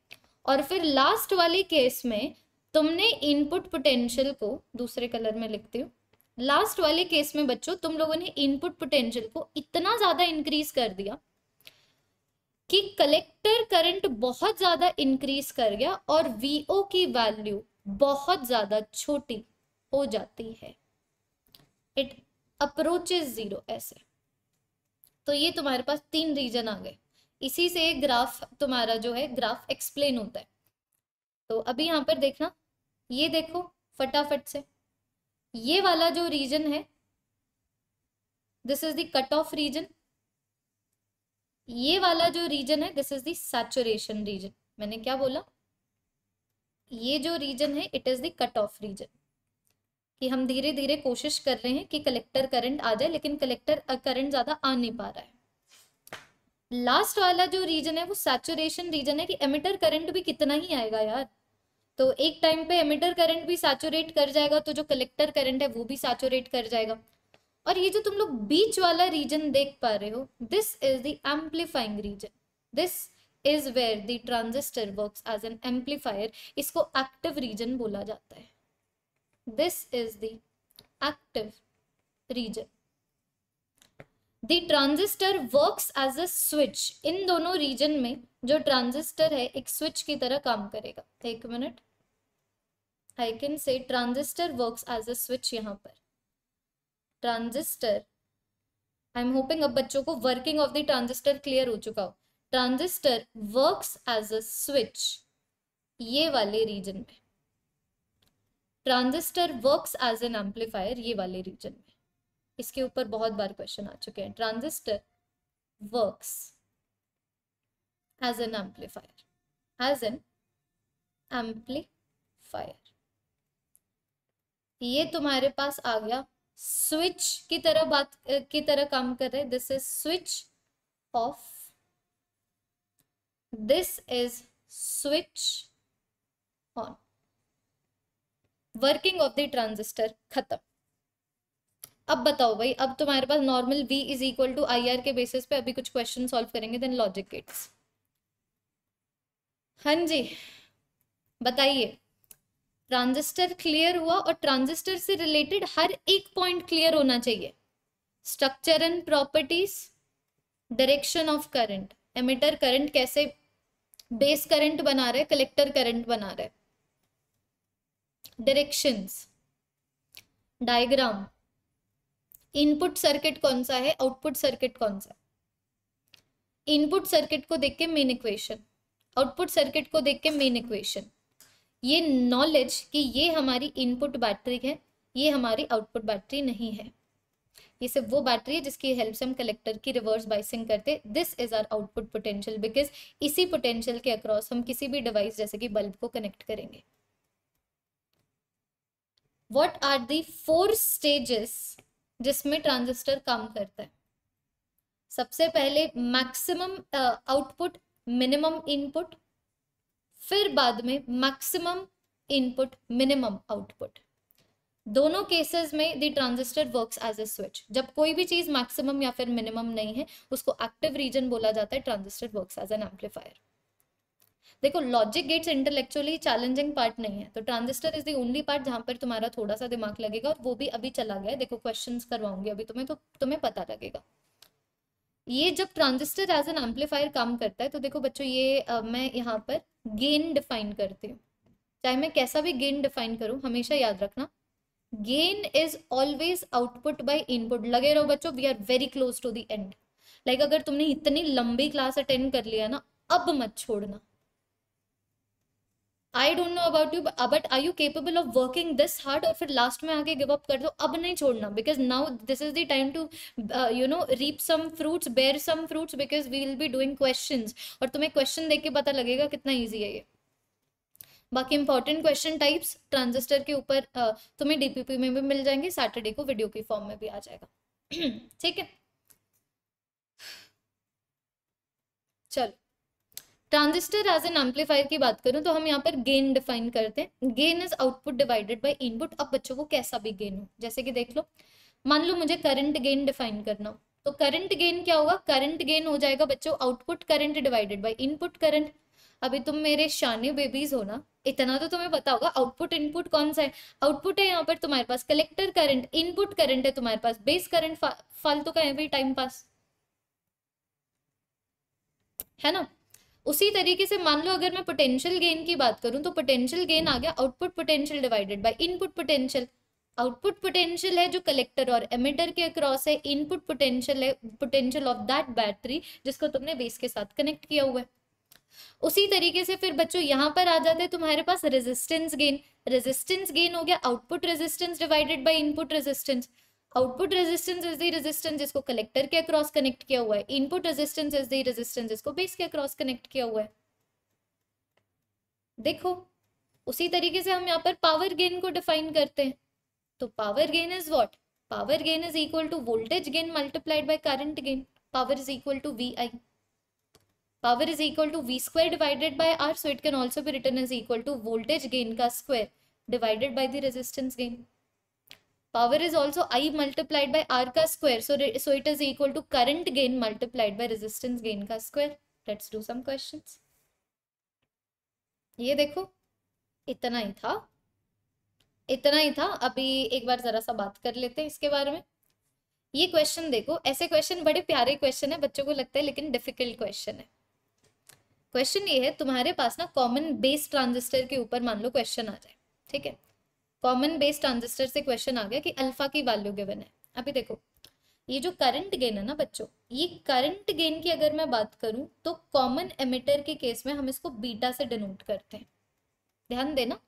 और फिर लास्ट वाले केस में तुमने इनपुट पोटेंशियल को दूसरे कलर में लिखती हूँ लास्ट वाले केस में बच्चों तुम लोगों ने इनपुट पोटेंशियल को इतना ज्यादा इंक्रीज कर दिया कि कलेक्टर करंट बहुत ज्यादा इंक्रीज कर गया और वीओ की वैल्यू बहुत ज्यादा छोटी हो जाती है इट अप्रोचेज जीरो ऐसे तो ये तुम्हारे पास तीन रीजन आ गए इसी से ग्राफ तुम्हारा जो है ग्राफ एक्सप्लेन होता है तो अभी यहां पर देखना ये देखो फटाफट से ये वाला जो रीजन है this is the cut off region ये वाला जो रीजन है this is the saturation region मैंने क्या बोला ये जो रीजन है it is the cut off region कि हम धीरे धीरे कोशिश कर रहे हैं कि कलेक्टर करंट आ जाए लेकिन कलेक्टर करंट ज़्यादा आ नहीं पा रहा है लास्ट वाला जो रीजन है वो सैचुरेशन रीजन है कि एमिटर करंट भी कितना ही आएगा यार तो एक टाइम पे एमिटर करंट भी सैचुरेट कर जाएगा तो जो कलेक्टर करंट है वो भी सैचुरेट कर जाएगा और ये जो तुम लोग बीच वाला रीजन देख पा रहे हो this is the amplifying region this is where the transistor works as an amplifier इसको एक्टिव रीजन बोला जाता है This is the active region. The transistor works as a switch. इन दोनों region में जो transistor है एक switch की तरह काम करेगा एक minute I can say transistor works as a switch यहाँ पर ट्रांजिस्टर आई एम होपिंग अब बच्चों को working of the transistor clear हो चुका हो transistor works as a switch ये वाले रीजन में transistor works as an amplifier ये वाले रीजन में इसके ऊपर बहुत बार क्वेश्चन आ चुके हैं transistor works as an amplifier as an amplifier ये तुम्हारे पास आ गया स्विच की तरह बात की तरह काम कर रहे this is switch off this is switch on working of the transistor खत्म अब बताओ भाई अब तुम्हारे पास normal V is equal to I R के बेसिस पे अभी कुछ क्वेश्चन सॉल्व करेंगे देन लॉजिक गेट्स हाँ जी बताइए ट्रांजिस्टर क्लियर हुआ और ट्रांजिस्टर से रिलेटेड हर एक पॉइंट क्लियर होना चाहिए structure and properties direction of current emitter current कैसे बेस करंट बना रहे कलेक्टर करंट बना रहे डायरेक्शंस डायग्राम इनपुट सर्किट कौन सा है आउटपुट सर्किट कौन सा इनपुट सर्किट को देख के मेन इक्वेशन आउटपुट सर्किट को देख के मेन इक्वेशन ये नॉलेज कि ये हमारी इनपुट बैटरी है ये हमारी आउटपुट बैटरी नहीं है ये सिर्फ वो बैटरी है जिसकी हेल्प से हम कलेक्टर की रिवर्स बाइसिंग करते this is our output potential because इसी पोटेंशियल के अक्रॉस हम किसी भी डिवाइस जैसे कि बल्ब को कनेक्ट करेंगे what are the four stages जिसमें ट्रांजिस्टर काम करता है सबसे पहले मैक्सिमम आउटपुट मिनिमम इनपुट फिर बाद में मैक्सिमम इनपुट मिनिमम आउटपुट दोनों केसेस में the transistor works as a switch जब कोई भी चीज मैक्सिमम या फिर मिनिमम नहीं है उसको एक्टिव रीजन बोला जाता है transistor works as an amplifier देखो logic gates intellectually challenging part नहीं है तो transistor is the only part जहाँ पर तुम्हारा थोड़ा सा दिमाग लगेगा और वो भी अभी चला गया है देखो क्वेश्चन करवाऊंगी अभी तुम्हें तो तुम्हें पता लगेगा ये जब ट्रांजिस्टर एज एन एम्पलीफायर काम करता है तो देखो बच्चों ये आ, मैं यहाँ पर गेन डिफाइन करती हूँ चाहे मैं कैसा भी गेन डिफाइन करूँ हमेशा याद रखना gain is always output by input लगे रहो बच्चों we are very close to the end like अगर तुमने इतनी लंबी क्लास अटेंड कर लिया ना अब मत छोड़ना I don't know about you but are you capable of working this hard और फिर लास्ट में आके गिव अप कर दो अब नहीं छोड़ना because now this is the time to you know reap some fruits bear some fruits because we will be doing question और तुम्हें क्वेश्चन देख के पता लगेगा कितना ईजी है ये बाकी इंपॉर्टेंट क्वेश्चन टाइप्स ट्रांजिस्टर के ऊपर uh, तुम्हें डीपीपी में भी मिल जाएंगे सैटरडे को वीडियो के फॉर्म में भी आ जाएगा ठीक है चलो ट्रांजिस्टर एज एन एम्पलीफायर की बात करूँ तो हम यहाँ पर गेन डिफाइन करते हैं gain is output divided by input अब बच्चों को कैसा भी गेन हो जैसे कि देख लो मान लो मुझे करंट गेन डिफाइन करना हो तो करंट गेन क्या होगा करंट गेन हो जाएगा बच्चों output current divided by input current अभी तुम मेरे शान्य बेबीज हो ना इतना तो तुम्हें पता होगा आउटपुट इनपुट कौन सा है आउटपुट है यहाँ पर तुम्हारे पास कलेक्टर करंट इनपुट करंट है तुम्हारे पास बेस करंट फालतू का है भाई टाइम पास है ना उसी तरीके से मान लो अगर मैं पोटेंशियल गेन की बात करूं तो पोटेंशियल गेन आ गया output potential divided by input potential output potential है जो कलेक्टर और एमिटर के अक्रॉस है इनपुट पोटेंशियल है पोटेंशियल ऑफ दैट बैटरी जिसको तुमने बेस के साथ कनेक्ट किया हुआ है उसी तरीके से फिर बच्चों यहाँ पर आ जाते हैं तुम्हारे पास रेजिस्टेंस गेन रेजिस्टेंस गेन हो गया output resistance divided by input resistance output resistance is the resistance जिसको कलेक्टर के अक्रॉस कनेक्ट किया हुआ है input resistance is the resistance जिसको बेस के अक्रॉस कनेक्ट किया हुआ है देखो उसी तरीके से हम यहाँ पर पावर गेन को डिफाइन करते हैं तो power gain is what power gain is equal to voltage gain multiplied by current gain power is equal to V I power is equal to V square divided by R so it can also be written is equal to voltage gain का square divided by the resistance gain power is also i multiplied by r ka square so so it is equal to current gain multiplied by resistance gain ka square let's do some questions ye dekho itna hi tha इतना ही था अभी एक बार जरा सा बात कर लेते हैं इसके बारे में ये क्वेश्चन देखो ऐसे क्वेश्चन बड़े प्यारे क्वेश्चन है बच्चों को लगता है लेकिन डिफिकल्ट क्वेश्चन है क्वेश्चन ये है तुम्हारे पास ना कॉमन बेस ट्रांजिस्टर के ऊपर मान लो क्वेश्चन आ जाए ठीक है कॉमन बेस ट्रांजिस्टर से क्वेश्चन आ गया कि अल्फा की वैल्यू गिवन है अभी देखो ये जो करंट गेन है ना बच्चों ये करंट गेन की अगर मैं बात करूं तो कॉमन एमिटर के केस में हम इसको बीटा से डिनोट करते हैं ध्यान देना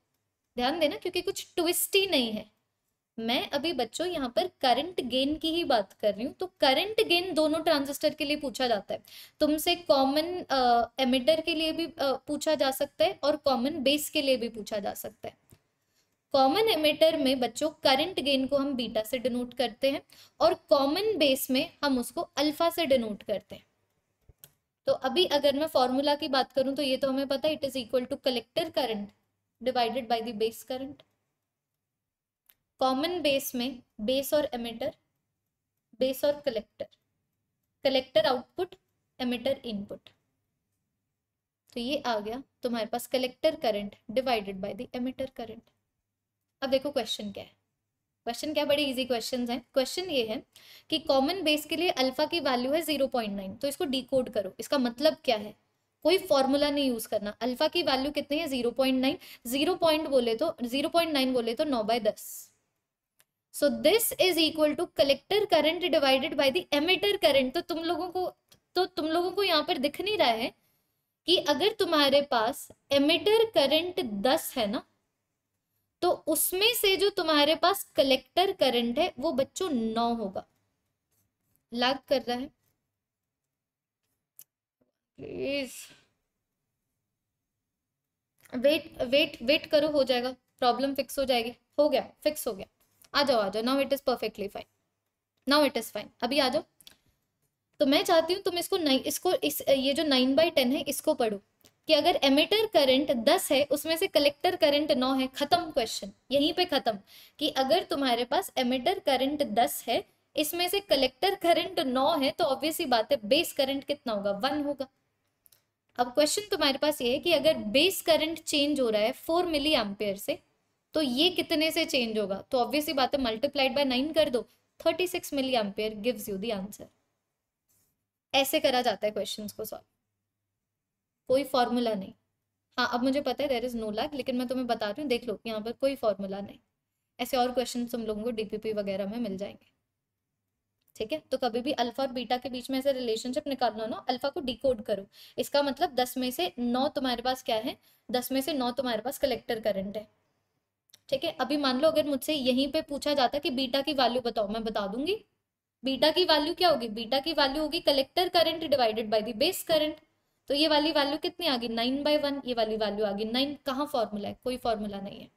ध्यान देना क्योंकि कुछ ट्विस्ट ही नहीं है मैं अभी बच्चों यहाँ पर करंट गेन की ही बात कर रही हूँ तो करंट गेन दोनों ट्रांजिस्टर के लिए पूछा जाता है तुमसे कॉमन एमिटर के लिए भी आ, पूछा जा सकता है और कॉमन बेस के लिए भी पूछा जा सकता है कॉमन एमिटर में बच्चों करंट गेन को हम बीटा से डिनोट करते हैं और कॉमन बेस में हम उसको अल्फा से डिनोट करते हैं तो अभी अगर मैं फॉर्मूला की बात करूं तो ये तो हमें पता है it is equal to collector current divided by the base current common base में बेस और एमिटर बेस और collector collector output emitter input तो ये आ गया तुम्हारे पास collector current divided by the emitter current अब देखो क्वेश्चन क्या है क्वेश्चन क्या बड़े इजी क्वेश्चंस हैं क्वेश्चन ये है कि कॉमन बेस के लिए अल्फा की वैल्यू है जीरो पॉइंट नाइन तो इसको डिकोड करो इसका मतलब क्या है कोई फॉर्मूला नहीं यूज करना अल्फा की वैल्यू कितनी है zero point nine zero point बोले तो जीरो पॉइंट नाइन बोले तो नौ बाय दस so this is equal to collector current divided by the emitter current तो तुम लोगों को तो तुम लोगों को यहाँ पर दिख नहीं रहा है कि अगर तुम्हारे पास एमिटर करंट दस है ना तो उसमें से जो तुम्हारे पास कलेक्टर करंट है वो बच्चों नौ होगा लाग कर रहा है प्लीज वेट वेट वेट करो हो जाएगा प्रॉब्लम फिक्स हो जाएगी हो गया फिक्स हो गया आ जाओ आ जाओ now it is perfectly fine now it is fine अभी आ जाओ तो मैं चाहती हूँ तुम इसको नाइन इसको इस ये जो नाइन बाई टेन है इसको पढ़ो कि अगर एमिटर करंट दस है उसमें से कलेक्टर करंट नौ है खत्म क्वेश्चन यहीं पे खत्म कि अगर तुम्हारे पास एमिटर करंट दस है इसमें से कलेक्टर करंट नौ है तो ऑब्वियसली बात है बेस करंट कितना होगा वन होगा अब क्वेश्चन तुम्हारे पास ये है कि अगर बेस करंट चेंज हो रहा है फोर मिली एम्पेयर से तो ये कितने से चेंज होगा तो ऑब्वियसली बात है मल्टीप्लाइड बाय नाइन कर दो thirty six milli ampere gives you the answer ऐसे करा जाता है क्वेश्चंस को सॉल्व कोई फॉर्मूला नहीं हाँ अब मुझे पता है देर इज़ नो लैक लेकिन मैं तुम्हें बता रही हूँ देख लो यहाँ पर कोई फॉर्मूला नहीं ऐसे और क्वेश्चन तुम लोगों को डीपीपी वगैरह में मिल जाएंगे ठीक है तो कभी भी अल्फा और बीटा के बीच में ऐसे रिलेशनशिप निकालना ना अल्फा को डिकोड करो इसका मतलब दस में से नौ तुम्हारे पास क्या है दस में से नौ तुम्हारे पास कलेक्टर करंट है ठीक है अभी मान लो अगर मुझसे यहीं पे पूछा जाता कि बीटा की वैल्यू बताओ मैं बता दूंगी बीटा की वैल्यू क्या होगी बीटा की वैल्यू होगी collector current divided by the base current तो ये वाली वैल्यू कितनी आ गई नाइन बाई वन ये वाली वैल्यू आ गई नाइन कहाँ फॉर्मूला है कोई फॉर्मूला नहीं है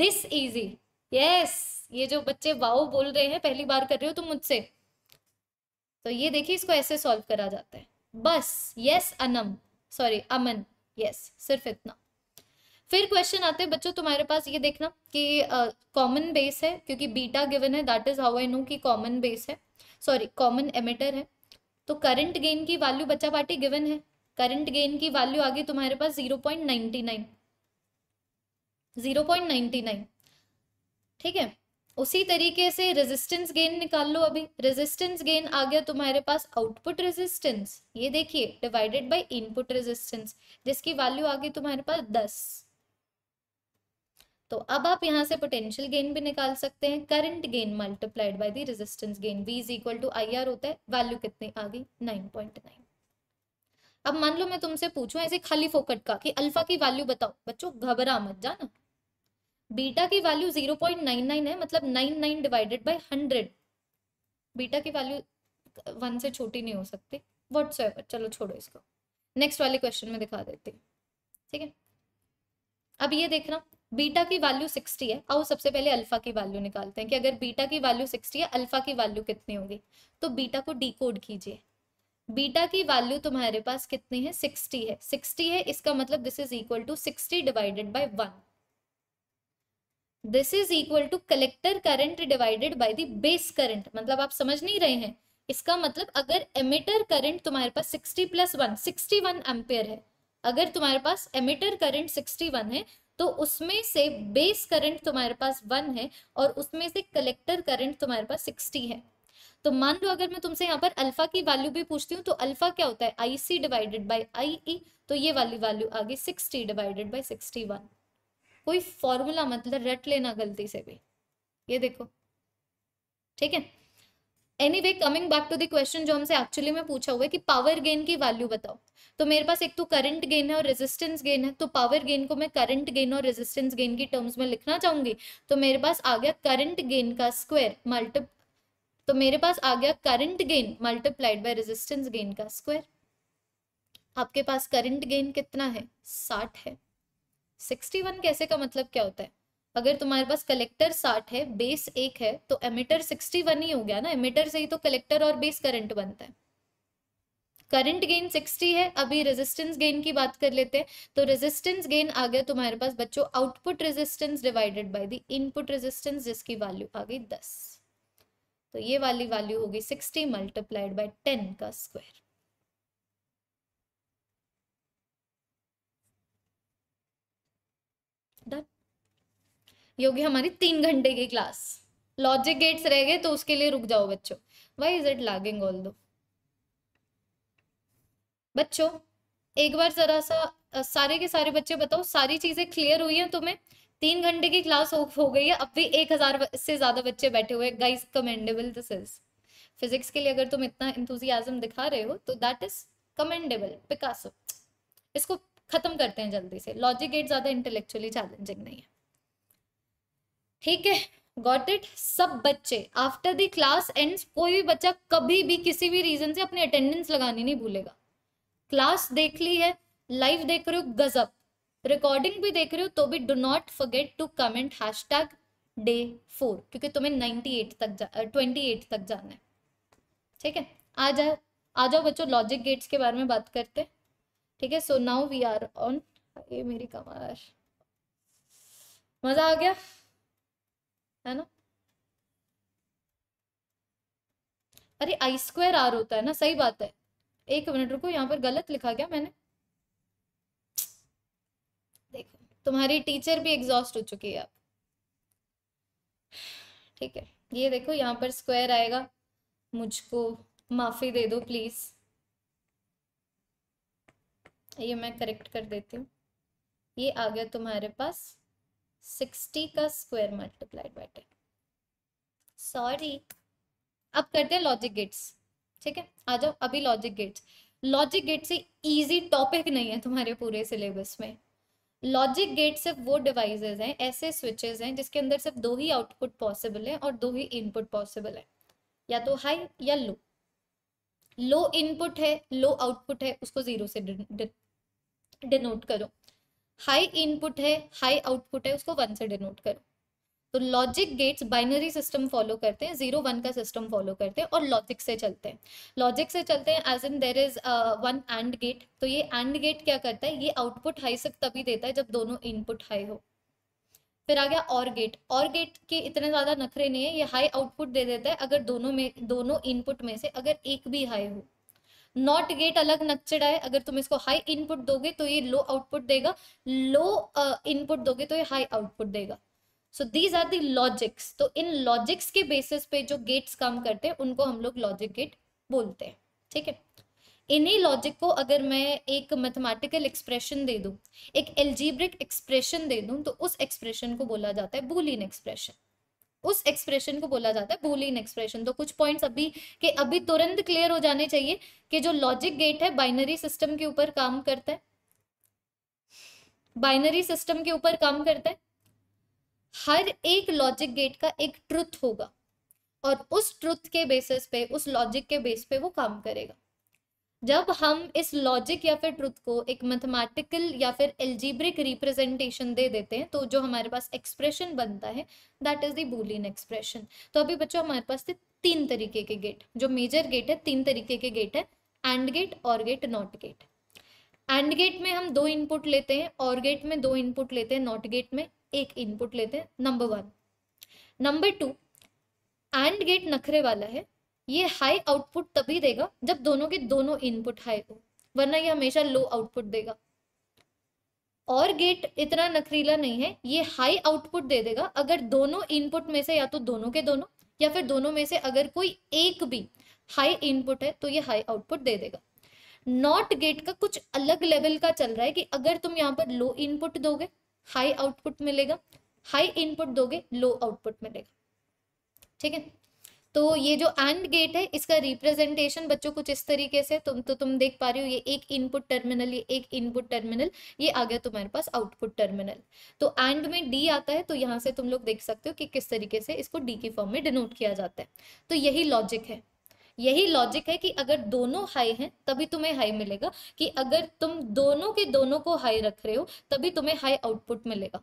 दिस इजी यस ये जो बच्चे वाओ बोल रहे हैं पहली बार कर रहे हो तुम मुझसे तो ये देखिए इसको ऐसे सॉल्व करा जाता है बस yes Anam sorry Aman yes सिर्फ इतना फिर क्वेश्चन आते हैं बच्चों तुम्हारे पास ये देखना कि कॉमन uh, बेस है क्योंकि बीटा गिवन है that is how I know कि कॉमन बेस है सॉरी कॉमन एमिटर है तो करंट गेन की वैल्यू बच्चा पार्टी गिवन है करंट गेन की वैल्यू आ गई तुम्हारे पास zero point ninety nine zero point ninety nine ठीक है उसी तरीके से रेजिस्टेंस गेन निकाल लो अभी रेजिस्टेंस गेन आ गया तुम्हारे पास आउटपुट रेजिस्टेंस ये देखिए डिवाइडेड बाय इनपुट रेजिस्टेंस जिसकी वैल्यू आ गई तुम्हारे पास दस तो अब आप यहां से पोटेंशियल गेन भी निकाल सकते हैं current gain multiplied by the resistance gain V is equal to I R होता है वैल्यू कितनी आ गई नाइन पॉइंट नाइन अब मान लो मैं तुमसे पूछूं ऐसे खाली फोकट का कि अल्फा की वैल्यू बताओ बच्चों घबरा मत जाना बीटा की value zero point nine nine है मतलब nine nine divided by hundred beta की वैल्यू वन से छोटी नहीं हो सकती वट्स चलो छोड़ो इसको नेक्स्ट वाले क्वेश्चन में दिखा देती हूँ ठीक है अब ये देखना बीटा की वैल्यू सिक्सटी है आओ सबसे पहले अल्फा की वैल्यू निकालते हैं कि अगर बीटा की वैल्यू सिक्सटी है अल्फा की वैल्यू कितनी होगी तो बीटा को डिकोड कीजिए बीटा की वैल्यू तुम्हारे पास कितनी है सिक्सटी है सिक्सटी है इसका मतलब this is equal to sixty divided by one this is equal to collector current divided by the base current मतलब आप समझ नहीं रहे हैं इसका मतलब अगर एमिटर करंट तुम्हारे पास sixty plus one sixty one ampere है अगर तुम्हारे पास एमिटर करंट सिक्सटी वन है तो उसमें से बेस करंट तुम्हारे पास वन है और उसमें से कलेक्टर करंट तुम्हारे पास सिक्सटी है तो मान लो अगर मैं तुमसे यहाँ पर अल्फा की वैल्यू भी पूछती हूँ तो अल्फा क्या होता है आई सी डिवाइडेड बाई आई ई तो ये वाली वैल्यू आ गई sixty divided by sixty one कोई फॉर्मूला मतलब रट लेना गलती से भी ये देखो ठीक है anyway coming back to the question जो हमसे एक्चुअली में पूछा हुआ है कि पावर गेन की वैल्यू बताओ तो मेरे पास एक तो करंट गेन है और रेजिस्टेंस गेन है तो पावर गेन को मैं करंट गेन और रेजिस्टेंस गेन की टर्म्स में लिखना चाहूंगी तो मेरे पास आ गया करंट गेन का स्क्वायर मल्टी तो मेरे पास आ गया current gain multiplied by resistance gain का स्क्वायर आपके पास करंट गेन कितना है साठ है सिक्सटी वन कैसे का मतलब क्या होता है अगर तुम्हारे पास कलेक्टर साठ है बेस एक है तो एमिटर सिक्सटी वन ही हो गया ना एमिटर से ही तो कलेक्टर और बेस करंट बनता है करंट गेन सिक्सटी है अभी रेजिस्टेंस गेन की बात कर लेते हैं तो रेजिस्टेंस गेन आ गया तुम्हारे पास बच्चों output resistance divided by the input resistance जिसकी वैल्यू आ गई दस तो ये वाली वैल्यू होगी सिक्सटी मल्टीप्लाइड बाई टेन का स्क्वायर योगी हमारी तीन घंटे की क्लास लॉजिक गेट्स रह गए तो उसके लिए रुक जाओ बच्चों why is it lagging all दो बच्चों एक बार जरा सा सारे के सारे बच्चे बताओ सारी चीजें क्लियर हुई हैं तुम्हें तीन घंटे की क्लास हो, हो गई है अब भी एक हजार से ज्यादा बच्चे बैठे हुए guys commendable this is physics के लिए अगर तुम इतना इंथुजियाजम दिखा रहे हो तो दैट इज कमेंडेबल पिकासो इसको खत्म करते हैं जल्दी से लॉजिक गेट ज्यादा इंटेलेक्चुअली चैलेंजिंग नहीं है ठीक है गॉट इट सब बच्चे आफ्टर द क्लास एंड कोई भी बच्चा कभी भी किसी भी रीजन से अपनी अटेंडेंस लगानी नहीं भूलेगा क्लास देख ली है लाइव देख रहे हो गजब रिकॉर्डिंग भी देख रहे हो तो भी do not forget to comment hash tag day four क्योंकि तुम्हें नाइन्टी एट तक जा ट्वेंटी एट तक जाना है ठीक है आ जाओ आ जाओ बच्चों लॉजिक गेट्स के बारे में बात करते हैं ठीक है so now we are on ये मेरी कमर मजा आ गया है ना अरे आई स्क्वायर आर होता है ना सही बात है एक मिनट रुको यहाँ पर गलत लिखा गया मैंने तुम्हारी टीचर भी एग्जॉस्ट हो चुकी है अब ठीक है ये देखो यहाँ पर स्क्वायर आएगा मुझको माफी दे दो प्लीज ये मैं करेक्ट कर देती हूँ ये आ गया तुम्हारे पास सिक्सटी का square multiplied by ten sorry अब करते हैं लॉजिक गेट्स ठीक है आ जाओ अभी लॉजिक गेट्स लॉजिक गेट से इजी टॉपिक नहीं है तुम्हारे पूरे सिलेबस में लॉजिक गेट सिर्फ वो डिवाइसेस हैं ऐसे स्विचेस हैं जिसके अंदर सिर्फ दो ही आउटपुट पॉसिबल है और दो ही इनपुट पॉसिबल है या तो हाई या लो लो इनपुट है लो आउटपुट है उसको जीरो से डिनोट करो हाई इनपुट है हाई आउटपुट है उसको वन से डिनोट करो तो logic gates binary system follow करते हैं जीरो वन का सिस्टम फॉलो करते हैं और लॉजिक से चलते हैं लॉजिक से चलते हैं as in there is one and gate तो ये एंड गेट क्या करता है ये आउटपुट हाई से तभी देता है जब दोनों इनपुट हाई हो फिर आ गया और गेट और गेट के इतने ज्यादा नखरे नहीं है ये हाई आउटपुट दे देता है अगर दोनों में दोनों इनपुट में से अगर एक भी हाई हो नॉट गेट अलग नक्चड़ा है अगर तुम इसको हाई इनपुट दोगे तो ये लो आउटपुट देगा लो इनपुट uh, दोगे तो ये हाई आउटपुट देगा so these are the logics तो इन लॉजिक्स के बेसिस पे जो गेट्स काम करते हैं उनको हम लोग लॉजिक गेट बोलते हैं ठीक है इन्हीं लॉजिक को अगर मैं एक मैथमेटिकल एक्सप्रेशन दे दूं एक एल्जीब्रिक एक्सप्रेशन दे दूं तो उस एक्सप्रेशन को बोला जाता है बूलियन एक्सप्रेशन उस एक्सप्रेशन को बोला जाता है बूलियन एक्सप्रेशन तो कुछ पॉइंट्स अभी के अभी तुरंत क्लियर हो जाने चाहिए कि जो लॉजिक गेट है बाइनरी सिस्टम के ऊपर काम करता है बाइनरी सिस्टम के ऊपर काम करता है हर एक लॉजिक गेट का एक ट्रुथ होगा और उस ट्रुथ के बेसिस पे उस लॉजिक के बेस पे वो काम करेगा जब हम इस लॉजिक या फिर ट्रुथ को एक मैथमेटिकल या फिर एल्जीब्रिक रिप्रेजेंटेशन दे देते हैं तो जो हमारे पास एक्सप्रेशन बनता है दैट इज बूलियन एक्सप्रेशन तो अभी बच्चों हमारे पास थे तीन तरीके के गेट जो मेजर गेट है तीन तरीके के गेट है एंड गेट और gate not gate and gate में हम दो इनपुट लेते हैं और गेट में दो इनपुट लेते हैं नॉट गेट में एक इनपुट लेते हैं number one number two and gate नखरे वाला है ये हाई आउटपुट तभी देगा जब दोनों के दोनों इनपुट हाई हो वरना ये हमेशा लो आउटपुट देगा और गेट इतना नखरीला नहीं है ये हाई आउटपुट दे देगा अगर दोनों इनपुट में से या तो दोनों के दोनों या फिर दोनों में से अगर कोई एक भी हाई इनपुट है तो ये हाई आउटपुट दे देगा नॉट गेट का कुछ अलग लेवल का चल रहा है कि अगर तुम यहाँ पर लो इनपुट दोगे हाई आउटपुट मिलेगा हाई इनपुट दोगे लो आउटपुट मिलेगा ठीक है तो ये जो एंड गेट है इसका रिप्रेजेंटेशन बच्चों कुछ इस तरीके से तुम तो तुम देख पा रहे हो ये एक इनपुट टर्मिनल ये एक इनपुट टर्मिनल ये आ गया तुम्हारे पास आउटपुट टर्मिनल तो एंड में डी आता है तो यहाँ से तुम लोग देख सकते हो कि किस तरीके से इसको डी के फॉर्म में डिनोट किया जाता है तो यही लॉजिक है यही लॉजिक है कि अगर दोनों हाई हैं तभी तुम्हें हाई मिलेगा कि अगर तुम दोनों के दोनों को हाई रख रहे हो तभी तुम्हें हाई आउटपुट मिलेगा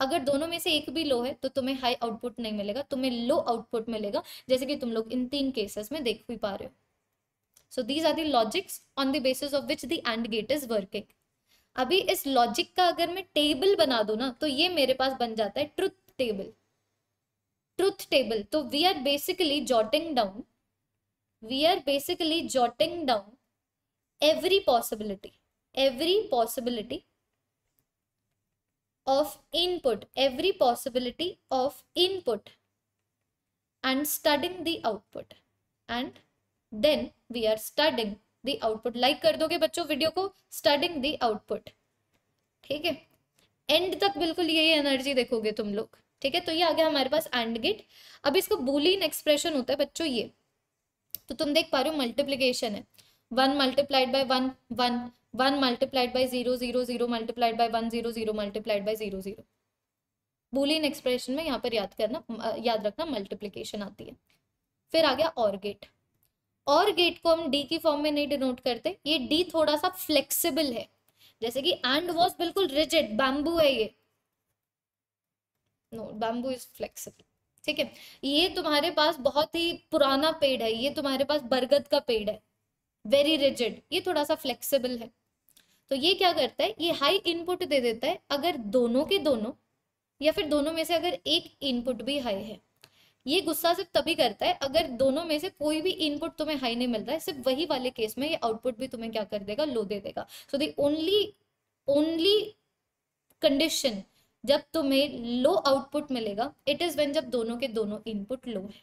अगर दोनों में से एक भी लो है तो तुम्हें हाई आउटपुट नहीं मिलेगा तुम्हें लो आउटपुट मिलेगा जैसे कि तुम लोग इन तीन केसेस में देख भी पा रहे हो so these are logics on the basis of which the and gate is working अभी इस लॉजिक का अगर मैं टेबल बना दू ना तो ये मेरे पास बन जाता है ट्रुथ टेबल ट्रुथ टेबल तो we are basically jotting down we are basically jotting down every possibility every possibility of input every possibility of input and studying the output and then we are studying the output like कर दोगे बच्चों वीडियो को स्टडिंग द आउटपुट ठीक है एंड तक बिल्कुल यही एनर्जी देखोगे तुम लोग ठीक है तो ये आ गया हमारे पास एंड गेट अब इसका बुलिन एक्सप्रेशन होता है बच्चों ये तो तुम देख पा रहे हो मल्टीप्लीकेशन है one multiplied by one one one multiplied by zero zero zero multiplied by one zero zero multiplied by zero zero Boolean expression में यहाँ पर याद करना याद रखना मल्टीप्लीकेशन आती है फिर आ गया और गेट और गेट को हम डी की फॉर्म में नहीं डिनोट करते ये डी थोड़ा सा फ्लेक्सिबल है जैसे कि एंड वॉज बिल्कुल रिजिड बैम्बू है ये नो बैम्बू इज फ्लेक्सिबल ठीक है ये तुम्हारे पास बहुत ही पुराना पेड़ है ये तुम्हारे पास बरगद का पेड़ है वेरी रिजिड ये थोड़ा सा फ्लेक्सिबल है तो ये क्या करता है ये हाई इनपुट दे देता है अगर दोनों के दोनों या फिर दोनों में से अगर एक इनपुट भी हाई है ये गुस्सा सिर्फ तभी करता है अगर दोनों में से कोई भी इनपुट तुम्हें हाई नहीं मिल रहा है सिर्फ वही वाले केस में ये आउटपुट भी तुम्हें क्या कर देगा लो दे देगा so the only only condition जब तुम्हें लो आउटपुट मिलेगा इट इज वेन जब दोनों के दोनों इनपुट लो है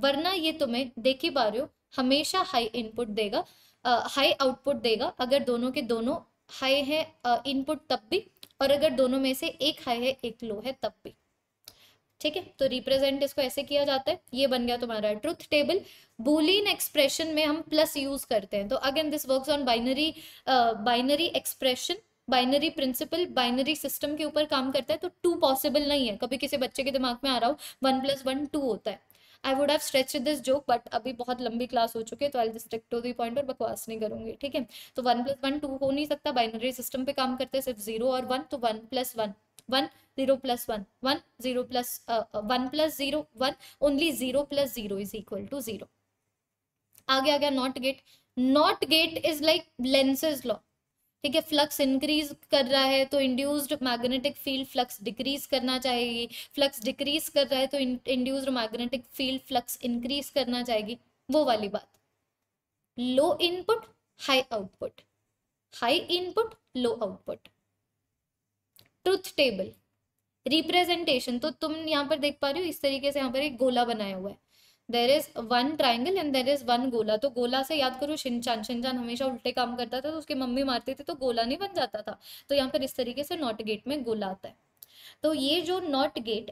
वरना ये तुम्हें देख ही पा रहे हो हमेशा हाई इनपुट देगा हाई uh, आउटपुट देगा अगर दोनों के दोनों हाई है इनपुट uh, तब भी और अगर दोनों में से एक हाई है एक लो है तब भी ठीक है तो रिप्रेजेंट इसको ऐसे किया जाता है ये बन गया तुम्हारा ट्रुथ टेबल बुलियन एक्सप्रेशन में हम प्लस यूज करते हैं तो again this works on binary binary expression binary principle binary system के ऊपर काम करता है तो टू पॉसिबल नहीं है कभी किसी बच्चे के दिमाग में आ रहा हो वन प्लस वन टू होता है I would have stretch this joke but अभी बहुत लंबी क्लास हो चुकी है तो I stick to the point और बकवास नहीं करूंगी ठीक है तो वन प्लस वन टू हो नहीं सकता बाइनरी सिस्टम पे काम करते हैं सिर्फ जीरो और वन तो one plus one one zero plus one one zero plus one plus zero one only zero plus zero is equal to zero आगे आ गया not gate not gate is like Lenz's law ठीक है फ्लक्स इंक्रीज कर रहा है तो induced magnetic field flux decrease करना चाहेगी फ्लक्स डिक्रीज कर रहा है तो induced magnetic field flux increase करना चाहेगी वो वाली बात low input high output high input low output truth table representation तो तुम यहाँ पर देख पा रहे हो इस तरीके से यहाँ पर एक गोला बनाया हुआ है there is one triangle and there is one गोला तो गोला से याद करो शिनचान शिनचान हमेशा उल्टे काम करता था तो उसकी मम्मी मारती थी तो गोला नहीं बन जाता था तो यहाँ पर इस तरीके से नॉट गेट में गोला आता है तो ये जो नॉट गेट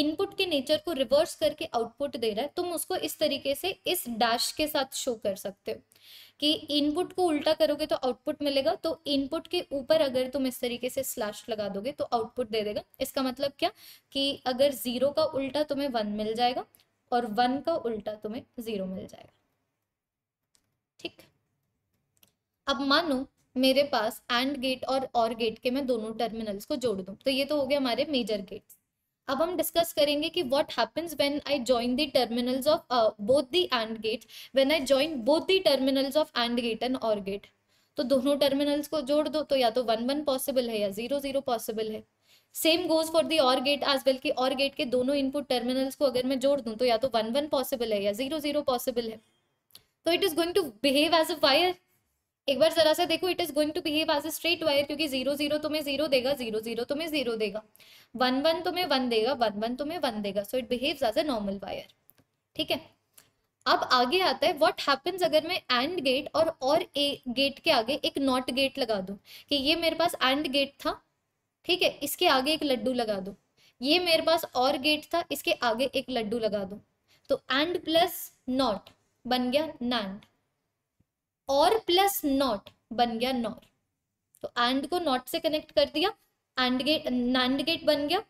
इनपुट uh, के नेचर को रिवर्स करके आउटपुट दे रहा है तुम उसको इस तरीके से इस डैश के साथ शो कर सकते हो कि इनपुट को उल्टा करोगे तो आउटपुट मिलेगा तो इनपुट के ऊपर अगर तुम इस तरीके से स्लैश लगा दोगे तो आउटपुट दे देगा इसका मतलब क्या कि अगर जीरो का उल्टा तुम्हें वन मिल जाएगा और वन का उल्टा तुम्हें जीरो मिल जाएगा ठीक अब मानो मेरे पास एंड गेट और और गेट के मैं दोनों टर्मिनल्स को जोड़ दूं तो ये तो हो गया हमारे मेजर गेट्स अब हम डिस्कस करेंगे कि what happens when I join the terminals of both the and gate when I join both the terminals of and gate and और गेट तो दोनों टर्मिनल्स को जोड़ दो तो या तो वन वन पॉसिबल है या जीरो जीरो पॉसिबल है सेम गोज फॉर दी और गेट एज वेल कि और गेट के दोनों इनपुट टर्मिनल्स को अगर मैं जोड़ दूं तो या तो वन वन पॉसिबल है या जीरो जीरो पॉसिबल है तो it is going to behave as a wire एक बार जरा सा देखो it is going to behave as a straight wire क्योंकि जीरो जीरो तुम्हें जीरो देगा जीरो जीरो तुम्हें जीरो देगा वन वन तुम्हें वन देगा वन वन तुम्हें वन देगा so it behave as a normal wire ठीक है अब आगे आता है व्हाट हैपेंस अगर मैं एंड गेट और और ए गेट के आगे एक नॉट गेट लगा दूं कि ये मेरे पास एंड गेट था ठीक है इसके आगे एक लड्डू लगा दो ये मेरे पास और गेट था इसके आगे एक लड्डू लगा दो तो एंड प्लस नॉट बन गया नैंड और प्लस नॉट बन गया नॉर तो एंड को नॉट से कनेक्ट कर दिया एंड गेट नैंड गेट बन गया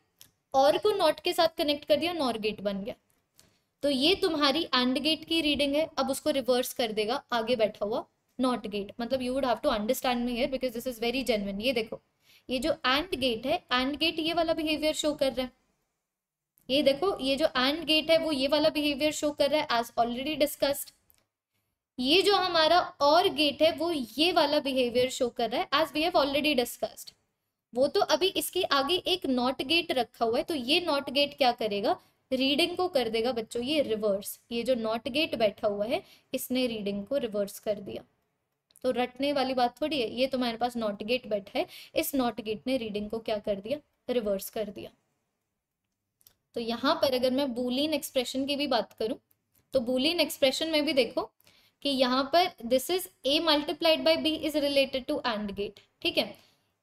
और को नॉट के साथ कनेक्ट कर दिया नॉर गेट बन गया तो ये तुम्हारी एंड गेट की रीडिंग है अब उसको रिवर्स कर देगा आगे बैठा हुआ नॉट गेट मतलब you would have to understand me here because this is very genuine ये देखो ये जो एंड गेट है एंड गेट ये वाला बिहेवियर शो कर रहा है ये देखो ये जो एंड गेट है वो ये वाला बिहेवियर शो कर रहा है एज ऑलरेडी डिस्कस्ड ये जो हमारा और गेट है वो ये वाला बिहेवियर शो कर रहा है as we have already discussed वो तो अभी इसके आगे एक नॉट गेट रखा हुआ है तो ये नॉट गेट क्या करेगा रीडिंग को कर देगा बच्चों ये रिवर्स ये जो नॉट गेट बैठा हुआ है इसने रीडिंग को रिवर्स कर दिया तो रटने वाली बात थोड़ी है ये तुम्हारे पास नॉट गेट बैठा है इस नॉट गेट ने रीडिंग को क्या कर दिया रिवर्स कर दिया तो यहाँ पर अगर मैं बुलिन एक्सप्रेशन की भी बात करूं तो बुलिन एक्सप्रेशन में भी देखो कि यहाँ पर this is A multiplied by B is related to and gate ठीक है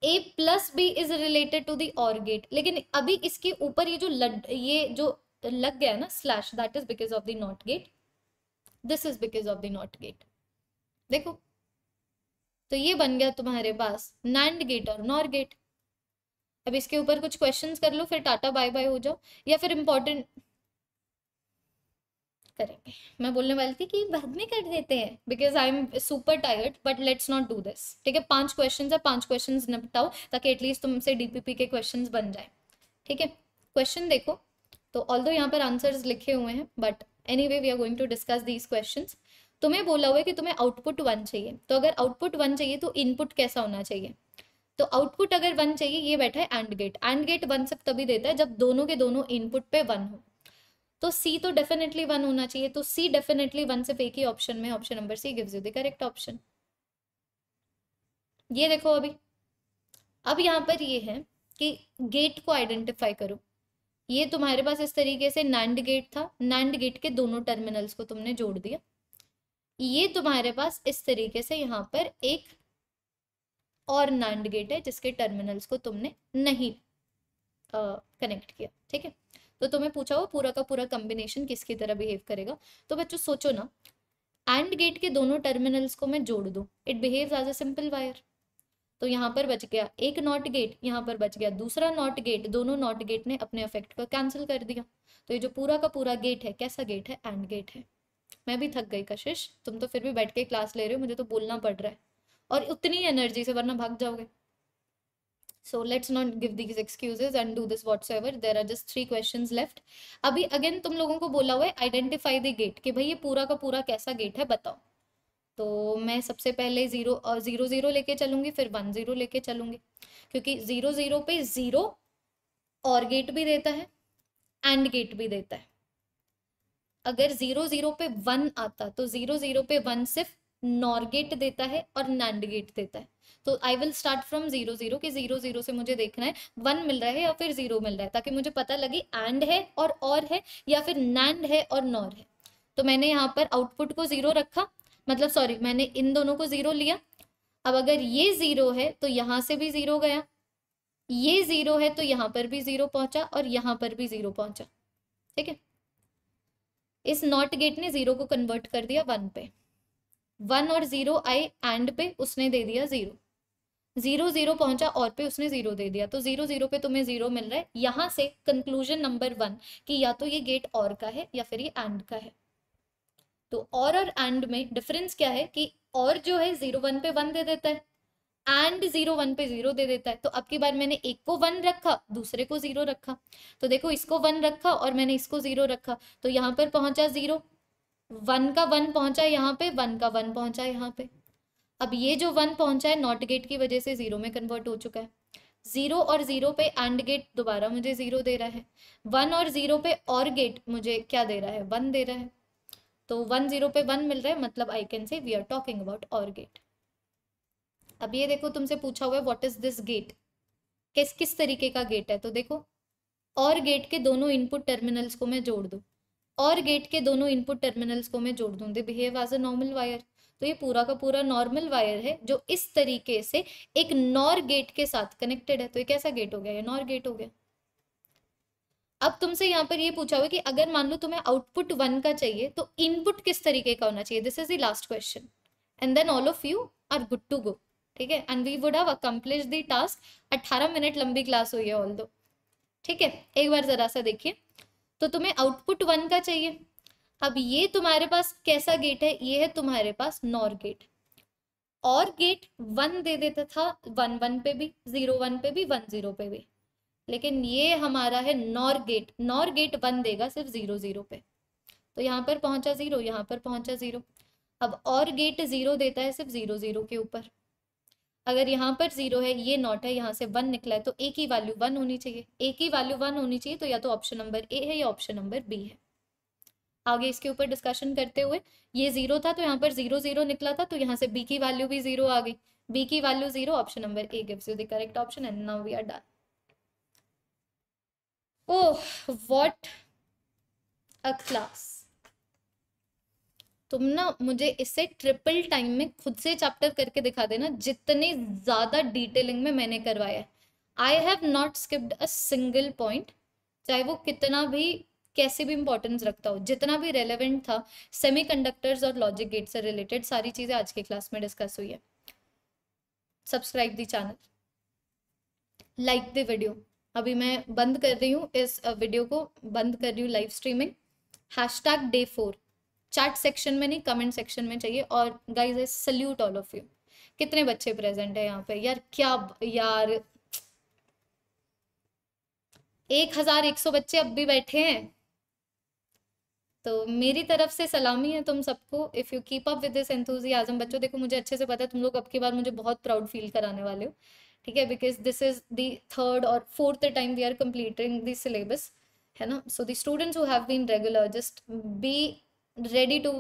A plus B is related to the और गेट लेकिन अभी इसके ऊपर ये जो लड ये जो लग गया ना slash that is because of the not gate this is because of the not gate देखो तो ये बन गया तुम्हारे पास नैंड गेट और नॉर गेट अब इसके ऊपर कुछ क्वेश्चंस कर लो फिर टाटा बाय बाय हो जाओ या फिर इम्पोर्टेंट करेंगे मैं बोलने वाली थी कि बाद में कर देते हैं because I am super tired but let's not do this ठीक है पांच क्वेश्चन है पांच क्वेश्चन निपटाओ ताकि एटलीस्ट तुमसे डीपीपी के क्वेश्चन बन जाए ठीक है क्वेश्चन देखो तो ऑल दो यहाँ पर आंसर्स लिखे हुए हैं but anyway we are going to discuss these question तुम्हें बोला हुआ है कि तुम्हें आउटपुट वन चाहिए तो अगर आउटपुट वन चाहिए तो इनपुट कैसा होना चाहिए तो आउटपुट अगर वन चाहिए ये बैठा है and gate and gate one सब तभी देता है जब दोनों के दोनों इनपुट पे वन हो तो सी तो डेफिनेटली वन होना चाहिए तो सी डेफिनेटली वन सिर्फ एक ही ऑप्शन में option number C gives you the correct option ये देखो अभी अब यहाँ पर ये है कि गेट को आइडेंटिफाई करो ये तुम्हारे पास इस तरीके से नैंड गेट था नैंड गेट के दोनों टर्मिनल्स को तुमने जोड़ दिया ये तुम्हारे पास इस तरीके से यहाँ पर एक और नांड गेट है जिसके टर्मिनल्स को तुमने नहीं कनेक्ट किया ठीक है तो तुम्हें पूछा हुआ पूरा का पूरा कॉम्बिनेशन किसकी तरह बिहेव करेगा तो बच्चों सोचो ना एंड गेट के दोनों टर्मिनल्स को मैं जोड़ दूं it behaves as a simple wire तो यहाँ पर बच गया एक नॉट गेट यहाँ पर बच गया दूसरा नॉट गेट दोनों नॉट गेट ने अपने इफेक्ट को कैंसिल कर दिया तो ये जो पूरा का पूरा गेट है कैसा गेट है एंड गेट है मैं भी थक गई कशिश तुम तो फिर भी बैठ के क्लास ले रहे हो मुझे तो बोलना पड़ रहा है और उतनी एनर्जी से वरना भाग जाओगे so let's not give these these and do this whatsoever there are just three question left अभी अगेन तुम लोगों को बोला हुआ है आइडेंटिफाई द गेट कि भाई ये पूरा का पूरा कैसा गेट है बताओ तो मैं सबसे पहले जीरो जीरो जीरो लेके चलूंगी फिर वन जीरो लेके चलूंगी क्योंकि जीरो जीरो पे जीरो और गेट भी देता है एंड गेट भी देता है अगर जीरो जीरो पे वन आता तो जीरो जीरो पे वन सिर्फ नॉर गेट देता है और नैंड गेट देता है तो I will start from zero zero के जीरो जीरो से मुझे देखना है वन मिल रहा है या फिर जीरो मिल रहा है ताकि मुझे पता लगे एंड है और और है या फिर नैंड है और नॉर है तो मैंने यहाँ पर आउटपुट को जीरो रखा मतलब सॉरी मैंने इन दोनों को जीरो लिया अब अगर ये जीरो है तो यहाँ से भी जीरो गया ये जीरो है तो यहाँ पर भी जीरो पहुंचा और यहाँ पर भी जीरो पहुंचा ठीक है इस नॉट गेट ने जीरो को कन्वर्ट कर दिया वन पे वन और जीरो आई एंड पे उसने दे दिया जीरो जीरो जीरो पहुंचा और पे उसने जीरो दे दिया तो जीरो जीरो पे तुम्हें जीरो मिल रहा है यहां से कंक्लूजन नंबर वन कि या तो ये गेट और का है या फिर ये एंड का है तो और और एंड में डिफरेंस क्या है कि और जो है जीरो वन पे वन दे देता है एंड जीरो वन पे जीरो दे देता है तो अब की बार मैंने एक को वन रखा दूसरे को जीरो रखा तो देखो इसको वन रखा और मैंने इसको जीरो रखा तो यहाँ पर पहुंचा जीरो वन का वन पहुंचा यहाँ पे वन का वन पहुंचा यहाँ पे अब ये जो वन पहुंचा है नॉट गेट की वजह से जीरो में कन्वर्ट हो चुका है जीरो और जीरो पे एंड गेट दोबारा मुझे जीरो दे रहा है वन और जीरो पे और गेट मुझे क्या दे रहा है वन दे रहा है तो वन जीरो पे वन मिल रहा है मतलब I can say we are talking about or gate अब ये देखो तुमसे पूछा हुआ है व्हाट इज दिस गेट किस किस तरीके का गेट है तो देखो और गेट के दोनों इनपुट टर्मिनल्स को मैं जोड़ दूँ और गेट के दोनों इनपुट टर्मिनल्स को मैं जोड़ दूँ they behave as a normal wire तो ये पूरा का पूरा नॉर्मल वायर है जो इस तरीके से एक नॉर गेट के साथ कनेक्टेड है तो ये कैसा गेट हो गया ये नॉर गेट हो गया अब तुमसे यहाँ पर ये पूछा हुआ कि अगर मान लो तुम्हें आउटपुट वन का चाहिए तो इनपुट किस तरीके का होना चाहिए this is the last question and then all of you are good to go ठीक है and we would have accomplish the task अट्ठारह मिनट लंबी क्लास हुई है ऑल दो ठीक है एक बार जरा सा देखिए तो तुम्हें आउटपुट वन का चाहिए अब ये तुम्हारे पास कैसा गेट है ये है तुम्हारे पास नॉर गेट और गेट वन दे देता था वन वन पे भी जीरो वन पे भी वन जीरो पे भी लेकिन ये हमारा है nor gate nor gate one देगा सिर्फ जीरो जीरो पे तो यहाँ पर पहुंचा जीरो यहाँ पर पहुंचा जीरो अब और गेट जीरो देता है सिर्फ जीरो जीरो के ऊपर अगर यहाँ पर जीरो है ये नॉट है यहाँ से वन निकला है तो ए की वैल्यू वन होनी चाहिए ए की वैल्यू वन होनी चाहिए तो या तो ऑप्शन नंबर ए है या ऑप्शन नंबर बी है आगे इसके ऊपर डिस्कशन करते हुए ये जीरो था तो यहाँ पर जीरो जीरो निकला था तो यहाँ से बी की वैल्यू भी जीरो आ गई बी की value zero option number A gives you the correct option and now we are done oh what a class तुम ना मुझे इसे ट्रिपल टाइम में खुद से चैप्टर करके दिखा देना जितने ज़्यादा डिटेलिंग में मैंने करवाया है I have not skipped a single point चाहे वो कितना भी कैसे भी इंपॉर्टेंस रखता हो जितना भी रेलेवेंट था सेमीकंडक्टर्स और लॉजिक गेट से रिलेटेड सारी चीज़ें आज के क्लास में डिस्कस हुई है subscribe the channel like the video अभी मैं बंद कर रही हूँ इस वीडियो को बंद कर रही हूँ live streaming hash tag day four chat section में नहीं कमेंट सेक्शन में चाहिए और guys I salute all of you कितने बच्चे प्रेजेंट है यहाँ पे यार क्या यार एक हजार एक सौ बच्चे अब भी बैठे हैं तो मेरी तरफ से सलामी है तुम सबको if you keep up with this enthusiasm बच्चों देखो मुझे अच्छे से पता है तुम लोग अब की बार मुझे बहुत प्राउड फील कराने वाले हो ठीक है because this is the third or fourth time we are completing this syllabus है ना so the students who have been regular just be ready to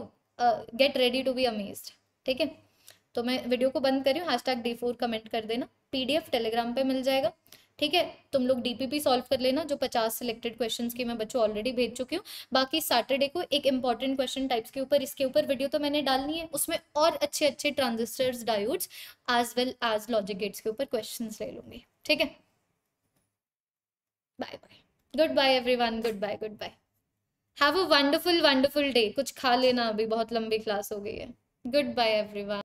get ready to be amaze ठीक है तो मैं वीडियो को बंद करी hash tag D four comment कर देना पीडीएफ टेलीग्राम पे मिल जाएगा ठीक है तुम लोग डीपीपी सॉल्व कर लेना जो पचास सिलेक्टेड क्वेश्चंस की मैं बच्चों ऑलरेडी भेज चुकी हूँ बाकी सैटरडे को एक इंपॉर्टेंट क्वेश्चन टाइप्स के ऊपर इसके ऊपर वीडियो तो मैंने डालनी है उसमें और अच्छे अच्छे transistors diodes as well as logic gates के ऊपर क्वेश्चन ले लूंगी ठीक है bye bye goodbye every goodbye goodbye have a wonderful wonderful day कुछ खा लेना अभी बहुत लंबी क्लास हो गई है गुड बाय एवरीवन